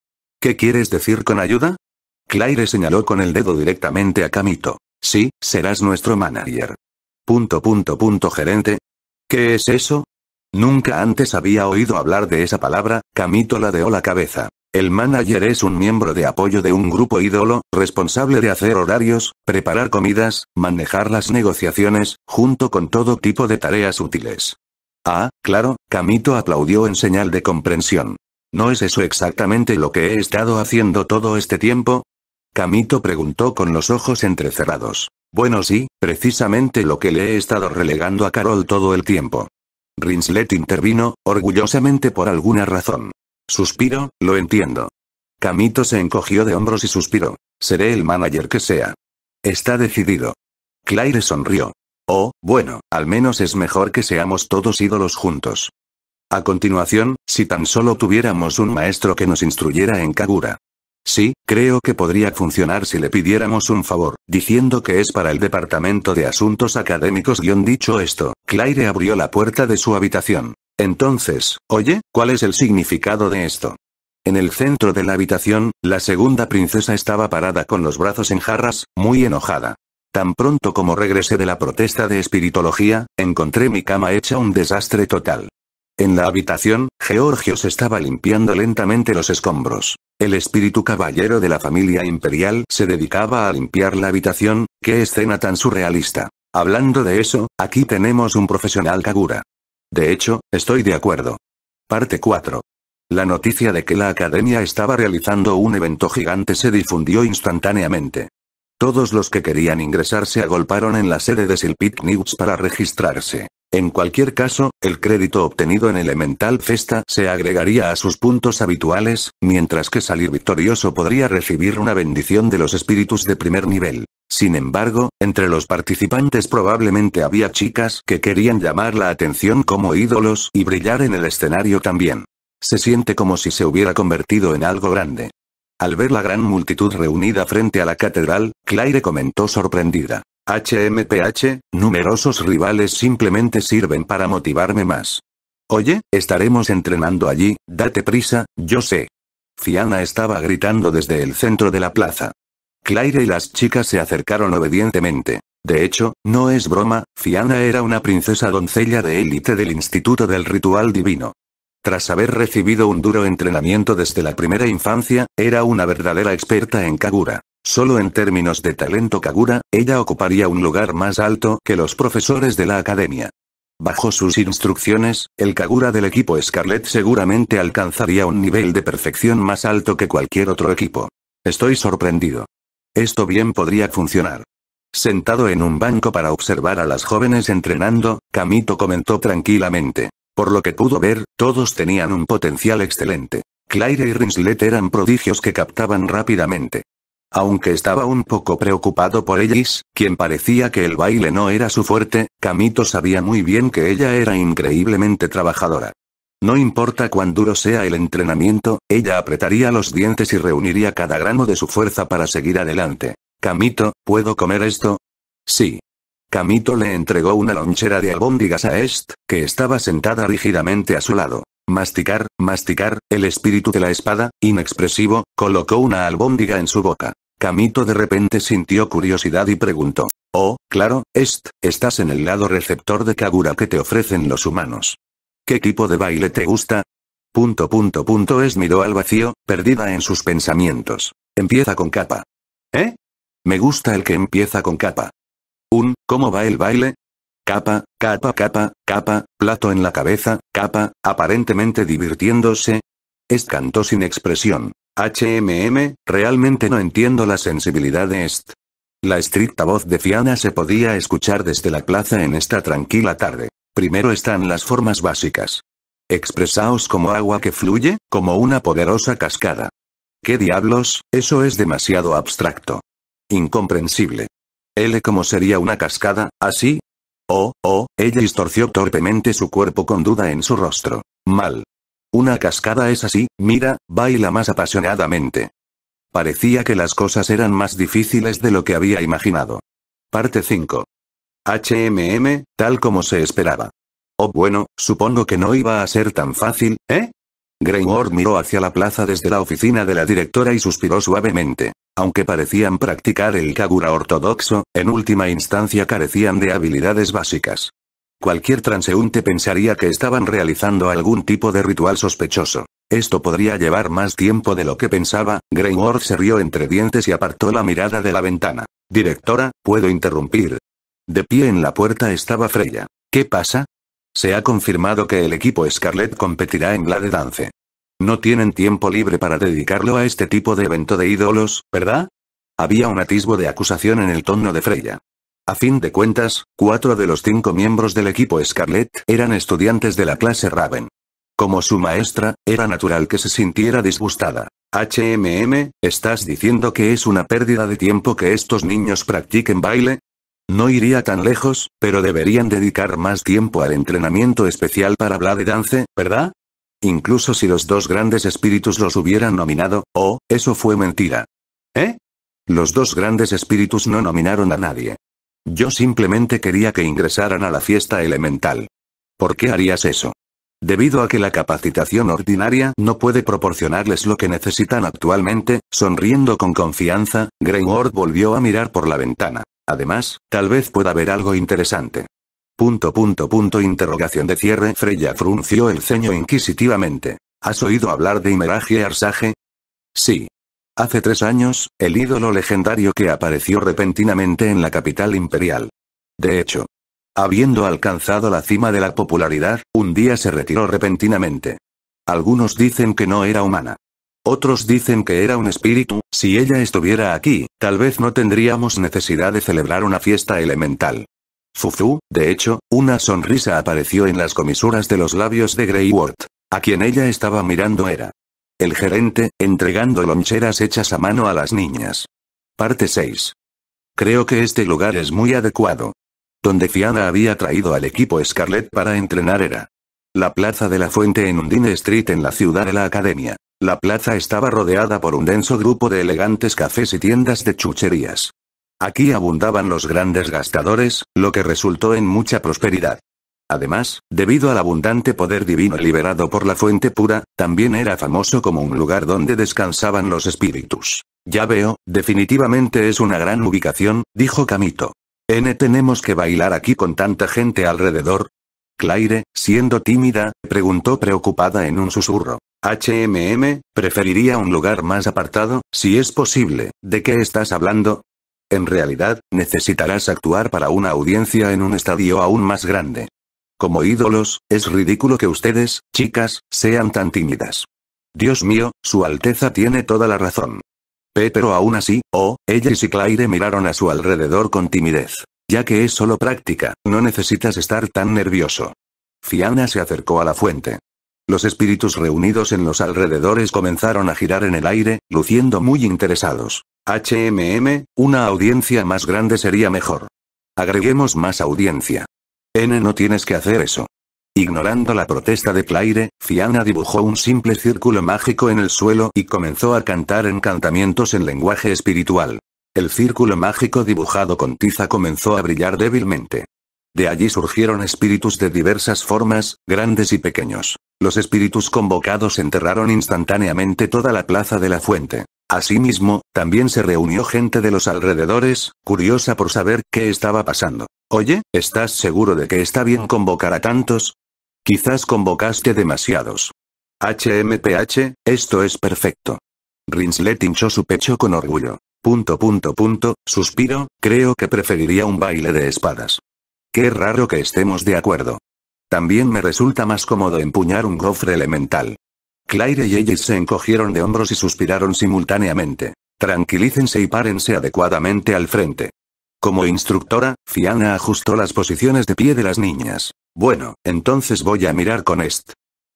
¿Qué quieres decir con ayuda? Claire señaló con el dedo directamente a Camito. Sí, serás nuestro manager. Punto punto punto gerente. ¿Qué es eso? Nunca antes había oído hablar de esa palabra, Camito ladeó la cabeza. El manager es un miembro de apoyo de un grupo ídolo, responsable de hacer horarios, preparar comidas, manejar las negociaciones, junto con todo tipo de tareas útiles. Ah, claro, Camito aplaudió en señal de comprensión. ¿No es eso exactamente lo que he estado haciendo todo este tiempo? Camito preguntó con los ojos entrecerrados. Bueno sí, precisamente lo que le he estado relegando a Carol todo el tiempo. Rinslet intervino, orgullosamente por alguna razón. Suspiro, lo entiendo. Camito se encogió de hombros y suspiró. Seré el manager que sea. Está decidido. Claire sonrió. Oh, bueno, al menos es mejor que seamos todos ídolos juntos. A continuación, si tan solo tuviéramos un maestro que nos instruyera en Kagura. Sí, creo que podría funcionar si le pidiéramos un favor, diciendo que es para el Departamento de Asuntos Académicos. Dicho esto, Claire abrió la puerta de su habitación. Entonces, oye, ¿cuál es el significado de esto? En el centro de la habitación, la segunda princesa estaba parada con los brazos en jarras, muy enojada. Tan pronto como regresé de la protesta de espiritología, encontré mi cama hecha un desastre total. En la habitación, Georgios estaba limpiando lentamente los escombros. El espíritu caballero de la familia imperial se dedicaba a limpiar la habitación, qué escena tan surrealista. Hablando de eso, aquí tenemos un profesional Kagura. De hecho, estoy de acuerdo. Parte 4. La noticia de que la academia estaba realizando un evento gigante se difundió instantáneamente. Todos los que querían ingresar se agolparon en la sede de Silpit News para registrarse. En cualquier caso, el crédito obtenido en Elemental Festa se agregaría a sus puntos habituales, mientras que salir victorioso podría recibir una bendición de los espíritus de primer nivel. Sin embargo, entre los participantes probablemente había chicas que querían llamar la atención como ídolos y brillar en el escenario también. Se siente como si se hubiera convertido en algo grande. Al ver la gran multitud reunida frente a la catedral, Claire comentó sorprendida. HMPH, numerosos rivales simplemente sirven para motivarme más. Oye, estaremos entrenando allí, date prisa, yo sé. Fiana estaba gritando desde el centro de la plaza. Claire y las chicas se acercaron obedientemente. De hecho, no es broma, Fiana era una princesa doncella de élite del Instituto del Ritual Divino. Tras haber recibido un duro entrenamiento desde la primera infancia, era una verdadera experta en Kagura. Solo en términos de talento Kagura, ella ocuparía un lugar más alto que los profesores de la academia. Bajo sus instrucciones, el Kagura del equipo Scarlet seguramente alcanzaría un nivel de perfección más alto que cualquier otro equipo. Estoy sorprendido. Esto bien podría funcionar. Sentado en un banco para observar a las jóvenes entrenando, Camito comentó tranquilamente. Por lo que pudo ver, todos tenían un potencial excelente. Claire y Rinslet eran prodigios que captaban rápidamente. Aunque estaba un poco preocupado por Ellis, quien parecía que el baile no era su fuerte, Camito sabía muy bien que ella era increíblemente trabajadora. No importa cuán duro sea el entrenamiento, ella apretaría los dientes y reuniría cada gramo de su fuerza para seguir adelante. Camito, ¿puedo comer esto? Sí. Camito le entregó una lonchera de albóndigas a Est, que estaba sentada rígidamente a su lado. Masticar, masticar, el espíritu de la espada, inexpresivo, colocó una albóndiga en su boca. Camito de repente sintió curiosidad y preguntó. Oh, claro, Est, estás en el lado receptor de Kagura que te ofrecen los humanos. ¿Qué tipo de baile te gusta? Punto punto punto es miró al vacío, perdida en sus pensamientos. Empieza con capa. ¿Eh? Me gusta el que empieza con capa. Un, ¿cómo va el baile? Capa, capa, capa, capa, plato en la cabeza, capa, aparentemente divirtiéndose. Est cantó sin expresión. HMM, realmente no entiendo la sensibilidad de Est. La estricta voz de Fiana se podía escuchar desde la plaza en esta tranquila tarde. Primero están las formas básicas. Expresaos como agua que fluye, como una poderosa cascada. ¿Qué diablos? Eso es demasiado abstracto. Incomprensible. L como sería una cascada, así. Oh, oh, ella distorció torpemente su cuerpo con duda en su rostro. Mal. Una cascada es así, mira, baila más apasionadamente. Parecía que las cosas eran más difíciles de lo que había imaginado. Parte 5. HMM, tal como se esperaba. Oh bueno, supongo que no iba a ser tan fácil, ¿eh? Ward miró hacia la plaza desde la oficina de la directora y suspiró suavemente. Aunque parecían practicar el Kagura ortodoxo, en última instancia carecían de habilidades básicas. Cualquier transeúnte pensaría que estaban realizando algún tipo de ritual sospechoso. Esto podría llevar más tiempo de lo que pensaba, Ward se rió entre dientes y apartó la mirada de la ventana. Directora, ¿puedo interrumpir? De pie en la puerta estaba Freya. ¿Qué pasa? Se ha confirmado que el equipo Scarlett competirá en la de Dance. No tienen tiempo libre para dedicarlo a este tipo de evento de ídolos, ¿verdad? Había un atisbo de acusación en el tono de Freya. A fin de cuentas, cuatro de los cinco miembros del equipo Scarlett eran estudiantes de la clase Raven. Como su maestra, era natural que se sintiera disgustada. HMM, ¿estás diciendo que es una pérdida de tiempo que estos niños practiquen baile? No iría tan lejos, pero deberían dedicar más tiempo al entrenamiento especial para hablar de Dance, ¿verdad? Incluso si los dos grandes espíritus los hubieran nominado, oh, eso fue mentira. ¿Eh? Los dos grandes espíritus no nominaron a nadie. Yo simplemente quería que ingresaran a la fiesta elemental. ¿Por qué harías eso? Debido a que la capacitación ordinaria no puede proporcionarles lo que necesitan actualmente, sonriendo con confianza, Grey volvió a mirar por la ventana. Además, tal vez pueda haber algo interesante. Punto punto punto interrogación de cierre Freya frunció el ceño inquisitivamente. ¿Has oído hablar de Imeraje Arsaje? Sí. Hace tres años, el ídolo legendario que apareció repentinamente en la capital imperial. De hecho, habiendo alcanzado la cima de la popularidad, un día se retiró repentinamente. Algunos dicen que no era humana. Otros dicen que era un espíritu, si ella estuviera aquí, tal vez no tendríamos necesidad de celebrar una fiesta elemental. Fufu, de hecho, una sonrisa apareció en las comisuras de los labios de Greyworth. A quien ella estaba mirando era el gerente, entregando loncheras hechas a mano a las niñas. Parte 6. Creo que este lugar es muy adecuado. Donde Fiana había traído al equipo Scarlett para entrenar era la plaza de la fuente en Undine Street en la ciudad de la academia. La plaza estaba rodeada por un denso grupo de elegantes cafés y tiendas de chucherías. Aquí abundaban los grandes gastadores, lo que resultó en mucha prosperidad. Además, debido al abundante poder divino liberado por la fuente pura, también era famoso como un lugar donde descansaban los espíritus. Ya veo, definitivamente es una gran ubicación, dijo Camito. N tenemos que bailar aquí con tanta gente alrededor. Claire, siendo tímida, preguntó preocupada en un susurro. HMM, preferiría un lugar más apartado, si es posible. ¿De qué estás hablando? En realidad, necesitarás actuar para una audiencia en un estadio aún más grande. Como ídolos, es ridículo que ustedes, chicas, sean tan tímidas. Dios mío, Su Alteza tiene toda la razón. pero aún así, oh, ella y Claire miraron a su alrededor con timidez. Ya que es solo práctica, no necesitas estar tan nervioso. Fiana se acercó a la fuente. Los espíritus reunidos en los alrededores comenzaron a girar en el aire, luciendo muy interesados. HMM, una audiencia más grande sería mejor. Agreguemos más audiencia. N no tienes que hacer eso. Ignorando la protesta de Claire, Fiana dibujó un simple círculo mágico en el suelo y comenzó a cantar encantamientos en lenguaje espiritual. El círculo mágico dibujado con tiza comenzó a brillar débilmente. De allí surgieron espíritus de diversas formas, grandes y pequeños. Los espíritus convocados enterraron instantáneamente toda la plaza de la fuente. Asimismo, también se reunió gente de los alrededores, curiosa por saber qué estaba pasando. Oye, ¿estás seguro de que está bien convocar a tantos? Quizás convocaste demasiados. HMPH, esto es perfecto. Rinslet hinchó su pecho con orgullo. Punto punto punto, suspiro, creo que preferiría un baile de espadas. Qué raro que estemos de acuerdo. También me resulta más cómodo empuñar un gofre elemental. Claire y Ellis se encogieron de hombros y suspiraron simultáneamente. Tranquilícense y párense adecuadamente al frente. Como instructora, Fiana ajustó las posiciones de pie de las niñas. Bueno, entonces voy a mirar con Est.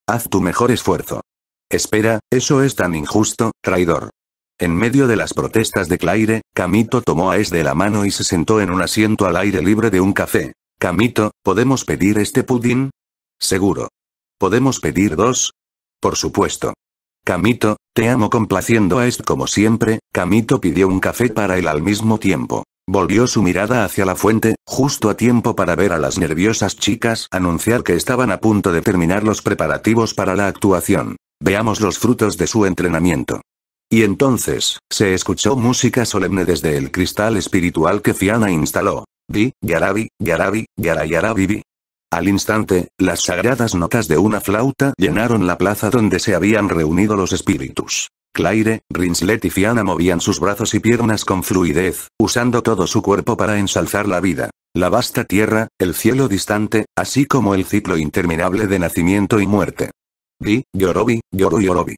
Haz tu mejor esfuerzo. Espera, eso es tan injusto, traidor. En medio de las protestas de Claire, Camito tomó a Es de la mano y se sentó en un asiento al aire libre de un café. Camito, ¿podemos pedir este pudín? Seguro. ¿Podemos pedir dos? Por supuesto. Camito, te amo complaciendo a Est como siempre, Camito pidió un café para él al mismo tiempo. Volvió su mirada hacia la fuente, justo a tiempo para ver a las nerviosas chicas anunciar que estaban a punto de terminar los preparativos para la actuación. Veamos los frutos de su entrenamiento. Y entonces, se escuchó música solemne desde el cristal espiritual que Fiana instaló. Vi, Yarabi, Yarabi, Vi. Al instante, las sagradas notas de una flauta llenaron la plaza donde se habían reunido los espíritus. Claire, Rinslet y Fiana movían sus brazos y piernas con fluidez, usando todo su cuerpo para ensalzar la vida. La vasta tierra, el cielo distante, así como el ciclo interminable de nacimiento y muerte. Vi, Yorobi, Yoru Yorobi.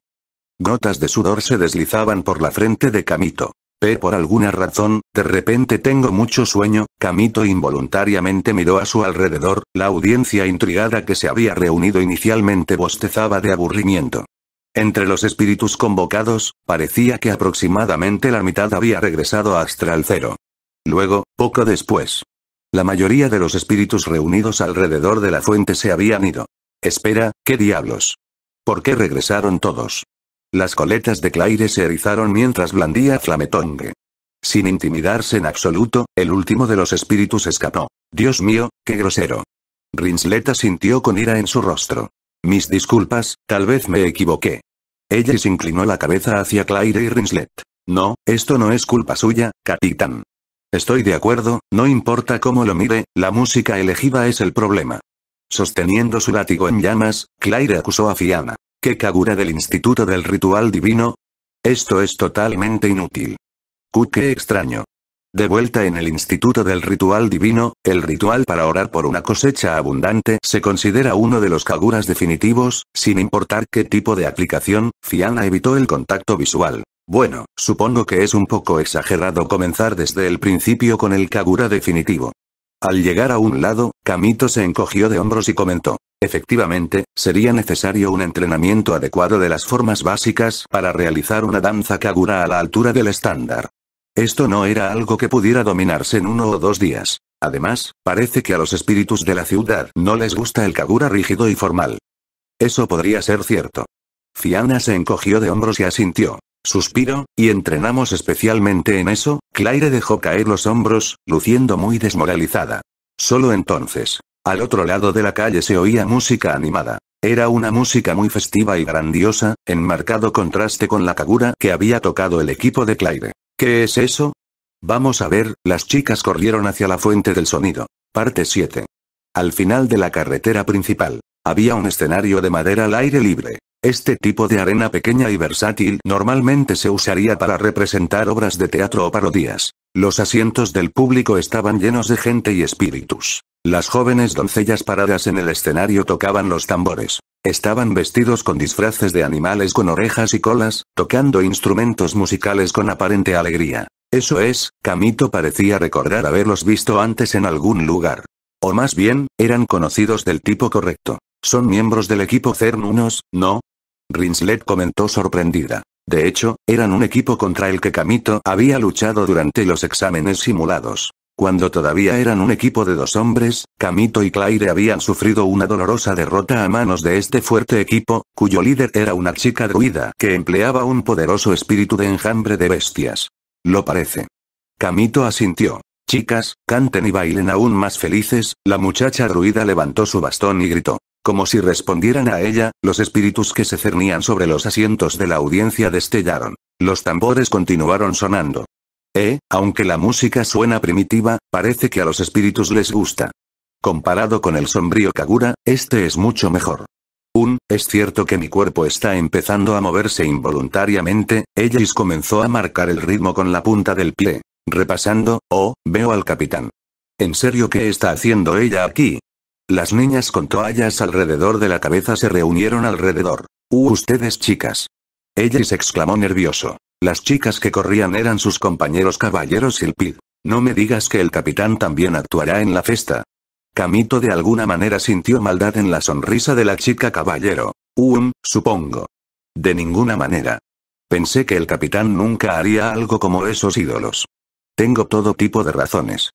Gotas de sudor se deslizaban por la frente de Kamito. Por alguna razón, de repente tengo mucho sueño, Camito involuntariamente miró a su alrededor, la audiencia intrigada que se había reunido inicialmente bostezaba de aburrimiento. Entre los espíritus convocados, parecía que aproximadamente la mitad había regresado a Astral Cero. Luego, poco después. La mayoría de los espíritus reunidos alrededor de la fuente se habían ido. Espera, ¿qué diablos? ¿Por qué regresaron todos? Las coletas de Claire se erizaron mientras blandía Flametongue. Sin intimidarse en absoluto, el último de los espíritus escapó. Dios mío, qué grosero. Rinsleta sintió con ira en su rostro. Mis disculpas, tal vez me equivoqué. Ella se inclinó la cabeza hacia Claire y Rinslet. No, esto no es culpa suya, capitán. Estoy de acuerdo, no importa cómo lo mire, la música elegida es el problema. Sosteniendo su látigo en llamas, Claire acusó a Fiana. ¿Qué Kagura del Instituto del Ritual Divino? Esto es totalmente inútil. Qué extraño. De vuelta en el Instituto del Ritual Divino, el ritual para orar por una cosecha abundante se considera uno de los kaguras definitivos, sin importar qué tipo de aplicación, Fiana evitó el contacto visual. Bueno, supongo que es un poco exagerado comenzar desde el principio con el kagura definitivo. Al llegar a un lado, Kamito se encogió de hombros y comentó. Efectivamente, sería necesario un entrenamiento adecuado de las formas básicas para realizar una danza kagura a la altura del estándar. Esto no era algo que pudiera dominarse en uno o dos días. Además, parece que a los espíritus de la ciudad no les gusta el kagura rígido y formal. Eso podría ser cierto. Fiana se encogió de hombros y asintió. Suspiro, y entrenamos especialmente en eso, Claire dejó caer los hombros, luciendo muy desmoralizada. Solo entonces, al otro lado de la calle se oía música animada. Era una música muy festiva y grandiosa, en marcado contraste con la cagura que había tocado el equipo de Claire. ¿Qué es eso? Vamos a ver, las chicas corrieron hacia la fuente del sonido. Parte 7. Al final de la carretera principal, había un escenario de madera al aire libre. Este tipo de arena pequeña y versátil normalmente se usaría para representar obras de teatro o parodías. Los asientos del público estaban llenos de gente y espíritus. Las jóvenes doncellas paradas en el escenario tocaban los tambores. Estaban vestidos con disfraces de animales con orejas y colas, tocando instrumentos musicales con aparente alegría. Eso es, Camito parecía recordar haberlos visto antes en algún lugar. O más bien, eran conocidos del tipo correcto. Son miembros del equipo CERN ¿no? Rinslet comentó sorprendida. De hecho, eran un equipo contra el que Kamito había luchado durante los exámenes simulados. Cuando todavía eran un equipo de dos hombres, Kamito y Claire habían sufrido una dolorosa derrota a manos de este fuerte equipo, cuyo líder era una chica druida que empleaba un poderoso espíritu de enjambre de bestias. Lo parece. Kamito asintió. Chicas, canten y bailen aún más felices, la muchacha druida levantó su bastón y gritó. Como si respondieran a ella, los espíritus que se cernían sobre los asientos de la audiencia destellaron. Los tambores continuaron sonando. Eh, aunque la música suena primitiva, parece que a los espíritus les gusta. Comparado con el sombrío Kagura, este es mucho mejor. Un, es cierto que mi cuerpo está empezando a moverse involuntariamente, Ellis comenzó a marcar el ritmo con la punta del pie. Repasando, oh, veo al capitán. ¿En serio qué está haciendo ella aquí? Las niñas con toallas alrededor de la cabeza se reunieron alrededor. Uh, ustedes chicas. Ella se exclamó nervioso. Las chicas que corrían eran sus compañeros caballeros y el pid. No me digas que el capitán también actuará en la festa. Camito de alguna manera sintió maldad en la sonrisa de la chica caballero. Um, supongo. De ninguna manera. Pensé que el capitán nunca haría algo como esos ídolos. Tengo todo tipo de razones.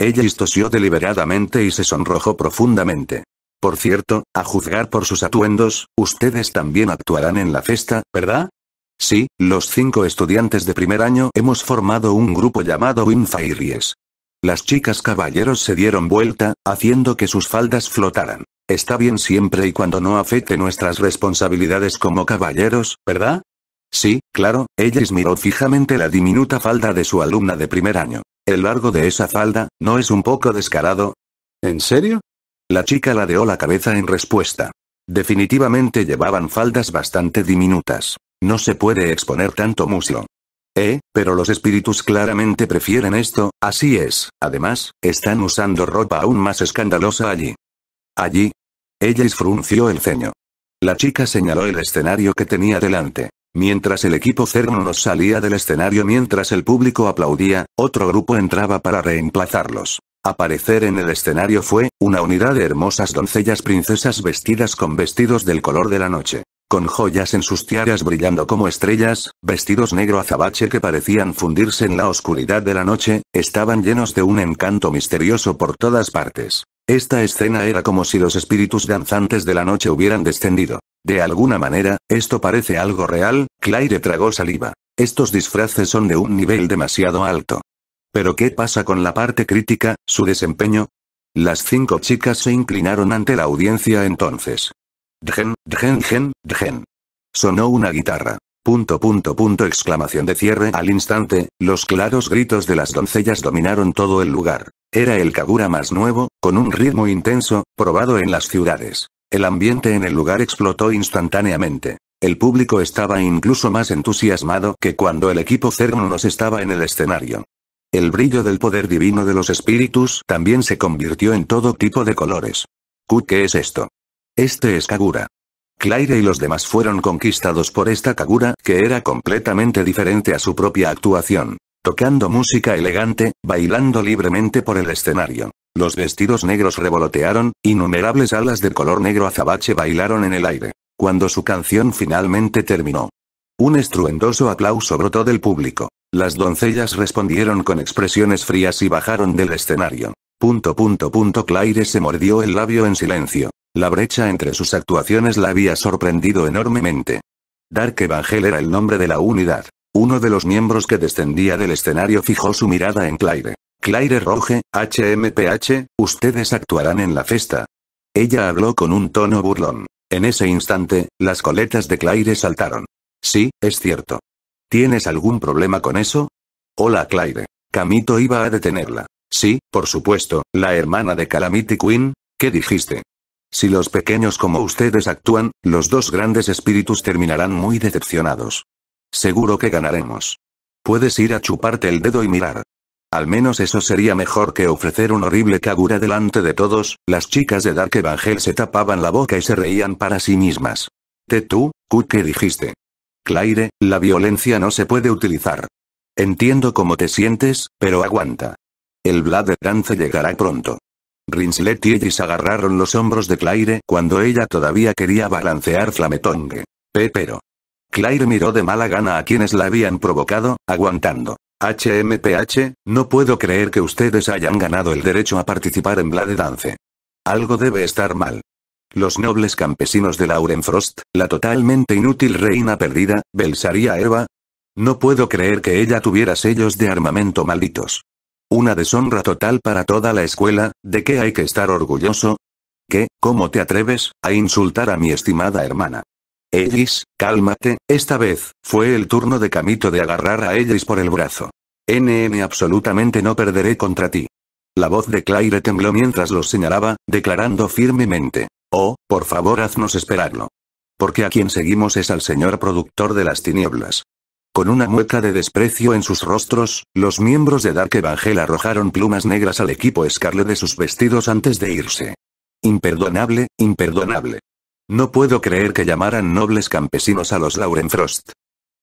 Ella estosió deliberadamente y se sonrojó profundamente. Por cierto, a juzgar por sus atuendos, ustedes también actuarán en la festa, ¿verdad? Sí, los cinco estudiantes de primer año hemos formado un grupo llamado Winfairies. Las chicas caballeros se dieron vuelta, haciendo que sus faldas flotaran. Está bien siempre y cuando no afecte nuestras responsabilidades como caballeros, ¿verdad? Sí, claro, ella miró fijamente la diminuta falda de su alumna de primer año. El largo de esa falda, ¿no es un poco descarado? ¿En serio? La chica ladeó la cabeza en respuesta. Definitivamente llevaban faldas bastante diminutas. No se puede exponer tanto muslo. Eh, pero los espíritus claramente prefieren esto, así es. Además, están usando ropa aún más escandalosa allí. Allí. Ella esfrunció el ceño. La chica señaló el escenario que tenía delante. Mientras el equipo Cernos salía del escenario mientras el público aplaudía, otro grupo entraba para reemplazarlos. Aparecer en el escenario fue, una unidad de hermosas doncellas princesas vestidas con vestidos del color de la noche. Con joyas en sus tiaras brillando como estrellas, vestidos negro azabache que parecían fundirse en la oscuridad de la noche, estaban llenos de un encanto misterioso por todas partes. Esta escena era como si los espíritus danzantes de la noche hubieran descendido. De alguna manera, esto parece algo real, Claire tragó saliva. Estos disfraces son de un nivel demasiado alto. Pero ¿qué pasa con la parte crítica, su desempeño? Las cinco chicas se inclinaron ante la audiencia entonces. Djen, djen, dgen, Sonó una guitarra. Punto punto punto exclamación de cierre al instante, los claros gritos de las doncellas dominaron todo el lugar. Era el Kagura más nuevo, con un ritmo intenso, probado en las ciudades. El ambiente en el lugar explotó instantáneamente. El público estaba incluso más entusiasmado que cuando el equipo Cernunos estaba en el escenario. El brillo del poder divino de los espíritus también se convirtió en todo tipo de colores. ¿Qué es esto? Este es Kagura. Claire y los demás fueron conquistados por esta Kagura, que era completamente diferente a su propia actuación tocando música elegante, bailando libremente por el escenario. Los vestidos negros revolotearon, innumerables alas de color negro azabache bailaron en el aire. Cuando su canción finalmente terminó. Un estruendoso aplauso brotó del público. Las doncellas respondieron con expresiones frías y bajaron del escenario. Punto punto Claire se mordió el labio en silencio. La brecha entre sus actuaciones la había sorprendido enormemente. Dark Evangel era el nombre de la unidad. Uno de los miembros que descendía del escenario fijó su mirada en Claire. Claire Roge, HMPH, ustedes actuarán en la festa. Ella habló con un tono burlón. En ese instante, las coletas de Claire saltaron. Sí, es cierto. ¿Tienes algún problema con eso? Hola Claire. Camito iba a detenerla. Sí, por supuesto, la hermana de Calamity Queen, ¿qué dijiste? Si los pequeños como ustedes actúan, los dos grandes espíritus terminarán muy decepcionados. Seguro que ganaremos. Puedes ir a chuparte el dedo y mirar. Al menos eso sería mejor que ofrecer un horrible kagura delante de todos, las chicas de Dark Evangel se tapaban la boca y se reían para sí mismas. Te tú, ¿qué dijiste? Claire, la violencia no se puede utilizar. Entiendo cómo te sientes, pero aguanta. El de Dance llegará pronto. Rinslet y Ellis agarraron los hombros de Claire cuando ella todavía quería balancear Flametongue. Pero. Claire miró de mala gana a quienes la habían provocado, aguantando. HMPH, no puedo creer que ustedes hayan ganado el derecho a participar en Blade Dance. Algo debe estar mal. Los nobles campesinos de Lauren Frost, la totalmente inútil reina perdida, Belsaría Eva. No puedo creer que ella tuviera sellos de armamento malditos. Una deshonra total para toda la escuela, ¿de qué hay que estar orgulloso? ¿Qué, cómo te atreves, a insultar a mi estimada hermana? Ellis, cálmate, esta vez, fue el turno de Camito de agarrar a Ellis por el brazo. NN absolutamente no perderé contra ti. La voz de Claire tembló mientras los señalaba, declarando firmemente. Oh, por favor haznos esperarlo. Porque a quien seguimos es al señor productor de las tinieblas. Con una mueca de desprecio en sus rostros, los miembros de Dark Evangel arrojaron plumas negras al equipo Scarlet de sus vestidos antes de irse. Imperdonable, imperdonable. No puedo creer que llamaran nobles campesinos a los Lauren Frost.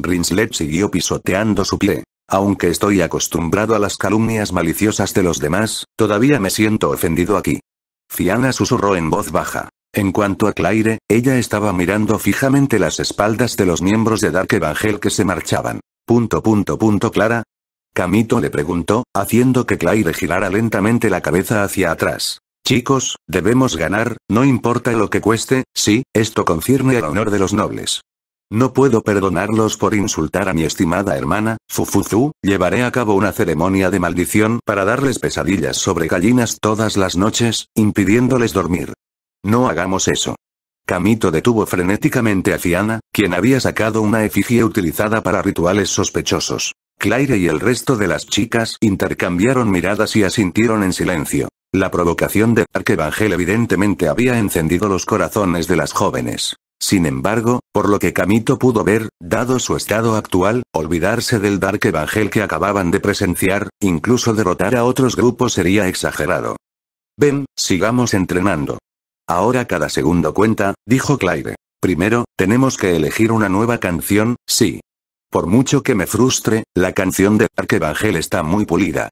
Rinslet siguió pisoteando su pie. Aunque estoy acostumbrado a las calumnias maliciosas de los demás, todavía me siento ofendido aquí. Fiana susurró en voz baja. En cuanto a Claire, ella estaba mirando fijamente las espaldas de los miembros de Dark Evangel que se marchaban. Punto punto punto Clara. Camito le preguntó, haciendo que Claire girara lentamente la cabeza hacia atrás. Chicos, debemos ganar, no importa lo que cueste, sí, esto concierne el honor de los nobles. No puedo perdonarlos por insultar a mi estimada hermana, Fufuzu, llevaré a cabo una ceremonia de maldición para darles pesadillas sobre gallinas todas las noches, impidiéndoles dormir. No hagamos eso. Camito detuvo frenéticamente a Fiana, quien había sacado una efigie utilizada para rituales sospechosos. Claire y el resto de las chicas intercambiaron miradas y asintieron en silencio. La provocación de Evangel evidentemente había encendido los corazones de las jóvenes. Sin embargo, por lo que Camito pudo ver, dado su estado actual, olvidarse del Dark Evangel que acababan de presenciar, incluso derrotar a otros grupos sería exagerado. Ven, sigamos entrenando. Ahora cada segundo cuenta, dijo Claire. Primero, tenemos que elegir una nueva canción, sí. Por mucho que me frustre, la canción de Dark Evangel está muy pulida.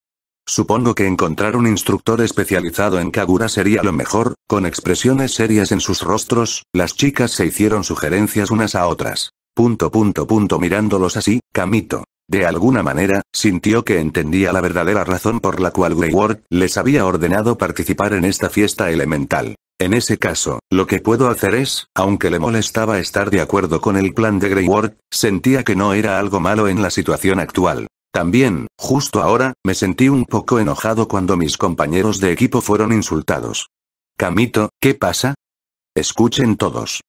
Supongo que encontrar un instructor especializado en Kagura sería lo mejor, con expresiones serias en sus rostros, las chicas se hicieron sugerencias unas a otras. Punto punto punto mirándolos así, Kamito. De alguna manera, sintió que entendía la verdadera razón por la cual Grey les había ordenado participar en esta fiesta elemental. En ese caso, lo que puedo hacer es, aunque le molestaba estar de acuerdo con el plan de Grey sentía que no era algo malo en la situación actual. También, justo ahora, me sentí un poco enojado cuando mis compañeros de equipo fueron insultados. Camito, ¿qué pasa? Escuchen todos.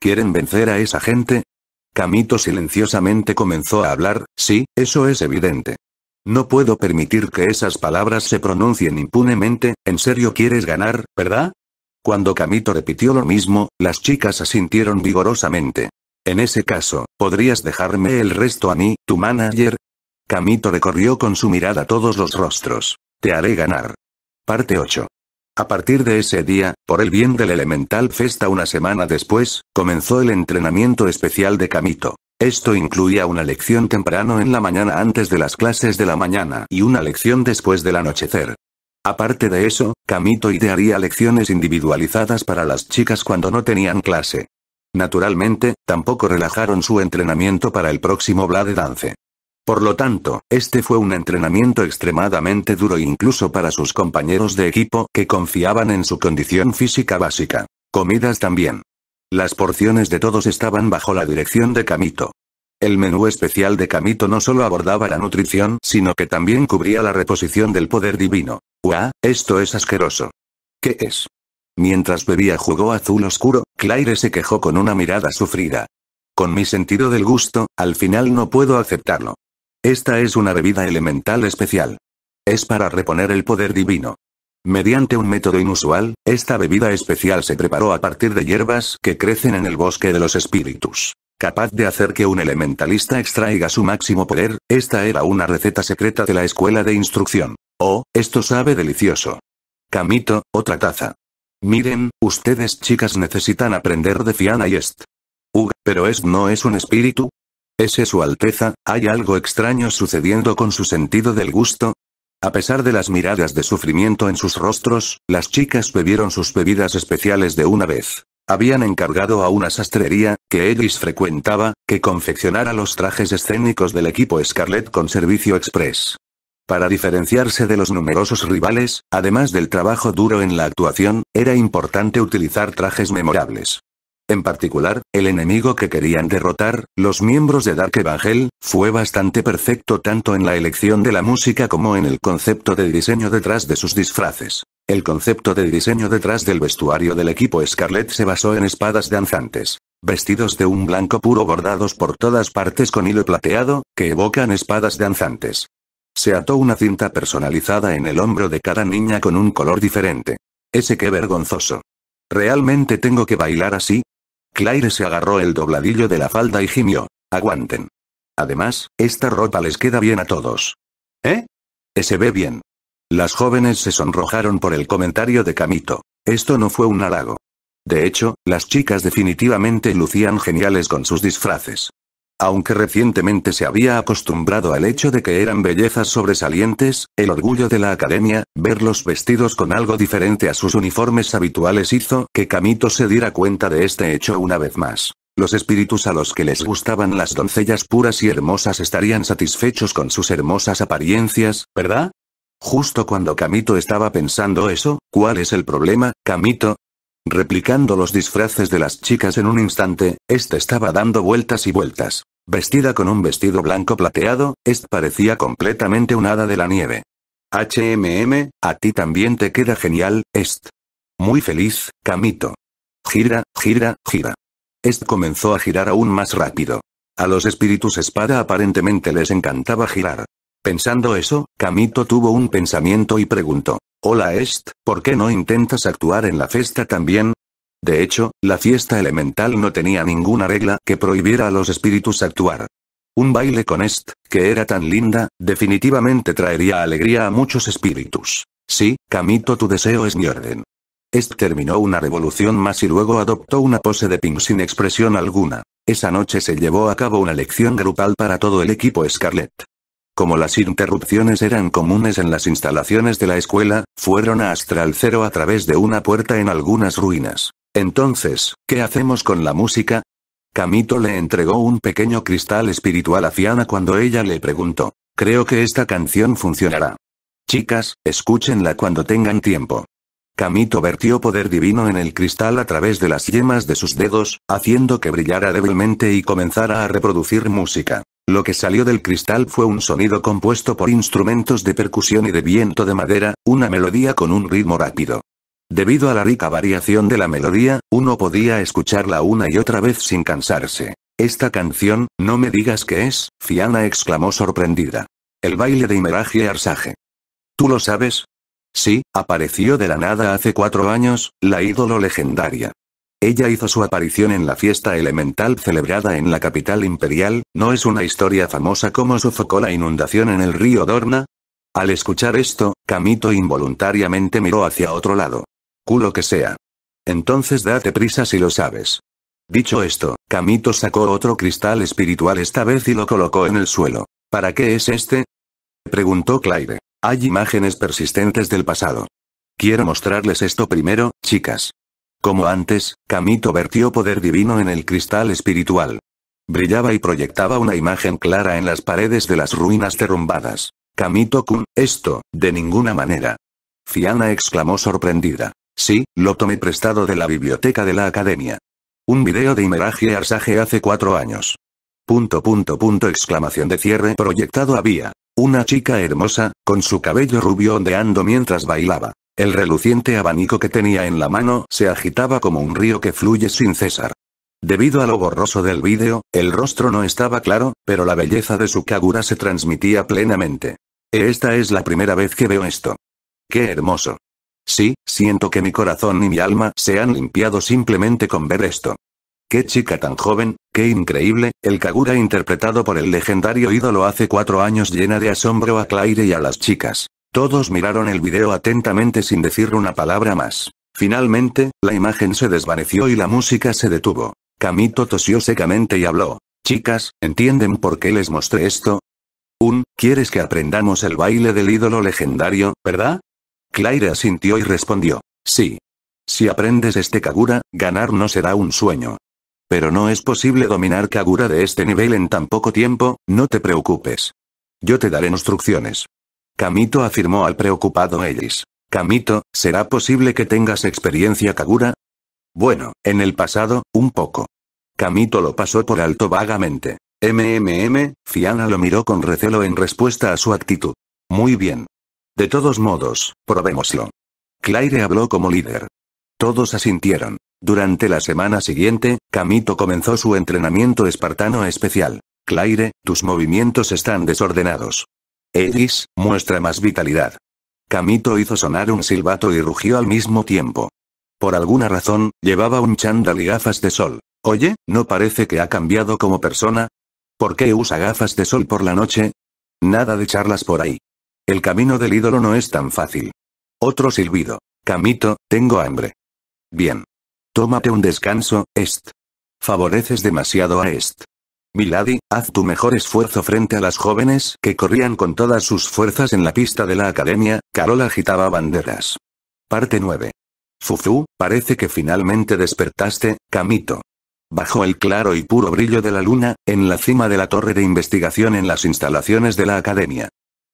¿Quieren vencer a esa gente? Camito silenciosamente comenzó a hablar, sí, eso es evidente. No puedo permitir que esas palabras se pronuncien impunemente, en serio quieres ganar, ¿verdad? Cuando Camito repitió lo mismo, las chicas asintieron vigorosamente. En ese caso, ¿podrías dejarme el resto a mí, tu manager? Kamito recorrió con su mirada todos los rostros. Te haré ganar. Parte 8. A partir de ese día, por el bien del Elemental Festa una semana después, comenzó el entrenamiento especial de Kamito. Esto incluía una lección temprano en la mañana antes de las clases de la mañana y una lección después del anochecer. Aparte de eso, Kamito idearía lecciones individualizadas para las chicas cuando no tenían clase. Naturalmente, tampoco relajaron su entrenamiento para el próximo de Dance. Por lo tanto, este fue un entrenamiento extremadamente duro incluso para sus compañeros de equipo que confiaban en su condición física básica. Comidas también. Las porciones de todos estaban bajo la dirección de Kamito. El menú especial de Kamito no solo abordaba la nutrición, sino que también cubría la reposición del poder divino. uah Esto es asqueroso. ¿Qué es? Mientras bebía jugó azul oscuro, Claire se quejó con una mirada sufrida. Con mi sentido del gusto, al final no puedo aceptarlo. Esta es una bebida elemental especial. Es para reponer el poder divino. Mediante un método inusual, esta bebida especial se preparó a partir de hierbas que crecen en el bosque de los espíritus. Capaz de hacer que un elementalista extraiga su máximo poder, esta era una receta secreta de la escuela de instrucción. Oh, esto sabe delicioso. Camito, otra taza. Miren, ustedes chicas necesitan aprender de Fiana y Est. Ugh, pero Est no es un espíritu, ¿Ese su Alteza? ¿Hay algo extraño sucediendo con su sentido del gusto? A pesar de las miradas de sufrimiento en sus rostros, las chicas bebieron sus bebidas especiales de una vez. Habían encargado a una sastrería, que Ellis frecuentaba, que confeccionara los trajes escénicos del equipo Scarlet con servicio express. Para diferenciarse de los numerosos rivales, además del trabajo duro en la actuación, era importante utilizar trajes memorables. En particular, el enemigo que querían derrotar, los miembros de Dark Evangel, fue bastante perfecto tanto en la elección de la música como en el concepto de diseño detrás de sus disfraces. El concepto de diseño detrás del vestuario del equipo Scarlet se basó en espadas danzantes, vestidos de un blanco puro bordados por todas partes con hilo plateado, que evocan espadas danzantes. Se ató una cinta personalizada en el hombro de cada niña con un color diferente. Ese qué vergonzoso. ¿Realmente tengo que bailar así? Claire se agarró el dobladillo de la falda y gimió. Aguanten. Además, esta ropa les queda bien a todos. ¿Eh? Se ve bien. Las jóvenes se sonrojaron por el comentario de Camito. Esto no fue un halago. De hecho, las chicas definitivamente lucían geniales con sus disfraces. Aunque recientemente se había acostumbrado al hecho de que eran bellezas sobresalientes, el orgullo de la academia, verlos vestidos con algo diferente a sus uniformes habituales hizo que Camito se diera cuenta de este hecho una vez más. Los espíritus a los que les gustaban las doncellas puras y hermosas estarían satisfechos con sus hermosas apariencias, ¿verdad? Justo cuando Camito estaba pensando eso, ¿cuál es el problema, Camito? Replicando los disfraces de las chicas en un instante, esta estaba dando vueltas y vueltas. Vestida con un vestido blanco plateado, Est parecía completamente un hada de la nieve. HMM, a ti también te queda genial, Est. Muy feliz, Camito. Gira, gira, gira. Est comenzó a girar aún más rápido. A los espíritus espada aparentemente les encantaba girar. Pensando eso, Camito tuvo un pensamiento y preguntó. Hola Est, ¿por qué no intentas actuar en la fiesta también? De hecho, la fiesta elemental no tenía ninguna regla que prohibiera a los espíritus actuar. Un baile con Est, que era tan linda, definitivamente traería alegría a muchos espíritus. Sí, Camito tu deseo es mi orden. Est terminó una revolución más y luego adoptó una pose de ping sin expresión alguna. Esa noche se llevó a cabo una lección grupal para todo el equipo Scarlett. Como las interrupciones eran comunes en las instalaciones de la escuela, fueron a Astral Cero a través de una puerta en algunas ruinas. Entonces, ¿qué hacemos con la música? Kamito le entregó un pequeño cristal espiritual a Fiana cuando ella le preguntó. Creo que esta canción funcionará. Chicas, escúchenla cuando tengan tiempo. Kamito vertió poder divino en el cristal a través de las yemas de sus dedos, haciendo que brillara débilmente y comenzara a reproducir música. Lo que salió del cristal fue un sonido compuesto por instrumentos de percusión y de viento de madera, una melodía con un ritmo rápido. Debido a la rica variación de la melodía, uno podía escucharla una y otra vez sin cansarse. Esta canción, no me digas que es, Fiana exclamó sorprendida. El baile de Imeraje Arsaje. ¿Tú lo sabes? Sí, apareció de la nada hace cuatro años, la ídolo legendaria. Ella hizo su aparición en la fiesta elemental celebrada en la capital imperial, ¿no es una historia famosa como sofocó la inundación en el río Dorna? Al escuchar esto, Camito involuntariamente miró hacia otro lado. Culo que sea. Entonces date prisa si lo sabes. Dicho esto, Camito sacó otro cristal espiritual esta vez y lo colocó en el suelo. ¿Para qué es este? Preguntó Claire. Hay imágenes persistentes del pasado. Quiero mostrarles esto primero, chicas. Como antes, Kamito vertió poder divino en el cristal espiritual. Brillaba y proyectaba una imagen clara en las paredes de las ruinas derrumbadas. Kamito-kun, esto, de ninguna manera. Fiana exclamó sorprendida. Sí, lo tomé prestado de la biblioteca de la academia. Un video de Imeraje Arsaje hace cuatro años. Punto punto punto exclamación de cierre proyectado había. Una chica hermosa, con su cabello rubio ondeando mientras bailaba. El reluciente abanico que tenía en la mano se agitaba como un río que fluye sin cesar. Debido a lo borroso del vídeo, el rostro no estaba claro, pero la belleza de su Kagura se transmitía plenamente. Eh, esta es la primera vez que veo esto. ¡Qué hermoso! Sí, siento que mi corazón y mi alma se han limpiado simplemente con ver esto. ¡Qué chica tan joven, qué increíble! El Kagura interpretado por el legendario ídolo hace cuatro años llena de asombro a Claire y a las chicas. Todos miraron el video atentamente sin decir una palabra más. Finalmente, la imagen se desvaneció y la música se detuvo. Camito tosió secamente y habló. Chicas, ¿entienden por qué les mostré esto? Un, ¿quieres que aprendamos el baile del ídolo legendario, verdad? Claire asintió y respondió. Sí. Si aprendes este Kagura, ganar no será un sueño. Pero no es posible dominar Kagura de este nivel en tan poco tiempo, no te preocupes. Yo te daré instrucciones. Kamito afirmó al preocupado Ellis. Kamito, ¿será posible que tengas experiencia Kagura? Bueno, en el pasado, un poco. Kamito lo pasó por alto vagamente. MMM, Fiana lo miró con recelo en respuesta a su actitud. Muy bien. De todos modos, probémoslo. Claire habló como líder. Todos asintieron. Durante la semana siguiente, Kamito comenzó su entrenamiento espartano especial. Claire, tus movimientos están desordenados. Ellis, muestra más vitalidad. Camito hizo sonar un silbato y rugió al mismo tiempo. Por alguna razón, llevaba un chándal y gafas de sol. Oye, ¿no parece que ha cambiado como persona? ¿Por qué usa gafas de sol por la noche? Nada de charlas por ahí. El camino del ídolo no es tan fácil. Otro silbido. Camito, tengo hambre. Bien. Tómate un descanso, Est. Favoreces demasiado a Est. Milady, haz tu mejor esfuerzo frente a las jóvenes que corrían con todas sus fuerzas en la pista de la academia, Carol agitaba banderas. Parte 9. Fufu, parece que finalmente despertaste, Camito. Bajo el claro y puro brillo de la luna, en la cima de la torre de investigación en las instalaciones de la academia.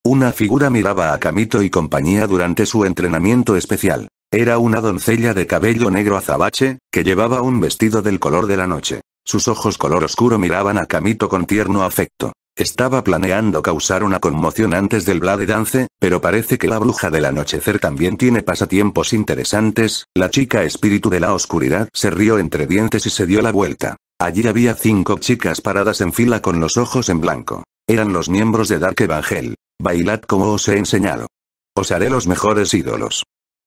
Una figura miraba a Camito y compañía durante su entrenamiento especial. Era una doncella de cabello negro azabache, que llevaba un vestido del color de la noche. Sus ojos color oscuro miraban a Camito con tierno afecto. Estaba planeando causar una conmoción antes del Blade Dance, pero parece que la bruja del anochecer también tiene pasatiempos interesantes. La chica espíritu de la oscuridad se rió entre dientes y se dio la vuelta. Allí había cinco chicas paradas en fila con los ojos en blanco. Eran los miembros de Dark Evangel. Bailad como os he enseñado. Os haré los mejores ídolos.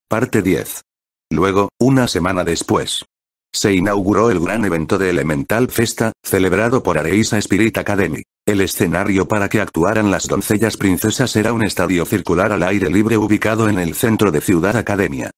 Parte 10. Luego, una semana después se inauguró el gran evento de Elemental Festa, celebrado por Areisa Spirit Academy. El escenario para que actuaran las doncellas princesas era un estadio circular al aire libre ubicado en el centro de Ciudad Academia.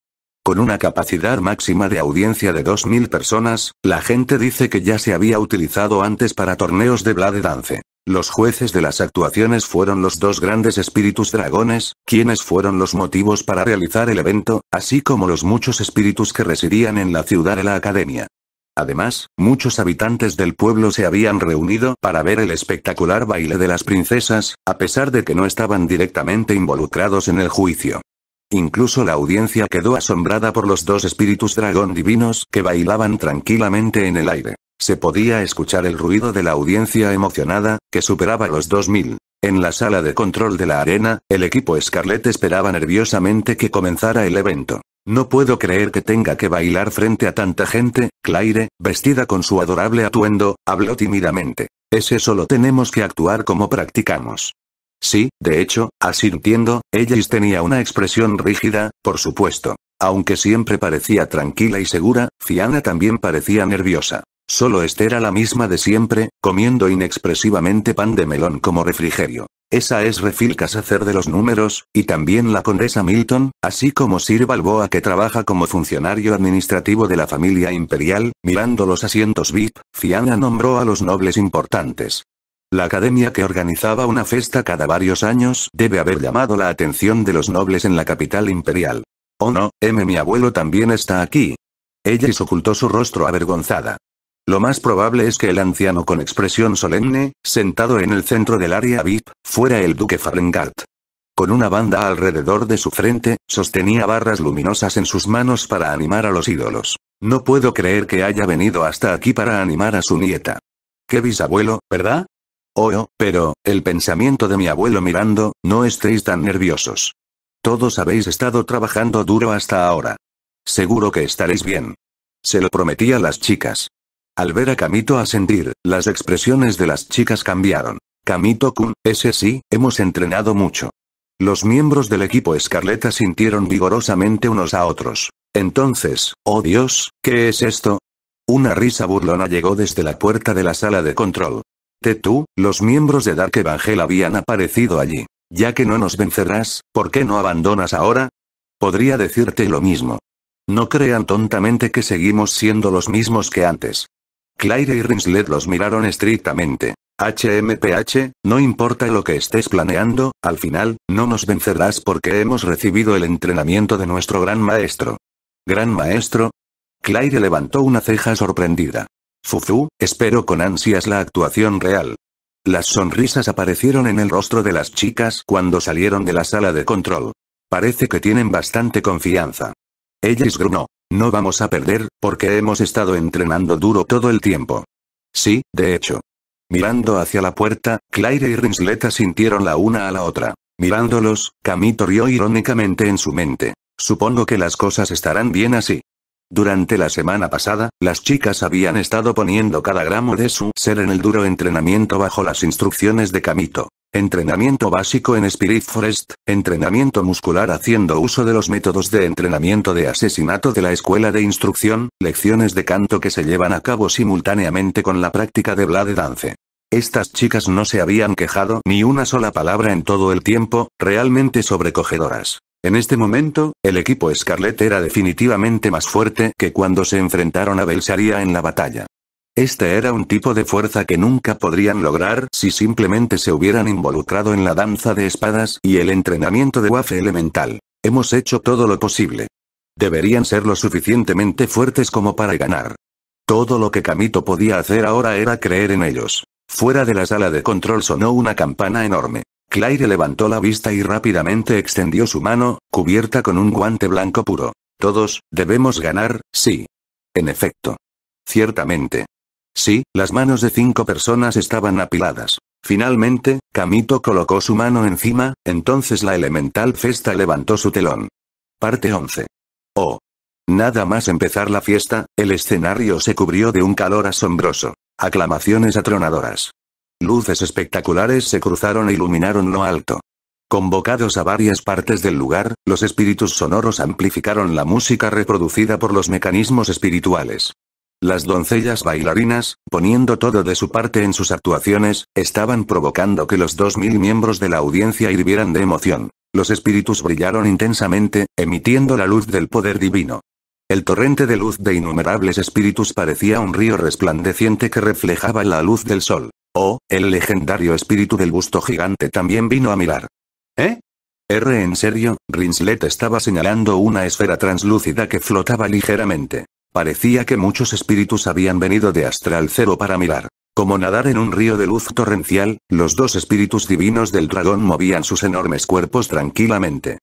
Con una capacidad máxima de audiencia de 2.000 personas, la gente dice que ya se había utilizado antes para torneos de Blade Dance. Los jueces de las actuaciones fueron los dos grandes espíritus dragones, quienes fueron los motivos para realizar el evento, así como los muchos espíritus que residían en la ciudad de la academia. Además, muchos habitantes del pueblo se habían reunido para ver el espectacular baile de las princesas, a pesar de que no estaban directamente involucrados en el juicio. Incluso la audiencia quedó asombrada por los dos espíritus dragón divinos que bailaban tranquilamente en el aire. Se podía escuchar el ruido de la audiencia emocionada, que superaba los 2000. En la sala de control de la arena, el equipo Scarlet esperaba nerviosamente que comenzara el evento. No puedo creer que tenga que bailar frente a tanta gente, Claire, vestida con su adorable atuendo, habló tímidamente. Ese solo tenemos que actuar como practicamos. Sí, de hecho, asintiendo, ella tenía una expresión rígida, por supuesto. Aunque siempre parecía tranquila y segura, Fiana también parecía nerviosa. Solo Esther era la misma de siempre, comiendo inexpresivamente pan de melón como refrigerio. Esa es Refil Casacer de los números, y también la condesa Milton, así como Sir Balboa que trabaja como funcionario administrativo de la familia imperial, mirando los asientos VIP, Fiana nombró a los nobles importantes. La academia que organizaba una festa cada varios años debe haber llamado la atención de los nobles en la capital imperial. Oh no, M mi abuelo también está aquí. Ella ocultó su rostro avergonzada. Lo más probable es que el anciano con expresión solemne, sentado en el centro del área VIP, fuera el duque Farengart. Con una banda alrededor de su frente, sostenía barras luminosas en sus manos para animar a los ídolos. No puedo creer que haya venido hasta aquí para animar a su nieta. Qué bisabuelo, ¿verdad? Oh, oh, pero, el pensamiento de mi abuelo mirando, no estéis tan nerviosos. Todos habéis estado trabajando duro hasta ahora. Seguro que estaréis bien. Se lo prometí a las chicas. Al ver a Kamito ascendir, las expresiones de las chicas cambiaron. Kamito-kun, ese sí, hemos entrenado mucho. Los miembros del equipo Escarleta sintieron vigorosamente unos a otros. Entonces, oh Dios, ¿qué es esto? Una risa burlona llegó desde la puerta de la sala de control. Tetu, los miembros de Dark Evangel habían aparecido allí. Ya que no nos vencerás, ¿por qué no abandonas ahora? Podría decirte lo mismo. No crean tontamente que seguimos siendo los mismos que antes. Claire y Rinslet los miraron estrictamente. HMPH, no importa lo que estés planeando, al final, no nos vencerás porque hemos recibido el entrenamiento de nuestro gran maestro. ¿Gran maestro? Claire levantó una ceja sorprendida. Fufu, espero con ansias la actuación real. Las sonrisas aparecieron en el rostro de las chicas cuando salieron de la sala de control. Parece que tienen bastante confianza. Ella esgrunó. No vamos a perder, porque hemos estado entrenando duro todo el tiempo. Sí, de hecho. Mirando hacia la puerta, Claire y Rinsleta sintieron la una a la otra. Mirándolos, Camito rió irónicamente en su mente. Supongo que las cosas estarán bien así. Durante la semana pasada, las chicas habían estado poniendo cada gramo de su ser en el duro entrenamiento bajo las instrucciones de Camito. Entrenamiento básico en Spirit Forest, entrenamiento muscular haciendo uso de los métodos de entrenamiento de asesinato de la escuela de instrucción, lecciones de canto que se llevan a cabo simultáneamente con la práctica de Blade Dance. Estas chicas no se habían quejado ni una sola palabra en todo el tiempo, realmente sobrecogedoras. En este momento, el equipo Scarlet era definitivamente más fuerte que cuando se enfrentaron a Belsaria en la batalla. Este era un tipo de fuerza que nunca podrían lograr si simplemente se hubieran involucrado en la danza de espadas y el entrenamiento de Wafe elemental. Hemos hecho todo lo posible. Deberían ser lo suficientemente fuertes como para ganar. Todo lo que Kamito podía hacer ahora era creer en ellos. Fuera de la sala de control sonó una campana enorme. Claire levantó la vista y rápidamente extendió su mano, cubierta con un guante blanco puro. Todos, debemos ganar, sí. En efecto. Ciertamente. Sí, las manos de cinco personas estaban apiladas. Finalmente, Camito colocó su mano encima, entonces la elemental festa levantó su telón. Parte 11. Oh. Nada más empezar la fiesta, el escenario se cubrió de un calor asombroso. Aclamaciones atronadoras. Luces espectaculares se cruzaron e iluminaron lo alto. Convocados a varias partes del lugar, los espíritus sonoros amplificaron la música reproducida por los mecanismos espirituales. Las doncellas bailarinas, poniendo todo de su parte en sus actuaciones, estaban provocando que los dos mil miembros de la audiencia hirvieran de emoción. Los espíritus brillaron intensamente, emitiendo la luz del poder divino. El torrente de luz de innumerables espíritus parecía un río resplandeciente que reflejaba la luz del sol. Oh, el legendario espíritu del busto gigante también vino a mirar. ¿Eh? R en serio, Rinslet estaba señalando una esfera translúcida que flotaba ligeramente. Parecía que muchos espíritus habían venido de Astral Cero para mirar. Como nadar en un río de luz torrencial, los dos espíritus divinos del dragón movían sus enormes cuerpos tranquilamente.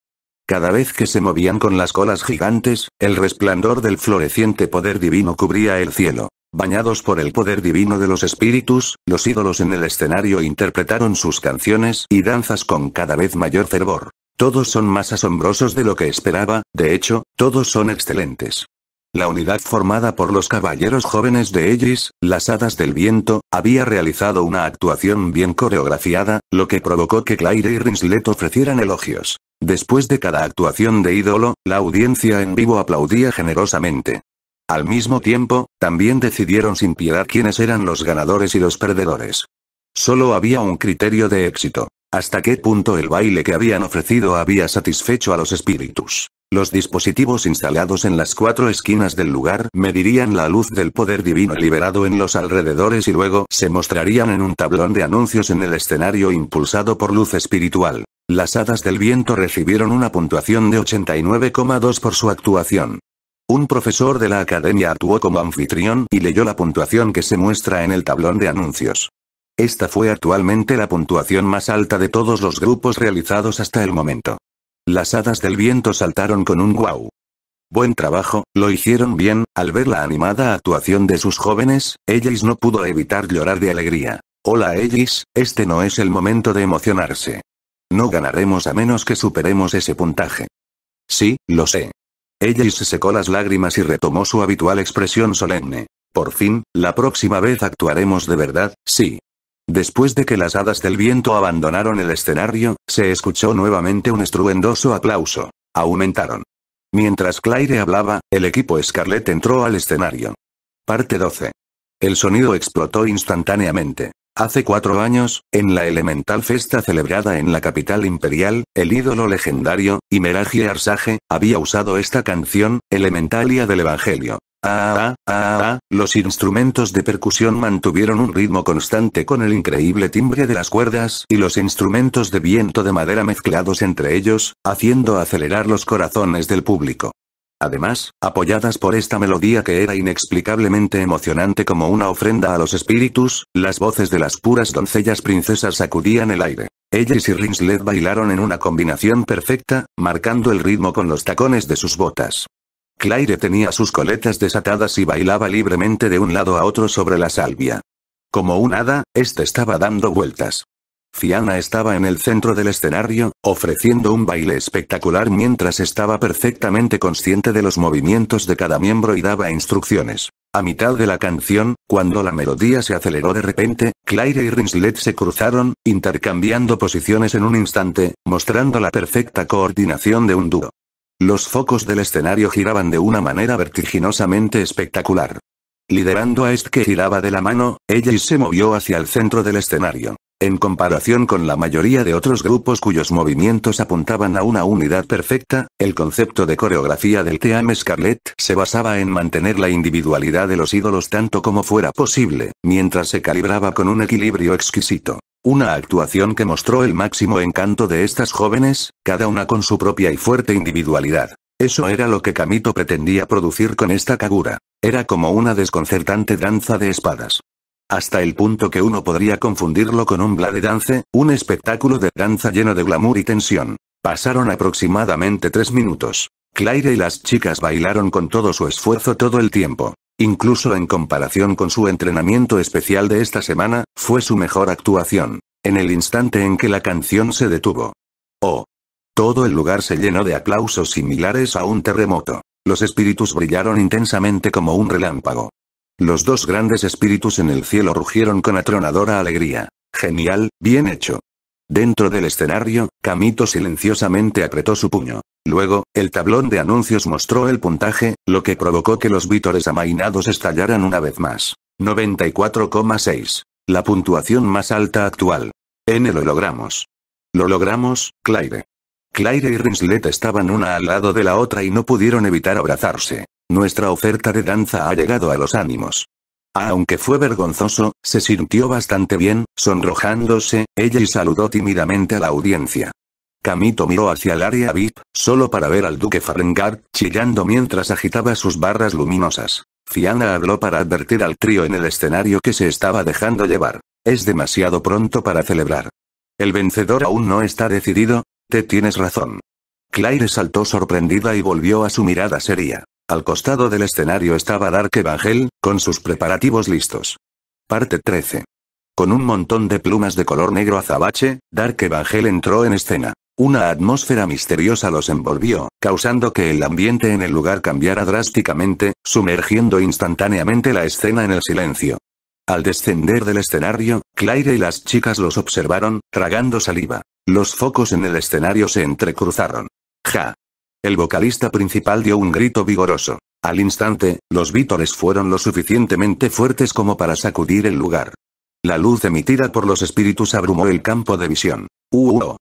Cada vez que se movían con las colas gigantes, el resplandor del floreciente poder divino cubría el cielo. Bañados por el poder divino de los espíritus, los ídolos en el escenario interpretaron sus canciones y danzas con cada vez mayor fervor. Todos son más asombrosos de lo que esperaba, de hecho, todos son excelentes. La unidad formada por los caballeros jóvenes de Ellis, las hadas del viento, había realizado una actuación bien coreografiada, lo que provocó que Claire y Rinslet ofrecieran elogios. Después de cada actuación de ídolo, la audiencia en vivo aplaudía generosamente. Al mismo tiempo, también decidieron sin piedad quiénes eran los ganadores y los perdedores. Solo había un criterio de éxito. Hasta qué punto el baile que habían ofrecido había satisfecho a los espíritus. Los dispositivos instalados en las cuatro esquinas del lugar medirían la luz del poder divino liberado en los alrededores y luego se mostrarían en un tablón de anuncios en el escenario impulsado por luz espiritual. Las hadas del viento recibieron una puntuación de 89,2 por su actuación. Un profesor de la academia actuó como anfitrión y leyó la puntuación que se muestra en el tablón de anuncios. Esta fue actualmente la puntuación más alta de todos los grupos realizados hasta el momento. Las hadas del viento saltaron con un guau. Buen trabajo, lo hicieron bien, al ver la animada actuación de sus jóvenes, Ellis no pudo evitar llorar de alegría. Hola Ellis, este no es el momento de emocionarse. No ganaremos a menos que superemos ese puntaje. Sí, lo sé. Ellis secó las lágrimas y retomó su habitual expresión solemne. Por fin, la próxima vez actuaremos de verdad, sí. Después de que las hadas del viento abandonaron el escenario, se escuchó nuevamente un estruendoso aplauso. Aumentaron. Mientras Claire hablaba, el equipo Scarlett entró al escenario. Parte 12. El sonido explotó instantáneamente. Hace cuatro años, en la elemental festa celebrada en la capital imperial, el ídolo legendario, Imeragie Arsaje, había usado esta canción, elementalia del Evangelio, Ah, ah, ah, ah, los instrumentos de percusión mantuvieron un ritmo constante con el increíble timbre de las cuerdas y los instrumentos de viento de madera mezclados entre ellos, haciendo acelerar los corazones del público. Además, apoyadas por esta melodía que era inexplicablemente emocionante como una ofrenda a los espíritus, las voces de las puras doncellas princesas sacudían el aire. Ellas y Ringslet bailaron en una combinación perfecta, marcando el ritmo con los tacones de sus botas. Claire tenía sus coletas desatadas y bailaba libremente de un lado a otro sobre la salvia. Como un hada, éste estaba dando vueltas. Fiana estaba en el centro del escenario, ofreciendo un baile espectacular mientras estaba perfectamente consciente de los movimientos de cada miembro y daba instrucciones. A mitad de la canción, cuando la melodía se aceleró de repente, Claire y Rinslet se cruzaron, intercambiando posiciones en un instante, mostrando la perfecta coordinación de un dúo. Los focos del escenario giraban de una manera vertiginosamente espectacular. Liderando a Est que giraba de la mano, ella se movió hacia el centro del escenario. En comparación con la mayoría de otros grupos cuyos movimientos apuntaban a una unidad perfecta, el concepto de coreografía del Team Scarlett se basaba en mantener la individualidad de los ídolos tanto como fuera posible, mientras se calibraba con un equilibrio exquisito. Una actuación que mostró el máximo encanto de estas jóvenes, cada una con su propia y fuerte individualidad. Eso era lo que Kamito pretendía producir con esta cagura. Era como una desconcertante danza de espadas. Hasta el punto que uno podría confundirlo con un de dance, un espectáculo de danza lleno de glamour y tensión. Pasaron aproximadamente tres minutos. Claire y las chicas bailaron con todo su esfuerzo todo el tiempo. Incluso en comparación con su entrenamiento especial de esta semana, fue su mejor actuación. En el instante en que la canción se detuvo. Oh. Todo el lugar se llenó de aplausos similares a un terremoto. Los espíritus brillaron intensamente como un relámpago. Los dos grandes espíritus en el cielo rugieron con atronadora alegría. Genial, bien hecho. Dentro del escenario, Camito silenciosamente apretó su puño. Luego, el tablón de anuncios mostró el puntaje, lo que provocó que los vítores amainados estallaran una vez más. 94,6. La puntuación más alta actual. N lo logramos. Lo logramos, Claire. Claire y Rinslet estaban una al lado de la otra y no pudieron evitar abrazarse. Nuestra oferta de danza ha llegado a los ánimos. Aunque fue vergonzoso, se sintió bastante bien, sonrojándose, ella y saludó tímidamente a la audiencia. Camito miró hacia el área VIP, solo para ver al duque Farengar, chillando mientras agitaba sus barras luminosas. Fiana habló para advertir al trío en el escenario que se estaba dejando llevar. Es demasiado pronto para celebrar. El vencedor aún no está decidido, te tienes razón. Claire saltó sorprendida y volvió a su mirada seria. Al costado del escenario estaba Dark Evangel, con sus preparativos listos. Parte 13. Con un montón de plumas de color negro azabache, Dark Evangel entró en escena. Una atmósfera misteriosa los envolvió, causando que el ambiente en el lugar cambiara drásticamente, sumergiendo instantáneamente la escena en el silencio. Al descender del escenario, Claire y las chicas los observaron, tragando saliva. Los focos en el escenario se entrecruzaron. ¡Ja! El vocalista principal dio un grito vigoroso. Al instante, los vítores fueron lo suficientemente fuertes como para sacudir el lugar. La luz emitida por los espíritus abrumó el campo de visión. ¡Uh! uh -oh.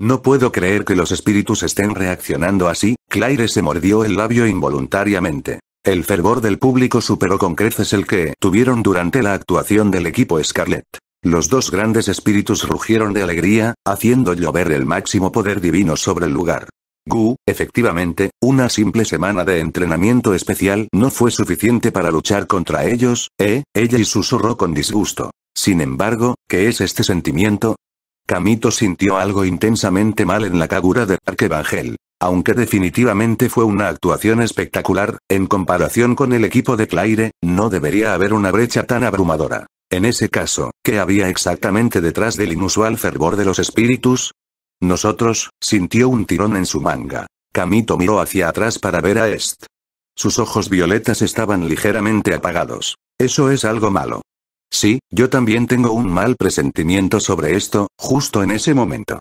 No puedo creer que los espíritus estén reaccionando así, Claire se mordió el labio involuntariamente. El fervor del público superó con creces el que tuvieron durante la actuación del equipo Scarlett. Los dos grandes espíritus rugieron de alegría, haciendo llover el máximo poder divino sobre el lugar. Gu, efectivamente, una simple semana de entrenamiento especial no fue suficiente para luchar contra ellos, eh, ella y susurró con disgusto. Sin embargo, ¿qué es este sentimiento? Kamito sintió algo intensamente mal en la Kagura de Arquevangel. Aunque definitivamente fue una actuación espectacular, en comparación con el equipo de Claire, no debería haber una brecha tan abrumadora. En ese caso, ¿qué había exactamente detrás del inusual fervor de los espíritus? Nosotros, sintió un tirón en su manga. Kamito miró hacia atrás para ver a Est. Sus ojos violetas estaban ligeramente apagados. Eso es algo malo. Sí, yo también tengo un mal presentimiento sobre esto, justo en ese momento.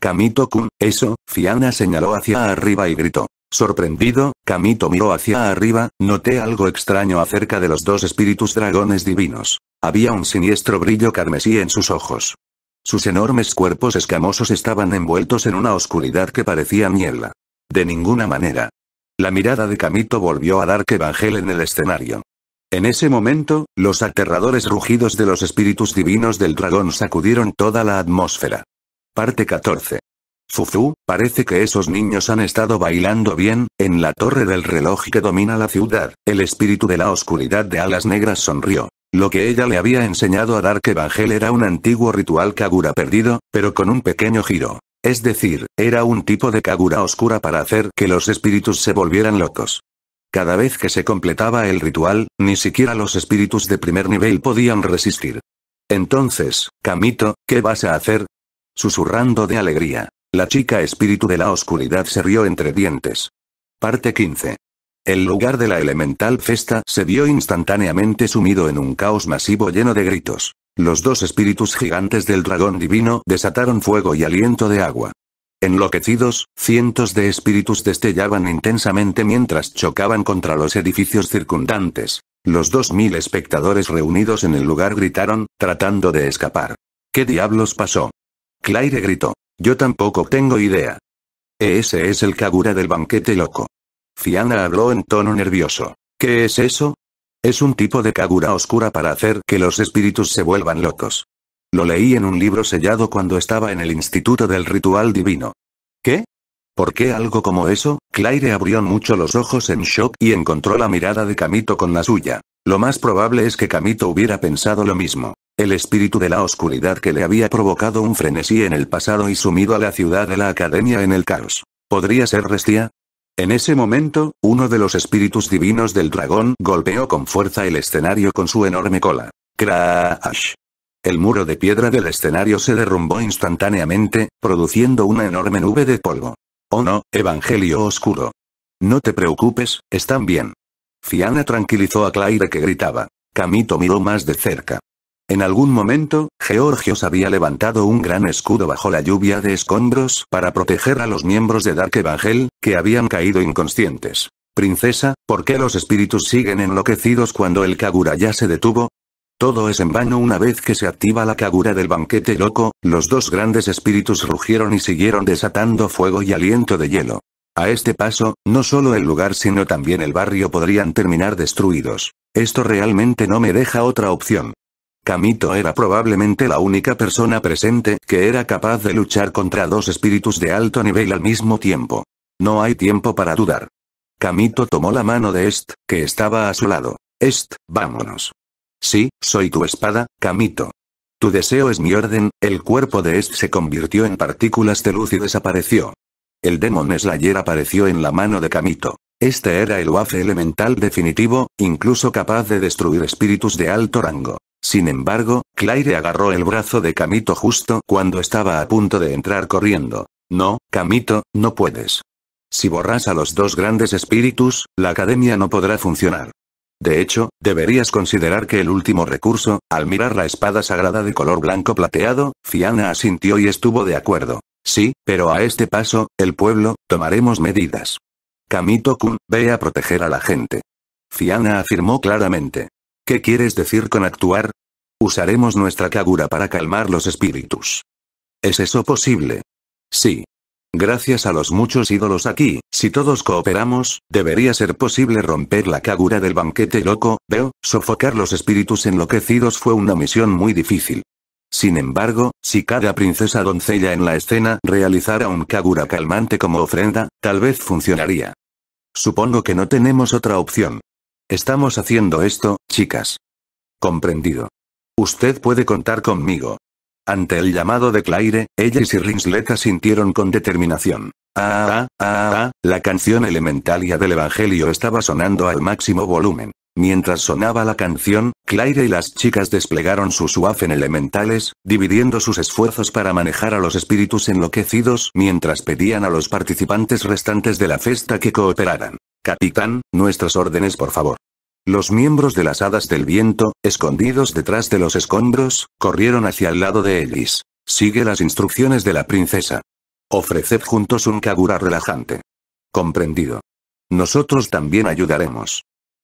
Kamito-kun, eso, Fiana señaló hacia arriba y gritó. Sorprendido, Kamito miró hacia arriba, noté algo extraño acerca de los dos espíritus dragones divinos. Había un siniestro brillo carmesí en sus ojos. Sus enormes cuerpos escamosos estaban envueltos en una oscuridad que parecía niebla. De ninguna manera. La mirada de Kamito volvió a dar que Vangel en el escenario. En ese momento, los aterradores rugidos de los espíritus divinos del dragón sacudieron toda la atmósfera. Parte 14. Fufu, parece que esos niños han estado bailando bien, en la torre del reloj que domina la ciudad, el espíritu de la oscuridad de alas negras sonrió. Lo que ella le había enseñado a Dark Evangel era un antiguo ritual Kagura perdido, pero con un pequeño giro. Es decir, era un tipo de Kagura oscura para hacer que los espíritus se volvieran locos. Cada vez que se completaba el ritual, ni siquiera los espíritus de primer nivel podían resistir. Entonces, Camito, ¿qué vas a hacer? Susurrando de alegría. La chica espíritu de la oscuridad se rió entre dientes. Parte 15. El lugar de la elemental festa se vio instantáneamente sumido en un caos masivo lleno de gritos. Los dos espíritus gigantes del dragón divino desataron fuego y aliento de agua. Enloquecidos, cientos de espíritus destellaban intensamente mientras chocaban contra los edificios circundantes. Los dos mil espectadores reunidos en el lugar gritaron, tratando de escapar. ¿Qué diablos pasó? Claire gritó. Yo tampoco tengo idea. Ese es el Kagura del banquete loco. Fiana habló en tono nervioso. ¿Qué es eso? Es un tipo de Kagura oscura para hacer que los espíritus se vuelvan locos. Lo leí en un libro sellado cuando estaba en el Instituto del Ritual Divino. ¿Qué? ¿Por qué algo como eso? Claire abrió mucho los ojos en shock y encontró la mirada de Camito con la suya. Lo más probable es que Camito hubiera pensado lo mismo. El espíritu de la oscuridad que le había provocado un frenesí en el pasado y sumido a la ciudad de la academia en el caos. ¿Podría ser Restia? En ese momento, uno de los espíritus divinos del dragón golpeó con fuerza el escenario con su enorme cola. Crash. El muro de piedra del escenario se derrumbó instantáneamente, produciendo una enorme nube de polvo. Oh no, Evangelio Oscuro. No te preocupes, están bien. Fiana tranquilizó a Claire que gritaba. Camito miró más de cerca. En algún momento, Georgios había levantado un gran escudo bajo la lluvia de escombros para proteger a los miembros de Dark Evangel, que habían caído inconscientes. Princesa, ¿por qué los espíritus siguen enloquecidos cuando el Kagura ya se detuvo? Todo es en vano una vez que se activa la cagura del banquete loco, los dos grandes espíritus rugieron y siguieron desatando fuego y aliento de hielo. A este paso, no solo el lugar sino también el barrio podrían terminar destruidos. Esto realmente no me deja otra opción. Kamito era probablemente la única persona presente que era capaz de luchar contra dos espíritus de alto nivel al mismo tiempo. No hay tiempo para dudar. Kamito tomó la mano de Est, que estaba a su lado. Est, vámonos. Sí, soy tu espada, Kamito. Tu deseo es mi orden, el cuerpo de Est se convirtió en partículas de luz y desapareció. El Demon Slayer apareció en la mano de Kamito. Este era el wafe elemental definitivo, incluso capaz de destruir espíritus de alto rango. Sin embargo, Claire agarró el brazo de Kamito justo cuando estaba a punto de entrar corriendo. No, Kamito, no puedes. Si borras a los dos grandes espíritus, la academia no podrá funcionar. De hecho, deberías considerar que el último recurso, al mirar la espada sagrada de color blanco plateado, Fiana asintió y estuvo de acuerdo. Sí, pero a este paso, el pueblo, tomaremos medidas. Kamito-kun, ve a proteger a la gente. Fiana afirmó claramente. ¿Qué quieres decir con actuar? Usaremos nuestra Kagura para calmar los espíritus. ¿Es eso posible? Sí. Gracias a los muchos ídolos aquí, si todos cooperamos, debería ser posible romper la kagura del banquete loco, veo, sofocar los espíritus enloquecidos fue una misión muy difícil. Sin embargo, si cada princesa doncella en la escena realizara un kagura calmante como ofrenda, tal vez funcionaría. Supongo que no tenemos otra opción. Estamos haciendo esto, chicas. Comprendido. Usted puede contar conmigo. Ante el llamado de Claire, ella y Rinslet sintieron con determinación. Ah, ah, ah, ah, ah la canción elementalia del Evangelio estaba sonando al máximo volumen. Mientras sonaba la canción, Claire y las chicas desplegaron sus en elementales, dividiendo sus esfuerzos para manejar a los espíritus enloquecidos mientras pedían a los participantes restantes de la fiesta que cooperaran. Capitán, nuestras órdenes por favor. Los miembros de las hadas del viento, escondidos detrás de los escombros, corrieron hacia el lado de Ellis. Sigue las instrucciones de la princesa. Ofreced juntos un kagura relajante. Comprendido. Nosotros también ayudaremos.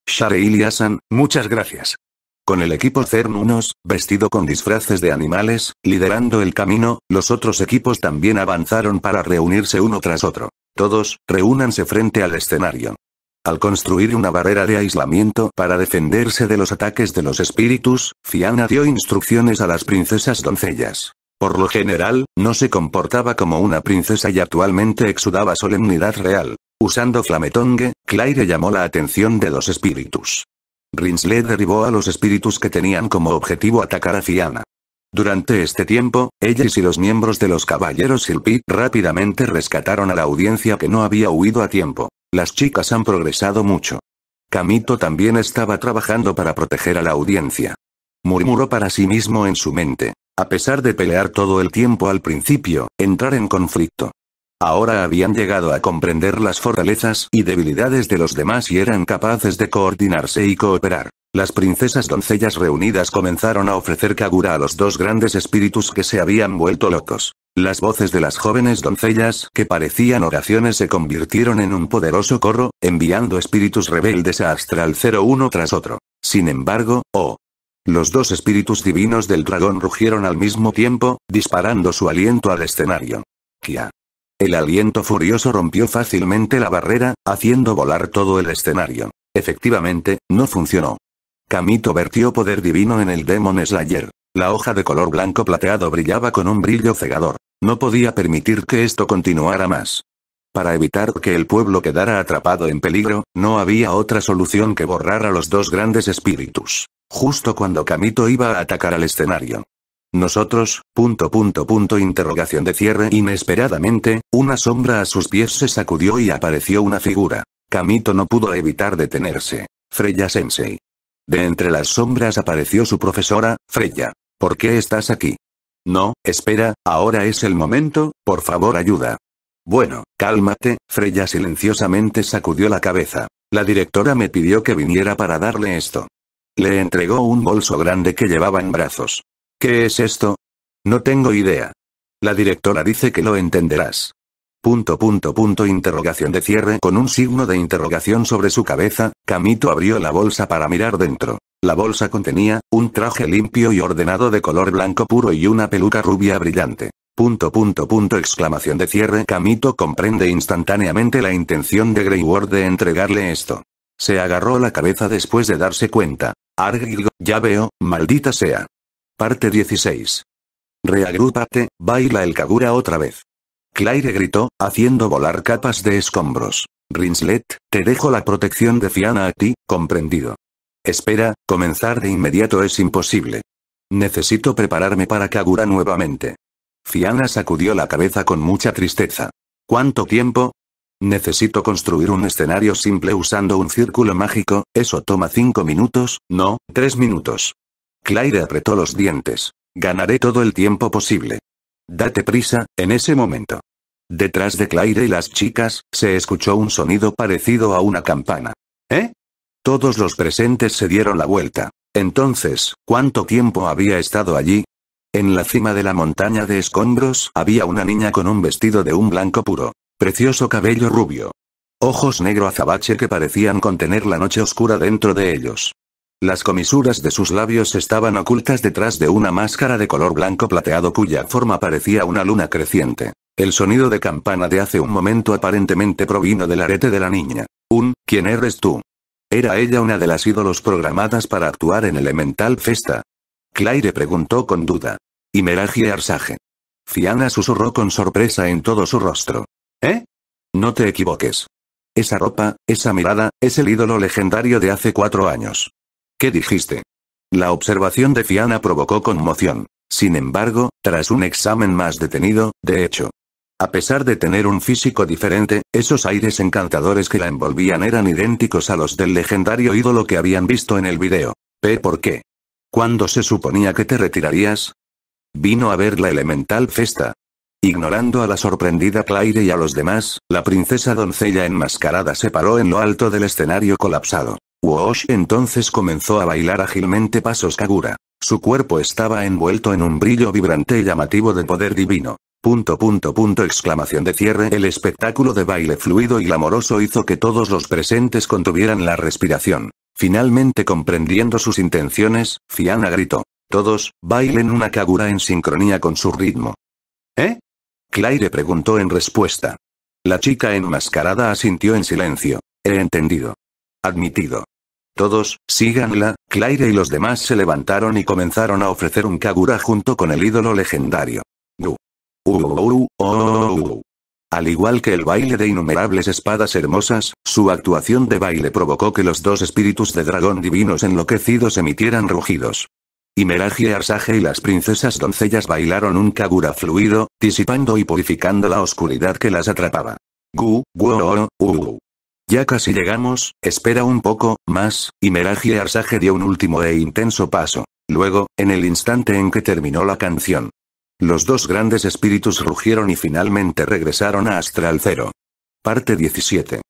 Shareil y Asan, muchas gracias. Con el equipo Cernunos, vestido con disfraces de animales, liderando el camino, los otros equipos también avanzaron para reunirse uno tras otro. Todos, reúnanse frente al escenario. Al construir una barrera de aislamiento para defenderse de los ataques de los espíritus, Fiana dio instrucciones a las princesas doncellas. Por lo general, no se comportaba como una princesa y actualmente exudaba solemnidad real. Usando flametongue, Claire llamó la atención de los espíritus. Rinsley derribó a los espíritus que tenían como objetivo atacar a Fiana. Durante este tiempo, ellas y los miembros de los Caballeros Silpi rápidamente rescataron a la audiencia que no había huido a tiempo. Las chicas han progresado mucho. Kamito también estaba trabajando para proteger a la audiencia. Murmuró para sí mismo en su mente. A pesar de pelear todo el tiempo al principio, entrar en conflicto. Ahora habían llegado a comprender las fortalezas y debilidades de los demás y eran capaces de coordinarse y cooperar. Las princesas doncellas reunidas comenzaron a ofrecer Kagura a los dos grandes espíritus que se habían vuelto locos. Las voces de las jóvenes doncellas, que parecían oraciones, se convirtieron en un poderoso corro, enviando espíritus rebeldes a Astral uno tras otro. Sin embargo, oh. Los dos espíritus divinos del dragón rugieron al mismo tiempo, disparando su aliento al escenario. Kia. El aliento furioso rompió fácilmente la barrera, haciendo volar todo el escenario. Efectivamente, no funcionó. Kamito vertió poder divino en el Demon Slayer. La hoja de color blanco plateado brillaba con un brillo cegador. No podía permitir que esto continuara más. Para evitar que el pueblo quedara atrapado en peligro, no había otra solución que borrar a los dos grandes espíritus. Justo cuando Kamito iba a atacar al escenario. Nosotros, punto punto punto interrogación de cierre inesperadamente, una sombra a sus pies se sacudió y apareció una figura. Kamito no pudo evitar detenerse. Freya Sensei. De entre las sombras apareció su profesora, Freya. ¿Por qué estás aquí? No, espera, ahora es el momento, por favor ayuda. Bueno, cálmate, Freya silenciosamente sacudió la cabeza. La directora me pidió que viniera para darle esto. Le entregó un bolso grande que llevaba en brazos. ¿Qué es esto? No tengo idea. La directora dice que lo entenderás. Punto punto punto interrogación de cierre con un signo de interrogación sobre su cabeza, Camito abrió la bolsa para mirar dentro. La bolsa contenía, un traje limpio y ordenado de color blanco puro y una peluca rubia brillante. Punto punto punto exclamación de cierre Camito comprende instantáneamente la intención de Greyward de entregarle esto. Se agarró la cabeza después de darse cuenta. ya veo, maldita sea. Parte 16. Reagrúpate, baila el Kagura otra vez. Claire gritó, haciendo volar capas de escombros. Rinslet, te dejo la protección de Fiana a ti, comprendido. Espera, comenzar de inmediato es imposible. Necesito prepararme para Kagura nuevamente. Fiana sacudió la cabeza con mucha tristeza. ¿Cuánto tiempo? Necesito construir un escenario simple usando un círculo mágico, eso toma cinco minutos, no, tres minutos. Claire apretó los dientes. Ganaré todo el tiempo posible. Date prisa, en ese momento. Detrás de Claire y las chicas, se escuchó un sonido parecido a una campana. ¿Eh? Todos los presentes se dieron la vuelta. Entonces, ¿cuánto tiempo había estado allí? En la cima de la montaña de escombros había una niña con un vestido de un blanco puro. Precioso cabello rubio. Ojos negro azabache que parecían contener la noche oscura dentro de ellos. Las comisuras de sus labios estaban ocultas detrás de una máscara de color blanco plateado cuya forma parecía una luna creciente. El sonido de campana de hace un momento aparentemente provino del arete de la niña. Un, ¿quién eres tú? ¿Era ella una de las ídolos programadas para actuar en Elemental Festa? Claire preguntó con duda. Y Arsaje. Fiana susurró con sorpresa en todo su rostro. ¿Eh? No te equivoques. Esa ropa, esa mirada, es el ídolo legendario de hace cuatro años. ¿Qué dijiste? La observación de Fiana provocó conmoción. Sin embargo, tras un examen más detenido, de hecho, a pesar de tener un físico diferente, esos aires encantadores que la envolvían eran idénticos a los del legendario ídolo que habían visto en el video. por qué? ¿Cuándo se suponía que te retirarías? Vino a ver la elemental festa. Ignorando a la sorprendida Claire y a los demás, la princesa doncella enmascarada se paró en lo alto del escenario colapsado. Wosh entonces comenzó a bailar ágilmente pasos Kagura. Su cuerpo estaba envuelto en un brillo vibrante y llamativo de poder divino. Punto punto punto exclamación de cierre El espectáculo de baile fluido y glamoroso hizo que todos los presentes contuvieran la respiración. Finalmente comprendiendo sus intenciones, Fiana gritó. Todos, bailen una Kagura en sincronía con su ritmo. ¿Eh? Claire preguntó en respuesta. La chica enmascarada asintió en silencio. He entendido. Admitido. Todos, síganla, Claire y los demás se levantaron y comenzaron a ofrecer un Kagura junto con el ídolo legendario. Gu. Uh, ¡Oh! Al igual que el baile de innumerables espadas hermosas, su actuación de baile provocó que los dos espíritus de dragón divinos enloquecidos emitieran rugidos. Meraje Arsaje y las princesas doncellas bailaron un Kagura fluido, disipando y purificando la oscuridad que las atrapaba. Gu, guo, ya casi llegamos, espera un poco, más, y Meragi Arsaje dio un último e intenso paso. Luego, en el instante en que terminó la canción. Los dos grandes espíritus rugieron y finalmente regresaron a Astral Cero. Parte 17.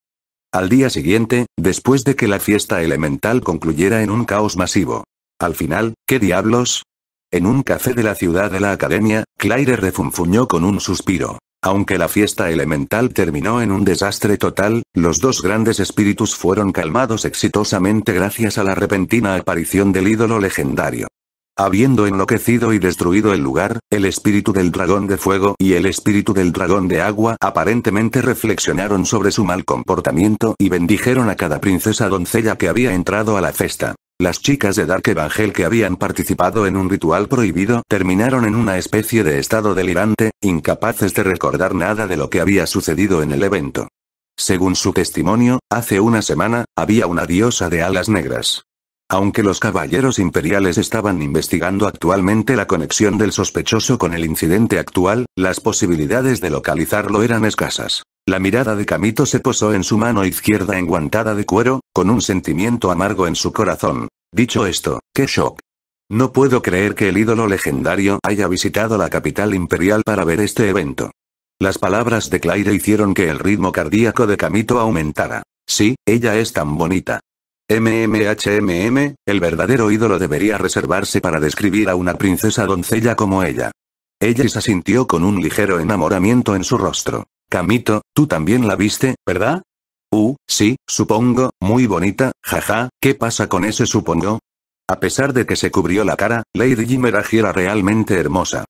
Al día siguiente, después de que la fiesta elemental concluyera en un caos masivo. Al final, ¿qué diablos? En un café de la ciudad de la academia, Claire refunfuñó con un suspiro. Aunque la fiesta elemental terminó en un desastre total, los dos grandes espíritus fueron calmados exitosamente gracias a la repentina aparición del ídolo legendario. Habiendo enloquecido y destruido el lugar, el espíritu del dragón de fuego y el espíritu del dragón de agua aparentemente reflexionaron sobre su mal comportamiento y bendijeron a cada princesa doncella que había entrado a la cesta. Las chicas de Dark Evangel que habían participado en un ritual prohibido terminaron en una especie de estado delirante, incapaces de recordar nada de lo que había sucedido en el evento. Según su testimonio, hace una semana, había una diosa de alas negras. Aunque los caballeros imperiales estaban investigando actualmente la conexión del sospechoso con el incidente actual, las posibilidades de localizarlo eran escasas. La mirada de Camito se posó en su mano izquierda enguantada de cuero, con un sentimiento amargo en su corazón. Dicho esto, qué shock. No puedo creer que el ídolo legendario haya visitado la capital imperial para ver este evento. Las palabras de Claire hicieron que el ritmo cardíaco de Camito aumentara. Sí, ella es tan bonita. MMHMM, el verdadero ídolo debería reservarse para describir a una princesa doncella como ella. Ella se asintió con un ligero enamoramiento en su rostro. Camito, tú también la viste, ¿verdad? Uh, sí, supongo, muy bonita, jaja, ¿qué pasa con ese supongo? A pesar de que se cubrió la cara, Lady Jimmeragi era realmente hermosa.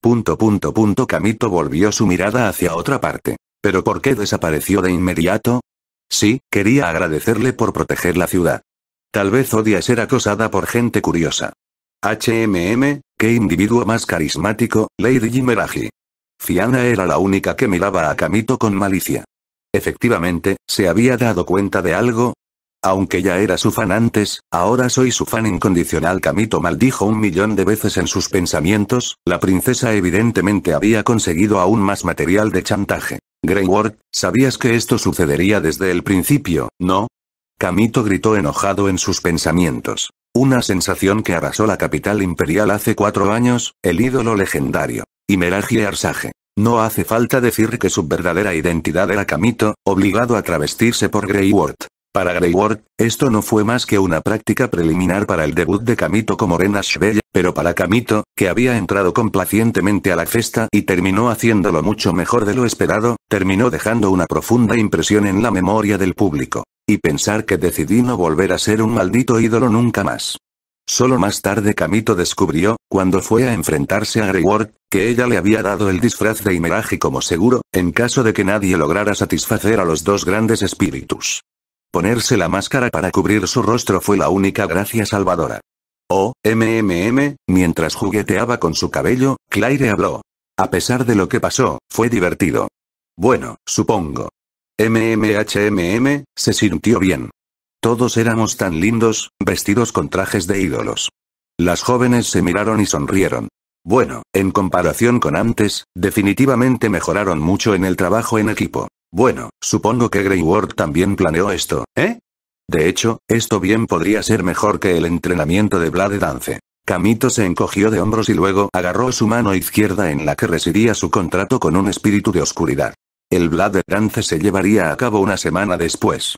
Punto punto punto Camito volvió su mirada hacia otra parte. ¿Pero por qué desapareció de inmediato? Sí, quería agradecerle por proteger la ciudad. Tal vez odia ser acosada por gente curiosa. HMM, qué individuo más carismático, Lady Jimeragi. Fiana era la única que miraba a Kamito con malicia. Efectivamente, se había dado cuenta de algo. Aunque ya era su fan antes, ahora soy su fan incondicional. Kamito maldijo un millón de veces en sus pensamientos, la princesa evidentemente había conseguido aún más material de chantaje. Grey sabías que esto sucedería desde el principio, ¿no? Kamito gritó enojado en sus pensamientos. Una sensación que arrasó la capital imperial hace cuatro años, el ídolo legendario. Imeragi Arsaje. No hace falta decir que su verdadera identidad era Kamito, obligado a travestirse por Grey para Ward, esto no fue más que una práctica preliminar para el debut de Camito como Rena pero para Camito, que había entrado complacientemente a la fiesta y terminó haciéndolo mucho mejor de lo esperado, terminó dejando una profunda impresión en la memoria del público. Y pensar que decidí no volver a ser un maldito ídolo nunca más. Solo más tarde Camito descubrió, cuando fue a enfrentarse a Grey que ella le había dado el disfraz de Imeraji como seguro, en caso de que nadie lograra satisfacer a los dos grandes espíritus. Ponerse la máscara para cubrir su rostro fue la única gracia salvadora. Oh, MMM, mientras jugueteaba con su cabello, Claire habló. A pesar de lo que pasó, fue divertido. Bueno, supongo. MMHMM, se sintió bien. Todos éramos tan lindos, vestidos con trajes de ídolos. Las jóvenes se miraron y sonrieron. Bueno, en comparación con antes, definitivamente mejoraron mucho en el trabajo en equipo. Bueno, supongo que Grey Ward también planeó esto, ¿eh? De hecho, esto bien podría ser mejor que el entrenamiento de Blade Dance. Camito se encogió de hombros y luego agarró su mano izquierda en la que residía su contrato con un espíritu de oscuridad. El Blade Dance se llevaría a cabo una semana después.